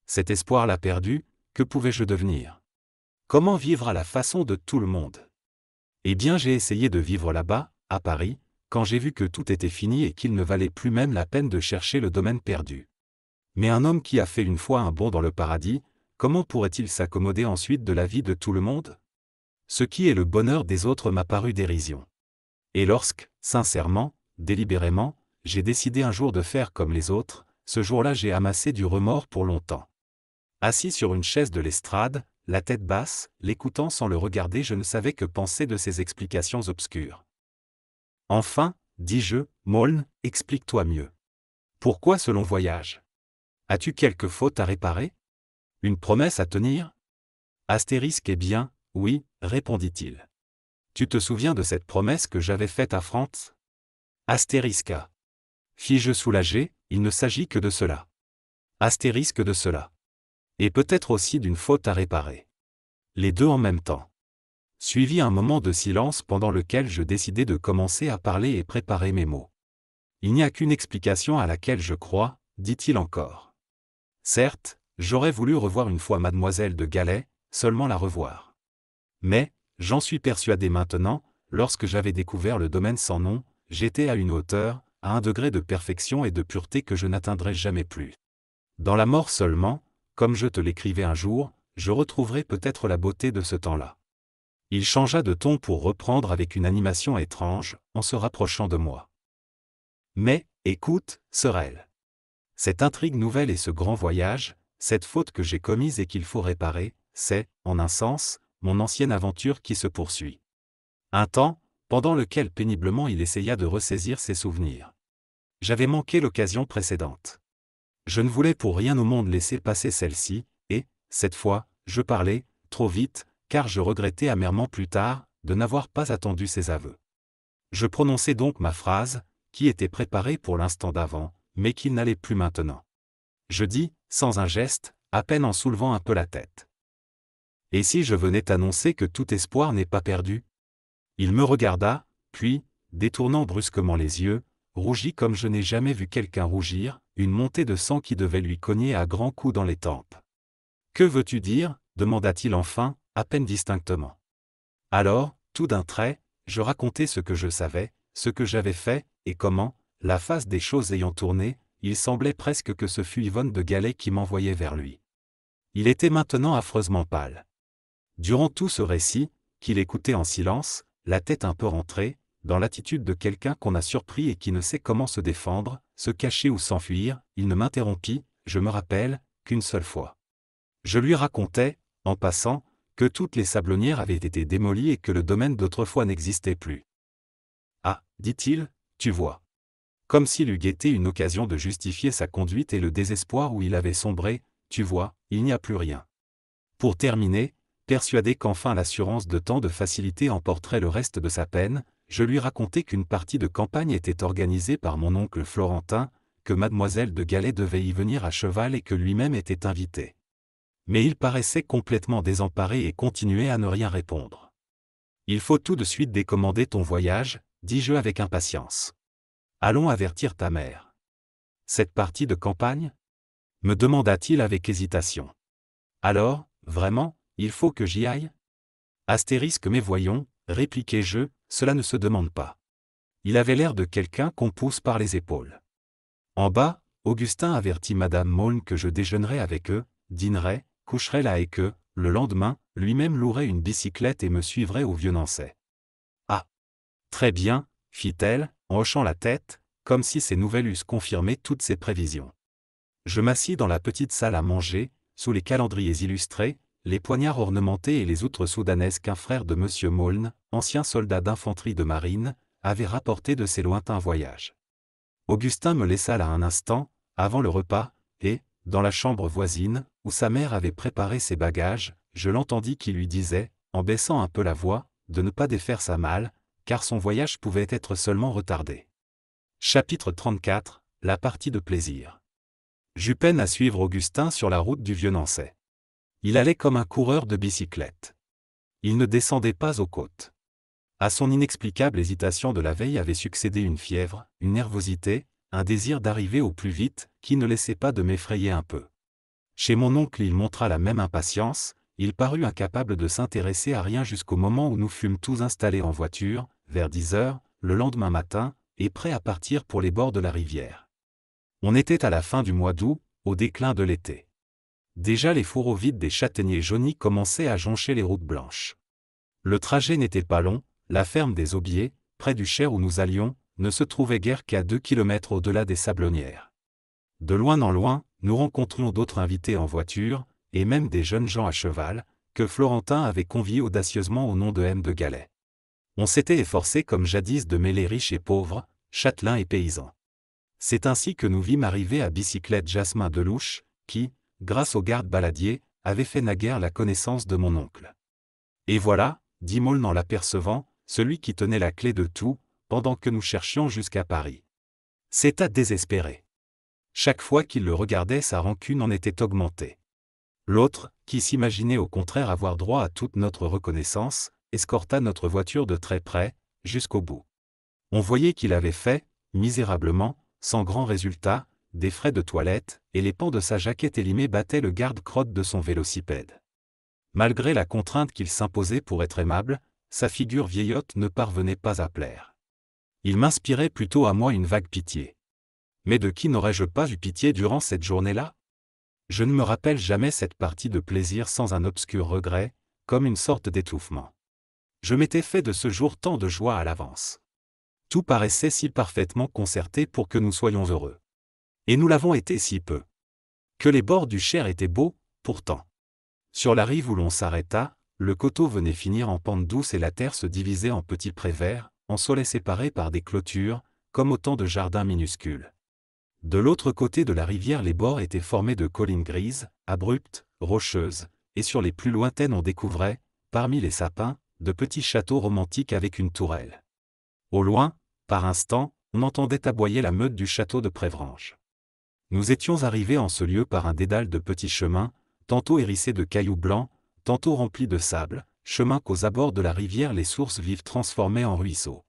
Cet espoir l'a perdu, que pouvais-je devenir Comment vivre à la façon de tout le monde Eh bien j'ai essayé de vivre là-bas, à Paris, quand j'ai vu que tout était fini et qu'il ne valait plus même la peine de chercher le domaine perdu. Mais un homme qui a fait une fois un bond dans le paradis, comment pourrait-il s'accommoder ensuite de la vie de tout le monde Ce qui est le bonheur des autres m'a paru dérision. Et lorsque, sincèrement, délibérément, j'ai décidé un jour de faire comme les autres, ce jour-là j'ai amassé du remords pour longtemps. Assis sur une chaise de l'estrade, la tête basse, l'écoutant sans le regarder, je ne savais que penser de ces explications obscures. Enfin, dis-je, Moln, explique-toi mieux. Pourquoi ce long voyage As-tu quelque faute à réparer Une promesse à tenir Astérisque est eh bien, oui, répondit-il. Tu te souviens de cette promesse que j'avais faite à Franz Astérisque ah. Fis-je soulagé, il ne s'agit que de cela. Astérisque de cela. Et peut-être aussi d'une faute à réparer. Les deux en même temps suivi un moment de silence pendant lequel je décidai de commencer à parler et préparer mes mots. Il n'y a qu'une explication à laquelle je crois, dit-il encore. Certes, j'aurais voulu revoir une fois mademoiselle de Galais, seulement la revoir. Mais, j'en suis persuadé maintenant, lorsque j'avais découvert le domaine sans nom, j'étais à une hauteur, à un degré de perfection et de pureté que je n'atteindrai jamais plus. Dans la mort seulement, comme je te l'écrivais un jour, je retrouverai peut-être la beauté de ce temps-là. Il changea de ton pour reprendre avec une animation étrange, en se rapprochant de moi. Mais, écoute, sœur cette intrigue nouvelle et ce grand voyage, cette faute que j'ai commise et qu'il faut réparer, c'est, en un sens, mon ancienne aventure qui se poursuit. Un temps, pendant lequel péniblement il essaya de ressaisir ses souvenirs. J'avais manqué l'occasion précédente. Je ne voulais pour rien au monde laisser passer celle-ci, et, cette fois, je parlais, trop vite, car je regrettais amèrement plus tard, de n'avoir pas attendu ses aveux. Je prononçai donc ma phrase, qui était préparée pour l'instant d'avant, mais qu'il n'allait plus maintenant. Je dis, sans un geste, à peine en soulevant un peu la tête. Et si je venais t'annoncer que tout espoir n'est pas perdu Il me regarda, puis, détournant brusquement les yeux, rougit comme je n'ai jamais vu quelqu'un rougir, une montée de sang qui devait lui cogner à grands coups dans les tempes. Que veux-tu dire demanda-t-il enfin, à peine distinctement. Alors, tout d'un trait, je racontai ce que je savais, ce que j'avais fait, et comment, la face des choses ayant tourné, il semblait presque que ce fût Yvonne de Galet qui m'envoyait vers lui. Il était maintenant affreusement pâle. Durant tout ce récit, qu'il écoutait en silence, la tête un peu rentrée, dans l'attitude de quelqu'un qu'on a surpris et qui ne sait comment se défendre, se cacher ou s'enfuir, il ne m'interrompit, je me rappelle, qu'une seule fois. Je lui racontais, en passant, que toutes les sablonnières avaient été démolies et que le domaine d'autrefois n'existait plus. Ah, dit-il, tu vois comme s'il eût guetté une occasion de justifier sa conduite et le désespoir où il avait sombré, tu vois, il n'y a plus rien. Pour terminer, persuadé qu'enfin l'assurance de tant de facilité emporterait le reste de sa peine, je lui racontai qu'une partie de campagne était organisée par mon oncle Florentin, que mademoiselle de Galais devait y venir à cheval et que lui-même était invité. Mais il paraissait complètement désemparé et continuait à ne rien répondre. Il faut tout de suite décommander ton voyage, dis-je avec impatience. Allons avertir ta mère. Cette partie de campagne me demanda-t-il avec hésitation. Alors, vraiment, il faut que j'y aille Astérisque mais voyons, répliquai-je, cela ne se demande pas. Il avait l'air de quelqu'un qu'on pousse par les épaules. En bas, Augustin avertit Madame Maulne que je déjeunerais avec eux, dînerais, coucherais là et que, le lendemain, lui-même louerait une bicyclette et me suivrait au vieux ah « Ah Très bien, fit-elle, en hochant la tête, comme si ces nouvelles eussent confirmé toutes ses prévisions. Je m'assis dans la petite salle à manger, sous les calendriers illustrés, les poignards ornementés et les outres soudanaises qu'un frère de M. Maulne, ancien soldat d'infanterie de marine, avait rapporté de ses lointains voyages. Augustin me laissa là un instant, avant le repas, et, dans la chambre voisine, où sa mère avait préparé ses bagages, je l'entendis qui lui disait, en baissant un peu la voix, de ne pas défaire sa malle, car son voyage pouvait être seulement retardé. Chapitre 34 La partie de plaisir. J'eus peine à suivre Augustin sur la route du vieux Nançais. Il allait comme un coureur de bicyclette. Il ne descendait pas aux côtes. À son inexplicable hésitation de la veille avait succédé une fièvre, une nervosité, un désir d'arriver au plus vite, qui ne laissait pas de m'effrayer un peu. Chez mon oncle il montra la même impatience, il parut incapable de s'intéresser à rien jusqu'au moment où nous fûmes tous installés en voiture, vers 10 heures, le lendemain matin, et prêt à partir pour les bords de la rivière. On était à la fin du mois d'août, au déclin de l'été. Déjà les fourreaux vides des châtaigniers jaunis commençaient à joncher les routes blanches. Le trajet n'était pas long, la ferme des Aubiers, près du Cher où nous allions, ne se trouvait guère qu'à deux kilomètres au-delà des sablonnières. De loin en loin, nous rencontrions d'autres invités en voiture, et même des jeunes gens à cheval, que Florentin avait conviés audacieusement au nom de M de Galais. On s'était efforcé comme jadis de mêler riches et pauvres, châtelains et paysans. C'est ainsi que nous vîmes arriver à bicyclette Jasmin Delouche, qui, grâce au garde baladier, avait fait naguère la connaissance de mon oncle. Et voilà, dit Maulne en l'apercevant, celui qui tenait la clé de tout, pendant que nous cherchions jusqu'à Paris. C'était désespéré. désespérer. Chaque fois qu'il le regardait, sa rancune en était augmentée. L'autre, qui s'imaginait au contraire avoir droit à toute notre reconnaissance, escorta notre voiture de très près, jusqu'au bout. On voyait qu'il avait fait, misérablement, sans grand résultat, des frais de toilette, et les pans de sa jaquette élimée battaient le garde-crotte de son vélocipède. Malgré la contrainte qu'il s'imposait pour être aimable, sa figure vieillotte ne parvenait pas à plaire. Il m'inspirait plutôt à moi une vague pitié. Mais de qui n'aurais-je pas eu pitié durant cette journée-là Je ne me rappelle jamais cette partie de plaisir sans un obscur regret, comme une sorte d'étouffement je m'étais fait de ce jour tant de joie à l'avance. Tout paraissait si parfaitement concerté pour que nous soyons heureux. Et nous l'avons été si peu. Que les bords du Cher étaient beaux, pourtant. Sur la rive où l'on s'arrêta, le coteau venait finir en pente douce et la terre se divisait en petits prés verts, en soleil séparés par des clôtures, comme autant de jardins minuscules. De l'autre côté de la rivière, les bords étaient formés de collines grises, abruptes, rocheuses, et sur les plus lointaines on découvrait, parmi les sapins, de petits châteaux romantiques avec une tourelle. Au loin, par instant, on entendait aboyer la meute du château de Prévrange. Nous étions arrivés en ce lieu par un dédale de petits chemins, tantôt hérissés de cailloux blancs, tantôt remplis de sable, chemin qu'aux abords de la rivière les sources vives transformaient en ruisseaux.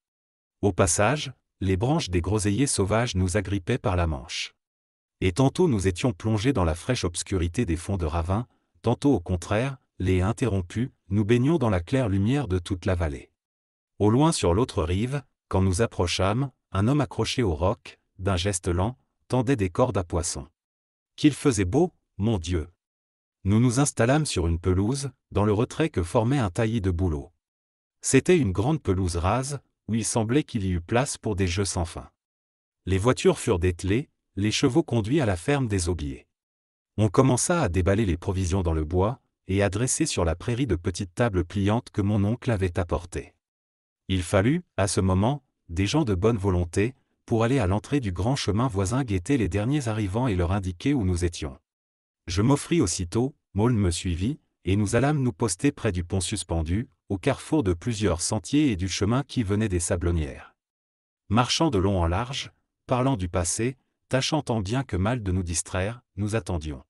Au passage, les branches des groseilliers sauvages nous agrippaient par la manche. Et tantôt nous étions plongés dans la fraîche obscurité des fonds de ravins, tantôt au contraire, les interrompus, nous baignions dans la claire lumière de toute la vallée. Au loin sur l'autre rive, quand nous approchâmes, un homme accroché au roc, d'un geste lent, tendait des cordes à poissons. Qu'il faisait beau, mon Dieu Nous nous installâmes sur une pelouse, dans le retrait que formait un taillis de bouleaux. C'était une grande pelouse rase, où il semblait qu'il y eût place pour des jeux sans fin. Les voitures furent dételées, les chevaux conduits à la ferme des aubiers. On commença à déballer les provisions dans le bois, et adressée sur la prairie de petites tables pliantes que mon oncle avait apportées. Il fallut, à ce moment, des gens de bonne volonté, pour aller à l'entrée du grand chemin voisin guetter les derniers arrivants et leur indiquer où nous étions. Je m'offris aussitôt, Maul me suivit, et nous allâmes nous poster près du pont suspendu, au carrefour de plusieurs sentiers et du chemin qui venait des sablonnières. Marchant de long en large, parlant du passé, tâchant tant bien que mal de nous distraire, nous attendions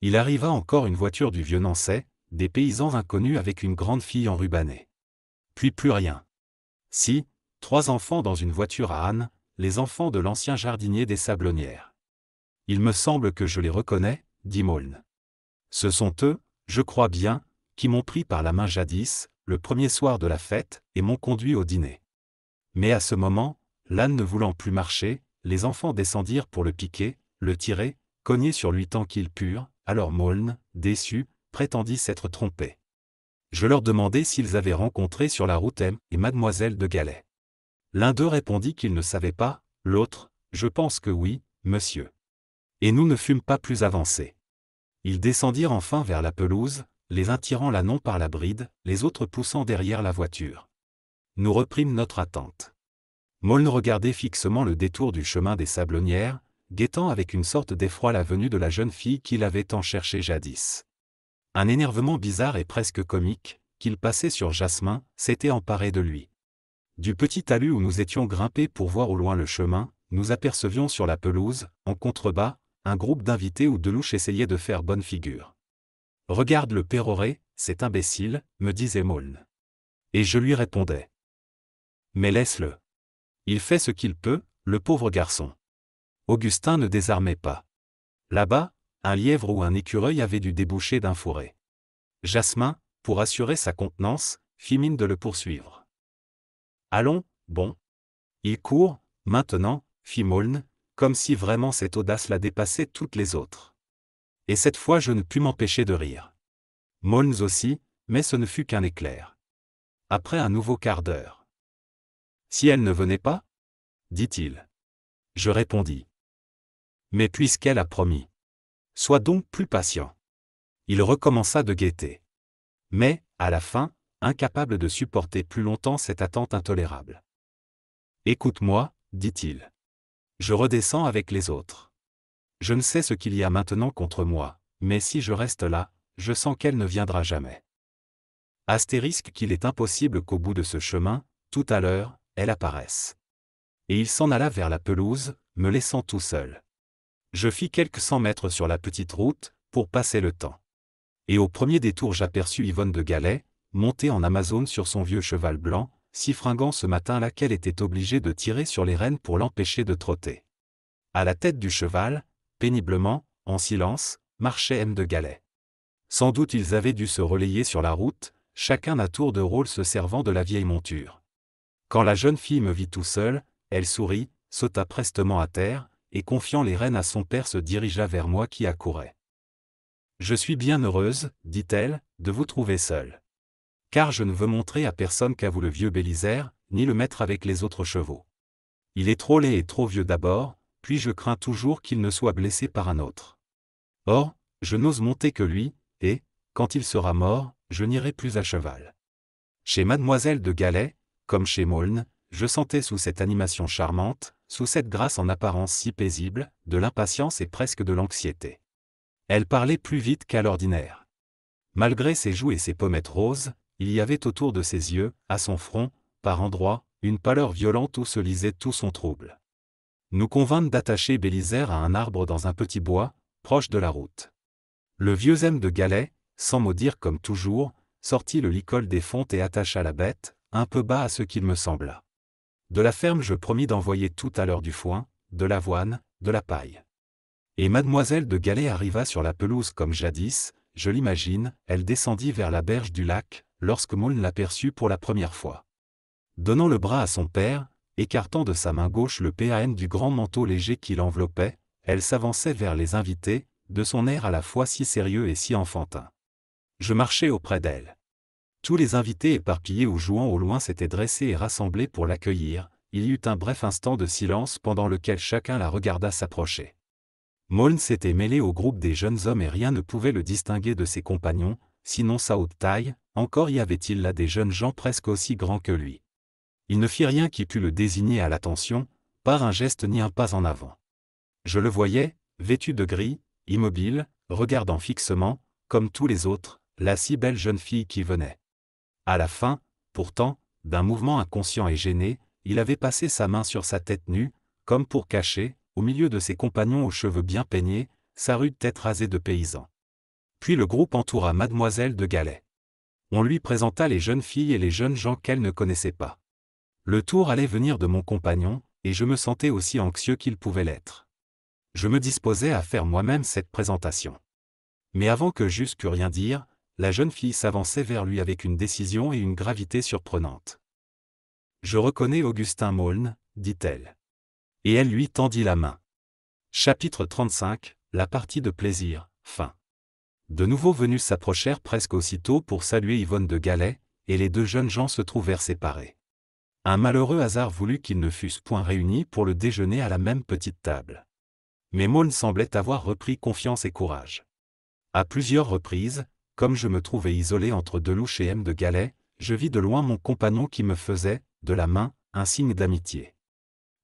il arriva encore une voiture du vieux Nancy, des paysans inconnus avec une grande fille enrubannée. Puis plus rien. Si, trois enfants dans une voiture à Anne, les enfants de l'ancien jardinier des Sablonnières. Il me semble que je les reconnais, dit Maulne. Ce sont eux, je crois bien, qui m'ont pris par la main jadis, le premier soir de la fête, et m'ont conduit au dîner. Mais à ce moment, l'âne ne voulant plus marcher, les enfants descendirent pour le piquer, le tirer, cogner sur lui tant qu'ils purent, alors Maulne, déçu, prétendit s'être trompé. Je leur demandai s'ils avaient rencontré sur la route M et Mademoiselle de Galais. L'un d'eux répondit qu'il ne savait pas, l'autre, je pense que oui, monsieur. Et nous ne fûmes pas plus avancés. Ils descendirent enfin vers la pelouse, les uns tirant la par la bride, les autres poussant derrière la voiture. Nous reprîmes notre attente. Moln regardait fixement le détour du chemin des Sablonnières, guettant avec une sorte d'effroi la venue de la jeune fille qu'il avait tant cherchée jadis. Un énervement bizarre et presque comique, qu'il passait sur Jasmin, s'était emparé de lui. Du petit talus où nous étions grimpés pour voir au loin le chemin, nous apercevions sur la pelouse, en contrebas, un groupe d'invités où Delouche essayait de faire bonne figure. Regarde le péroré, cet imbécile, me disait Maulne. Et je lui répondais. Mais laisse-le. Il fait ce qu'il peut, le pauvre garçon. Augustin ne désarmait pas. Là-bas, un lièvre ou un écureuil avait dû déboucher d'un fourré. Jasmin, pour assurer sa contenance, fit mine de le poursuivre. Allons, bon. Il court, maintenant, fit Maulne, comme si vraiment cette audace la dépassait toutes les autres. Et cette fois je ne pus m'empêcher de rire. Maulnes aussi, mais ce ne fut qu'un éclair. Après un nouveau quart d'heure. Si elle ne venait pas dit-il. Je répondis. Mais puisqu'elle a promis. Sois donc plus patient. Il recommença de guetter. Mais, à la fin, incapable de supporter plus longtemps cette attente intolérable. Écoute-moi, dit-il. Je redescends avec les autres. Je ne sais ce qu'il y a maintenant contre moi, mais si je reste là, je sens qu'elle ne viendra jamais. Astérisque qu'il est impossible qu'au bout de ce chemin, tout à l'heure, elle apparaisse. Et il s'en alla vers la pelouse, me laissant tout seul. Je fis quelques cent mètres sur la petite route, pour passer le temps. Et au premier détour j'aperçus Yvonne de Galais, montée en Amazone sur son vieux cheval blanc, si fringant ce matin laquelle était obligée de tirer sur les rênes pour l'empêcher de trotter. À la tête du cheval, péniblement, en silence, marchait M de Galais. Sans doute ils avaient dû se relayer sur la route, chacun à tour de rôle se servant de la vieille monture. Quand la jeune fille me vit tout seul, elle sourit, sauta prestement à terre, et confiant les rênes à son père se dirigea vers moi qui accourait. Je suis bien heureuse, dit-elle, de vous trouver seule. Car je ne veux montrer à personne qu'à vous le vieux Bélisaire, ni le mettre avec les autres chevaux. Il est trop laid et trop vieux d'abord, puis je crains toujours qu'il ne soit blessé par un autre. Or, je n'ose monter que lui, et, quand il sera mort, je n'irai plus à cheval. Chez mademoiselle de Galais, comme chez Maulne, je sentais sous cette animation charmante, sous cette grâce en apparence si paisible, de l'impatience et presque de l'anxiété. Elle parlait plus vite qu'à l'ordinaire. Malgré ses joues et ses pommettes roses, il y avait autour de ses yeux, à son front, par endroits, une pâleur violente où se lisait tout son trouble. Nous convînmes d'attacher Bélisère à un arbre dans un petit bois, proche de la route. Le vieux aime de Galet, sans mot dire comme toujours, sortit le licol des fontes et attacha la bête, un peu bas à ce qu'il me sembla. De la ferme je promis d'envoyer tout à l'heure du foin, de l'avoine, de la paille. Et mademoiselle de Galet arriva sur la pelouse comme jadis, je l'imagine, elle descendit vers la berge du lac, lorsque Moulne l'aperçut pour la première fois. Donnant le bras à son père, écartant de sa main gauche le PAN du grand manteau léger qui l'enveloppait, elle s'avançait vers les invités, de son air à la fois si sérieux et si enfantin. Je marchais auprès d'elle. Tous les invités éparpillés ou jouant au loin s'étaient dressés et rassemblés pour l'accueillir, il y eut un bref instant de silence pendant lequel chacun la regarda s'approcher. Moln s'était mêlé au groupe des jeunes hommes et rien ne pouvait le distinguer de ses compagnons, sinon sa haute taille, encore y avait-il là des jeunes gens presque aussi grands que lui. Il ne fit rien qui pût le désigner à l'attention, par un geste ni un pas en avant. Je le voyais, vêtu de gris, immobile, regardant fixement, comme tous les autres, la si belle jeune fille qui venait. À la fin, pourtant, d'un mouvement inconscient et gêné, il avait passé sa main sur sa tête nue, comme pour cacher, au milieu de ses compagnons aux cheveux bien peignés, sa rude tête rasée de paysan. Puis le groupe entoura mademoiselle de Galais. On lui présenta les jeunes filles et les jeunes gens qu'elle ne connaissait pas. Le tour allait venir de mon compagnon, et je me sentais aussi anxieux qu'il pouvait l'être. Je me disposais à faire moi-même cette présentation. Mais avant que j'eusse pu rien dire, la jeune fille s'avançait vers lui avec une décision et une gravité surprenantes. Je reconnais Augustin Maulne, dit-elle. Et elle lui tendit la main. Chapitre 35 La partie de plaisir, fin. De nouveaux venus s'approchèrent presque aussitôt pour saluer Yvonne de Galais, et les deux jeunes gens se trouvèrent séparés. Un malheureux hasard voulut qu'ils ne fussent point réunis pour le déjeuner à la même petite table. Mais Maulne semblait avoir repris confiance et courage. À plusieurs reprises, comme je me trouvais isolé entre Delouche et M de Galais, je vis de loin mon compagnon qui me faisait, de la main, un signe d'amitié.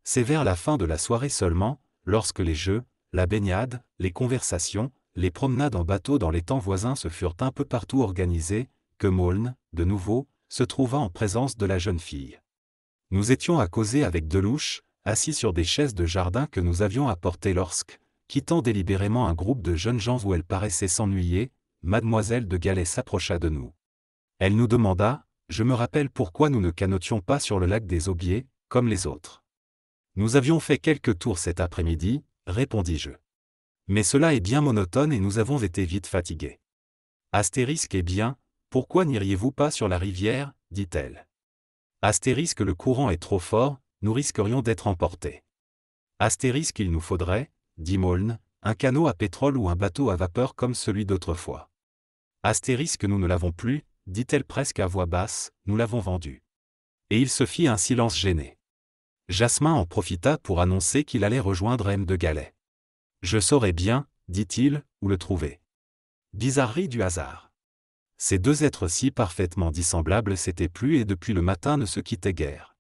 C'est vers la fin de la soirée seulement, lorsque les jeux, la baignade, les conversations, les promenades en bateau dans les temps voisins se furent un peu partout organisées, que Maulne, de nouveau, se trouva en présence de la jeune fille. Nous étions à causer avec Delouche, assis sur des chaises de jardin que nous avions apportées lorsque, quittant délibérément un groupe de jeunes gens où elle paraissait s'ennuyer, mademoiselle de Galais s'approcha de nous. Elle nous demanda, je me rappelle pourquoi nous ne canotions pas sur le lac des Aubiers, comme les autres. Nous avions fait quelques tours cet après-midi, répondis-je. Mais cela est bien monotone et nous avons été vite fatigués. Astérisque est eh bien, pourquoi n'iriez-vous pas sur la rivière dit-elle. Astérisque le courant est trop fort, nous risquerions d'être emportés. Astérisque il nous faudrait, dit Maulne, un canot à pétrole ou un bateau à vapeur comme celui d'autrefois. Astérisque nous ne l'avons plus, dit-elle presque à voix basse, nous l'avons vendu. Et il se fit un silence gêné. Jasmin en profita pour annoncer qu'il allait rejoindre M de Galet. Je saurais bien, dit-il, où le trouver. Bizarrerie du hasard. Ces deux êtres si parfaitement dissemblables s'étaient plus et depuis le matin ne se quittaient guère.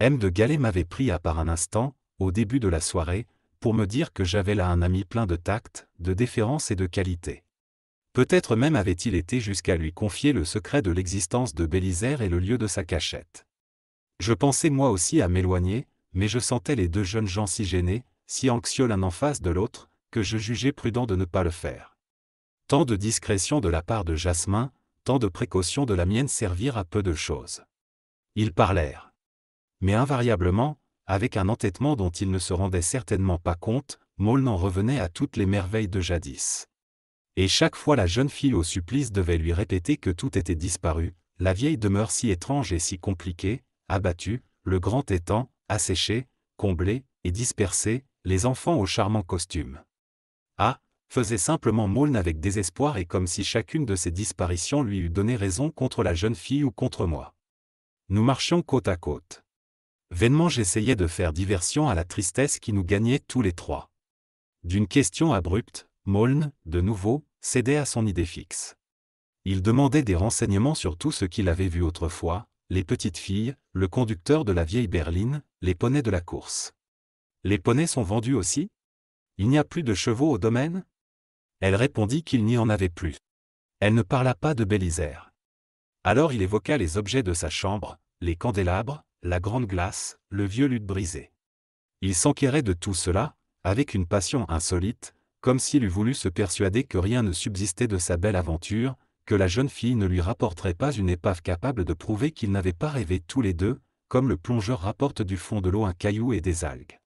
M de Galet m'avait pris à part un instant, au début de la soirée, pour me dire que j'avais là un ami plein de tact, de déférence et de qualité. Peut-être même avait-il été jusqu'à lui confier le secret de l'existence de Bélisère et le lieu de sa cachette. Je pensais moi aussi à m'éloigner, mais je sentais les deux jeunes gens si gênés, si anxieux l'un en face de l'autre, que je jugeais prudent de ne pas le faire. Tant de discrétion de la part de Jasmin, tant de précautions de la mienne servirent à peu de choses. Ils parlèrent. Mais invariablement, avec un entêtement dont ils ne se rendaient certainement pas compte, Maul n'en revenait à toutes les merveilles de jadis et chaque fois la jeune fille au supplice devait lui répéter que tout était disparu, la vieille demeure si étrange et si compliquée, abattue, le grand étang, asséché, comblé, et dispersé, les enfants au charmants costume. Ah, faisait simplement Maulne avec désespoir et comme si chacune de ces disparitions lui eût donné raison contre la jeune fille ou contre moi. Nous marchions côte à côte. Vainement j'essayais de faire diversion à la tristesse qui nous gagnait tous les trois. D'une question abrupte, Maulne, de nouveau, cédait à son idée fixe. Il demandait des renseignements sur tout ce qu'il avait vu autrefois, les petites filles, le conducteur de la vieille berline, les poneys de la course. Les poneys sont vendus aussi Il n'y a plus de chevaux au domaine Elle répondit qu'il n'y en avait plus. Elle ne parla pas de Bélisère. Alors il évoqua les objets de sa chambre, les candélabres, la grande glace, le vieux luth brisé. Il s'enquérait de tout cela, avec une passion insolite, comme s'il eût voulu se persuader que rien ne subsistait de sa belle aventure, que la jeune fille ne lui rapporterait pas une épave capable de prouver qu'ils n'avaient pas rêvé tous les deux, comme le plongeur rapporte du fond de l'eau un caillou et des algues.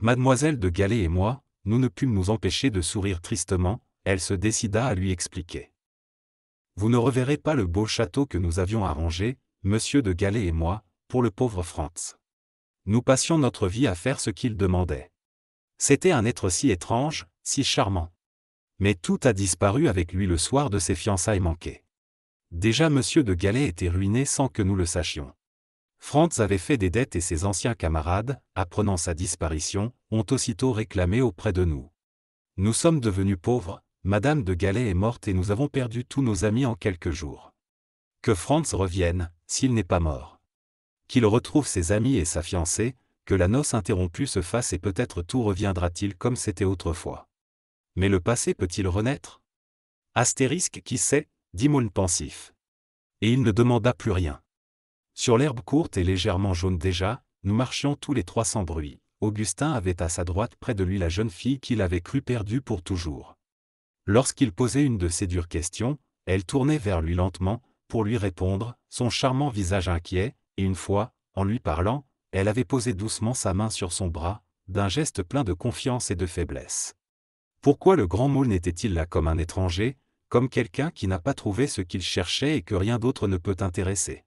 Mademoiselle de Galet et moi, nous ne pûmes nous empêcher de sourire tristement, elle se décida à lui expliquer. Vous ne reverrez pas le beau château que nous avions arrangé, monsieur de Galet et moi, pour le pauvre Franz. Nous passions notre vie à faire ce qu'il demandait. C'était un être si étrange, si charmant. Mais tout a disparu avec lui le soir de ses fiançailles manquées. Déjà M. de Galet était ruiné sans que nous le sachions. Franz avait fait des dettes et ses anciens camarades, apprenant sa disparition, ont aussitôt réclamé auprès de nous. Nous sommes devenus pauvres, Madame de Galet est morte et nous avons perdu tous nos amis en quelques jours. Que Franz revienne, s'il n'est pas mort. Qu'il retrouve ses amis et sa fiancée, que la noce interrompue se fasse et peut-être tout reviendra-t-il comme c'était autrefois. Mais le passé peut-il renaître Astérisque qui sait, dit Moun pensif. Et il ne demanda plus rien. Sur l'herbe courte et légèrement jaune déjà, nous marchions tous les trois sans bruit. Augustin avait à sa droite près de lui la jeune fille qu'il avait cru perdue pour toujours. Lorsqu'il posait une de ses dures questions, elle tournait vers lui lentement, pour lui répondre, son charmant visage inquiet, et une fois, en lui parlant, elle avait posé doucement sa main sur son bras, d'un geste plein de confiance et de faiblesse. Pourquoi le grand môle n'était-il là comme un étranger, comme quelqu'un qui n'a pas trouvé ce qu'il cherchait et que rien d'autre ne peut intéresser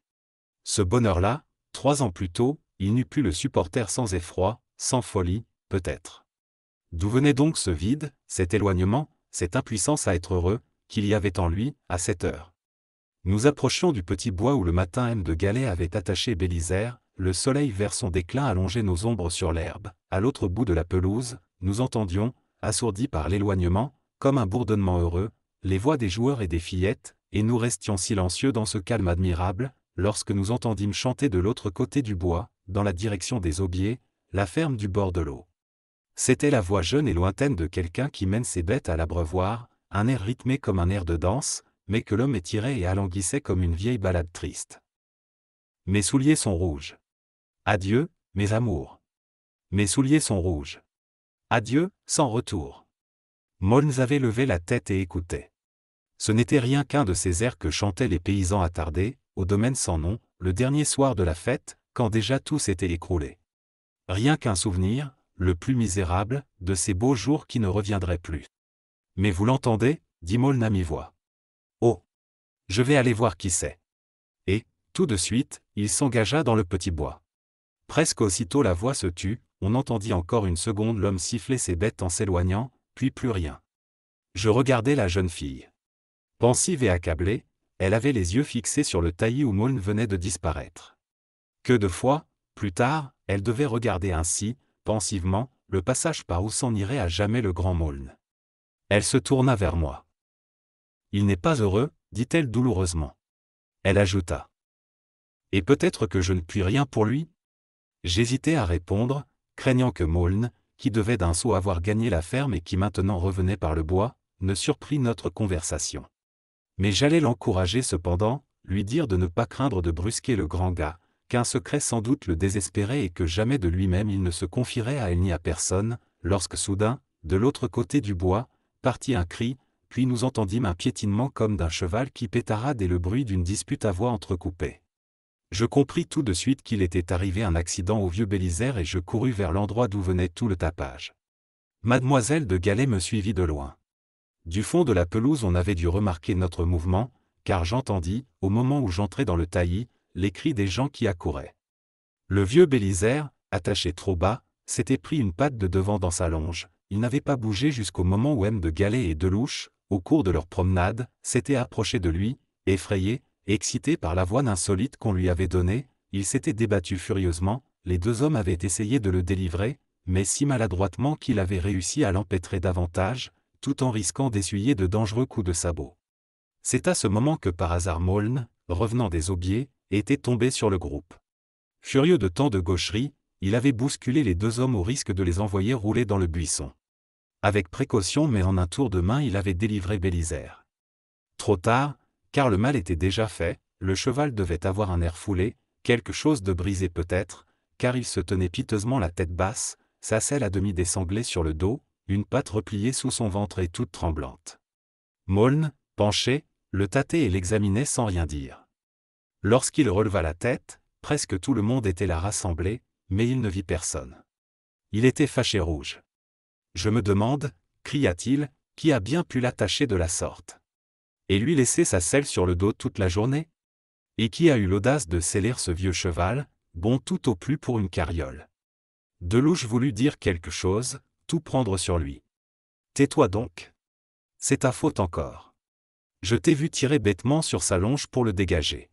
Ce bonheur-là, trois ans plus tôt, il n'eût pu le supporter sans effroi, sans folie, peut-être. D'où venait donc ce vide, cet éloignement, cette impuissance à être heureux, qu'il y avait en lui, à cette heure Nous approchions du petit bois où le matin M. de Galet avait attaché Bélisère, le soleil vers son déclin allongeait nos ombres sur l'herbe. À l'autre bout de la pelouse, nous entendions, assourdis par l'éloignement, comme un bourdonnement heureux, les voix des joueurs et des fillettes, et nous restions silencieux dans ce calme admirable, lorsque nous entendîmes chanter de l'autre côté du bois, dans la direction des aubiers, la ferme du bord de l'eau. C'était la voix jeune et lointaine de quelqu'un qui mène ses bêtes à l'abreuvoir, un air rythmé comme un air de danse, mais que l'homme étirait et alanguissait comme une vieille balade triste. Mes souliers sont rouges. Adieu, mes amours. Mes souliers sont rouges. Adieu, sans retour. Molnes avait levé la tête et écoutait. Ce n'était rien qu'un de ces airs que chantaient les paysans attardés, au domaine sans nom, le dernier soir de la fête, quand déjà tout s'était écroulé. Rien qu'un souvenir, le plus misérable, de ces beaux jours qui ne reviendraient plus. Mais vous l'entendez dit Maulne à mi-voix. Oh Je vais aller voir qui c'est. Et, tout de suite, il s'engagea dans le petit bois. Presque aussitôt la voix se tut, on entendit encore une seconde l'homme siffler ses bêtes en s'éloignant, puis plus rien. Je regardais la jeune fille. Pensive et accablée, elle avait les yeux fixés sur le taillis où Maulne venait de disparaître. Que de fois, plus tard, elle devait regarder ainsi, pensivement, le passage par où s'en irait à jamais le grand Maulne. Elle se tourna vers moi. Il n'est pas heureux, dit-elle douloureusement. Elle ajouta. Et peut-être que je ne puis rien pour lui, J'hésitais à répondre, craignant que Maulne, qui devait d'un saut avoir gagné la ferme et qui maintenant revenait par le bois, ne surprit notre conversation. Mais j'allais l'encourager cependant, lui dire de ne pas craindre de brusquer le grand gars, qu'un secret sans doute le désespérait et que jamais de lui-même il ne se confierait à elle ni à personne, lorsque soudain, de l'autre côté du bois, partit un cri, puis nous entendîmes un piétinement comme d'un cheval qui pétarade et le bruit d'une dispute à voix entrecoupée. Je compris tout de suite qu'il était arrivé un accident au vieux Bélisère et je courus vers l'endroit d'où venait tout le tapage. Mademoiselle de Galet me suivit de loin. Du fond de la pelouse on avait dû remarquer notre mouvement, car j'entendis, au moment où j'entrais dans le taillis, les cris des gens qui accouraient. Le vieux Bélisaire, attaché trop bas, s'était pris une patte de devant dans sa longe, il n'avait pas bougé jusqu'au moment où M. de Galet et Delouche, au cours de leur promenade, s'étaient approchés de lui, effrayés, Excité par la voix d'insolite qu'on lui avait donnée, il s'était débattu furieusement, les deux hommes avaient essayé de le délivrer, mais si maladroitement qu'il avait réussi à l'empêtrer davantage, tout en risquant d'essuyer de dangereux coups de sabot. C'est à ce moment que par hasard Maulne, revenant des aubiers, était tombé sur le groupe. Furieux de tant de gaucherie, il avait bousculé les deux hommes au risque de les envoyer rouler dans le buisson. Avec précaution mais en un tour de main il avait délivré Bélisaire. Trop tard, car le mal était déjà fait, le cheval devait avoir un air foulé, quelque chose de brisé peut-être, car il se tenait piteusement la tête basse, sa selle à demi dessanglée sur le dos, une patte repliée sous son ventre et toute tremblante. Maulne, penché, le tâtait et l'examinait sans rien dire. Lorsqu'il releva la tête, presque tout le monde était là rassemblé, mais il ne vit personne. Il était fâché rouge. Je me demande, cria-t-il, qui a bien pu l'attacher de la sorte et lui laisser sa selle sur le dos toute la journée Et qui a eu l'audace de sceller ce vieux cheval, bon tout au plus pour une carriole Delouche voulut dire quelque chose, tout prendre sur lui. Tais-toi donc. C'est ta faute encore. Je t'ai vu tirer bêtement sur sa longe pour le dégager.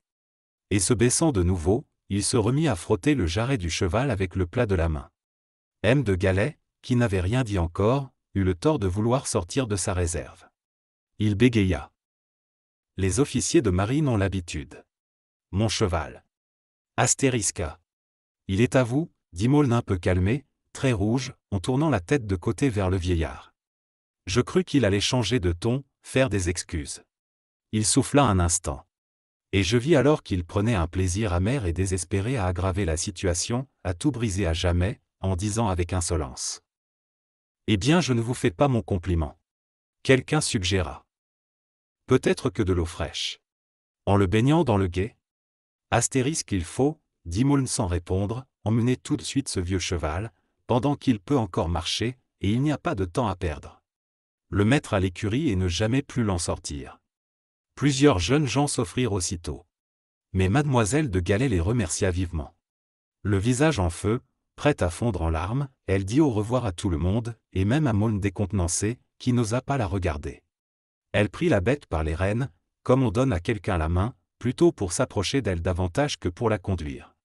Et se baissant de nouveau, il se remit à frotter le jarret du cheval avec le plat de la main. M de Galais, qui n'avait rien dit encore, eut le tort de vouloir sortir de sa réserve. Il bégaya les officiers de marine ont l'habitude. Mon cheval. Astérisca. Il est à vous, dit Maulne un peu calmé, très rouge, en tournant la tête de côté vers le vieillard. Je crus qu'il allait changer de ton, faire des excuses. Il souffla un instant. Et je vis alors qu'il prenait un plaisir amer et désespéré à aggraver la situation, à tout briser à jamais, en disant avec insolence. Eh bien, je ne vous fais pas mon compliment. Quelqu'un suggéra. Peut-être que de l'eau fraîche. En le baignant dans le guet Astérisque il faut, dit Moulne sans répondre, emmener tout de suite ce vieux cheval, pendant qu'il peut encore marcher, et il n'y a pas de temps à perdre. Le mettre à l'écurie et ne jamais plus l'en sortir. Plusieurs jeunes gens s'offrirent aussitôt. Mais mademoiselle de Galais les remercia vivement. Le visage en feu, prête à fondre en larmes, elle dit au revoir à tout le monde, et même à Moulne décontenancé, qui n'osa pas la regarder. Elle prit la bête par les rênes, comme on donne à quelqu'un la main, plutôt pour s'approcher d'elle davantage que pour la conduire.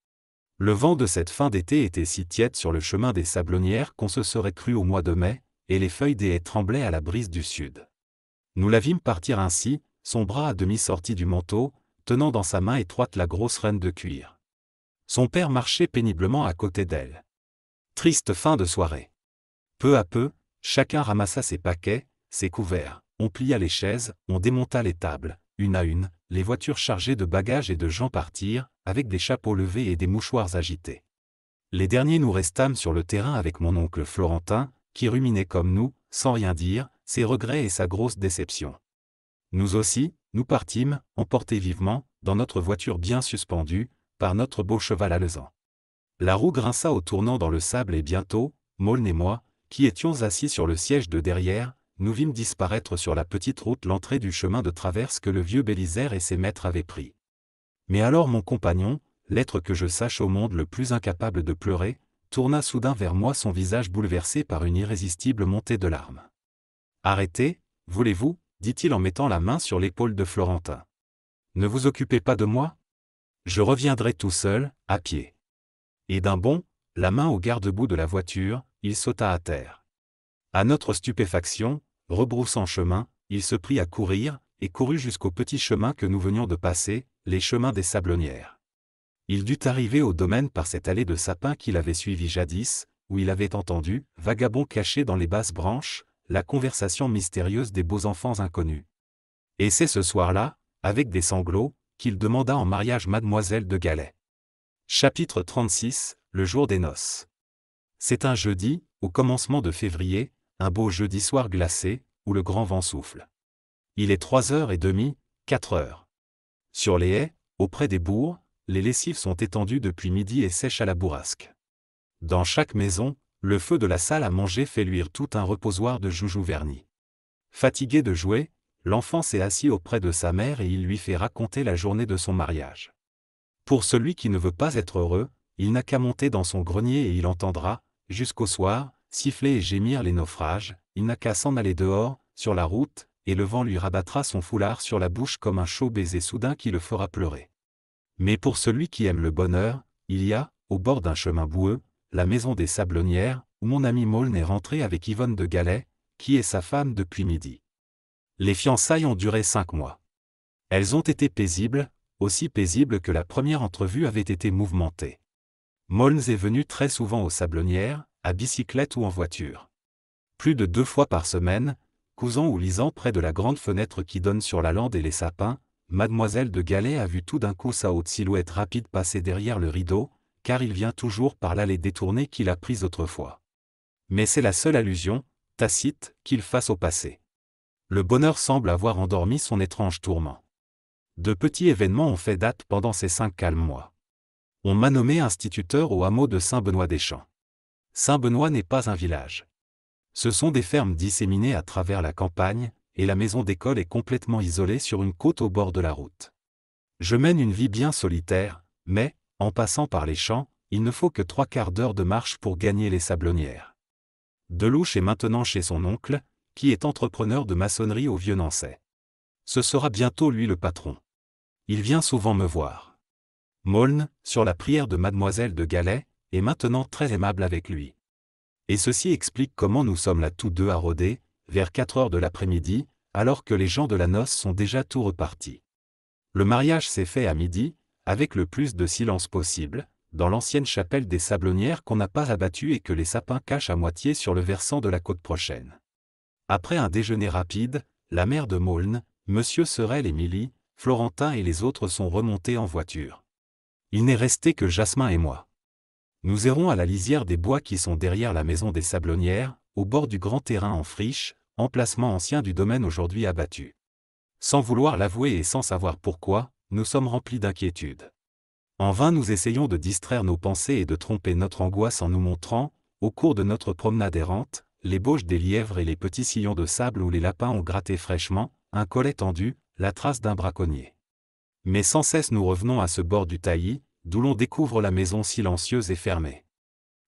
Le vent de cette fin d'été était si tiède sur le chemin des sablonnières qu'on se serait cru au mois de mai, et les feuilles des haies tremblaient à la brise du sud. Nous la vîmes partir ainsi, son bras à demi sorti du manteau, tenant dans sa main étroite la grosse reine de cuir. Son père marchait péniblement à côté d'elle. Triste fin de soirée. Peu à peu, chacun ramassa ses paquets, ses couverts on plia les chaises, on démonta les tables, une à une, les voitures chargées de bagages et de gens partirent, avec des chapeaux levés et des mouchoirs agités. Les derniers nous restâmes sur le terrain avec mon oncle Florentin, qui ruminait comme nous, sans rien dire, ses regrets et sa grosse déception. Nous aussi, nous partîmes, emportés vivement, dans notre voiture bien suspendue, par notre beau cheval alezan. La roue grinça au tournant dans le sable et bientôt, Maulne et moi, qui étions assis sur le siège de derrière, nous vîmes disparaître sur la petite route l'entrée du chemin de traverse que le vieux Bélisère et ses maîtres avaient pris. Mais alors mon compagnon, l'être que je sache au monde le plus incapable de pleurer, tourna soudain vers moi son visage bouleversé par une irrésistible montée de larmes. Arrêtez, voulez-vous dit-il en mettant la main sur l'épaule de Florentin. Ne vous occupez pas de moi Je reviendrai tout seul, à pied. Et d'un bond, la main au garde boue de la voiture, il sauta à terre. À notre stupéfaction, rebroussant chemin, il se prit à courir, et courut jusqu'au petit chemin que nous venions de passer, les chemins des sablonnières. Il dut arriver au domaine par cette allée de sapins qu'il avait suivie jadis, où il avait entendu, vagabond caché dans les basses branches, la conversation mystérieuse des beaux enfants inconnus. Et c'est ce soir-là, avec des sanglots, qu'il demanda en mariage mademoiselle de Galais. Chapitre 36, le jour des noces. C'est un jeudi, au commencement de février, un beau jeudi soir glacé, où le grand vent souffle. Il est trois heures et demie, quatre heures. Sur les haies, auprès des bourgs, les lessives sont étendues depuis midi et sèchent à la bourrasque. Dans chaque maison, le feu de la salle à manger fait luire tout un reposoir de joujoux vernis. Fatigué de jouer, l'enfant s'est assis auprès de sa mère et il lui fait raconter la journée de son mariage. Pour celui qui ne veut pas être heureux, il n'a qu'à monter dans son grenier et il entendra, jusqu'au soir, siffler et gémir les naufrages, il n'a qu'à s'en aller dehors, sur la route, et le vent lui rabattra son foulard sur la bouche comme un chaud baiser soudain qui le fera pleurer. Mais pour celui qui aime le bonheur, il y a, au bord d'un chemin boueux, la maison des sablonnières, où mon ami Moln est rentré avec Yvonne de Galais, qui est sa femme depuis midi. Les fiançailles ont duré cinq mois. Elles ont été paisibles, aussi paisibles que la première entrevue avait été mouvementée. Moln est venu très souvent aux sablonnières, à bicyclette ou en voiture. Plus de deux fois par semaine, cousant ou lisant près de la grande fenêtre qui donne sur la lande et les sapins, Mademoiselle de Galais a vu tout d'un coup sa haute silhouette rapide passer derrière le rideau, car il vient toujours par l'allée détournée qu'il a prise autrefois. Mais c'est la seule allusion, tacite, qu'il fasse au passé. Le bonheur semble avoir endormi son étrange tourment. De petits événements ont fait date pendant ces cinq calmes mois. On m'a nommé instituteur au hameau de Saint-Benoît-des-Champs. Saint-Benoît n'est pas un village. Ce sont des fermes disséminées à travers la campagne, et la maison d'école est complètement isolée sur une côte au bord de la route. Je mène une vie bien solitaire, mais, en passant par les champs, il ne faut que trois quarts d'heure de marche pour gagner les sablonnières. Delouche est maintenant chez son oncle, qui est entrepreneur de maçonnerie au vieux Nancy. Ce sera bientôt lui le patron. Il vient souvent me voir. Maulne, sur la prière de Mademoiselle de Galais, et maintenant très aimable avec lui. Et ceci explique comment nous sommes là tous deux à rôder, vers 4 heures de l'après-midi, alors que les gens de la noce sont déjà tout repartis. Le mariage s'est fait à midi, avec le plus de silence possible, dans l'ancienne chapelle des Sablonnières qu'on n'a pas abattue et que les sapins cachent à moitié sur le versant de la côte prochaine. Après un déjeuner rapide, la mère de Maulne, M. Sorel et Milly, Florentin et les autres sont remontés en voiture. Il n'est resté que Jasmin et moi. Nous errons à la lisière des bois qui sont derrière la maison des sablonnières, au bord du grand terrain en friche, emplacement ancien du domaine aujourd'hui abattu. Sans vouloir l'avouer et sans savoir pourquoi, nous sommes remplis d'inquiétude. En vain nous essayons de distraire nos pensées et de tromper notre angoisse en nous montrant, au cours de notre promenade errante, l'ébauche des lièvres et les petits sillons de sable où les lapins ont gratté fraîchement, un collet tendu, la trace d'un braconnier. Mais sans cesse nous revenons à ce bord du taillis, d'où l'on découvre la maison silencieuse et fermée.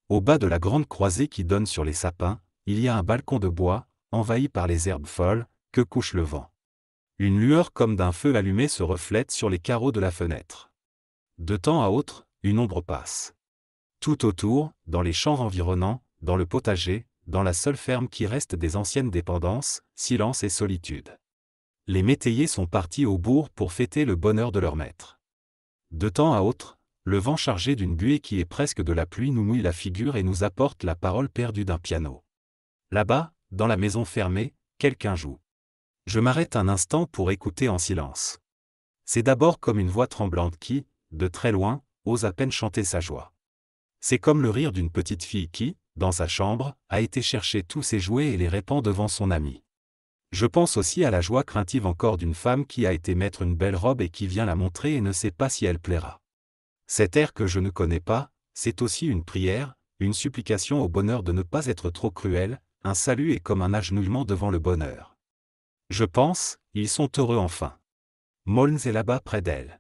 Au bas de la grande croisée qui donne sur les sapins, il y a un balcon de bois, envahi par les herbes folles, que couche le vent. Une lueur comme d'un feu allumé se reflète sur les carreaux de la fenêtre. De temps à autre, une ombre passe. Tout autour, dans les champs environnants, dans le potager, dans la seule ferme qui reste des anciennes dépendances, silence et solitude. Les métayers sont partis au bourg pour fêter le bonheur de leur maître. De temps à autre, le vent chargé d'une buée qui est presque de la pluie nous mouille la figure et nous apporte la parole perdue d'un piano. Là-bas, dans la maison fermée, quelqu'un joue. Je m'arrête un instant pour écouter en silence. C'est d'abord comme une voix tremblante qui, de très loin, ose à peine chanter sa joie. C'est comme le rire d'une petite fille qui, dans sa chambre, a été chercher tous ses jouets et les répand devant son ami. Je pense aussi à la joie craintive encore d'une femme qui a été mettre une belle robe et qui vient la montrer et ne sait pas si elle plaira. Cet air que je ne connais pas, c'est aussi une prière, une supplication au bonheur de ne pas être trop cruel, un salut et comme un agenouillement devant le bonheur. Je pense, ils sont heureux enfin. Molnes est là-bas près d'elle.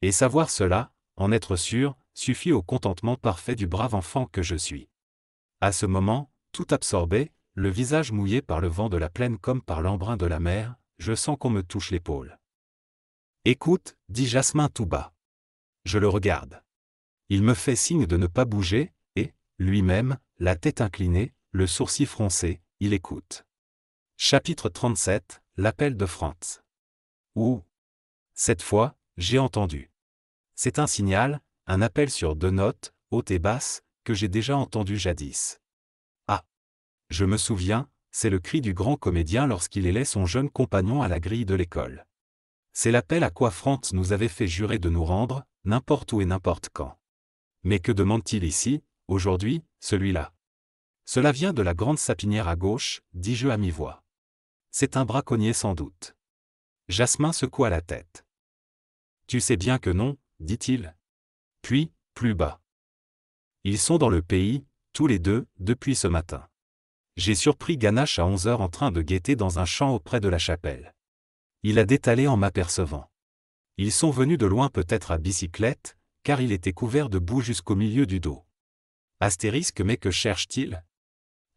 Et savoir cela, en être sûr, suffit au contentement parfait du brave enfant que je suis. À ce moment, tout absorbé, le visage mouillé par le vent de la plaine comme par l'embrun de la mer, je sens qu'on me touche l'épaule. Écoute, dit Jasmin tout bas. Je le regarde. Il me fait signe de ne pas bouger, et, lui-même, la tête inclinée, le sourcil froncé, il écoute. Chapitre 37 L'appel de Franz. Où Cette fois, j'ai entendu. C'est un signal, un appel sur deux notes, haute et basses, que j'ai déjà entendu jadis. Ah Je me souviens, c'est le cri du grand comédien lorsqu'il élait son jeune compagnon à la grille de l'école. C'est l'appel à quoi Franz nous avait fait jurer de nous rendre, n'importe où et n'importe quand. Mais que demande-t-il ici, aujourd'hui, celui-là Cela vient de la grande sapinière à gauche, dit je à mi-voix. C'est un braconnier sans doute. Jasmin secoua la tête. Tu sais bien que non, dit-il. Puis, plus bas. Ils sont dans le pays, tous les deux, depuis ce matin. J'ai surpris Ganache à 11 heures en train de guetter dans un champ auprès de la chapelle. Il a détalé en m'apercevant. Ils sont venus de loin peut-être à bicyclette, car il était couvert de boue jusqu'au milieu du dos. Astérisque mais que cherchent-ils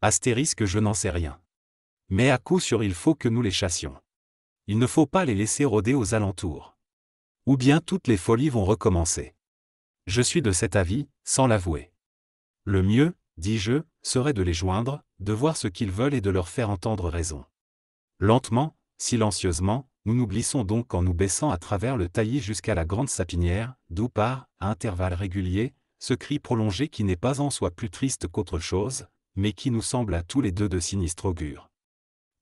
Astérisque je n'en sais rien. Mais à coup sûr il faut que nous les chassions. Il ne faut pas les laisser rôder aux alentours. Ou bien toutes les folies vont recommencer. Je suis de cet avis, sans l'avouer. Le mieux, dis-je, serait de les joindre, de voir ce qu'ils veulent et de leur faire entendre raison. Lentement, silencieusement, nous nous glissons donc en nous baissant à travers le taillis jusqu'à la grande sapinière, d'où part, à intervalles réguliers, ce cri prolongé qui n'est pas en soi plus triste qu'autre chose, mais qui nous semble à tous les deux de sinistre augure.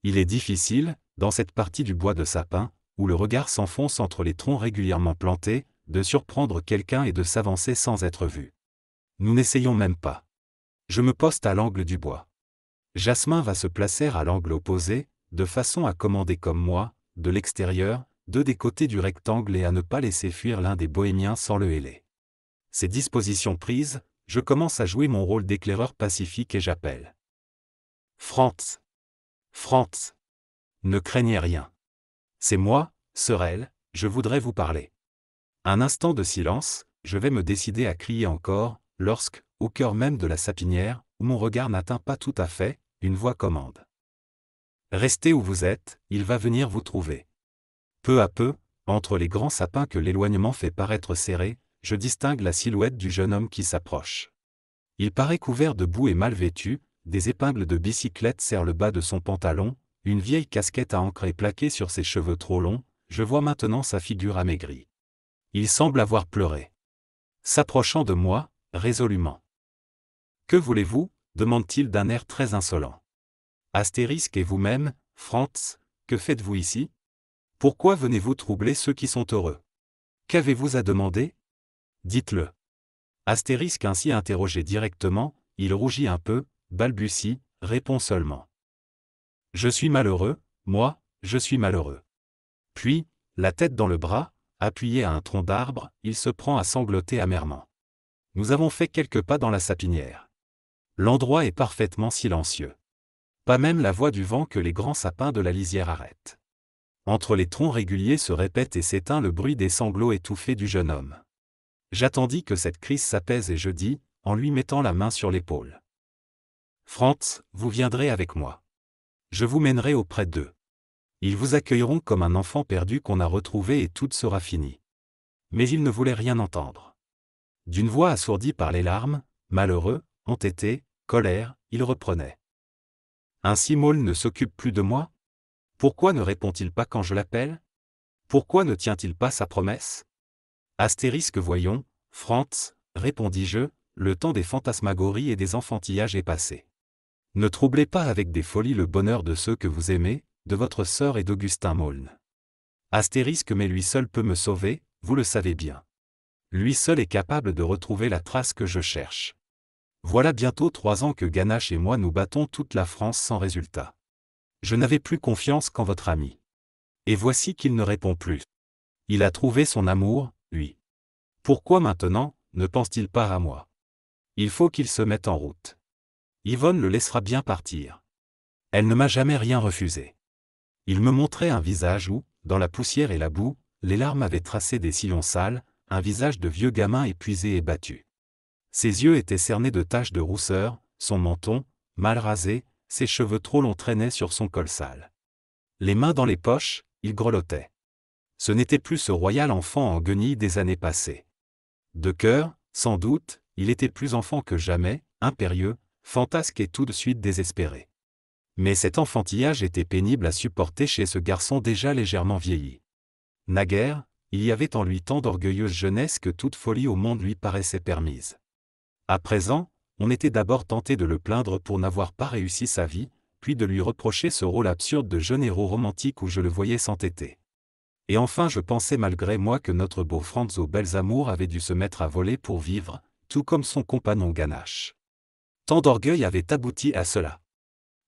Il est difficile, dans cette partie du bois de sapin, où le regard s'enfonce entre les troncs régulièrement plantés, de surprendre quelqu'un et de s'avancer sans être vu. Nous n'essayons même pas. Je me poste à l'angle du bois. Jasmin va se placer à l'angle opposé, de façon à commander comme moi, de l'extérieur, deux des côtés du rectangle et à ne pas laisser fuir l'un des bohémiens sans le héler. Ces dispositions prises, je commence à jouer mon rôle d'éclaireur pacifique et j'appelle. Franz Franz Ne craignez rien. C'est moi, Sorel, je voudrais vous parler. Un instant de silence, je vais me décider à crier encore, lorsque, au cœur même de la sapinière, où mon regard n'atteint pas tout à fait, une voix commande. Restez où vous êtes, il va venir vous trouver. Peu à peu, entre les grands sapins que l'éloignement fait paraître serrés, je distingue la silhouette du jeune homme qui s'approche. Il paraît couvert de boue et mal vêtu, des épingles de bicyclette serrent le bas de son pantalon, une vieille casquette à encre est plaquée sur ses cheveux trop longs, je vois maintenant sa figure amaigrie. Il semble avoir pleuré. S'approchant de moi, résolument. Que voulez-vous demande-t-il d'un air très insolent. Astérisque et vous-même, Franz, que faites-vous ici Pourquoi venez-vous troubler ceux qui sont heureux Qu'avez-vous à demander Dites-le. Astérisque ainsi interrogé directement, il rougit un peu, balbutie, répond seulement. Je suis malheureux, moi, je suis malheureux. Puis, la tête dans le bras, appuyé à un tronc d'arbre, il se prend à sangloter amèrement. Nous avons fait quelques pas dans la sapinière. L'endroit est parfaitement silencieux pas même la voix du vent que les grands sapins de la lisière arrêtent. Entre les troncs réguliers se répète et s'éteint le bruit des sanglots étouffés du jeune homme. J'attendis que cette crise s'apaise et je dis, en lui mettant la main sur l'épaule. Franz, vous viendrez avec moi. Je vous mènerai auprès d'eux. Ils vous accueilleront comme un enfant perdu qu'on a retrouvé et tout sera fini. Mais il ne voulait rien entendre. D'une voix assourdie par les larmes, malheureux, entêté, colère, il reprenait. Ainsi Maul ne s'occupe plus de moi Pourquoi ne répond-il pas quand je l'appelle Pourquoi ne tient-il pas sa promesse Astérisque voyons, Franz, répondis-je, le temps des fantasmagories et des enfantillages est passé. Ne troublez pas avec des folies le bonheur de ceux que vous aimez, de votre sœur et d'Augustin Maulne. Astérisque mais lui seul peut me sauver, vous le savez bien. Lui seul est capable de retrouver la trace que je cherche. Voilà bientôt trois ans que Ganache et moi nous battons toute la France sans résultat. Je n'avais plus confiance qu'en votre ami. Et voici qu'il ne répond plus. Il a trouvé son amour, lui. Pourquoi maintenant, ne pense-t-il pas à moi Il faut qu'il se mette en route. Yvonne le laissera bien partir. Elle ne m'a jamais rien refusé. Il me montrait un visage où, dans la poussière et la boue, les larmes avaient tracé des sillons sales, un visage de vieux gamin épuisé et battu. Ses yeux étaient cernés de taches de rousseur, son menton, mal rasé, ses cheveux trop longs traînaient sur son col sale. Les mains dans les poches, il grelottait. Ce n'était plus ce royal enfant en guenille des années passées. De cœur, sans doute, il était plus enfant que jamais, impérieux, fantasque et tout de suite désespéré. Mais cet enfantillage était pénible à supporter chez ce garçon déjà légèrement vieilli. Naguère, il y avait en lui tant d'orgueilleuse jeunesse que toute folie au monde lui paraissait permise. À présent, on était d'abord tenté de le plaindre pour n'avoir pas réussi sa vie, puis de lui reprocher ce rôle absurde de jeune héros romantique où je le voyais s'entêter. Et enfin je pensais malgré moi que notre beau Franz aux belles amours avait dû se mettre à voler pour vivre, tout comme son compagnon Ganache. Tant d'orgueil avait abouti à cela.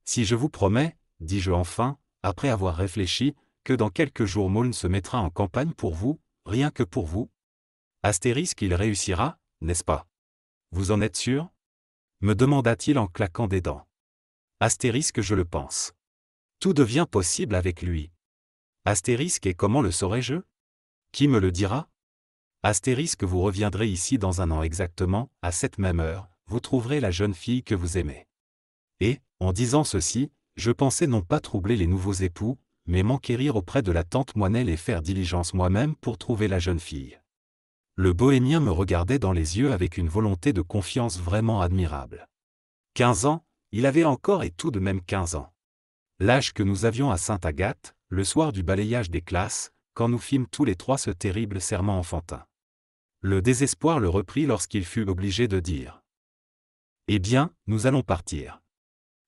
Si je vous promets, dis-je enfin, après avoir réfléchi, que dans quelques jours Maulne se mettra en campagne pour vous, rien que pour vous. Astérisque il réussira, n'est-ce pas vous en êtes sûr me demanda-t-il en claquant des dents. Astérisque je le pense. Tout devient possible avec lui. Astérisque et comment le saurai-je Qui me le dira Astérisque vous reviendrez ici dans un an exactement, à cette même heure, vous trouverez la jeune fille que vous aimez. Et, en disant ceci, je pensais non pas troubler les nouveaux époux, mais m'enquérir auprès de la tante moinelle et faire diligence moi-même pour trouver la jeune fille. Le bohémien me regardait dans les yeux avec une volonté de confiance vraiment admirable. Quinze ans, il avait encore et tout de même quinze ans. L'âge que nous avions à Sainte-Agathe, le soir du balayage des classes, quand nous fîmes tous les trois ce terrible serment enfantin. Le désespoir le reprit lorsqu'il fut obligé de dire ⁇ Eh bien, nous allons partir !⁇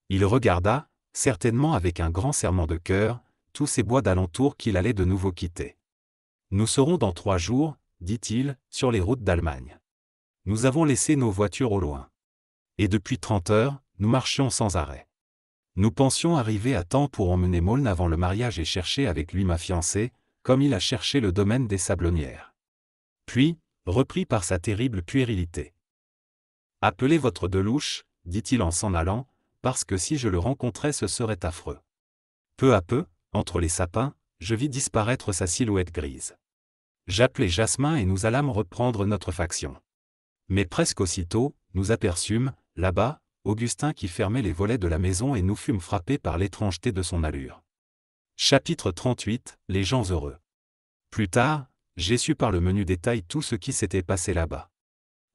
Il regarda, certainement avec un grand serment de cœur, tous ces bois d'alentour qu'il allait de nouveau quitter. Nous serons dans trois jours, dit-il, sur les routes d'Allemagne. Nous avons laissé nos voitures au loin. Et depuis 30 heures, nous marchions sans arrêt. Nous pensions arriver à temps pour emmener Moln avant le mariage et chercher avec lui ma fiancée, comme il a cherché le domaine des sablonnières. Puis, repris par sa terrible puérilité. Appelez votre Delouche, dit-il en s'en allant, parce que si je le rencontrais ce serait affreux. Peu à peu, entre les sapins, je vis disparaître sa silhouette grise. J'appelai Jasmin et nous allâmes reprendre notre faction. Mais presque aussitôt, nous aperçûmes, là-bas, Augustin qui fermait les volets de la maison et nous fûmes frappés par l'étrangeté de son allure. Chapitre 38 Les gens heureux. Plus tard, j'ai su par le menu détail tout ce qui s'était passé là-bas.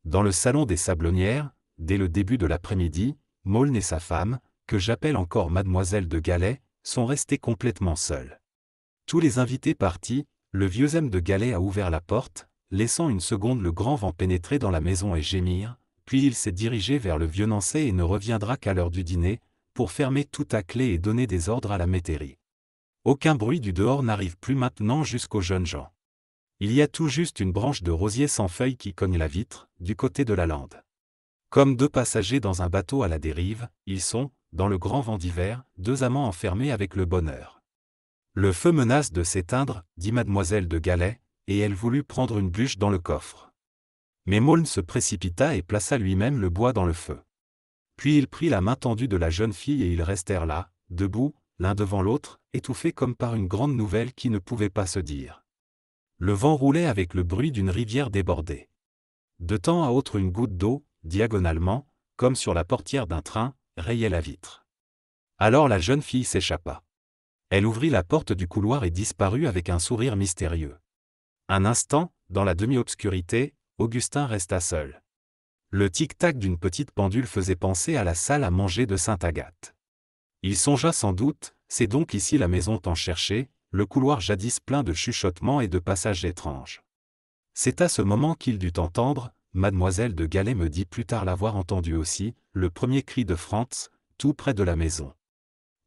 Dans le salon des Sablonnières, dès le début de l'après-midi, Maulne et sa femme, que j'appelle encore Mademoiselle de Galais, sont restés complètement seuls. Tous les invités partis, le vieux M de Galet a ouvert la porte, laissant une seconde le grand vent pénétrer dans la maison et gémir, puis il s'est dirigé vers le vieux Nancé et ne reviendra qu'à l'heure du dîner, pour fermer tout à clé et donner des ordres à la métairie. Aucun bruit du dehors n'arrive plus maintenant jusqu'aux jeunes gens. Il y a tout juste une branche de rosier sans feuilles qui cogne la vitre, du côté de la lande. Comme deux passagers dans un bateau à la dérive, ils sont, dans le grand vent d'hiver, deux amants enfermés avec le bonheur. Le feu menace de s'éteindre, dit mademoiselle de Galais, et elle voulut prendre une bûche dans le coffre. Mais Maulne se précipita et plaça lui-même le bois dans le feu. Puis il prit la main tendue de la jeune fille et ils restèrent là, debout, l'un devant l'autre, étouffés comme par une grande nouvelle qui ne pouvait pas se dire. Le vent roulait avec le bruit d'une rivière débordée. De temps à autre une goutte d'eau, diagonalement, comme sur la portière d'un train, rayait la vitre. Alors la jeune fille s'échappa. Elle ouvrit la porte du couloir et disparut avec un sourire mystérieux. Un instant, dans la demi-obscurité, Augustin resta seul. Le tic-tac d'une petite pendule faisait penser à la salle à manger de Sainte-Agathe. Il songea sans doute, c'est donc ici la maison tant cherchée, le couloir jadis plein de chuchotements et de passages étranges. C'est à ce moment qu'il dut entendre, Mademoiselle de Galais me dit plus tard l'avoir entendu aussi, le premier cri de Franz, tout près de la maison.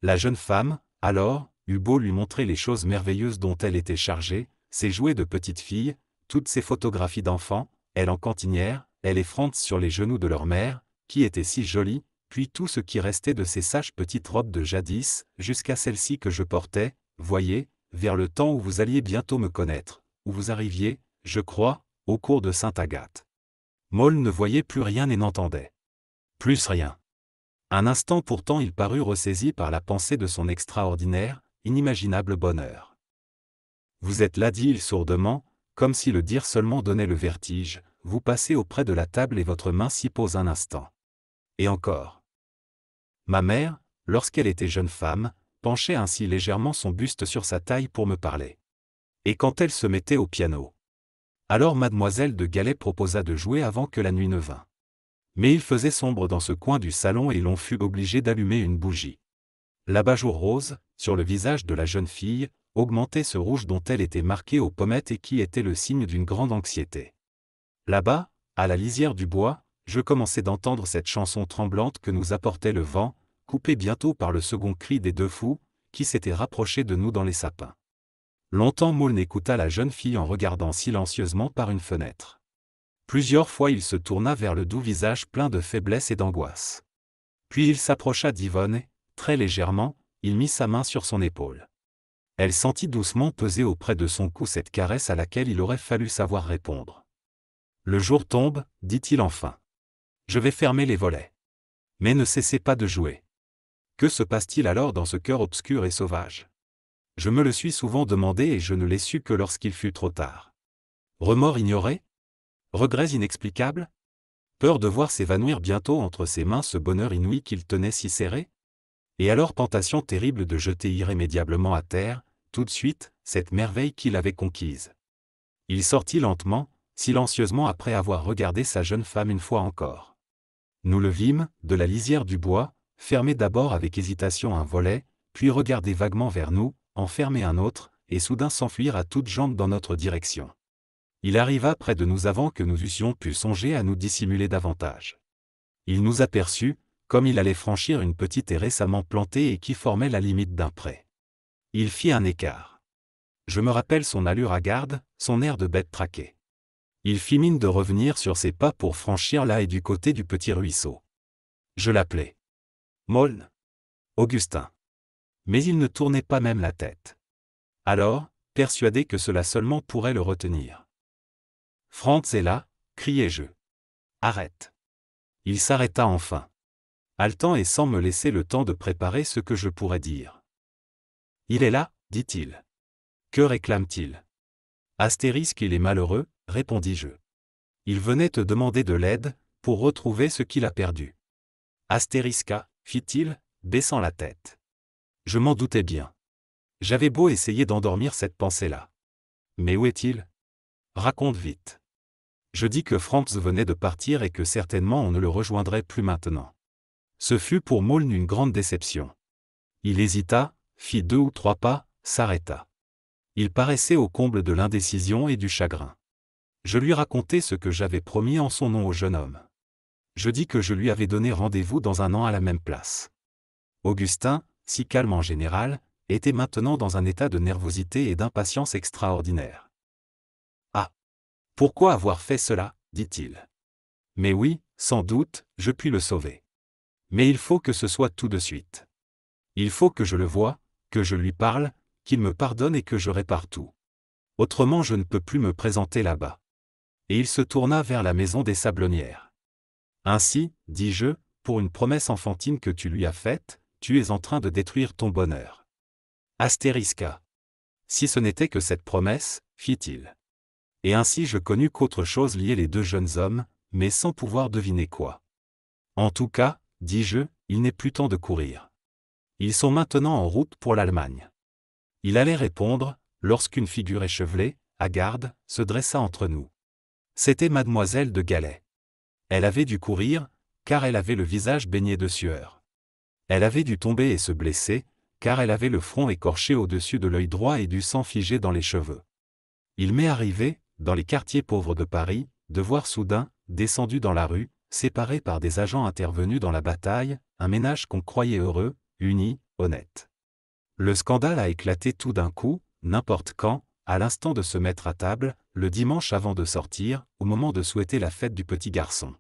La jeune femme, alors, eut beau lui montrer les choses merveilleuses dont elle était chargée, ses jouets de petite fille, toutes ses photographies d'enfants, elle en cantinière, elle effrante sur les genoux de leur mère, qui était si jolie, puis tout ce qui restait de ces sages petites robes de jadis, jusqu'à celle-ci que je portais, voyez, vers le temps où vous alliez bientôt me connaître, où vous arriviez, je crois, au cours de Sainte Agathe. Moll ne voyait plus rien et n'entendait. Plus rien. Un instant pourtant il parut ressaisi par la pensée de son extraordinaire, inimaginable bonheur. Vous êtes là, dit-il sourdement, comme si le dire seulement donnait le vertige, vous passez auprès de la table et votre main s'y pose un instant. Et encore. Ma mère, lorsqu'elle était jeune femme, penchait ainsi légèrement son buste sur sa taille pour me parler. Et quand elle se mettait au piano. Alors mademoiselle de Galais proposa de jouer avant que la nuit ne vînt. Mais il faisait sombre dans ce coin du salon et l'on fut obligé d'allumer une bougie l'abat-jour rose, sur le visage de la jeune fille, augmentait ce rouge dont elle était marquée aux pommettes et qui était le signe d'une grande anxiété. Là-bas, à la lisière du bois, je commençais d'entendre cette chanson tremblante que nous apportait le vent, coupée bientôt par le second cri des deux fous, qui s'étaient rapprochés de nous dans les sapins. Longtemps Maulne écouta la jeune fille en regardant silencieusement par une fenêtre. Plusieurs fois il se tourna vers le doux visage plein de faiblesse et d'angoisse. Puis il s'approcha d'Yvonne, Très légèrement, il mit sa main sur son épaule. Elle sentit doucement peser auprès de son cou cette caresse à laquelle il aurait fallu savoir répondre. Le jour tombe, dit-il enfin. Je vais fermer les volets. Mais ne cessez pas de jouer. Que se passe-t-il alors dans ce cœur obscur et sauvage Je me le suis souvent demandé et je ne l'ai su que lorsqu'il fut trop tard. Remords ignorés Regrets inexplicables Peur de voir s'évanouir bientôt entre ses mains ce bonheur inouï qu'il tenait si serré et alors tentation terrible de jeter irrémédiablement à terre, tout de suite, cette merveille qu'il avait conquise. Il sortit lentement, silencieusement après avoir regardé sa jeune femme une fois encore. Nous le vîmes, de la lisière du bois, fermer d'abord avec hésitation un volet, puis regarder vaguement vers nous, en un autre, et soudain s'enfuir à toutes jambes dans notre direction. Il arriva près de nous avant que nous eussions pu songer à nous dissimuler davantage. Il nous aperçut, comme il allait franchir une petite et récemment plantée et qui formait la limite d'un pré. Il fit un écart. Je me rappelle son allure à garde, son air de bête traquée. Il fit mine de revenir sur ses pas pour franchir la et du côté du petit ruisseau. Je l'appelais. Moln, Augustin. Mais il ne tournait pas même la tête. Alors, persuadé que cela seulement pourrait le retenir. Franz est là, criai-je. Arrête. Il s'arrêta enfin haletant et sans me laisser le temps de préparer ce que je pourrais dire. Il est là, dit-il. Que réclame-t-il Astérisque, il est malheureux, répondis-je. Il venait te demander de l'aide, pour retrouver ce qu'il a perdu. Astérisca, fit-il, baissant la tête. Je m'en doutais bien. J'avais beau essayer d'endormir cette pensée-là. Mais où est-il Raconte vite. Je dis que Franz venait de partir et que certainement on ne le rejoindrait plus maintenant. Ce fut pour Maulne une grande déception. Il hésita, fit deux ou trois pas, s'arrêta. Il paraissait au comble de l'indécision et du chagrin. Je lui racontai ce que j'avais promis en son nom au jeune homme. Je dis que je lui avais donné rendez-vous dans un an à la même place. Augustin, si calme en général, était maintenant dans un état de nervosité et d'impatience extraordinaire. Ah Pourquoi avoir fait cela dit-il. Mais oui, sans doute, je puis le sauver. Mais il faut que ce soit tout de suite. Il faut que je le voie, que je lui parle, qu'il me pardonne et que je répare tout. Autrement je ne peux plus me présenter là-bas. Et il se tourna vers la maison des sablonnières. Ainsi, dis-je, pour une promesse enfantine que tu lui as faite, tu es en train de détruire ton bonheur. Astérisca. Si ce n'était que cette promesse, fit-il. Et ainsi je connus qu'autre chose liait les deux jeunes hommes, mais sans pouvoir deviner quoi. En tout cas, dis-je, il n'est plus temps de courir. Ils sont maintenant en route pour l'Allemagne. Il allait répondre, lorsqu'une figure échevelée, à garde, se dressa entre nous. C'était mademoiselle de Galais. Elle avait dû courir, car elle avait le visage baigné de sueur. Elle avait dû tomber et se blesser, car elle avait le front écorché au-dessus de l'œil droit et du sang figé dans les cheveux. Il m'est arrivé, dans les quartiers pauvres de Paris, de voir soudain, descendu dans la rue, séparés par des agents intervenus dans la bataille, un ménage qu'on croyait heureux, uni, honnête. Le scandale a éclaté tout d'un coup, n'importe quand, à l'instant de se mettre à table, le dimanche avant de sortir, au moment de souhaiter la fête du petit garçon.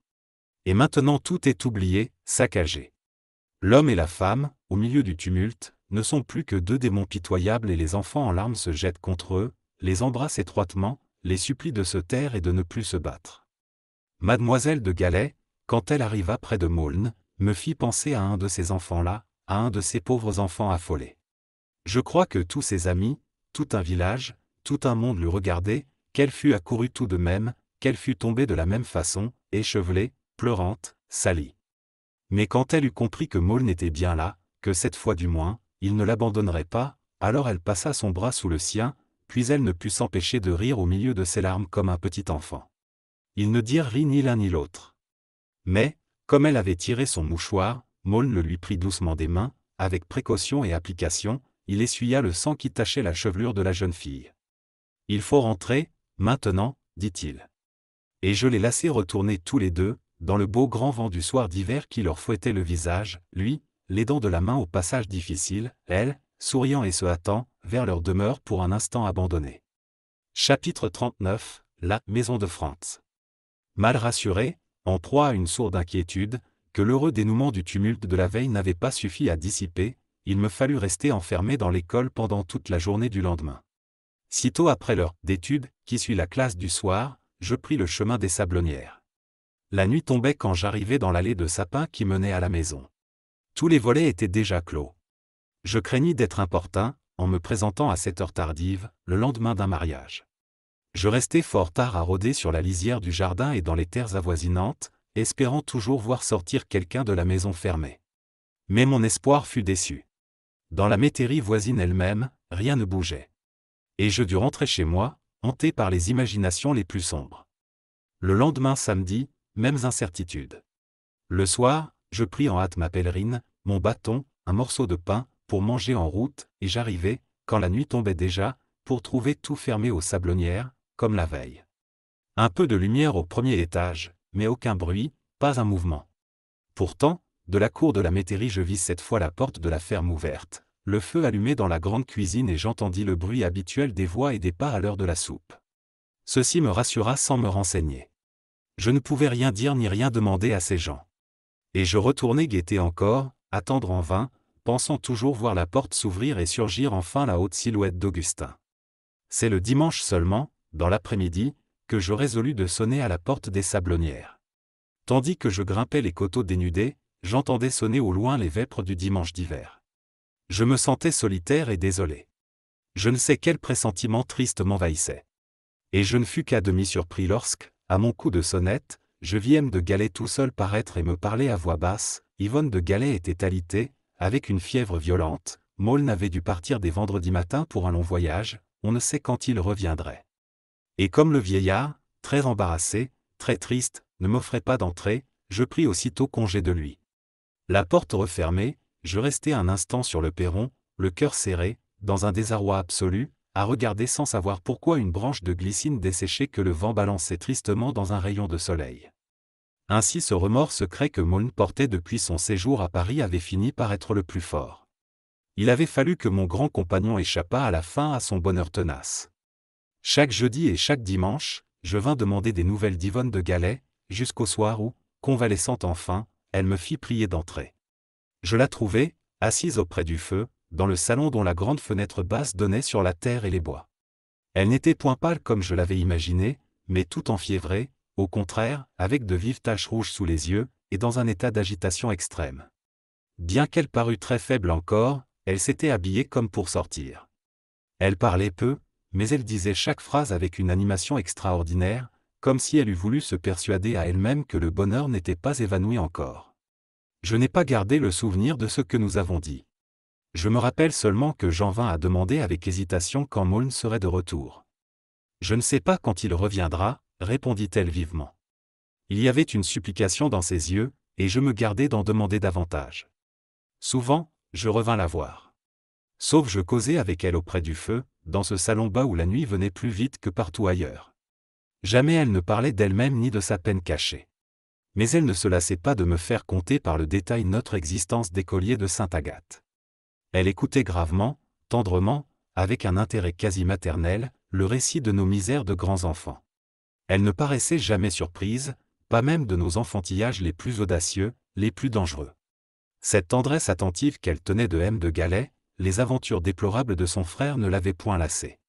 Et maintenant tout est oublié, saccagé. L'homme et la femme, au milieu du tumulte, ne sont plus que deux démons pitoyables et les enfants en larmes se jettent contre eux, les embrassent étroitement, les supplient de se taire et de ne plus se battre. Mademoiselle de Galais, quand elle arriva près de Maulne, me fit penser à un de ces enfants-là, à un de ces pauvres enfants affolés. Je crois que tous ses amis, tout un village, tout un monde l'eût regardait, qu'elle fut accourue tout de même, qu'elle fut tombée de la même façon, échevelée, pleurante, salie. Mais quand elle eut compris que Maulne était bien là, que cette fois du moins, il ne l'abandonnerait pas, alors elle passa son bras sous le sien, puis elle ne put s'empêcher de rire au milieu de ses larmes comme un petit enfant. Ils ne dirent ri ni l'un ni l'autre. Mais, comme elle avait tiré son mouchoir, Maulne le lui prit doucement des mains, avec précaution et application, il essuya le sang qui tachait la chevelure de la jeune fille. Il faut rentrer, maintenant, dit-il. Et je les laissai retourner tous les deux, dans le beau grand vent du soir d'hiver qui leur fouettait le visage, lui, l'aidant de la main au passage difficile, elle, souriant et se hâtant, vers leur demeure pour un instant abandonnée. Chapitre 39 La Maison de France Mal rassuré, en proie à une sourde inquiétude, que l'heureux dénouement du tumulte de la veille n'avait pas suffi à dissiper, il me fallut rester enfermé dans l'école pendant toute la journée du lendemain. Sitôt après l'heure d'étude, qui suit la classe du soir, je pris le chemin des Sablonnières. La nuit tombait quand j'arrivais dans l'allée de sapins qui menait à la maison. Tous les volets étaient déjà clos. Je craignis d'être importun, en me présentant à cette heure tardive, le lendemain d'un mariage. Je restai fort tard à rôder sur la lisière du jardin et dans les terres avoisinantes, espérant toujours voir sortir quelqu'un de la maison fermée. Mais mon espoir fut déçu. Dans la métairie voisine elle-même, rien ne bougeait. Et je dus rentrer chez moi, hanté par les imaginations les plus sombres. Le lendemain samedi, mêmes incertitudes. Le soir, je pris en hâte ma pèlerine, mon bâton, un morceau de pain, pour manger en route, et j'arrivai, quand la nuit tombait déjà, pour trouver tout fermé aux sablonnières, comme la veille. Un peu de lumière au premier étage, mais aucun bruit, pas un mouvement. Pourtant, de la cour de la métairie je vis cette fois la porte de la ferme ouverte, le feu allumé dans la grande cuisine et j'entendis le bruit habituel des voix et des pas à l'heure de la soupe. Ceci me rassura sans me renseigner. Je ne pouvais rien dire ni rien demander à ces gens. Et je retournai guetter encore, attendre en vain, pensant toujours voir la porte s'ouvrir et surgir enfin la haute silhouette d'Augustin. C'est le dimanche seulement, dans l'après-midi, que je résolus de sonner à la porte des sablonnières. Tandis que je grimpais les coteaux dénudés, j'entendais sonner au loin les vêpres du dimanche d'hiver. Je me sentais solitaire et désolé. Je ne sais quel pressentiment triste m'envahissait. Et je ne fus qu'à demi surpris lorsque, à mon coup de sonnette, je vis M. de Galet tout seul paraître et me parler à voix basse. Yvonne de Galet était alitée, avec une fièvre violente. Maulne n'avait dû partir des vendredis matins pour un long voyage, on ne sait quand il reviendrait. Et comme le vieillard, très embarrassé, très triste, ne m'offrait pas d'entrée, je pris aussitôt congé de lui. La porte refermée, je restai un instant sur le perron, le cœur serré, dans un désarroi absolu, à regarder sans savoir pourquoi une branche de glycine desséchée que le vent balançait tristement dans un rayon de soleil. Ainsi ce remords secret que Moln portait depuis son séjour à Paris avait fini par être le plus fort. Il avait fallu que mon grand compagnon échappât à la fin à son bonheur tenace. Chaque jeudi et chaque dimanche, je vins demander des nouvelles d'Yvonne de Galais, jusqu'au soir où, convalescente enfin, elle me fit prier d'entrer. Je la trouvai, assise auprès du feu, dans le salon dont la grande fenêtre basse donnait sur la terre et les bois. Elle n'était point pâle comme je l'avais imaginé, mais tout enfiévrée, au contraire, avec de vives taches rouges sous les yeux, et dans un état d'agitation extrême. Bien qu'elle parût très faible encore, elle s'était habillée comme pour sortir. Elle parlait peu, mais elle disait chaque phrase avec une animation extraordinaire, comme si elle eût voulu se persuader à elle-même que le bonheur n'était pas évanoui encore. Je n'ai pas gardé le souvenir de ce que nous avons dit. Je me rappelle seulement que j'en vins à demander avec hésitation quand Maulne serait de retour. Je ne sais pas quand il reviendra, répondit-elle vivement. Il y avait une supplication dans ses yeux, et je me gardais d'en demander davantage. Souvent, je revins la voir. Sauf je causais avec elle auprès du feu, dans ce salon bas où la nuit venait plus vite que partout ailleurs. Jamais elle ne parlait d'elle-même ni de sa peine cachée. Mais elle ne se lassait pas de me faire compter par le détail notre existence d'écolier de Sainte-Agathe. Elle écoutait gravement, tendrement, avec un intérêt quasi maternel, le récit de nos misères de grands enfants. Elle ne paraissait jamais surprise, pas même de nos enfantillages les plus audacieux, les plus dangereux. Cette tendresse attentive qu'elle tenait de M de Galais les aventures déplorables de son frère ne l'avaient point lassé.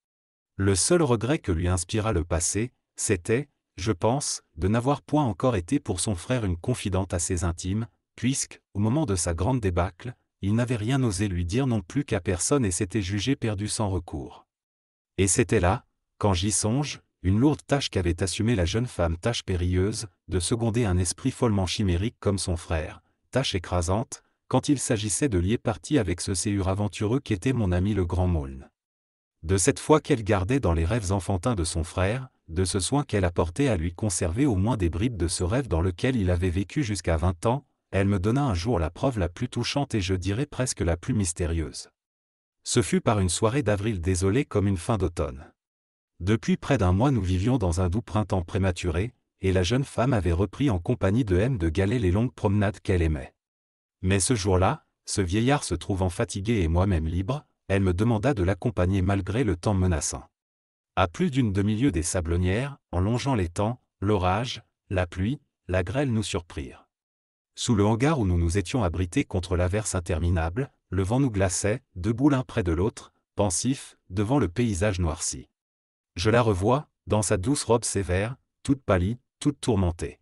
Le seul regret que lui inspira le passé, c'était, je pense, de n'avoir point encore été pour son frère une confidente assez intime, puisque, au moment de sa grande débâcle, il n'avait rien osé lui dire non plus qu'à personne et s'était jugé perdu sans recours. Et c'était là, quand j'y songe, une lourde tâche qu'avait assumée la jeune femme, tâche périlleuse, de seconder un esprit follement chimérique comme son frère, tâche écrasante, quand il s'agissait de lier parti avec ce séhur aventureux qu'était mon ami le grand Maulne. De cette foi qu'elle gardait dans les rêves enfantins de son frère, de ce soin qu'elle apportait à lui conserver au moins des bribes de ce rêve dans lequel il avait vécu jusqu'à vingt ans, elle me donna un jour la preuve la plus touchante et je dirais presque la plus mystérieuse. Ce fut par une soirée d'avril désolée comme une fin d'automne. Depuis près d'un mois nous vivions dans un doux printemps prématuré, et la jeune femme avait repris en compagnie de M de Galet les longues promenades qu'elle aimait. Mais ce jour-là, ce vieillard se trouvant fatigué et moi-même libre, elle me demanda de l'accompagner malgré le temps menaçant. À plus d'une demi-lieue des sablonnières, en longeant les temps, l'orage, la pluie, la grêle nous surprirent. Sous le hangar où nous nous étions abrités contre l'averse interminable, le vent nous glaçait, debout l'un près de l'autre, pensif, devant le paysage noirci. Je la revois, dans sa douce robe sévère, toute pâlie, toute tourmentée.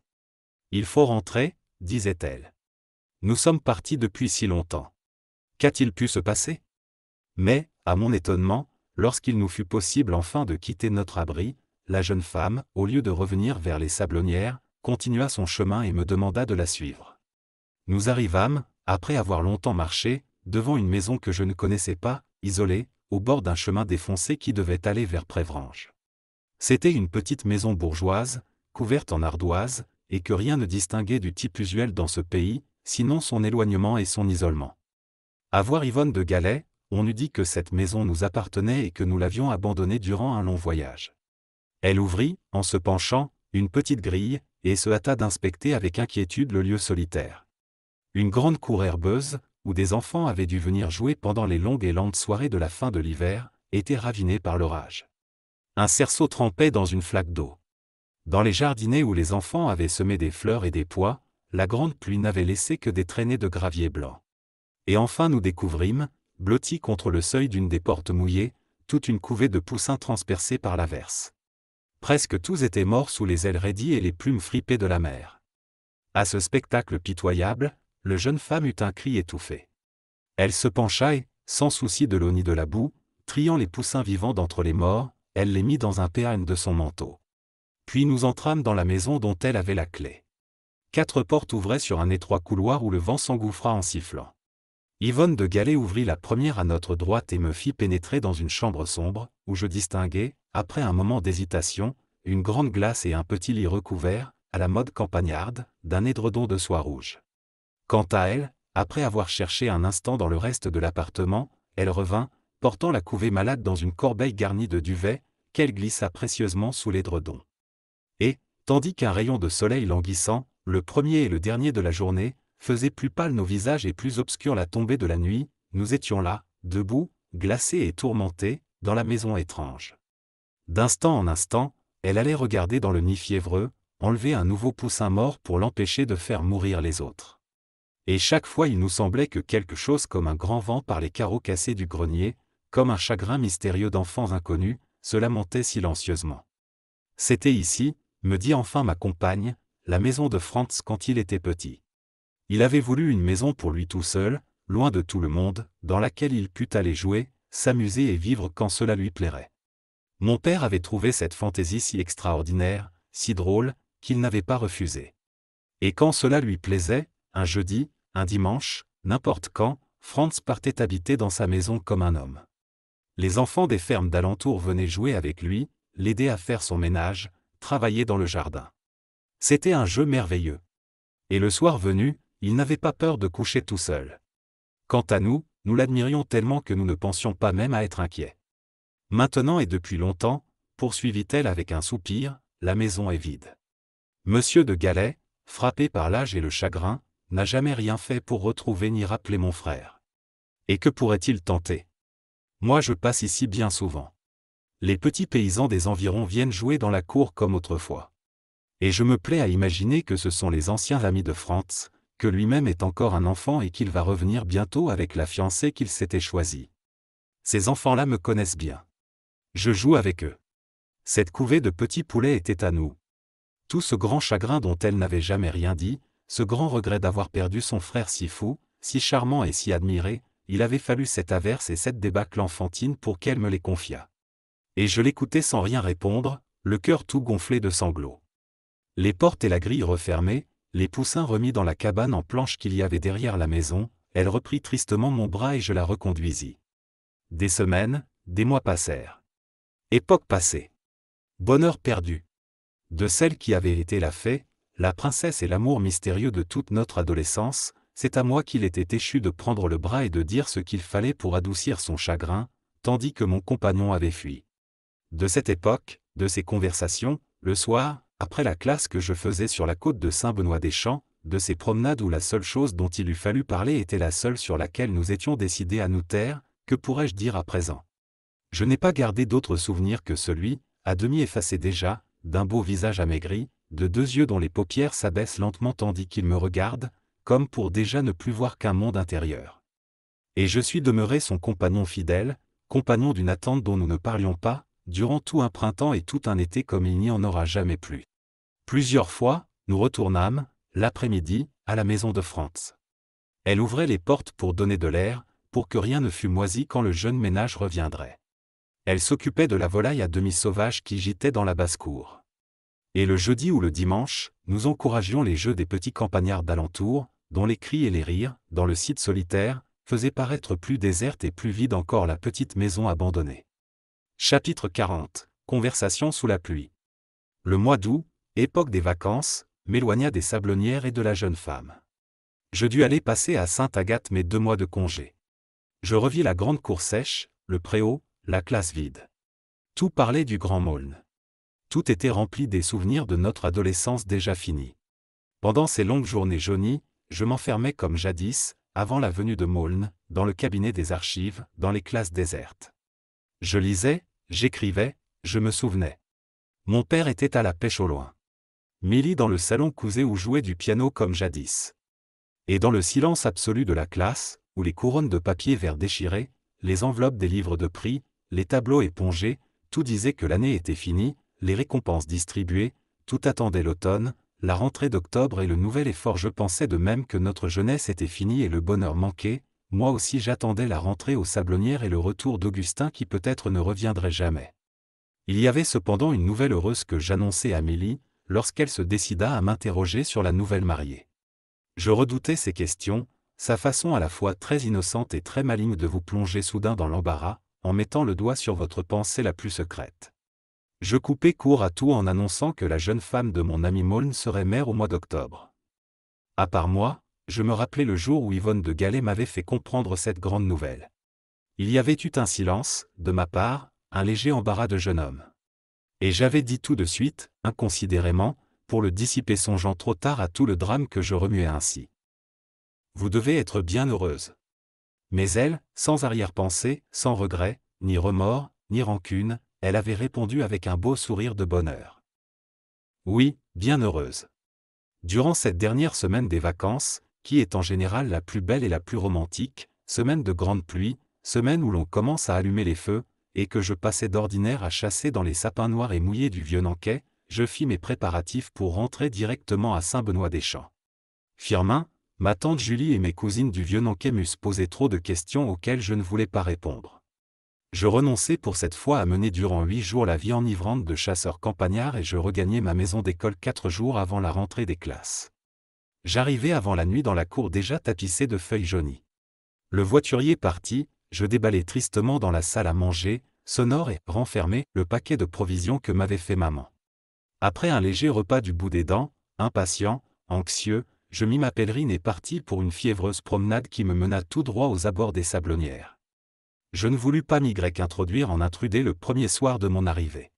Il faut rentrer, disait-elle. Nous sommes partis depuis si longtemps. Qu'a-t-il pu se passer Mais, à mon étonnement, lorsqu'il nous fut possible enfin de quitter notre abri, la jeune femme, au lieu de revenir vers les sablonnières, continua son chemin et me demanda de la suivre. Nous arrivâmes, après avoir longtemps marché, devant une maison que je ne connaissais pas, isolée, au bord d'un chemin défoncé qui devait aller vers Prévrange. C'était une petite maison bourgeoise, couverte en ardoise, et que rien ne distinguait du type usuel dans ce pays, sinon son éloignement et son isolement. À voir Yvonne de Galais, on eût dit que cette maison nous appartenait et que nous l'avions abandonnée durant un long voyage. Elle ouvrit, en se penchant, une petite grille, et se hâta d'inspecter avec inquiétude le lieu solitaire. Une grande cour herbeuse, où des enfants avaient dû venir jouer pendant les longues et lentes soirées de la fin de l'hiver, était ravinée par l'orage. Un cerceau trempait dans une flaque d'eau. Dans les jardinets où les enfants avaient semé des fleurs et des pois, la grande pluie n'avait laissé que des traînées de gravier blanc. Et enfin nous découvrîmes, blottis contre le seuil d'une des portes mouillées, toute une couvée de poussins transpercés par l'averse. Presque tous étaient morts sous les ailes raidies et les plumes fripées de la mer. À ce spectacle pitoyable, le jeune femme eut un cri étouffé. Elle se pencha et, sans souci de l'eau ni de la boue, triant les poussins vivants d'entre les morts, elle les mit dans un péane de son manteau. Puis nous entrâmes dans la maison dont elle avait la clé quatre portes ouvraient sur un étroit couloir où le vent s'engouffra en sifflant. Yvonne de Galet ouvrit la première à notre droite et me fit pénétrer dans une chambre sombre, où je distinguai, après un moment d'hésitation, une grande glace et un petit lit recouvert, à la mode campagnarde, d'un édredon de soie rouge. Quant à elle, après avoir cherché un instant dans le reste de l'appartement, elle revint, portant la couvée malade dans une corbeille garnie de duvet, qu'elle glissa précieusement sous l'édredon. Et, tandis qu'un rayon de soleil languissant, le premier et le dernier de la journée, faisaient plus pâle nos visages et plus obscurs la tombée de la nuit, nous étions là, debout, glacés et tourmentés, dans la maison étrange. D'instant en instant, elle allait regarder dans le nid fiévreux, enlever un nouveau poussin mort pour l'empêcher de faire mourir les autres. Et chaque fois il nous semblait que quelque chose comme un grand vent par les carreaux cassés du grenier, comme un chagrin mystérieux d'enfants inconnus, se lamentait silencieusement. C'était ici, me dit enfin ma compagne, la maison de Franz quand il était petit. Il avait voulu une maison pour lui tout seul, loin de tout le monde, dans laquelle il pût aller jouer, s'amuser et vivre quand cela lui plairait. Mon père avait trouvé cette fantaisie si extraordinaire, si drôle, qu'il n'avait pas refusé. Et quand cela lui plaisait, un jeudi, un dimanche, n'importe quand, Franz partait habiter dans sa maison comme un homme. Les enfants des fermes d'alentour venaient jouer avec lui, l'aider à faire son ménage, travailler dans le jardin. C'était un jeu merveilleux. Et le soir venu, il n'avait pas peur de coucher tout seul. Quant à nous, nous l'admirions tellement que nous ne pensions pas même à être inquiets. Maintenant et depuis longtemps, poursuivit-elle avec un soupir, la maison est vide. Monsieur de Galais, frappé par l'âge et le chagrin, n'a jamais rien fait pour retrouver ni rappeler mon frère. Et que pourrait-il tenter Moi je passe ici bien souvent. Les petits paysans des environs viennent jouer dans la cour comme autrefois et je me plais à imaginer que ce sont les anciens amis de Franz, que lui-même est encore un enfant et qu'il va revenir bientôt avec la fiancée qu'il s'était choisie. Ces enfants-là me connaissent bien. Je joue avec eux. Cette couvée de petits poulets était à nous. Tout ce grand chagrin dont elle n'avait jamais rien dit, ce grand regret d'avoir perdu son frère si fou, si charmant et si admiré, il avait fallu cette averse et cette débâcle enfantine pour qu'elle me les confiât. Et je l'écoutais sans rien répondre, le cœur tout gonflé de sanglots les portes et la grille refermées, les poussins remis dans la cabane en planche qu'il y avait derrière la maison, elle reprit tristement mon bras et je la reconduisis. Des semaines, des mois passèrent. Époque passée. Bonheur perdu. De celle qui avait été la fée, la princesse et l'amour mystérieux de toute notre adolescence, c'est à moi qu'il était échu de prendre le bras et de dire ce qu'il fallait pour adoucir son chagrin, tandis que mon compagnon avait fui. De cette époque, de ces conversations, le soir, après la classe que je faisais sur la côte de Saint-Benoît-des-Champs, de ces promenades où la seule chose dont il eût fallu parler était la seule sur laquelle nous étions décidés à nous taire, que pourrais-je dire à présent Je n'ai pas gardé d'autre souvenir que celui, à demi effacé déjà, d'un beau visage amaigri, de deux yeux dont les paupières s'abaissent lentement tandis qu'il me regarde, comme pour déjà ne plus voir qu'un monde intérieur. Et je suis demeuré son compagnon fidèle, compagnon d'une attente dont nous ne parlions pas, durant tout un printemps et tout un été comme il n'y en aura jamais plus. Plusieurs fois, nous retournâmes, l'après-midi, à la maison de France. Elle ouvrait les portes pour donner de l'air, pour que rien ne fût moisi quand le jeune ménage reviendrait. Elle s'occupait de la volaille à demi sauvage qui gitait dans la basse-cour. Et le jeudi ou le dimanche, nous encouragions les jeux des petits campagnards d'alentour, dont les cris et les rires, dans le site solitaire, faisaient paraître plus déserte et plus vide encore la petite maison abandonnée. Chapitre 40. Conversation sous la pluie. Le mois d'août, époque des vacances, m'éloigna des sablonnières et de la jeune femme. Je dus aller passer à Sainte-Agathe mes deux mois de congé. Je revis la grande cour sèche, le préau, la classe vide. Tout parlait du grand Maulne. Tout était rempli des souvenirs de notre adolescence déjà finie. Pendant ces longues journées jaunies, je m'enfermais comme jadis, avant la venue de Maulne, dans le cabinet des archives, dans les classes désertes. Je lisais, j'écrivais, je me souvenais. Mon père était à la pêche au loin. Milly dans le salon cousait ou jouait du piano comme jadis. Et dans le silence absolu de la classe, où les couronnes de papier vert déchirées, les enveloppes des livres de prix, les tableaux épongés, tout disait que l'année était finie, les récompenses distribuées, tout attendait l'automne, la rentrée d'octobre et le nouvel effort. Je pensais de même que notre jeunesse était finie et le bonheur manquait, moi aussi j'attendais la rentrée aux Sablonnières et le retour d'Augustin qui peut-être ne reviendrait jamais. Il y avait cependant une nouvelle heureuse que j'annonçais à Mélie, lorsqu'elle se décida à m'interroger sur la nouvelle mariée. Je redoutais ses questions, sa façon à la fois très innocente et très maligne de vous plonger soudain dans l'embarras, en mettant le doigt sur votre pensée la plus secrète. Je coupai court à tout en annonçant que la jeune femme de mon ami Maulne serait mère au mois d'octobre. À part moi, je me rappelais le jour où Yvonne de Gallet m'avait fait comprendre cette grande nouvelle. Il y avait eu un silence, de ma part, un léger embarras de jeune homme. Et j'avais dit tout de suite, inconsidérément, pour le dissiper songeant trop tard à tout le drame que je remuais ainsi. Vous devez être bien heureuse. Mais elle, sans arrière-pensée, sans regret, ni remords, ni rancune, elle avait répondu avec un beau sourire de bonheur. Oui, bien heureuse. Durant cette dernière semaine des vacances, qui est en général la plus belle et la plus romantique, semaine de grande pluie, semaine où l'on commence à allumer les feux, et que je passais d'ordinaire à chasser dans les sapins noirs et mouillés du vieux nanquet je fis mes préparatifs pour rentrer directement à Saint-Benoît-des-Champs. Firmin, ma tante Julie et mes cousines du vieux nanquet m'eussent posé trop de questions auxquelles je ne voulais pas répondre. Je renonçai pour cette fois à mener durant huit jours la vie enivrante de chasseur campagnard et je regagnai ma maison d'école quatre jours avant la rentrée des classes. J'arrivai avant la nuit dans la cour déjà tapissée de feuilles jaunies. Le voiturier parti, je déballai tristement dans la salle à manger, sonore et renfermé le paquet de provisions que m'avait fait maman. Après un léger repas du bout des dents, impatient, anxieux, je mis ma pèlerine et partis pour une fiévreuse promenade qui me mena tout droit aux abords des sablonnières. Je ne voulus pas m'y introduire en intrudé le premier soir de mon arrivée.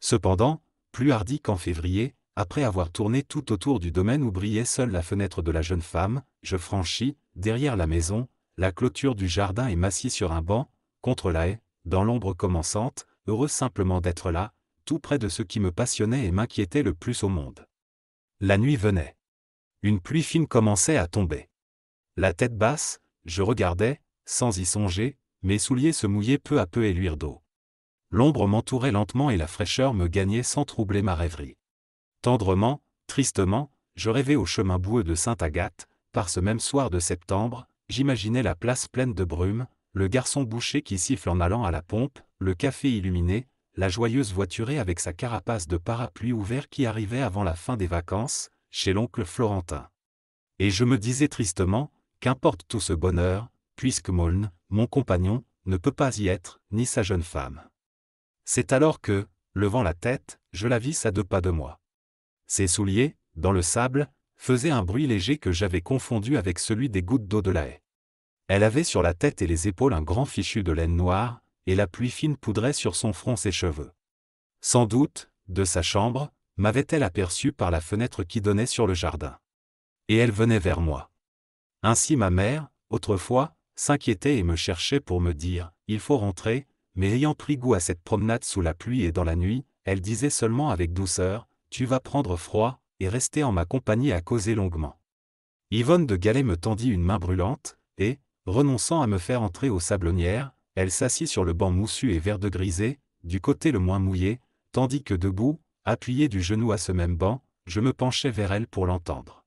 Cependant, plus hardi qu'en février, après avoir tourné tout autour du domaine où brillait seule la fenêtre de la jeune femme, je franchis, derrière la maison, la clôture du jardin et m'assis sur un banc, contre la haie, dans l'ombre commençante, heureux simplement d'être là, tout près de ce qui me passionnait et m'inquiétait le plus au monde. La nuit venait. Une pluie fine commençait à tomber. La tête basse, je regardais, sans y songer, mes souliers se mouillaient peu à peu et luire d'eau. L'ombre m'entourait lentement et la fraîcheur me gagnait sans troubler ma rêverie. Tendrement, tristement, je rêvais au chemin boueux de Sainte-Agathe, par ce même soir de septembre, j'imaginais la place pleine de brume, le garçon bouché qui siffle en allant à la pompe, le café illuminé, la joyeuse voiturée avec sa carapace de parapluie ouvert qui arrivait avant la fin des vacances, chez l'oncle Florentin. Et je me disais tristement, qu'importe tout ce bonheur, puisque Maulne, mon compagnon, ne peut pas y être, ni sa jeune femme. C'est alors que, levant la tête, je la vis à deux pas de moi. Ses souliers, dans le sable, faisaient un bruit léger que j'avais confondu avec celui des gouttes d'eau de la haie. Elle avait sur la tête et les épaules un grand fichu de laine noire, et la pluie fine poudrait sur son front ses cheveux. Sans doute, de sa chambre, m'avait-elle aperçu par la fenêtre qui donnait sur le jardin. Et elle venait vers moi. Ainsi ma mère, autrefois, s'inquiétait et me cherchait pour me dire « il faut rentrer », mais ayant pris goût à cette promenade sous la pluie et dans la nuit, elle disait seulement avec douceur tu vas prendre froid, et rester en ma compagnie à causer longuement. Yvonne de Galet me tendit une main brûlante, et, renonçant à me faire entrer aux sablonnières, elle s'assit sur le banc moussu et vert de grisé, du côté le moins mouillé, tandis que debout, appuyé du genou à ce même banc, je me penchais vers elle pour l'entendre.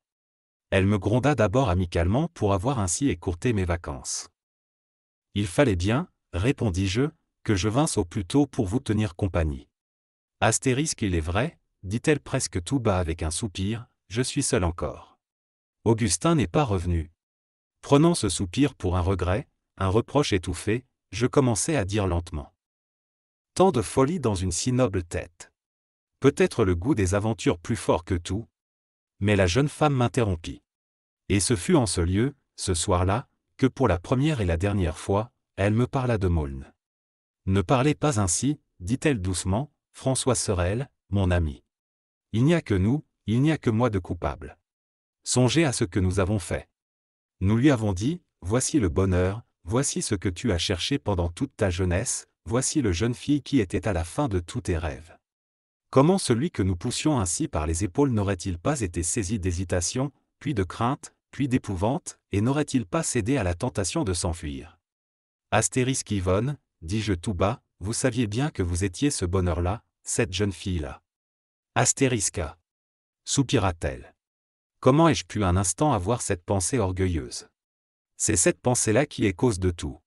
Elle me gronda d'abord amicalement pour avoir ainsi écourté mes vacances. Il fallait bien, répondis-je, que je vinsse au plus tôt pour vous tenir compagnie. Astérisque il est vrai, dit-elle presque tout bas avec un soupir, je suis seule encore. Augustin n'est pas revenu. Prenant ce soupir pour un regret, un reproche étouffé, je commençais à dire lentement. Tant de folie dans une si noble tête. Peut-être le goût des aventures plus fort que tout. Mais la jeune femme m'interrompit. Et ce fut en ce lieu, ce soir-là, que pour la première et la dernière fois, elle me parla de Maulne. Ne parlez pas ainsi, dit-elle doucement, François Sorel, mon ami. Il n'y a que nous, il n'y a que moi de coupable. Songez à ce que nous avons fait. Nous lui avons dit, Voici le bonheur, voici ce que tu as cherché pendant toute ta jeunesse, voici le jeune fille qui était à la fin de tous tes rêves. Comment celui que nous poussions ainsi par les épaules n'aurait-il pas été saisi d'hésitation, puis de crainte, puis d'épouvante, et n'aurait-il pas cédé à la tentation de s'enfuir Astérisque Yvonne, dis-je tout bas, vous saviez bien que vous étiez ce bonheur-là, cette jeune fille-là. Astérisca. Soupira-t-elle. Comment ai-je pu un instant avoir cette pensée orgueilleuse C'est cette pensée-là qui est cause de tout.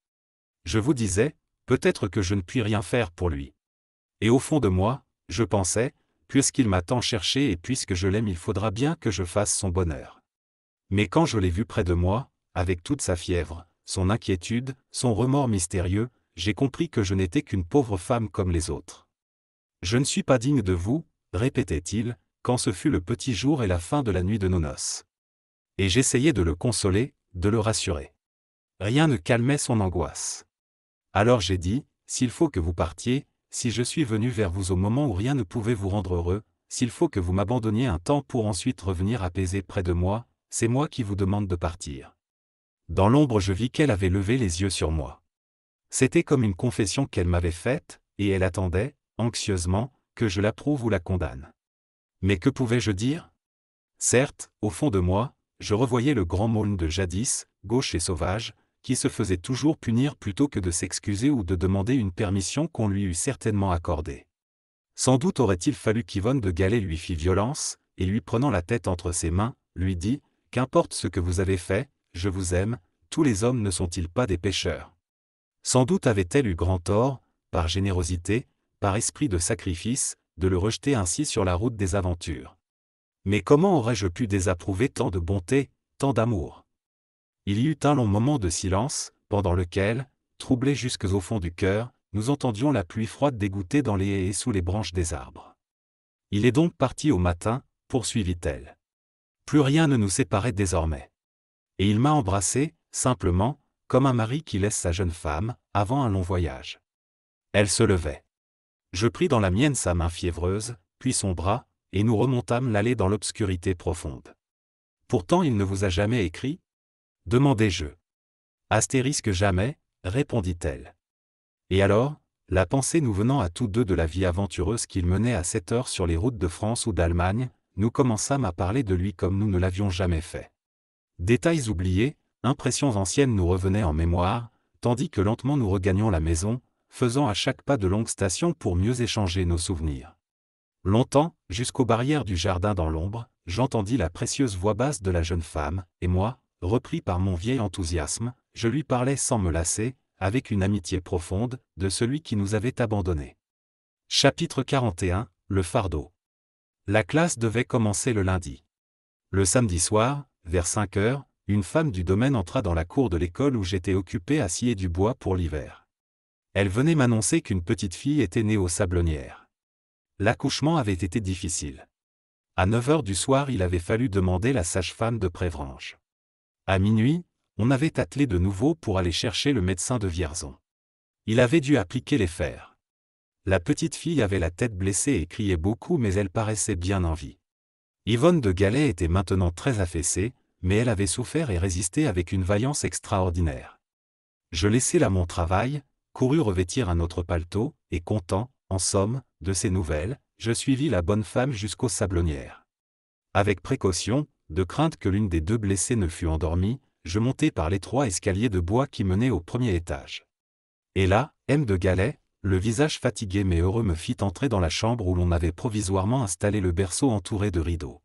Je vous disais, peut-être que je ne puis rien faire pour lui. Et au fond de moi, je pensais, puisqu'il m'a tant cherché et puisque je l'aime, il faudra bien que je fasse son bonheur. Mais quand je l'ai vu près de moi, avec toute sa fièvre, son inquiétude, son remords mystérieux, j'ai compris que je n'étais qu'une pauvre femme comme les autres. Je ne suis pas digne de vous, répétait-il, quand ce fut le petit jour et la fin de la nuit de nos noces. Et j'essayais de le consoler, de le rassurer. Rien ne calmait son angoisse. Alors j'ai dit, s'il faut que vous partiez, si je suis venu vers vous au moment où rien ne pouvait vous rendre heureux, s'il faut que vous m'abandonniez un temps pour ensuite revenir apaisé près de moi, c'est moi qui vous demande de partir. Dans l'ombre je vis qu'elle avait levé les yeux sur moi. C'était comme une confession qu'elle m'avait faite, et elle attendait, anxieusement, que je l'approuve ou la condamne. Mais que pouvais-je dire Certes, au fond de moi, je revoyais le grand monde de jadis, gauche et sauvage, qui se faisait toujours punir plutôt que de s'excuser ou de demander une permission qu'on lui eût certainement accordée. Sans doute aurait-il fallu qu'Yvonne de Galais lui fît violence, et lui prenant la tête entre ses mains, lui dit « Qu'importe ce que vous avez fait, je vous aime, tous les hommes ne sont-ils pas des pécheurs ?» Sans doute avait-elle eu grand tort, par générosité, par esprit de sacrifice, de le rejeter ainsi sur la route des aventures. Mais comment aurais-je pu désapprouver tant de bonté, tant d'amour Il y eut un long moment de silence, pendant lequel, troublés au fond du cœur, nous entendions la pluie froide dégoûtée dans les haies et sous les branches des arbres. Il est donc parti au matin, poursuivit-elle. Plus rien ne nous séparait désormais. Et il m'a embrassé, simplement, comme un mari qui laisse sa jeune femme, avant un long voyage. Elle se levait. Je pris dans la mienne sa main fiévreuse, puis son bras, et nous remontâmes l'allée dans l'obscurité profonde. Pourtant il ne vous a jamais écrit Demandai-je. Astérisque jamais, répondit-elle. Et alors, la pensée nous venant à tous deux de la vie aventureuse qu'il menait à cette heure sur les routes de France ou d'Allemagne, nous commençâmes à parler de lui comme nous ne l'avions jamais fait. Détails oubliés, impressions anciennes nous revenaient en mémoire, tandis que lentement nous regagnions la maison, faisant à chaque pas de longues stations pour mieux échanger nos souvenirs. Longtemps, jusqu'aux barrières du jardin dans l'ombre, j'entendis la précieuse voix basse de la jeune femme, et moi, repris par mon vieil enthousiasme, je lui parlais sans me lasser, avec une amitié profonde, de celui qui nous avait abandonnés. Chapitre 41 Le fardeau. La classe devait commencer le lundi. Le samedi soir, vers 5 heures, une femme du domaine entra dans la cour de l'école où j'étais occupé à scier du bois pour l'hiver. Elle venait m'annoncer qu'une petite fille était née aux Sablonnières. L'accouchement avait été difficile. À 9 heures du soir, il avait fallu demander la sage-femme de Prévrange. À minuit, on avait attelé de nouveau pour aller chercher le médecin de Vierzon. Il avait dû appliquer les fers. La petite fille avait la tête blessée et criait beaucoup, mais elle paraissait bien en vie. Yvonne de Galais était maintenant très affaissée, mais elle avait souffert et résisté avec une vaillance extraordinaire. Je laissai là mon travail, courut revêtir un autre paletot, et content, en somme, de ces nouvelles, je suivis la bonne femme jusqu'aux sablonnières. Avec précaution, de crainte que l'une des deux blessées ne fût endormie, je montai par l'étroit escalier de bois qui menait au premier étage. Et là, M. de Galet, le visage fatigué mais heureux me fit entrer dans la chambre où l'on avait provisoirement installé le berceau entouré de rideaux.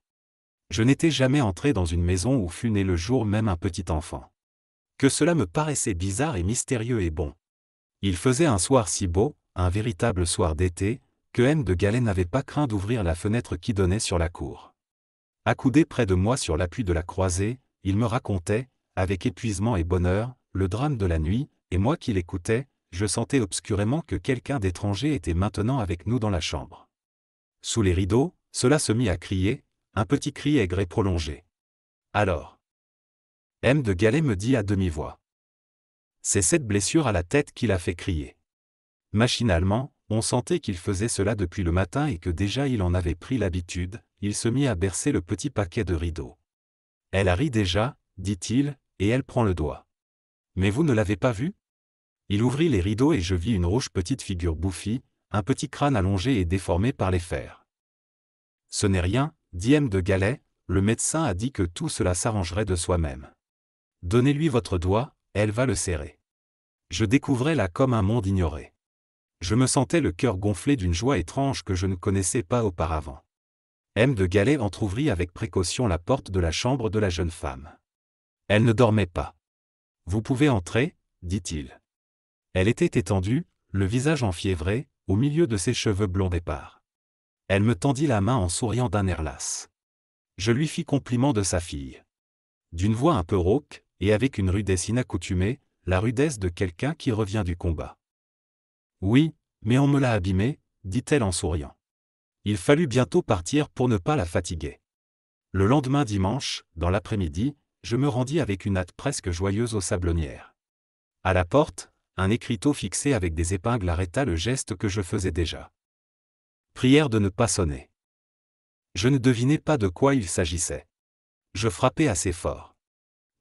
Je n'étais jamais entré dans une maison où fut né le jour même un petit enfant. Que cela me paraissait bizarre et mystérieux et bon. Il faisait un soir si beau, un véritable soir d'été, que M. de Galet n'avait pas craint d'ouvrir la fenêtre qui donnait sur la cour. Accoudé près de moi sur l'appui de la croisée, il me racontait, avec épuisement et bonheur, le drame de la nuit, et moi qui l'écoutais, je sentais obscurément que quelqu'un d'étranger était maintenant avec nous dans la chambre. Sous les rideaux, cela se mit à crier, un petit cri aigre et prolongé. Alors M. de Galet me dit à demi-voix. C'est cette blessure à la tête qui l'a fait crier. Machinalement, on sentait qu'il faisait cela depuis le matin et que déjà il en avait pris l'habitude, il se mit à bercer le petit paquet de rideaux. Elle a ri déjà, dit-il, et elle prend le doigt. Mais vous ne l'avez pas vu ?» Il ouvrit les rideaux et je vis une rouge petite figure bouffie, un petit crâne allongé et déformé par les fers. Ce n'est rien, dit M. de Galet, le médecin a dit que tout cela s'arrangerait de soi-même. Donnez-lui votre doigt, elle va le serrer. Je découvrais là comme un monde ignoré. Je me sentais le cœur gonflé d'une joie étrange que je ne connaissais pas auparavant. M. de Galet entr'ouvrit avec précaution la porte de la chambre de la jeune femme. Elle ne dormait pas. Vous pouvez entrer, dit-il. Elle était étendue, le visage enfiévré, au milieu de ses cheveux blonds épars. Elle me tendit la main en souriant d'un air las. Je lui fis compliment de sa fille. D'une voix un peu rauque, et avec une rudesse inaccoutumée, la rudesse de quelqu'un qui revient du combat. Oui, mais on me l'a abîmée, dit-elle en souriant. Il fallut bientôt partir pour ne pas la fatiguer. Le lendemain dimanche, dans l'après-midi, je me rendis avec une hâte presque joyeuse aux sablonnières. À la porte, un écriteau fixé avec des épingles arrêta le geste que je faisais déjà. Prière de ne pas sonner. Je ne devinais pas de quoi il s'agissait. Je frappais assez fort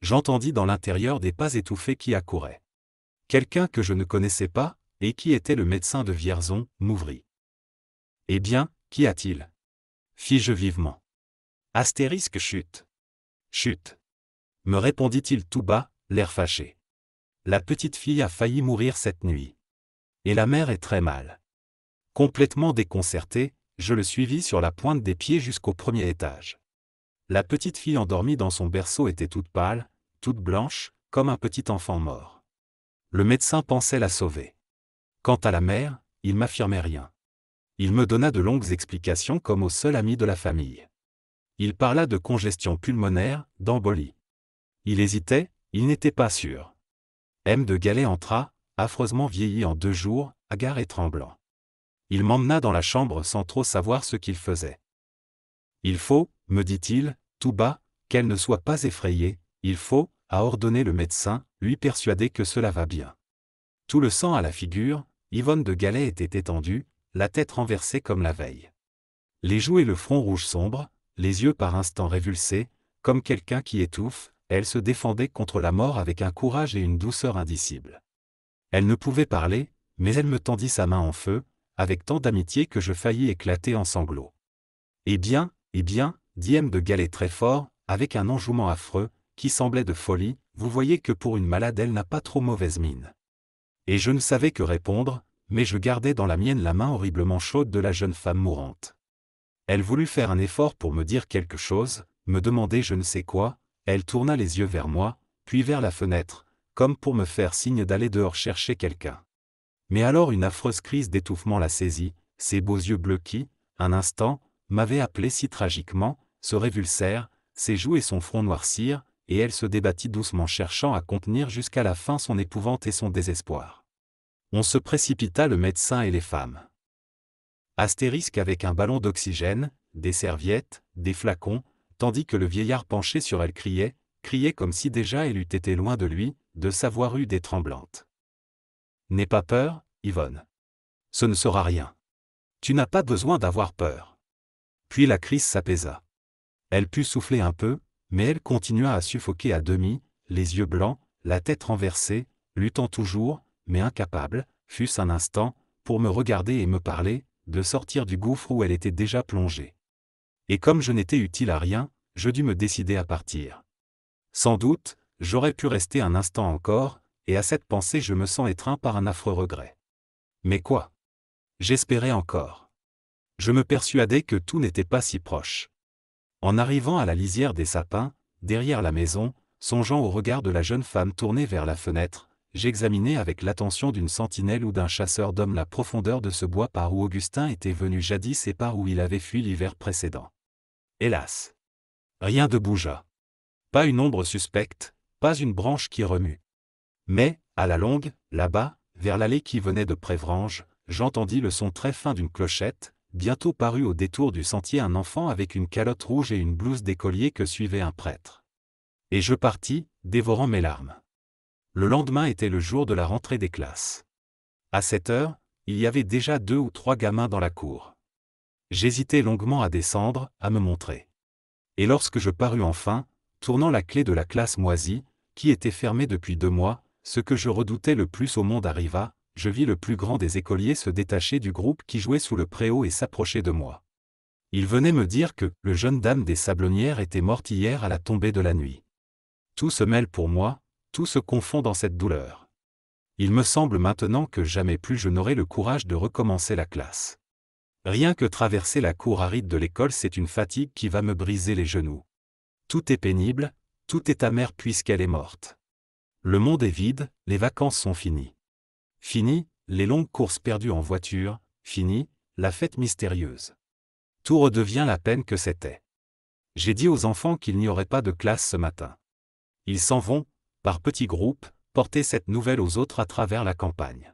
j'entendis dans l'intérieur des pas étouffés qui accouraient. Quelqu'un que je ne connaissais pas, et qui était le médecin de Vierzon, m'ouvrit. Eh bien, qu'y a-t-il fis-je vivement. Astérisque chute. Chute. Me répondit-il tout bas, l'air fâché. La petite fille a failli mourir cette nuit. Et la mère est très mal. Complètement déconcerté, je le suivis sur la pointe des pieds jusqu'au premier étage. La petite fille endormie dans son berceau était toute pâle, toute blanche, comme un petit enfant mort. Le médecin pensait la sauver. Quant à la mère, il m'affirmait rien. Il me donna de longues explications comme au seul ami de la famille. Il parla de congestion pulmonaire, d'embolie. Il hésitait, il n'était pas sûr. M. de Galet entra, affreusement vieilli en deux jours, hagard et tremblant. Il m'emmena dans la chambre sans trop savoir ce qu'il faisait. Il faut, me dit-il, tout bas, qu'elle ne soit pas effrayée, il faut, a ordonné le médecin, lui persuader que cela va bien. Tout le sang à la figure, Yvonne de Galais était étendue, la tête renversée comme la veille. Les joues et le front rouge sombre, les yeux par instants révulsés, comme quelqu'un qui étouffe, elle se défendait contre la mort avec un courage et une douceur indicibles. Elle ne pouvait parler, mais elle me tendit sa main en feu, avec tant d'amitié que je faillis éclater en sanglots. Eh bien, eh bien, Diem de galet très fort, avec un enjouement affreux, qui semblait de folie, vous voyez que pour une malade elle n'a pas trop mauvaise mine. Et je ne savais que répondre, mais je gardais dans la mienne la main horriblement chaude de la jeune femme mourante. Elle voulut faire un effort pour me dire quelque chose, me demander je ne sais quoi, elle tourna les yeux vers moi, puis vers la fenêtre, comme pour me faire signe d'aller dehors chercher quelqu'un. Mais alors une affreuse crise d'étouffement la saisit, ses beaux yeux bleus qui, un instant, m'avaient appelé si tragiquement, se révulsèrent, ses joues et son front noircirent, et elle se débattit doucement cherchant à contenir jusqu'à la fin son épouvante et son désespoir. On se précipita le médecin et les femmes. Astérisque avec un ballon d'oxygène, des serviettes, des flacons, tandis que le vieillard penché sur elle criait, criait comme si déjà elle eût été loin de lui, de sa voix rude et tremblante. « N'aie pas peur, Yvonne. Ce ne sera rien. Tu n'as pas besoin d'avoir peur. Puis la crise s'apaisa. Elle put souffler un peu, mais elle continua à suffoquer à demi, les yeux blancs, la tête renversée, luttant toujours, mais incapable, fût-ce un instant, pour me regarder et me parler, de sortir du gouffre où elle était déjà plongée. Et comme je n'étais utile à rien, je dus me décider à partir. Sans doute, j'aurais pu rester un instant encore, et à cette pensée je me sens étreint par un affreux regret. Mais quoi J'espérais encore. Je me persuadais que tout n'était pas si proche. En arrivant à la lisière des sapins, derrière la maison, songeant au regard de la jeune femme tournée vers la fenêtre, j'examinai avec l'attention d'une sentinelle ou d'un chasseur d'hommes la profondeur de ce bois par où Augustin était venu jadis et par où il avait fui l'hiver précédent. Hélas Rien ne bougea. Pas une ombre suspecte, pas une branche qui remue. Mais, à la longue, là-bas, vers l'allée qui venait de Prévrange, j'entendis le son très fin d'une clochette, bientôt parut au détour du sentier un enfant avec une calotte rouge et une blouse d'écolier que suivait un prêtre. Et je partis, dévorant mes larmes. Le lendemain était le jour de la rentrée des classes. À cette heure, il y avait déjà deux ou trois gamins dans la cour. J'hésitais longuement à descendre, à me montrer. Et lorsque je parus enfin, tournant la clé de la classe moisie, qui était fermée depuis deux mois, ce que je redoutais le plus au monde arriva, je vis le plus grand des écoliers se détacher du groupe qui jouait sous le préau et s'approcher de moi. Il venait me dire que le jeune dame des sablonnières était morte hier à la tombée de la nuit. Tout se mêle pour moi, tout se confond dans cette douleur. Il me semble maintenant que jamais plus je n'aurai le courage de recommencer la classe. Rien que traverser la cour aride de l'école, c'est une fatigue qui va me briser les genoux. Tout est pénible, tout est amer puisqu'elle est morte. Le monde est vide, les vacances sont finies. Fini, les longues courses perdues en voiture, fini, la fête mystérieuse. Tout redevient la peine que c'était. J'ai dit aux enfants qu'il n'y aurait pas de classe ce matin. Ils s'en vont, par petits groupes, porter cette nouvelle aux autres à travers la campagne.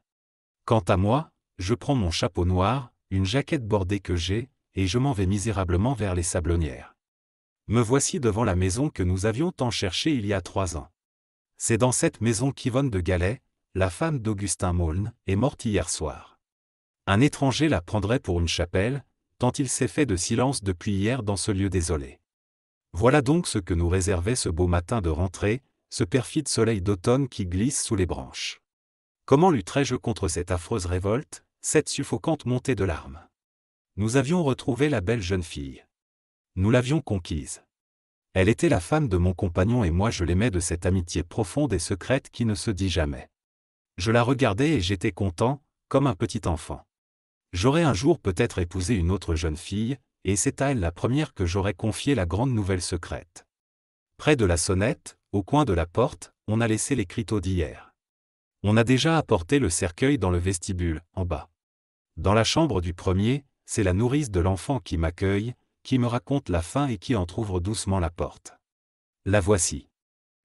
Quant à moi, je prends mon chapeau noir, une jaquette bordée que j'ai, et je m'en vais misérablement vers les sablonnières. Me voici devant la maison que nous avions tant cherchée il y a trois ans. C'est dans cette maison qu'Yvonne de Galais, la femme d'Augustin Maulne, est morte hier soir. Un étranger la prendrait pour une chapelle, tant il s'est fait de silence depuis hier dans ce lieu désolé. Voilà donc ce que nous réservait ce beau matin de rentrée, ce perfide soleil d'automne qui glisse sous les branches. Comment lutterais je contre cette affreuse révolte, cette suffocante montée de larmes Nous avions retrouvé la belle jeune fille. Nous l'avions conquise. Elle était la femme de mon compagnon et moi je l'aimais de cette amitié profonde et secrète qui ne se dit jamais. Je la regardais et j'étais content, comme un petit enfant. J'aurais un jour peut-être épousé une autre jeune fille, et c'est à elle la première que j'aurais confié la grande nouvelle secrète. Près de la sonnette, au coin de la porte, on a laissé les d'hier. On a déjà apporté le cercueil dans le vestibule, en bas. Dans la chambre du premier, c'est la nourrice de l'enfant qui m'accueille, qui me raconte la fin et qui entr'ouvre doucement la porte. La voici.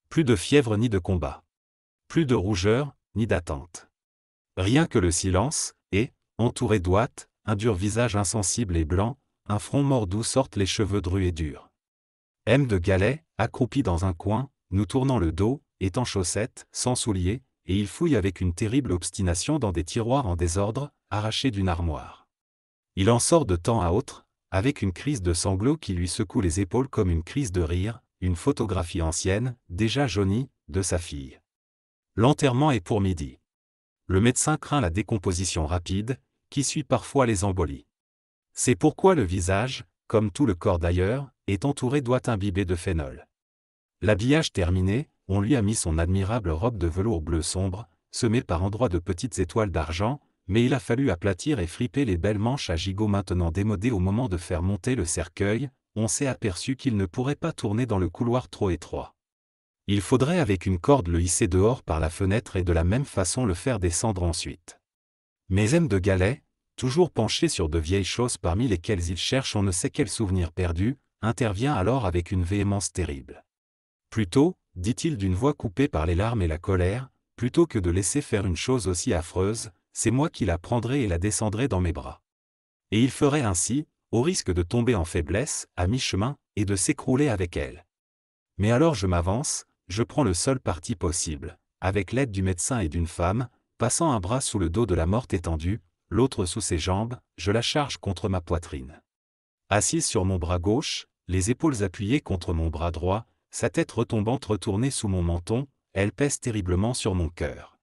Plus de fièvre ni de combat. Plus de rougeur, ni d'attente. Rien que le silence, et, entouré d'ouate, un dur visage insensible et blanc, un front mort d'où sortent les cheveux drus et durs. M de Galet, accroupi dans un coin, nous tournant le dos, est en chaussettes, sans souliers, et il fouille avec une terrible obstination dans des tiroirs en désordre, arrachés d'une armoire. Il en sort de temps à autre, avec une crise de sanglots qui lui secoue les épaules comme une crise de rire, une photographie ancienne, déjà jaunie, de sa fille. L'enterrement est pour midi. Le médecin craint la décomposition rapide, qui suit parfois les embolies. C'est pourquoi le visage, comme tout le corps d'ailleurs, est entouré d'oies imbibées de phénol. L'habillage terminé, on lui a mis son admirable robe de velours bleu sombre, semée par endroits de petites étoiles d'argent, mais il a fallu aplatir et friper les belles manches à gigot maintenant démodées au moment de faire monter le cercueil, on s'est aperçu qu'il ne pourrait pas tourner dans le couloir trop étroit. Il faudrait avec une corde le hisser dehors par la fenêtre et de la même façon le faire descendre ensuite. Mais M de Galet, toujours penché sur de vieilles choses parmi lesquelles il cherche on ne sait quel souvenir perdu, intervient alors avec une véhémence terrible. Plutôt, dit-il d'une voix coupée par les larmes et la colère, plutôt que de laisser faire une chose aussi affreuse, c'est moi qui la prendrai et la descendrai dans mes bras. Et il ferait ainsi, au risque de tomber en faiblesse, à mi-chemin, et de s'écrouler avec elle. Mais alors je m'avance, je prends le seul parti possible, avec l'aide du médecin et d'une femme, passant un bras sous le dos de la morte étendue, l'autre sous ses jambes, je la charge contre ma poitrine. Assise sur mon bras gauche, les épaules appuyées contre mon bras droit, sa tête retombante retournée sous mon menton, elle pèse terriblement sur mon cœur.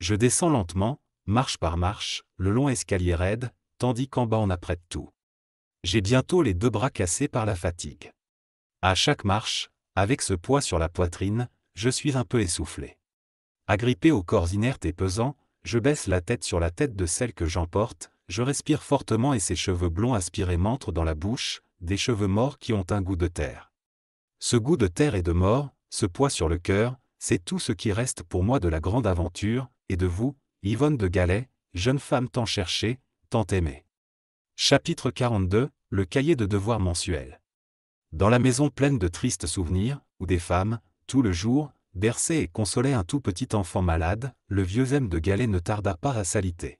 Je descends lentement, marche par marche, le long escalier raide, tandis qu'en bas on apprête tout. J'ai bientôt les deux bras cassés par la fatigue. À chaque marche, avec ce poids sur la poitrine, je suis un peu essoufflé. Agrippé au corps inertes et pesant, je baisse la tête sur la tête de celle que j'emporte, je respire fortement et ses cheveux blonds aspirés m'entrent dans la bouche, des cheveux morts qui ont un goût de terre. Ce goût de terre et de mort, ce poids sur le cœur, c'est tout ce qui reste pour moi de la grande aventure, et de vous, Yvonne de Galais, jeune femme tant cherchée, tant aimée. Chapitre 42, le cahier de devoirs mensuel dans la maison pleine de tristes souvenirs, où des femmes, tout le jour, berçaient et consolaient un tout petit enfant malade, le vieux M de Galet ne tarda pas à s'aliter.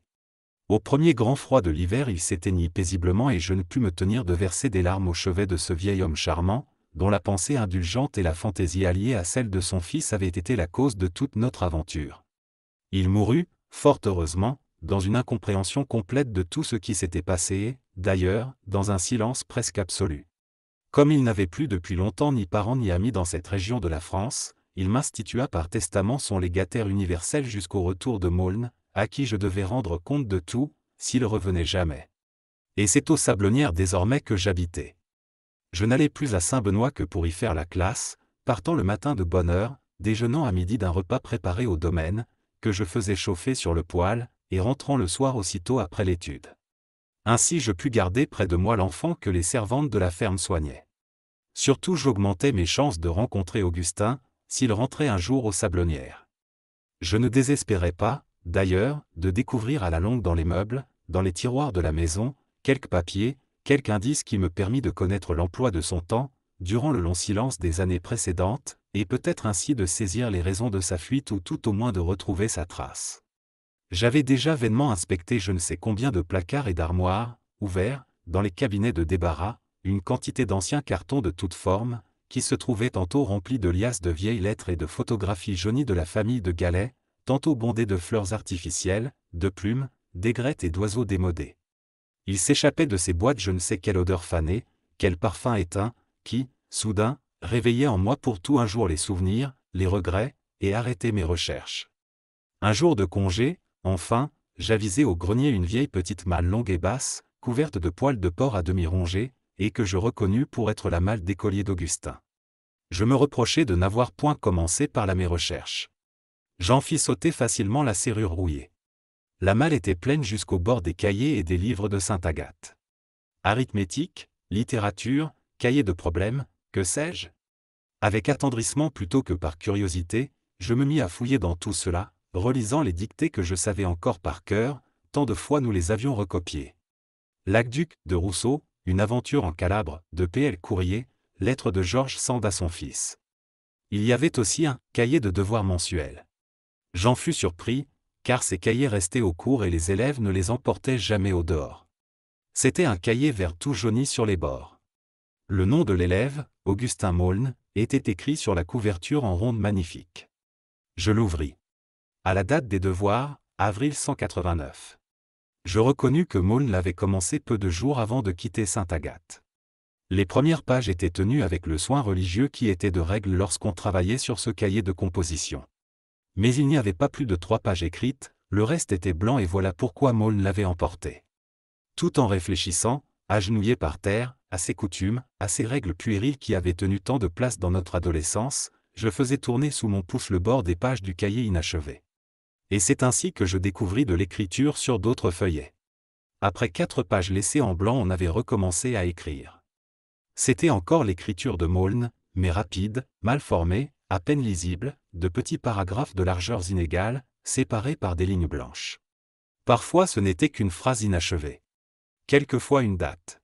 Au premier grand froid de l'hiver il s'éteignit paisiblement et je ne pus me tenir de verser des larmes au chevet de ce vieil homme charmant, dont la pensée indulgente et la fantaisie alliée à celle de son fils avaient été la cause de toute notre aventure. Il mourut, fort heureusement, dans une incompréhension complète de tout ce qui s'était passé, d'ailleurs, dans un silence presque absolu. Comme il n'avait plus depuis longtemps ni parents ni amis dans cette région de la France, il m'institua par testament son légataire universel jusqu'au retour de Maulne, à qui je devais rendre compte de tout, s'il revenait jamais. Et c'est aux Sablonnières désormais que j'habitais. Je n'allais plus à Saint-Benoît que pour y faire la classe, partant le matin de bonne heure, déjeunant à midi d'un repas préparé au domaine, que je faisais chauffer sur le poêle, et rentrant le soir aussitôt après l'étude. Ainsi je pus garder près de moi l'enfant que les servantes de la ferme soignaient. Surtout j'augmentais mes chances de rencontrer Augustin, s'il rentrait un jour aux sablonnières. Je ne désespérais pas, d'ailleurs, de découvrir à la longue dans les meubles, dans les tiroirs de la maison, quelques papiers, quelques indices qui me permit de connaître l'emploi de son temps, durant le long silence des années précédentes, et peut-être ainsi de saisir les raisons de sa fuite ou tout au moins de retrouver sa trace. J'avais déjà vainement inspecté je ne sais combien de placards et d'armoires, ouverts, dans les cabinets de débarras, une quantité d'anciens cartons de toutes formes, qui se trouvaient tantôt remplis de liasses de vieilles lettres et de photographies jaunies de la famille de Galais, tantôt bondés de fleurs artificielles, de plumes, d'aigrettes et d'oiseaux démodés. Il s'échappait de ces boîtes je ne sais quelle odeur fanée, quel parfum éteint, qui, soudain, réveillait en moi pour tout un jour les souvenirs, les regrets, et arrêtait mes recherches. Un jour de congé, Enfin, j'avisai au grenier une vieille petite malle longue et basse, couverte de poils de porc à demi rongés, et que je reconnus pour être la malle d'écolier d'Augustin. Je me reprochai de n'avoir point commencé par là mes recherches. J'en fis sauter facilement la serrure rouillée. La malle était pleine jusqu'au bord des cahiers et des livres de Sainte Agathe. Arithmétique, littérature, cahiers de problèmes, que sais-je Avec attendrissement plutôt que par curiosité, je me mis à fouiller dans tout cela, relisant les dictées que je savais encore par cœur, tant de fois nous les avions recopiées. L'aqueduc, de Rousseau, Une aventure en Calabre, de P.L. Courrier, Lettre de Georges Sand à son fils. Il y avait aussi un cahier de devoirs mensuel. J'en fus surpris, car ces cahiers restaient au cours et les élèves ne les emportaient jamais au dehors. C'était un cahier vert tout jauni sur les bords. Le nom de l'élève, Augustin Maulne, était écrit sur la couverture en ronde magnifique. Je l'ouvris. À la date des devoirs, avril 189. Je reconnus que Maulne l'avait commencé peu de jours avant de quitter Sainte Agathe. Les premières pages étaient tenues avec le soin religieux qui était de règle lorsqu'on travaillait sur ce cahier de composition. Mais il n'y avait pas plus de trois pages écrites, le reste était blanc et voilà pourquoi Maulne l'avait emporté. Tout en réfléchissant, agenouillé par terre, à ses coutumes, à ses règles puériles qui avaient tenu tant de place dans notre adolescence, je faisais tourner sous mon pouce le bord des pages du cahier inachevé et c'est ainsi que je découvris de l'écriture sur d'autres feuillets. Après quatre pages laissées en blanc, on avait recommencé à écrire. C'était encore l'écriture de Maulne, mais rapide, mal formée, à peine lisible, de petits paragraphes de largeurs inégales, séparés par des lignes blanches. Parfois ce n'était qu'une phrase inachevée. Quelquefois une date.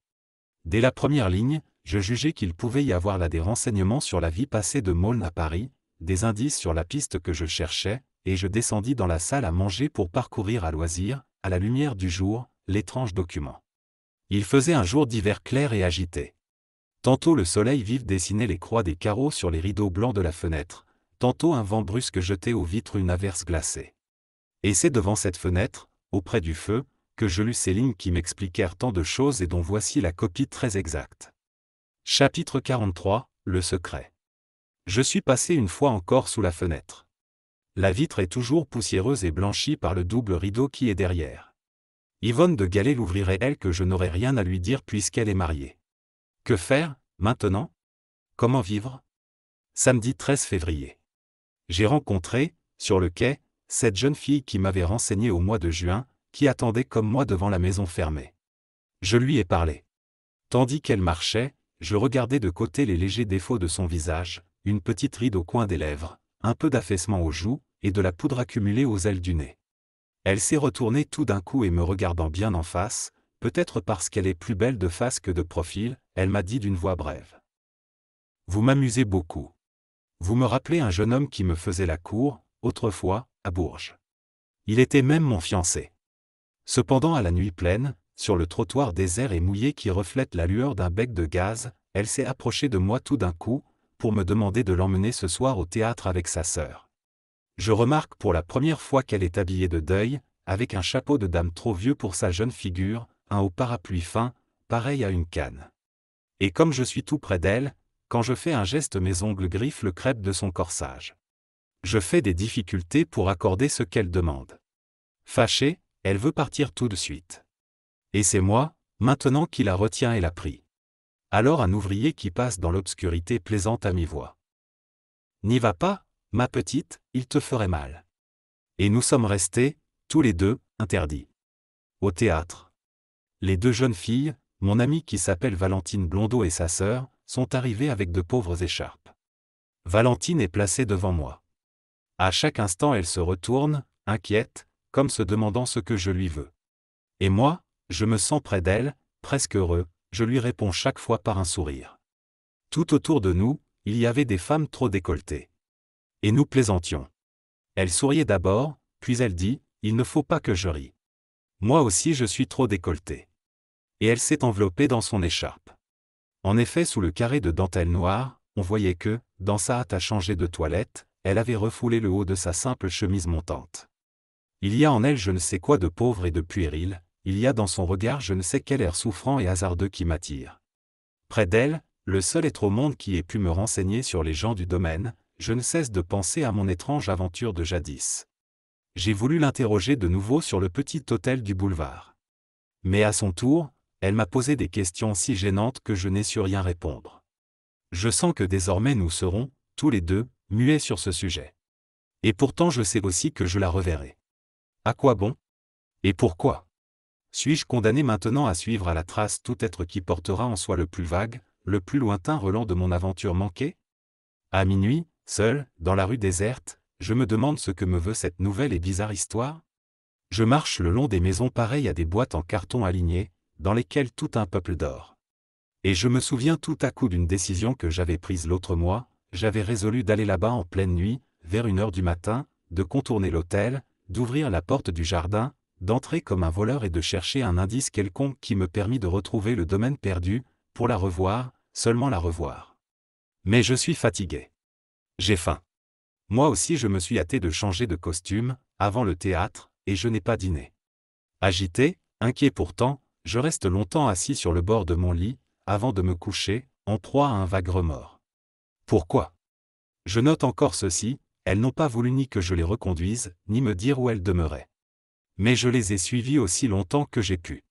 Dès la première ligne, je jugeais qu'il pouvait y avoir là des renseignements sur la vie passée de Maulne à Paris, des indices sur la piste que je cherchais, et je descendis dans la salle à manger pour parcourir à loisir, à la lumière du jour, l'étrange document. Il faisait un jour d'hiver clair et agité. Tantôt le soleil vif dessinait les croix des carreaux sur les rideaux blancs de la fenêtre, tantôt un vent brusque jetait aux vitres une averse glacée. Et c'est devant cette fenêtre, auprès du feu, que je lus ces lignes qui m'expliquèrent tant de choses et dont voici la copie très exacte. Chapitre 43 Le secret. Je suis passé une fois encore sous la fenêtre la vitre est toujours poussiéreuse et blanchie par le double rideau qui est derrière. Yvonne de Galet l'ouvrirait elle que je n'aurais rien à lui dire puisqu'elle est mariée. Que faire, maintenant Comment vivre Samedi 13 février. J'ai rencontré, sur le quai, cette jeune fille qui m'avait renseigné au mois de juin, qui attendait comme moi devant la maison fermée. Je lui ai parlé. Tandis qu'elle marchait, je regardais de côté les légers défauts de son visage, une petite ride au coin des lèvres, un peu d'affaissement aux joues, et de la poudre accumulée aux ailes du nez. Elle s'est retournée tout d'un coup et me regardant bien en face, peut-être parce qu'elle est plus belle de face que de profil, elle m'a dit d'une voix brève. Vous m'amusez beaucoup. Vous me rappelez un jeune homme qui me faisait la cour, autrefois, à Bourges. Il était même mon fiancé. Cependant à la nuit pleine, sur le trottoir désert et mouillé qui reflète la lueur d'un bec de gaz, elle s'est approchée de moi tout d'un coup, pour me demander de l'emmener ce soir au théâtre avec sa sœur. Je remarque pour la première fois qu'elle est habillée de deuil, avec un chapeau de dame trop vieux pour sa jeune figure, un haut parapluie fin, pareil à une canne. Et comme je suis tout près d'elle, quand je fais un geste mes ongles griffent le crêpe de son corsage. Je fais des difficultés pour accorder ce qu'elle demande. Fâchée, elle veut partir tout de suite. Et c'est moi, maintenant qui la retiens et la prie alors un ouvrier qui passe dans l'obscurité plaisante à mi-voix. N'y va pas, ma petite, il te ferait mal. Et nous sommes restés, tous les deux, interdits. Au théâtre. Les deux jeunes filles, mon amie qui s'appelle Valentine Blondeau et sa sœur, sont arrivées avec de pauvres écharpes. Valentine est placée devant moi. À chaque instant elle se retourne, inquiète, comme se demandant ce que je lui veux. Et moi, je me sens près d'elle, presque heureux, je lui réponds chaque fois par un sourire. Tout autour de nous, il y avait des femmes trop décolletées. Et nous plaisantions. Elle souriait d'abord, puis elle dit, Il ne faut pas que je rie. Moi aussi je suis trop décolletée. Et elle s'est enveloppée dans son écharpe. En effet, sous le carré de dentelle noire, on voyait que, dans sa hâte à changer de toilette, elle avait refoulé le haut de sa simple chemise montante. Il y a en elle je ne sais quoi de pauvre et de puéril, il y a dans son regard je ne sais quel air souffrant et hasardeux qui m'attire. Près d'elle, le seul être au monde qui ait pu me renseigner sur les gens du domaine, je ne cesse de penser à mon étrange aventure de jadis. J'ai voulu l'interroger de nouveau sur le petit hôtel du boulevard. Mais à son tour, elle m'a posé des questions si gênantes que je n'ai su rien répondre. Je sens que désormais nous serons, tous les deux, muets sur ce sujet. Et pourtant je sais aussi que je la reverrai. À quoi bon Et pourquoi suis-je condamné maintenant à suivre à la trace tout être qui portera en soi le plus vague, le plus lointain relent de mon aventure manquée À minuit, seul, dans la rue déserte, je me demande ce que me veut cette nouvelle et bizarre histoire. Je marche le long des maisons pareilles à des boîtes en carton alignées, dans lesquelles tout un peuple dort. Et je me souviens tout à coup d'une décision que j'avais prise l'autre mois, j'avais résolu d'aller là-bas en pleine nuit, vers une heure du matin, de contourner l'hôtel, d'ouvrir la porte du jardin, d'entrer comme un voleur et de chercher un indice quelconque qui me permit de retrouver le domaine perdu, pour la revoir, seulement la revoir. Mais je suis fatigué. J'ai faim. Moi aussi je me suis hâté de changer de costume, avant le théâtre, et je n'ai pas dîné. Agité, inquiet pourtant, je reste longtemps assis sur le bord de mon lit, avant de me coucher, en proie à un vague remords. Pourquoi Je note encore ceci, elles n'ont pas voulu ni que je les reconduise, ni me dire où elles demeuraient mais je les ai suivis aussi longtemps que j'ai pu.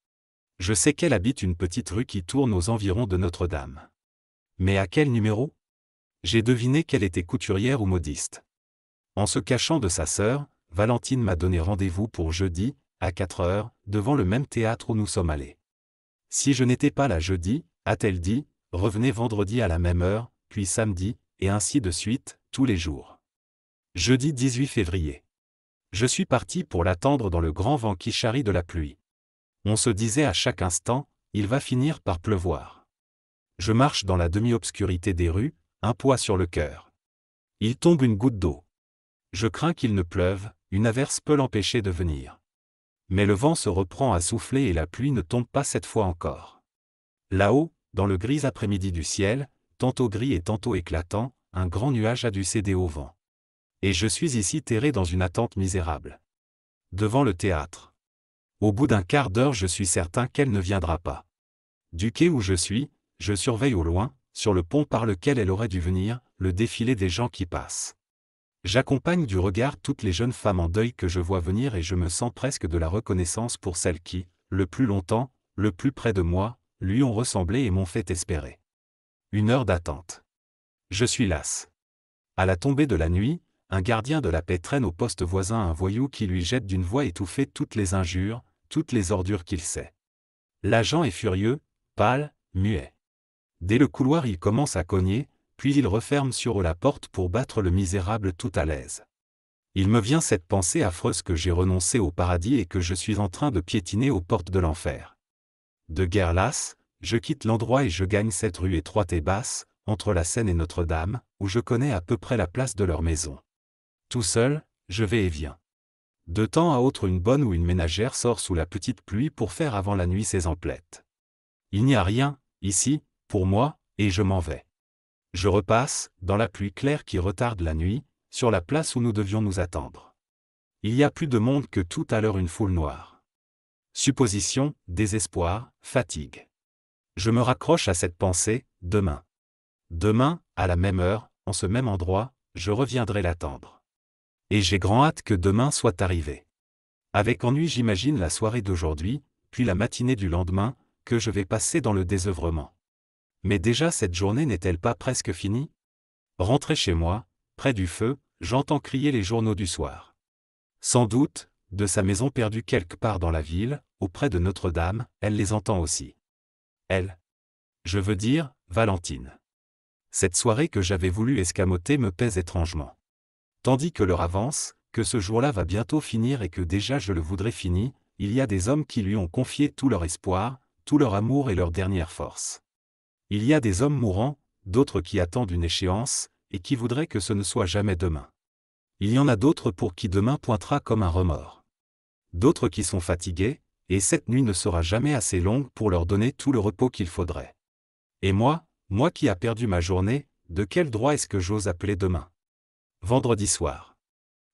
Je sais qu'elle habite une petite rue qui tourne aux environs de Notre-Dame. Mais à quel numéro J'ai deviné qu'elle était couturière ou modiste. En se cachant de sa sœur, Valentine m'a donné rendez-vous pour jeudi, à 4 heures, devant le même théâtre où nous sommes allés. Si je n'étais pas là jeudi, a-t-elle dit, revenez vendredi à la même heure, puis samedi, et ainsi de suite, tous les jours. Jeudi 18 février je suis parti pour l'attendre dans le grand vent qui charrie de la pluie. On se disait à chaque instant, il va finir par pleuvoir. Je marche dans la demi-obscurité des rues, un poids sur le cœur. Il tombe une goutte d'eau. Je crains qu'il ne pleuve, une averse peut l'empêcher de venir. Mais le vent se reprend à souffler et la pluie ne tombe pas cette fois encore. Là-haut, dans le gris après-midi du ciel, tantôt gris et tantôt éclatant, un grand nuage a dû céder au vent. Et je suis ici terré dans une attente misérable. Devant le théâtre. Au bout d'un quart d'heure je suis certain qu'elle ne viendra pas. Du quai où je suis, je surveille au loin, sur le pont par lequel elle aurait dû venir, le défilé des gens qui passent. J'accompagne du regard toutes les jeunes femmes en deuil que je vois venir et je me sens presque de la reconnaissance pour celles qui, le plus longtemps, le plus près de moi, lui ont ressemblé et m'ont fait espérer. Une heure d'attente. Je suis las. À la tombée de la nuit, un gardien de la paix traîne au poste voisin un voyou qui lui jette d'une voix étouffée toutes les injures, toutes les ordures qu'il sait. L'agent est furieux, pâle, muet. Dès le couloir il commence à cogner, puis il referme sur eux la porte pour battre le misérable tout à l'aise. Il me vient cette pensée affreuse que j'ai renoncé au paradis et que je suis en train de piétiner aux portes de l'enfer. De guerre lasse, je quitte l'endroit et je gagne cette rue étroite et basse, entre la Seine et Notre-Dame, où je connais à peu près la place de leur maison. Tout seul, je vais et viens. De temps à autre une bonne ou une ménagère sort sous la petite pluie pour faire avant la nuit ses emplettes. Il n'y a rien, ici, pour moi, et je m'en vais. Je repasse, dans la pluie claire qui retarde la nuit, sur la place où nous devions nous attendre. Il y a plus de monde que tout à l'heure une foule noire. Supposition, désespoir, fatigue. Je me raccroche à cette pensée, demain. Demain, à la même heure, en ce même endroit, je reviendrai l'attendre. Et j'ai grand hâte que demain soit arrivé. Avec ennui j'imagine la soirée d'aujourd'hui, puis la matinée du lendemain, que je vais passer dans le désœuvrement. Mais déjà cette journée n'est-elle pas presque finie Rentrée chez moi, près du feu, j'entends crier les journaux du soir. Sans doute, de sa maison perdue quelque part dans la ville, auprès de Notre-Dame, elle les entend aussi. Elle. Je veux dire, Valentine. Cette soirée que j'avais voulu escamoter me pèse étrangement tandis que l'heure avance, que ce jour-là va bientôt finir et que déjà je le voudrais fini, il y a des hommes qui lui ont confié tout leur espoir, tout leur amour et leur dernière force. Il y a des hommes mourants, d'autres qui attendent une échéance, et qui voudraient que ce ne soit jamais demain. Il y en a d'autres pour qui demain pointera comme un remords. D'autres qui sont fatigués, et cette nuit ne sera jamais assez longue pour leur donner tout le repos qu'il faudrait. Et moi, moi qui a perdu ma journée, de quel droit est-ce que j'ose appeler demain vendredi soir.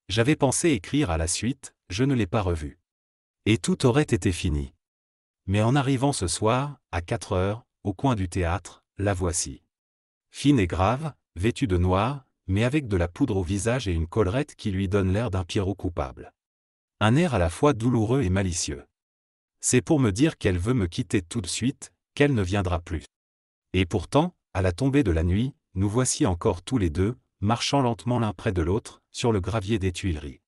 J'avais pensé écrire à la suite, je ne l'ai pas revue Et tout aurait été fini. Mais en arrivant ce soir, à 4 heures, au coin du théâtre, la voici. Fine et grave, vêtue de noir, mais avec de la poudre au visage et une collerette qui lui donne l'air d'un Pierrot coupable. Un air à la fois douloureux et malicieux. C'est pour me dire qu'elle veut me quitter tout de suite, qu'elle ne viendra plus. Et pourtant, à la tombée de la nuit, nous voici encore tous les deux, marchant lentement l'un près de l'autre, sur le gravier des Tuileries.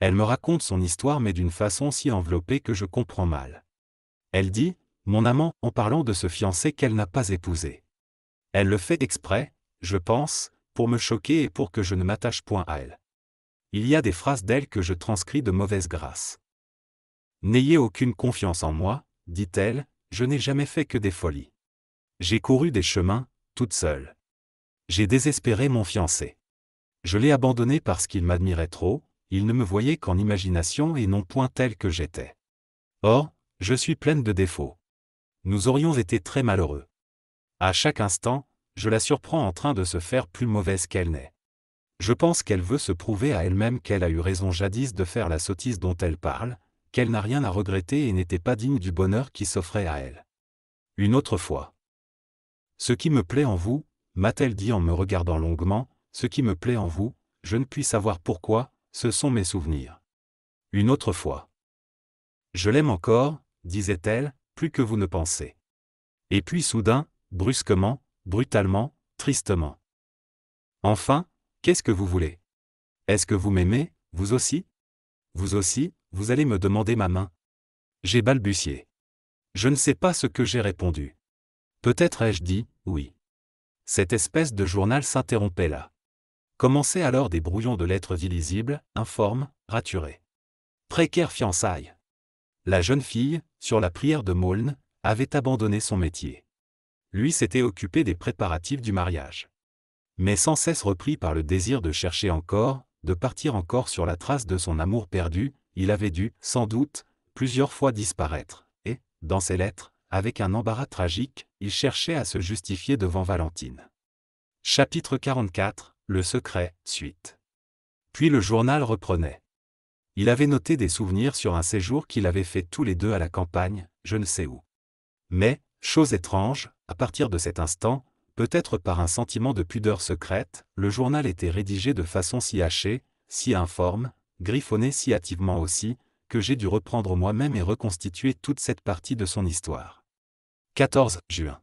Elle me raconte son histoire mais d'une façon si enveloppée que je comprends mal. Elle dit, mon amant, en parlant de ce fiancé qu'elle n'a pas épousé. Elle le fait exprès, je pense, pour me choquer et pour que je ne m'attache point à elle. Il y a des phrases d'elle que je transcris de mauvaise grâce. N'ayez aucune confiance en moi, dit-elle, je n'ai jamais fait que des folies. J'ai couru des chemins, toute seule. J'ai désespéré mon fiancé. Je l'ai abandonné parce qu'il m'admirait trop, il ne me voyait qu'en imagination et non point tel que j'étais. Or, je suis pleine de défauts. Nous aurions été très malheureux. À chaque instant, je la surprends en train de se faire plus mauvaise qu'elle n'est. Je pense qu'elle veut se prouver à elle-même qu'elle a eu raison jadis de faire la sottise dont elle parle, qu'elle n'a rien à regretter et n'était pas digne du bonheur qui s'offrait à elle. Une autre fois. Ce qui me plaît en vous, m'a-t-elle dit en me regardant longuement, ce qui me plaît en vous, je ne puis savoir pourquoi, ce sont mes souvenirs. Une autre fois. Je l'aime encore, disait-elle, plus que vous ne pensez. Et puis soudain, brusquement, brutalement, tristement. Enfin, qu'est-ce que vous voulez Est-ce que vous m'aimez, vous aussi Vous aussi, vous allez me demander ma main. J'ai balbutié. Je ne sais pas ce que j'ai répondu. Peut-être ai-je dit, oui. Cette espèce de journal s'interrompait là. Commençaient alors des brouillons de lettres illisibles, informes, raturées. Précaire fiançailles. La jeune fille, sur la prière de Maulne, avait abandonné son métier. Lui s'était occupé des préparatifs du mariage. Mais sans cesse repris par le désir de chercher encore, de partir encore sur la trace de son amour perdu, il avait dû, sans doute, plusieurs fois disparaître, et, dans ses lettres, avec un embarras tragique, il cherchait à se justifier devant Valentine. Chapitre 44 Le secret, suite. Puis le journal reprenait. Il avait noté des souvenirs sur un séjour qu'il avait fait tous les deux à la campagne, je ne sais où. Mais, chose étrange, à partir de cet instant, peut-être par un sentiment de pudeur secrète, le journal était rédigé de façon si hachée, si informe, griffonné si hâtivement aussi, que j'ai dû reprendre moi-même et reconstituer toute cette partie de son histoire. 14 juin.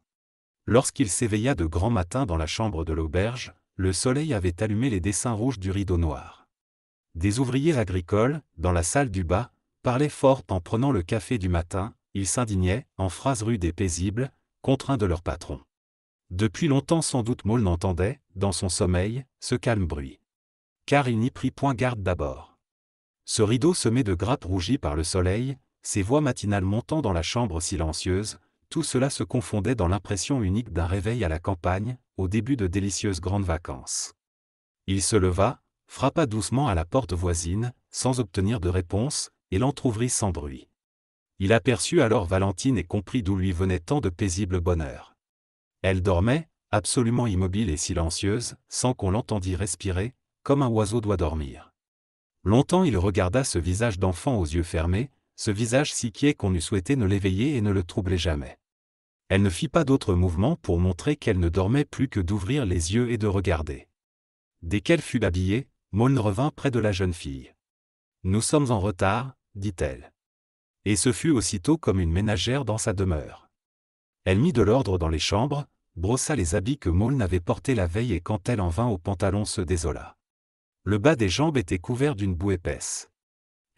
Lorsqu'il s'éveilla de grand matin dans la chambre de l'auberge, le soleil avait allumé les dessins rouges du rideau noir. Des ouvriers agricoles, dans la salle du bas, parlaient fort en prenant le café du matin, ils s'indignaient, en phrases rudes et paisibles, contraints de leur patron. Depuis longtemps sans doute Maul n'entendait, dans son sommeil, ce calme bruit. Car il n'y prit point garde d'abord. Ce rideau semé de grappes rougies par le soleil, ses voix matinales montant dans la chambre silencieuse, tout cela se confondait dans l'impression unique d'un réveil à la campagne, au début de délicieuses grandes vacances. Il se leva, frappa doucement à la porte voisine, sans obtenir de réponse, et l'entr'ouvrit sans bruit. Il aperçut alors Valentine et comprit d'où lui venait tant de paisible bonheur. Elle dormait, absolument immobile et silencieuse, sans qu'on l'entendît respirer, comme un oiseau doit dormir. Longtemps il regarda ce visage d'enfant aux yeux fermés, ce visage si quiet qu'on eût souhaité ne l'éveiller et ne le troubler jamais. Elle ne fit pas d'autre mouvement pour montrer qu'elle ne dormait plus que d'ouvrir les yeux et de regarder. Dès qu'elle fut habillée, Maulne revint près de la jeune fille. Nous sommes en retard, dit-elle. Et ce fut aussitôt comme une ménagère dans sa demeure. Elle mit de l'ordre dans les chambres, brossa les habits que Maulne avait portés la veille et quand elle en vint au pantalon se désola. Le bas des jambes était couvert d'une boue épaisse.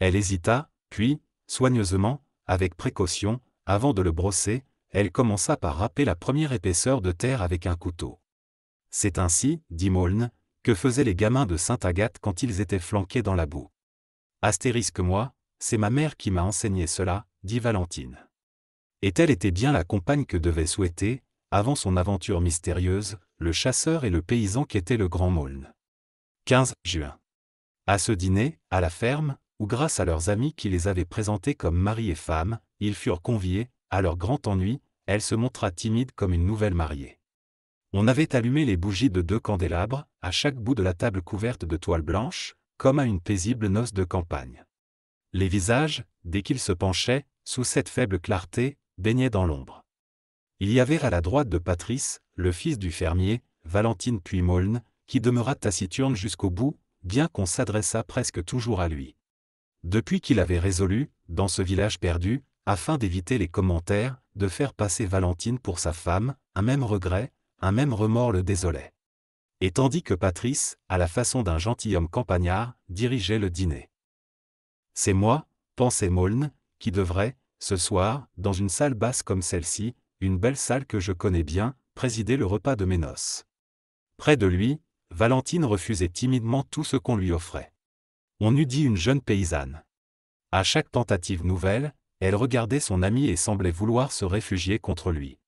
Elle hésita, puis, soigneusement, avec précaution, avant de le brosser, elle commença par râper la première épaisseur de terre avec un couteau. C'est ainsi, dit Maulne, que faisaient les gamins de Sainte-Agathe quand ils étaient flanqués dans la boue. Astérisque moi, c'est ma mère qui m'a enseigné cela, dit Valentine. Et telle était bien la compagne que devait souhaiter, avant son aventure mystérieuse, le chasseur et le paysan qu'était le grand Maulne. 15 juin. À ce dîner, à la ferme, où grâce à leurs amis qui les avaient présentés comme mari et femme, ils furent conviés, à leur grand ennui, elle se montra timide comme une nouvelle mariée. On avait allumé les bougies de deux candélabres, à chaque bout de la table couverte de toile blanche, comme à une paisible noce de campagne. Les visages, dès qu'ils se penchaient, sous cette faible clarté, baignaient dans l'ombre. Il y avait à la droite de Patrice, le fils du fermier, Valentine Puymolne, qui demeura taciturne jusqu'au bout, bien qu'on s'adressât presque toujours à lui. Depuis qu'il avait résolu, dans ce village perdu, afin d'éviter les commentaires, de faire passer Valentine pour sa femme, un même regret, un même remords le désolait. Et tandis que Patrice, à la façon d'un gentilhomme campagnard, dirigeait le dîner. C'est moi, pensait Maulne, qui devrais, ce soir, dans une salle basse comme celle-ci, une belle salle que je connais bien, présider le repas de mes noces. Près de lui, Valentine refusait timidement tout ce qu'on lui offrait. On eût dit une jeune paysanne. À chaque tentative nouvelle, elle regardait son ami et semblait vouloir se réfugier contre lui.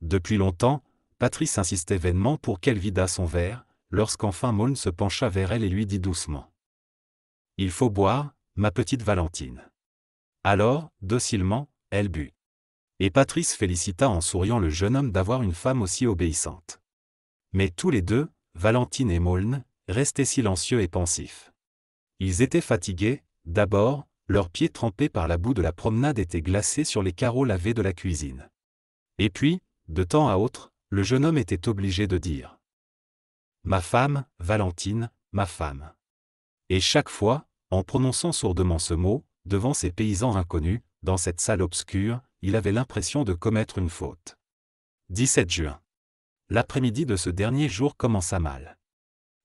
Depuis longtemps, Patrice insistait vainement pour qu'elle vidât son verre, lorsqu'enfin Maune se pencha vers elle et lui dit doucement. Il faut boire, ma petite Valentine. Alors, docilement, elle but. Et Patrice félicita en souriant le jeune homme d'avoir une femme aussi obéissante. Mais tous les deux, Valentine et Maulne, restaient silencieux et pensifs. Ils étaient fatigués, d'abord, leurs pieds trempés par la boue de la promenade étaient glacés sur les carreaux lavés de la cuisine. Et puis, de temps à autre, le jeune homme était obligé de dire ⁇ Ma femme, Valentine, ma femme ⁇ Et chaque fois, en prononçant sourdement ce mot, devant ces paysans inconnus, dans cette salle obscure, il avait l'impression de commettre une faute. 17 juin. L'après-midi de ce dernier jour commença mal.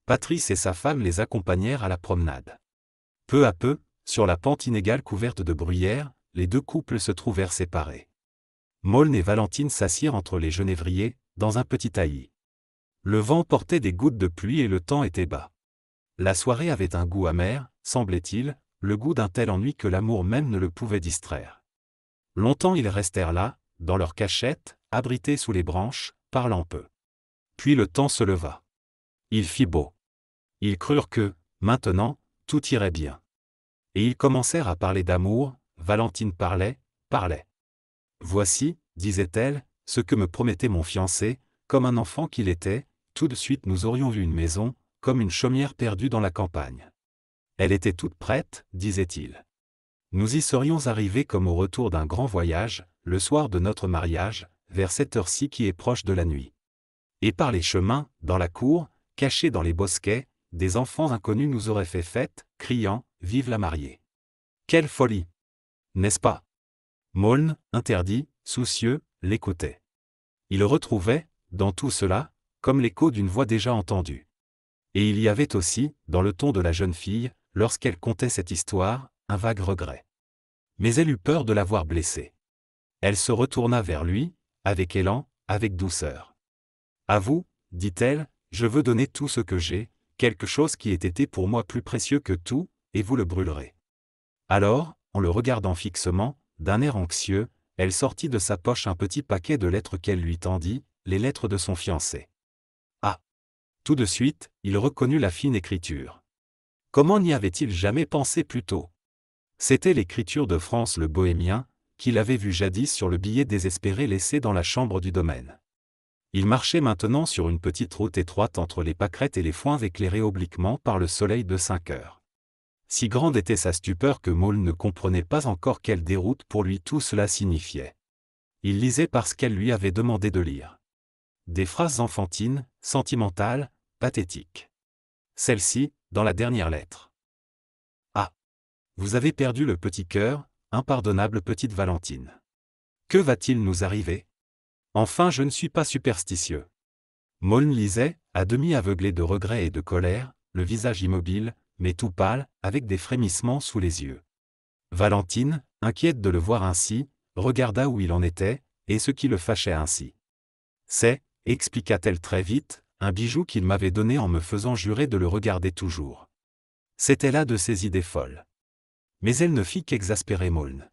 Patrice et sa femme les accompagnèrent à la promenade. Peu à peu, sur la pente inégale couverte de bruyères, les deux couples se trouvèrent séparés. Maulne et Valentine s'assirent entre les genévriers, dans un petit taillis. Le vent portait des gouttes de pluie et le temps était bas. La soirée avait un goût amer, semblait-il, le goût d'un tel ennui que l'amour même ne le pouvait distraire. Longtemps ils restèrent là, dans leur cachette, abrités sous les branches, parlant peu. Puis le temps se leva. Il fit beau. Ils crurent que, maintenant, tout irait bien. Et ils commencèrent à parler d'amour, Valentine parlait, parlait. Voici, disait-elle, ce que me promettait mon fiancé, comme un enfant qu'il était, tout de suite nous aurions vu une maison, comme une chaumière perdue dans la campagne. Elle était toute prête, disait-il. Nous y serions arrivés comme au retour d'un grand voyage, le soir de notre mariage, vers cette heure-ci qui est proche de la nuit. Et par les chemins, dans la cour, cachés dans les bosquets, des enfants inconnus nous auraient fait fête, criant « Vive la mariée !» Quelle folie N'est-ce pas Maulne, interdit, soucieux, l'écoutait. Il retrouvait, dans tout cela, comme l'écho d'une voix déjà entendue. Et il y avait aussi, dans le ton de la jeune fille, lorsqu'elle contait cette histoire, un vague regret. Mais elle eut peur de l'avoir blessée. Elle se retourna vers lui, avec élan, avec douceur. À vous, dit-elle, je veux donner tout ce que j'ai, quelque chose qui ait été pour moi plus précieux que tout, et vous le brûlerez. Alors, en le regardant fixement, d'un air anxieux, elle sortit de sa poche un petit paquet de lettres qu'elle lui tendit, les lettres de son fiancé. Ah Tout de suite, il reconnut la fine écriture. Comment n'y avait-il jamais pensé plus tôt C'était l'écriture de France le Bohémien, qu'il avait vu jadis sur le billet désespéré laissé dans la chambre du domaine. Il marchait maintenant sur une petite route étroite entre les pâquerettes et les foins éclairés obliquement par le soleil de 5 heures. Si grande était sa stupeur que Maul ne comprenait pas encore quelle déroute pour lui tout cela signifiait. Il lisait parce qu'elle lui avait demandé de lire. Des phrases enfantines, sentimentales, pathétiques. Celle-ci, dans la dernière lettre. Ah Vous avez perdu le petit cœur, impardonnable petite Valentine. Que va-t-il nous arriver Enfin je ne suis pas superstitieux. Maulne lisait, à demi aveuglé de regret et de colère, le visage immobile, mais tout pâle, avec des frémissements sous les yeux. Valentine, inquiète de le voir ainsi, regarda où il en était, et ce qui le fâchait ainsi. C'est, expliqua-t-elle très vite, un bijou qu'il m'avait donné en me faisant jurer de le regarder toujours. C'était là de ses idées folles. Mais elle ne fit qu'exaspérer Maulne.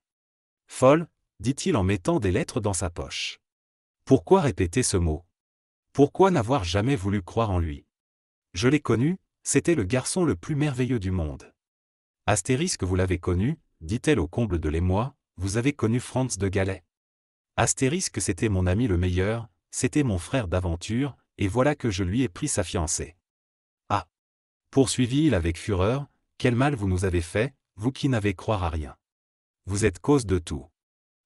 Folle, dit-il en mettant des lettres dans sa poche. Pourquoi répéter ce mot Pourquoi n'avoir jamais voulu croire en lui Je l'ai connu, c'était le garçon le plus merveilleux du monde. Astérisque vous l'avez connu, dit-elle au comble de l'émoi, vous avez connu Franz de Galais. Astérisque c'était mon ami le meilleur, c'était mon frère d'aventure, et voilà que je lui ai pris sa fiancée. Ah poursuivit-il avec fureur, quel mal vous nous avez fait, vous qui n'avez croire à rien. Vous êtes cause de tout.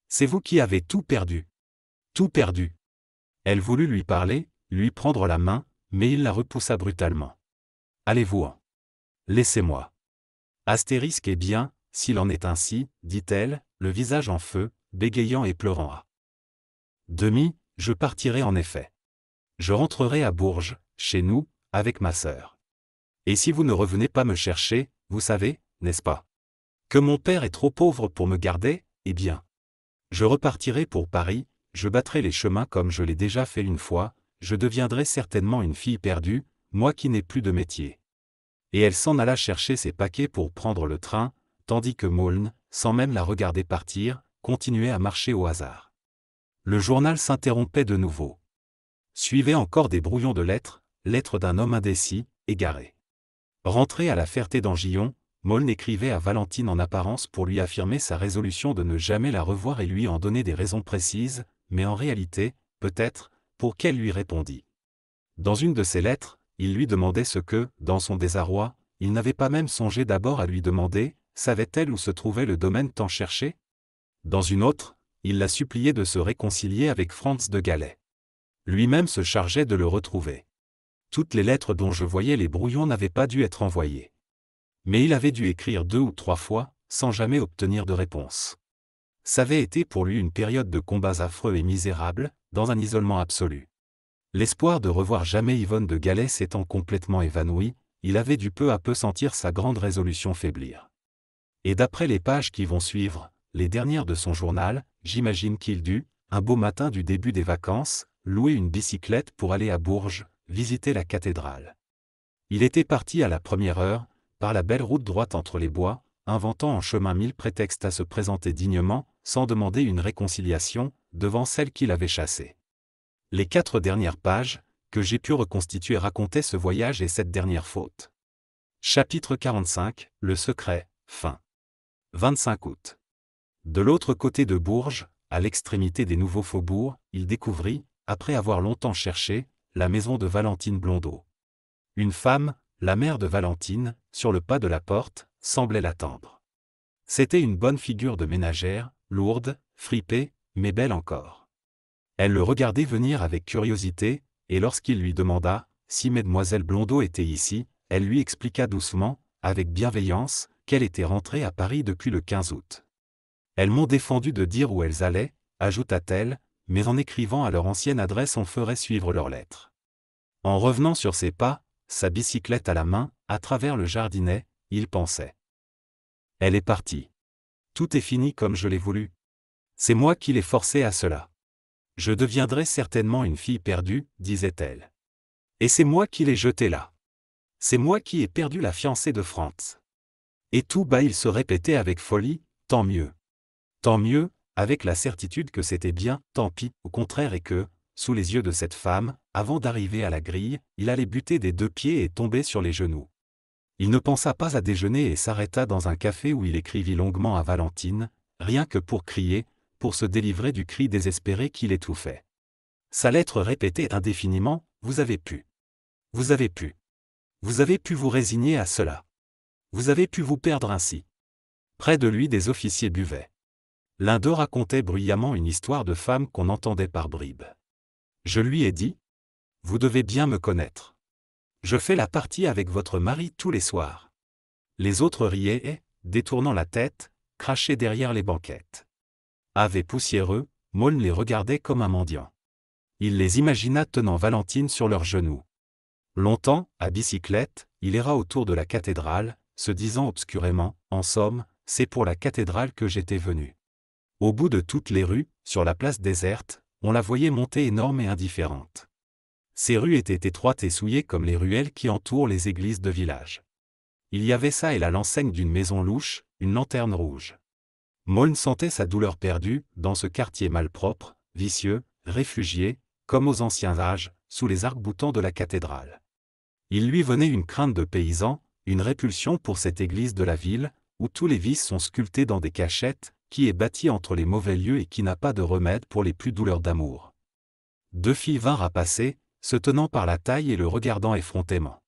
C'est vous qui avez tout perdu. Tout perdu. Elle voulut lui parler, lui prendre la main, mais il la repoussa brutalement. Allez-vous en. Laissez-moi. Astérisque est bien, s'il en est ainsi, dit-elle, le visage en feu, bégayant et pleurant à. Demi, je partirai en effet. Je rentrerai à Bourges, chez nous, avec ma sœur. Et si vous ne revenez pas me chercher, vous savez, n'est-ce pas Que mon père est trop pauvre pour me garder, eh bien. Je repartirai pour Paris, je battrai les chemins comme je l'ai déjà fait une fois, je deviendrai certainement une fille perdue, moi qui n'ai plus de métier. Et elle s'en alla chercher ses paquets pour prendre le train, tandis que Maulne, sans même la regarder partir, continuait à marcher au hasard. Le journal s'interrompait de nouveau. Suivaient encore des brouillons de lettres, lettres d'un homme indécis, égaré. Rentré à la Ferté d'Angillon, Maulne écrivait à Valentine en apparence pour lui affirmer sa résolution de ne jamais la revoir et lui en donner des raisons précises, mais en réalité, peut-être, pour qu'elle lui répondît. Dans une de ses lettres, il lui demandait ce que, dans son désarroi, il n'avait pas même songé d'abord à lui demander, savait-elle où se trouvait le domaine tant cherché Dans une autre, il la suppliait de se réconcilier avec Franz de Galais. Lui-même se chargeait de le retrouver. Toutes les lettres dont je voyais les brouillons n'avaient pas dû être envoyées. Mais il avait dû écrire deux ou trois fois, sans jamais obtenir de réponse avait été pour lui une période de combats affreux et misérables, dans un isolement absolu. L'espoir de revoir jamais Yvonne de Galais s'étant complètement évanoui, il avait du peu à peu sentir sa grande résolution faiblir. Et d'après les pages qui vont suivre, les dernières de son journal, j'imagine qu'il dut, un beau matin du début des vacances, louer une bicyclette pour aller à Bourges, visiter la cathédrale. Il était parti à la première heure, par la belle route droite entre les bois, inventant en chemin mille prétextes à se présenter dignement, sans demander une réconciliation, devant celle qu'il avait chassée. Les quatre dernières pages, que j'ai pu reconstituer racontaient ce voyage et cette dernière faute. Chapitre 45, Le secret, fin. 25 août. De l'autre côté de Bourges, à l'extrémité des nouveaux faubourgs, il découvrit, après avoir longtemps cherché, la maison de Valentine Blondeau. Une femme, la mère de Valentine, sur le pas de la porte, semblait l'attendre. C'était une bonne figure de ménagère, lourde, fripée, mais belle encore. Elle le regardait venir avec curiosité, et lorsqu'il lui demanda si Mademoiselle Blondeau était ici, elle lui expliqua doucement, avec bienveillance, qu'elle était rentrée à Paris depuis le 15 août. Elles m'ont défendu de dire où elles allaient, ajouta-t-elle, mais en écrivant à leur ancienne adresse on ferait suivre leurs lettres. En revenant sur ses pas, sa bicyclette à la main, à travers le jardinet, il pensait. Elle est partie. Tout est fini comme je l'ai voulu. C'est moi qui l'ai forcé à cela. Je deviendrai certainement une fille perdue, disait-elle. Et c'est moi qui l'ai jetée là. C'est moi qui ai perdu la fiancée de Franz. Et tout bas il se répétait avec folie, tant mieux. Tant mieux, avec la certitude que c'était bien, tant pis, au contraire et que, sous les yeux de cette femme, avant d'arriver à la grille, il allait buter des deux pieds et tomber sur les genoux. Il ne pensa pas à déjeuner et s'arrêta dans un café où il écrivit longuement à Valentine, rien que pour crier, pour se délivrer du cri désespéré qui l'étouffait. Sa lettre répétait indéfiniment Vous avez pu. Vous avez pu. Vous avez pu vous résigner à cela. Vous avez pu vous perdre ainsi. Près de lui, des officiers buvaient. L'un d'eux racontait bruyamment une histoire de femme qu'on entendait par bribes. Je lui ai dit Vous devez bien me connaître. Je fais la partie avec votre mari tous les soirs. Les autres riaient et, détournant la tête, crachaient derrière les banquettes. Ave poussiéreux, Maulne les regardait comme un mendiant. Il les imagina tenant Valentine sur leurs genoux. Longtemps, à bicyclette, il erra autour de la cathédrale, se disant obscurément, en somme, c'est pour la cathédrale que j'étais venu. Au bout de toutes les rues, sur la place déserte, on la voyait monter énorme et indifférente. Ces rues étaient étroites et souillées comme les ruelles qui entourent les églises de village. Il y avait ça et la l'enseigne d'une maison louche, une lanterne rouge. Moln sentait sa douleur perdue, dans ce quartier malpropre, vicieux, réfugié, comme aux anciens âges, sous les arcs-boutants de la cathédrale. Il lui venait une crainte de paysan, une répulsion pour cette église de la ville, où tous les vices sont sculptés dans des cachettes, qui est bâtie entre les mauvais lieux et qui n'a pas de remède pour les plus douleurs d'amour. Deux filles vinrent à passer, se tenant par la taille et le regardant effrontément.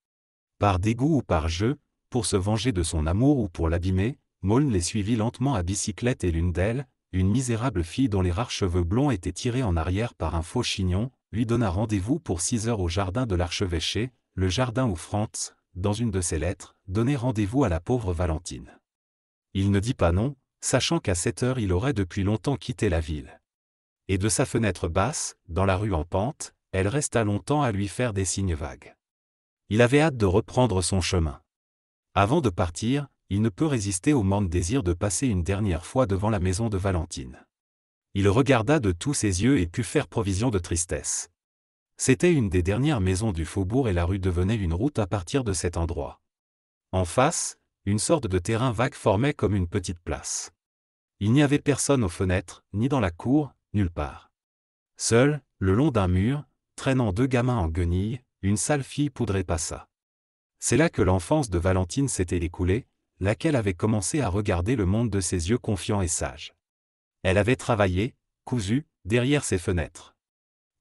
Par dégoût ou par jeu, pour se venger de son amour ou pour l'abîmer, Maulne les suivit lentement à bicyclette et l'une d'elles, une misérable fille dont les rares cheveux blonds étaient tirés en arrière par un faux chignon, lui donna rendez-vous pour six heures au jardin de l'archevêché, le jardin où Franz, dans une de ses lettres, donnait rendez-vous à la pauvre Valentine. Il ne dit pas non, sachant qu'à sept heures il aurait depuis longtemps quitté la ville. Et de sa fenêtre basse, dans la rue en pente, elle resta longtemps à lui faire des signes vagues. Il avait hâte de reprendre son chemin. Avant de partir, il ne peut résister au morne désir de passer une dernière fois devant la maison de Valentine. Il regarda de tous ses yeux et put faire provision de tristesse. C'était une des dernières maisons du faubourg et la rue devenait une route à partir de cet endroit. En face, une sorte de terrain vague formait comme une petite place. Il n'y avait personne aux fenêtres, ni dans la cour, nulle part. Seul, le long d'un mur, traînant deux gamins en guenilles, une sale fille pas ça. C'est là que l'enfance de Valentine s'était écoulée, laquelle avait commencé à regarder le monde de ses yeux confiants et sages. Elle avait travaillé, cousu, derrière ses fenêtres.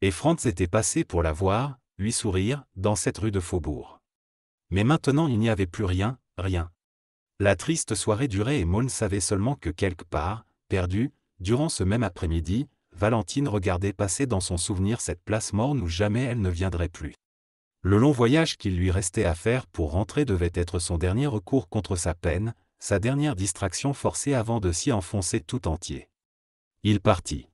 Et Franz était passé pour la voir, lui sourire, dans cette rue de Faubourg. Mais maintenant il n'y avait plus rien, rien. La triste soirée durait et Maune savait seulement que quelque part, perdu, durant ce même après-midi, Valentine regardait passer dans son souvenir cette place morne où jamais elle ne viendrait plus. Le long voyage qu'il lui restait à faire pour rentrer devait être son dernier recours contre sa peine, sa dernière distraction forcée avant de s'y enfoncer tout entier. Il partit.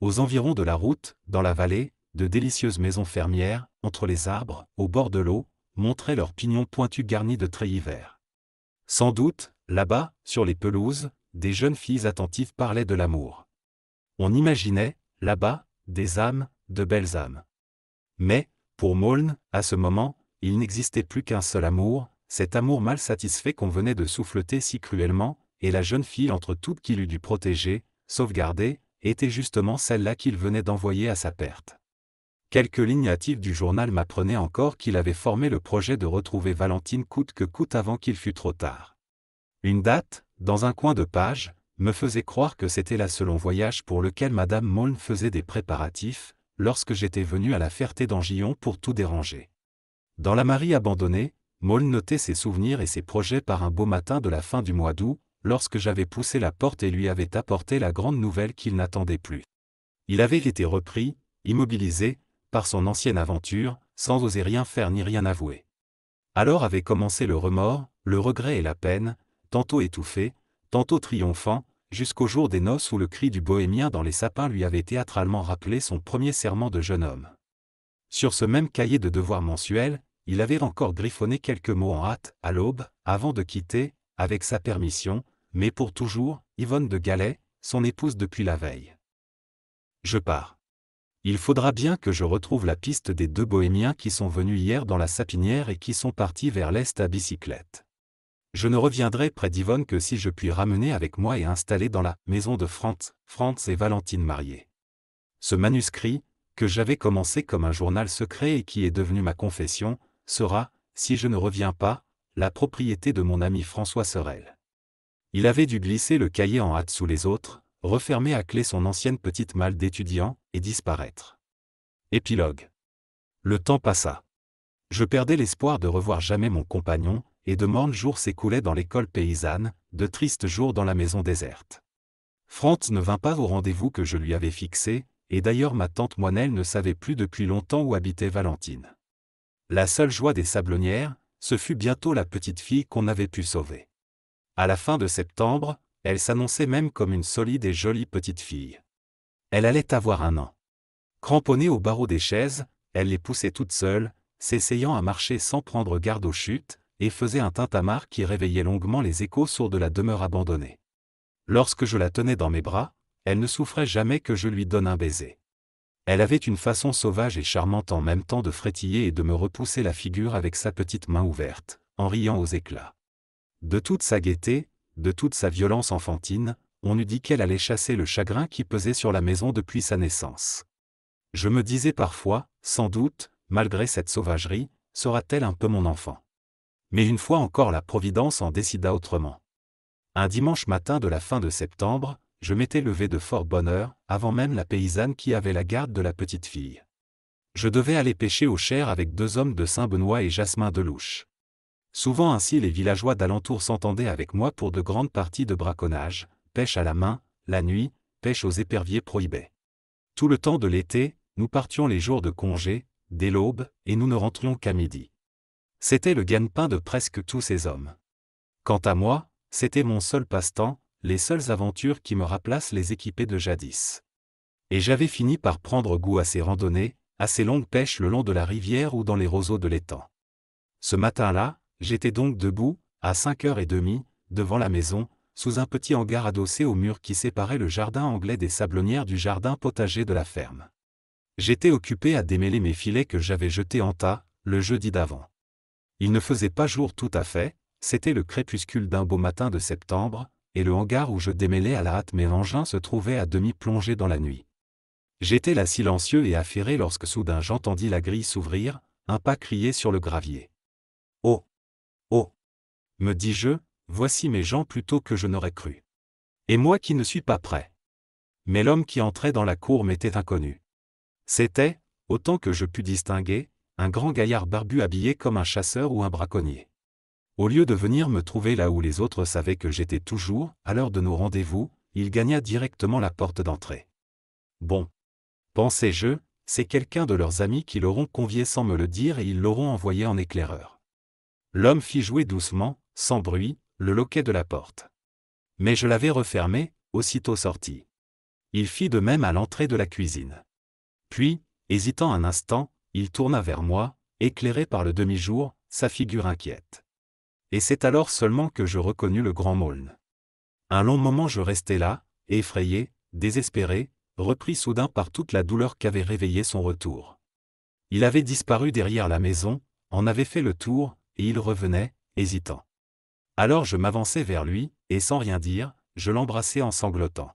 Aux environs de la route, dans la vallée, de délicieuses maisons fermières, entre les arbres, au bord de l'eau, montraient leurs pignons pointus garnis de treillis verts. Sans doute, là-bas, sur les pelouses, des jeunes filles attentives parlaient de l'amour. On imaginait, là-bas, des âmes, de belles âmes. Mais, pour Maulne, à ce moment, il n'existait plus qu'un seul amour, cet amour mal satisfait qu'on venait de souffleter si cruellement, et la jeune fille entre toutes qu'il eût dû protéger, sauvegarder, était justement celle-là qu'il venait d'envoyer à sa perte. Quelques lignes hâtives du journal m'apprenaient encore qu'il avait formé le projet de retrouver Valentine coûte que coûte avant qu'il fût trop tard. Une date, dans un coin de page, me faisait croire que c'était là ce long voyage pour lequel Madame Maulne faisait des préparatifs, lorsque j'étais venu à la Ferté d'Angillon pour tout déranger. Dans la Marie abandonnée, Maulne notait ses souvenirs et ses projets par un beau matin de la fin du mois d'août, lorsque j'avais poussé la porte et lui avait apporté la grande nouvelle qu'il n'attendait plus. Il avait été repris, immobilisé, par son ancienne aventure, sans oser rien faire ni rien avouer. Alors avait commencé le remords, le regret et la peine, tantôt étouffés, tantôt triomphant, jusqu'au jour des noces où le cri du bohémien dans les sapins lui avait théâtralement rappelé son premier serment de jeune homme. Sur ce même cahier de devoirs mensuels, il avait encore griffonné quelques mots en hâte, à l'aube, avant de quitter, avec sa permission, mais pour toujours, Yvonne de Galais, son épouse depuis la veille. Je pars. Il faudra bien que je retrouve la piste des deux bohémiens qui sont venus hier dans la sapinière et qui sont partis vers l'Est à bicyclette. Je ne reviendrai près d'Yvonne que si je puis ramener avec moi et installer dans la maison de Franz, Franz et Valentine mariée. »« Ce manuscrit, que j'avais commencé comme un journal secret et qui est devenu ma confession, sera, si je ne reviens pas, la propriété de mon ami François Sorel. Il avait dû glisser le cahier en hâte sous les autres, refermer à clé son ancienne petite malle d'étudiant, et disparaître. Épilogue. Le temps passa. Je perdais l'espoir de revoir jamais mon compagnon, et de mornes jours s'écoulaient dans l'école paysanne, de tristes jours dans la maison déserte. Franz ne vint pas au rendez-vous que je lui avais fixé, et d'ailleurs ma tante Moinelle ne savait plus depuis longtemps où habitait Valentine. La seule joie des sablonnières, ce fut bientôt la petite fille qu'on avait pu sauver. À la fin de septembre, elle s'annonçait même comme une solide et jolie petite fille. Elle allait avoir un an. Cramponnée au barreau des chaises, elle les poussait toute seule, s'essayant à marcher sans prendre garde aux chutes, et faisait un tintamarre qui réveillait longuement les échos sourds de la demeure abandonnée. Lorsque je la tenais dans mes bras, elle ne souffrait jamais que je lui donne un baiser. Elle avait une façon sauvage et charmante en même temps de frétiller et de me repousser la figure avec sa petite main ouverte, en riant aux éclats. De toute sa gaieté, de toute sa violence enfantine, on eût dit qu'elle allait chasser le chagrin qui pesait sur la maison depuis sa naissance. Je me disais parfois, sans doute, malgré cette sauvagerie, sera-t-elle un peu mon enfant mais une fois encore la Providence en décida autrement. Un dimanche matin de la fin de septembre, je m'étais levé de fort bonne heure, avant même la paysanne qui avait la garde de la petite fille. Je devais aller pêcher au Cher avec deux hommes de Saint-Benoît et Jasmin Delouche. Souvent ainsi les villageois d'alentour s'entendaient avec moi pour de grandes parties de braconnage, pêche à la main, la nuit, pêche aux éperviers prohibés. Tout le temps de l'été, nous partions les jours de congé, dès l'aube, et nous ne rentrions qu'à midi. C'était le gagne-pain de presque tous ces hommes. Quant à moi, c'était mon seul passe-temps, les seules aventures qui me remplacent les équipés de jadis. Et j'avais fini par prendre goût à ces randonnées, à ces longues pêches le long de la rivière ou dans les roseaux de l'étang. Ce matin-là, j'étais donc debout, à cinq heures et demie, devant la maison, sous un petit hangar adossé au mur qui séparait le jardin anglais des sablonnières du jardin potager de la ferme. J'étais occupé à démêler mes filets que j'avais jetés en tas, le jeudi d'avant. Il ne faisait pas jour tout à fait, c'était le crépuscule d'un beau matin de septembre, et le hangar où je démêlais à la hâte mes engins se trouvait à demi plongé dans la nuit. J'étais là silencieux et affairé lorsque soudain j'entendis la grille s'ouvrir, un pas crier sur le gravier. Oh Oh me dis-je, voici mes gens plutôt que je n'aurais cru. Et moi qui ne suis pas prêt. Mais l'homme qui entrait dans la cour m'était inconnu. C'était, autant que je pus distinguer, un grand gaillard barbu habillé comme un chasseur ou un braconnier. Au lieu de venir me trouver là où les autres savaient que j'étais toujours, à l'heure de nos rendez-vous, il gagna directement la porte d'entrée. Bon. Pensais-je, c'est quelqu'un de leurs amis qui l'auront convié sans me le dire et ils l'auront envoyé en éclaireur. L'homme fit jouer doucement, sans bruit, le loquet de la porte. Mais je l'avais refermé, aussitôt sorti. Il fit de même à l'entrée de la cuisine. Puis, hésitant un instant, il tourna vers moi, éclairé par le demi-jour, sa figure inquiète. Et c'est alors seulement que je reconnus le grand Maulne. Un long moment je restai là, effrayé, désespéré, repris soudain par toute la douleur qu'avait réveillé son retour. Il avait disparu derrière la maison, en avait fait le tour, et il revenait, hésitant. Alors je m'avançai vers lui, et sans rien dire, je l'embrassai en sanglotant.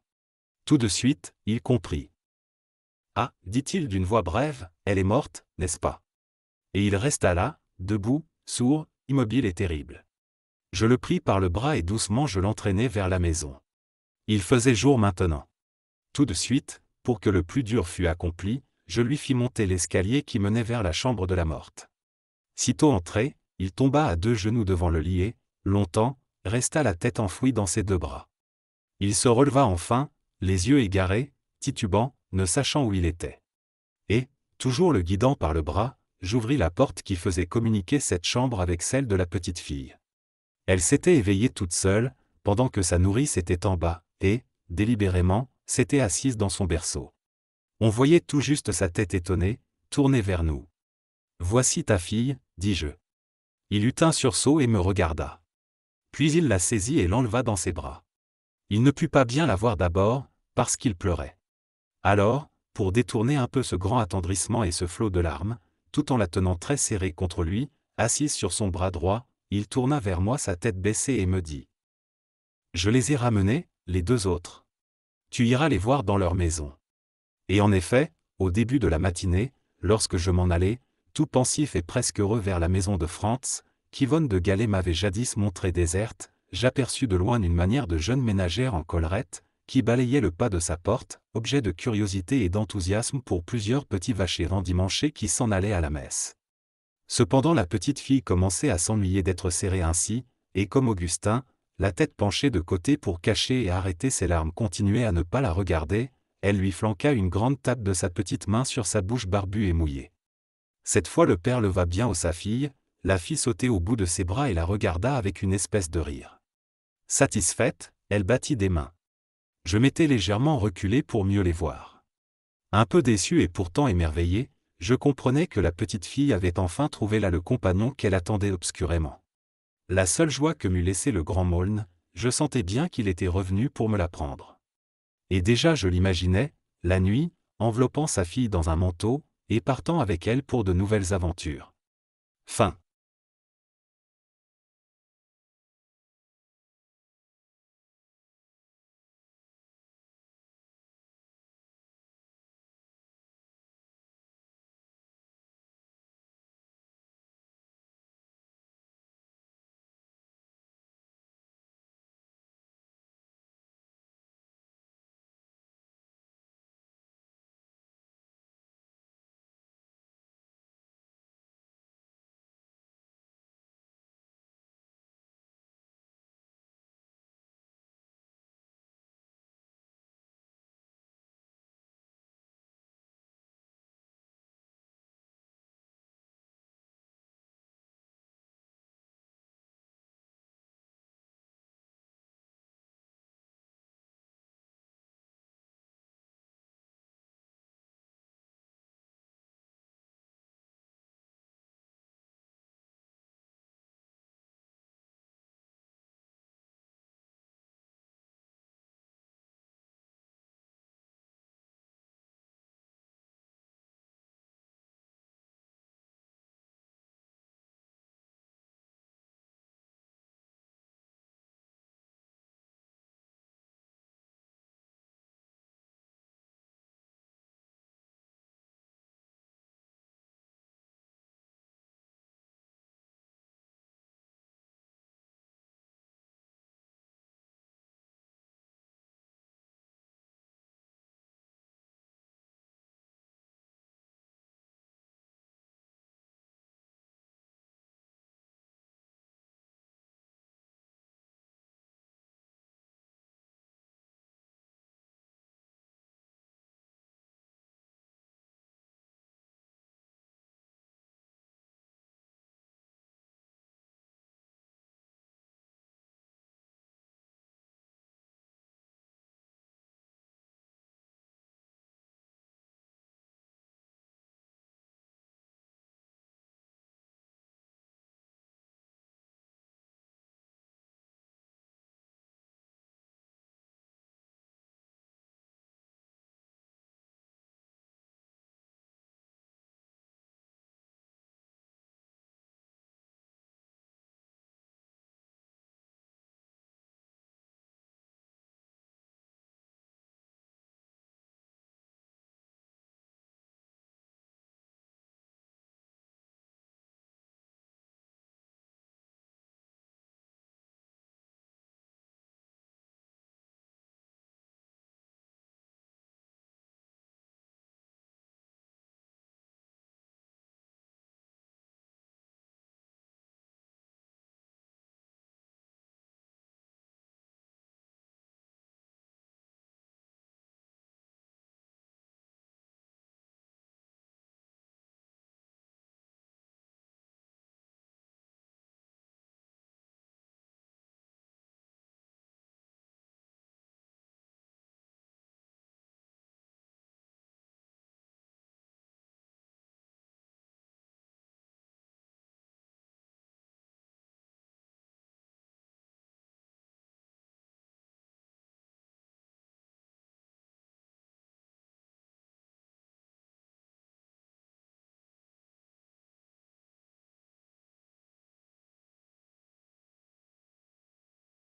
Tout de suite, il comprit. Ah, dit-il d'une voix brève, elle est morte, n'est-ce pas Et il resta là, debout, sourd, immobile et terrible. Je le pris par le bras et doucement je l'entraînai vers la maison. Il faisait jour maintenant. Tout de suite, pour que le plus dur fût accompli, je lui fis monter l'escalier qui menait vers la chambre de la morte. Sitôt entré, il tomba à deux genoux devant le lit et, longtemps, resta la tête enfouie dans ses deux bras. Il se releva enfin, les yeux égarés, titubant, ne sachant où il était. Et, toujours le guidant par le bras, j'ouvris la porte qui faisait communiquer cette chambre avec celle de la petite fille. Elle s'était éveillée toute seule, pendant que sa nourrice était en bas, et, délibérément, s'était assise dans son berceau. On voyait tout juste sa tête étonnée, tournée vers nous. Voici ta fille, dis-je. Il eut un sursaut et me regarda. Puis il la saisit et l'enleva dans ses bras. Il ne put pas bien la voir d'abord, parce qu'il pleurait. Alors, pour détourner un peu ce grand attendrissement et ce flot de larmes, tout en la tenant très serrée contre lui, assise sur son bras droit, il tourna vers moi sa tête baissée et me dit ⁇ Je les ai ramenés, les deux autres. Tu iras les voir dans leur maison. ⁇ Et en effet, au début de la matinée, lorsque je m'en allais, tout pensif et presque heureux vers la maison de France, qu'Yvonne de Galais m'avait jadis montré déserte, j'aperçus de loin une manière de jeune ménagère en collerette, qui balayait le pas de sa porte, objet de curiosité et d'enthousiasme pour plusieurs petits vachers rendimanchés qui s'en allaient à la messe. Cependant la petite fille commençait à s'ennuyer d'être serrée ainsi, et comme Augustin, la tête penchée de côté pour cacher et arrêter ses larmes continuait à ne pas la regarder, elle lui flanqua une grande tape de sa petite main sur sa bouche barbue et mouillée. Cette fois le père leva bien au sa fille, la fit sauter au bout de ses bras et la regarda avec une espèce de rire. Satisfaite, elle battit des mains je m'étais légèrement reculé pour mieux les voir. Un peu déçu et pourtant émerveillé, je comprenais que la petite fille avait enfin trouvé là le compagnon qu'elle attendait obscurément. La seule joie que m'eût laissé le grand Maulne, je sentais bien qu'il était revenu pour me la prendre. Et déjà je l'imaginais, la nuit, enveloppant sa fille dans un manteau, et partant avec elle pour de nouvelles aventures. Fin.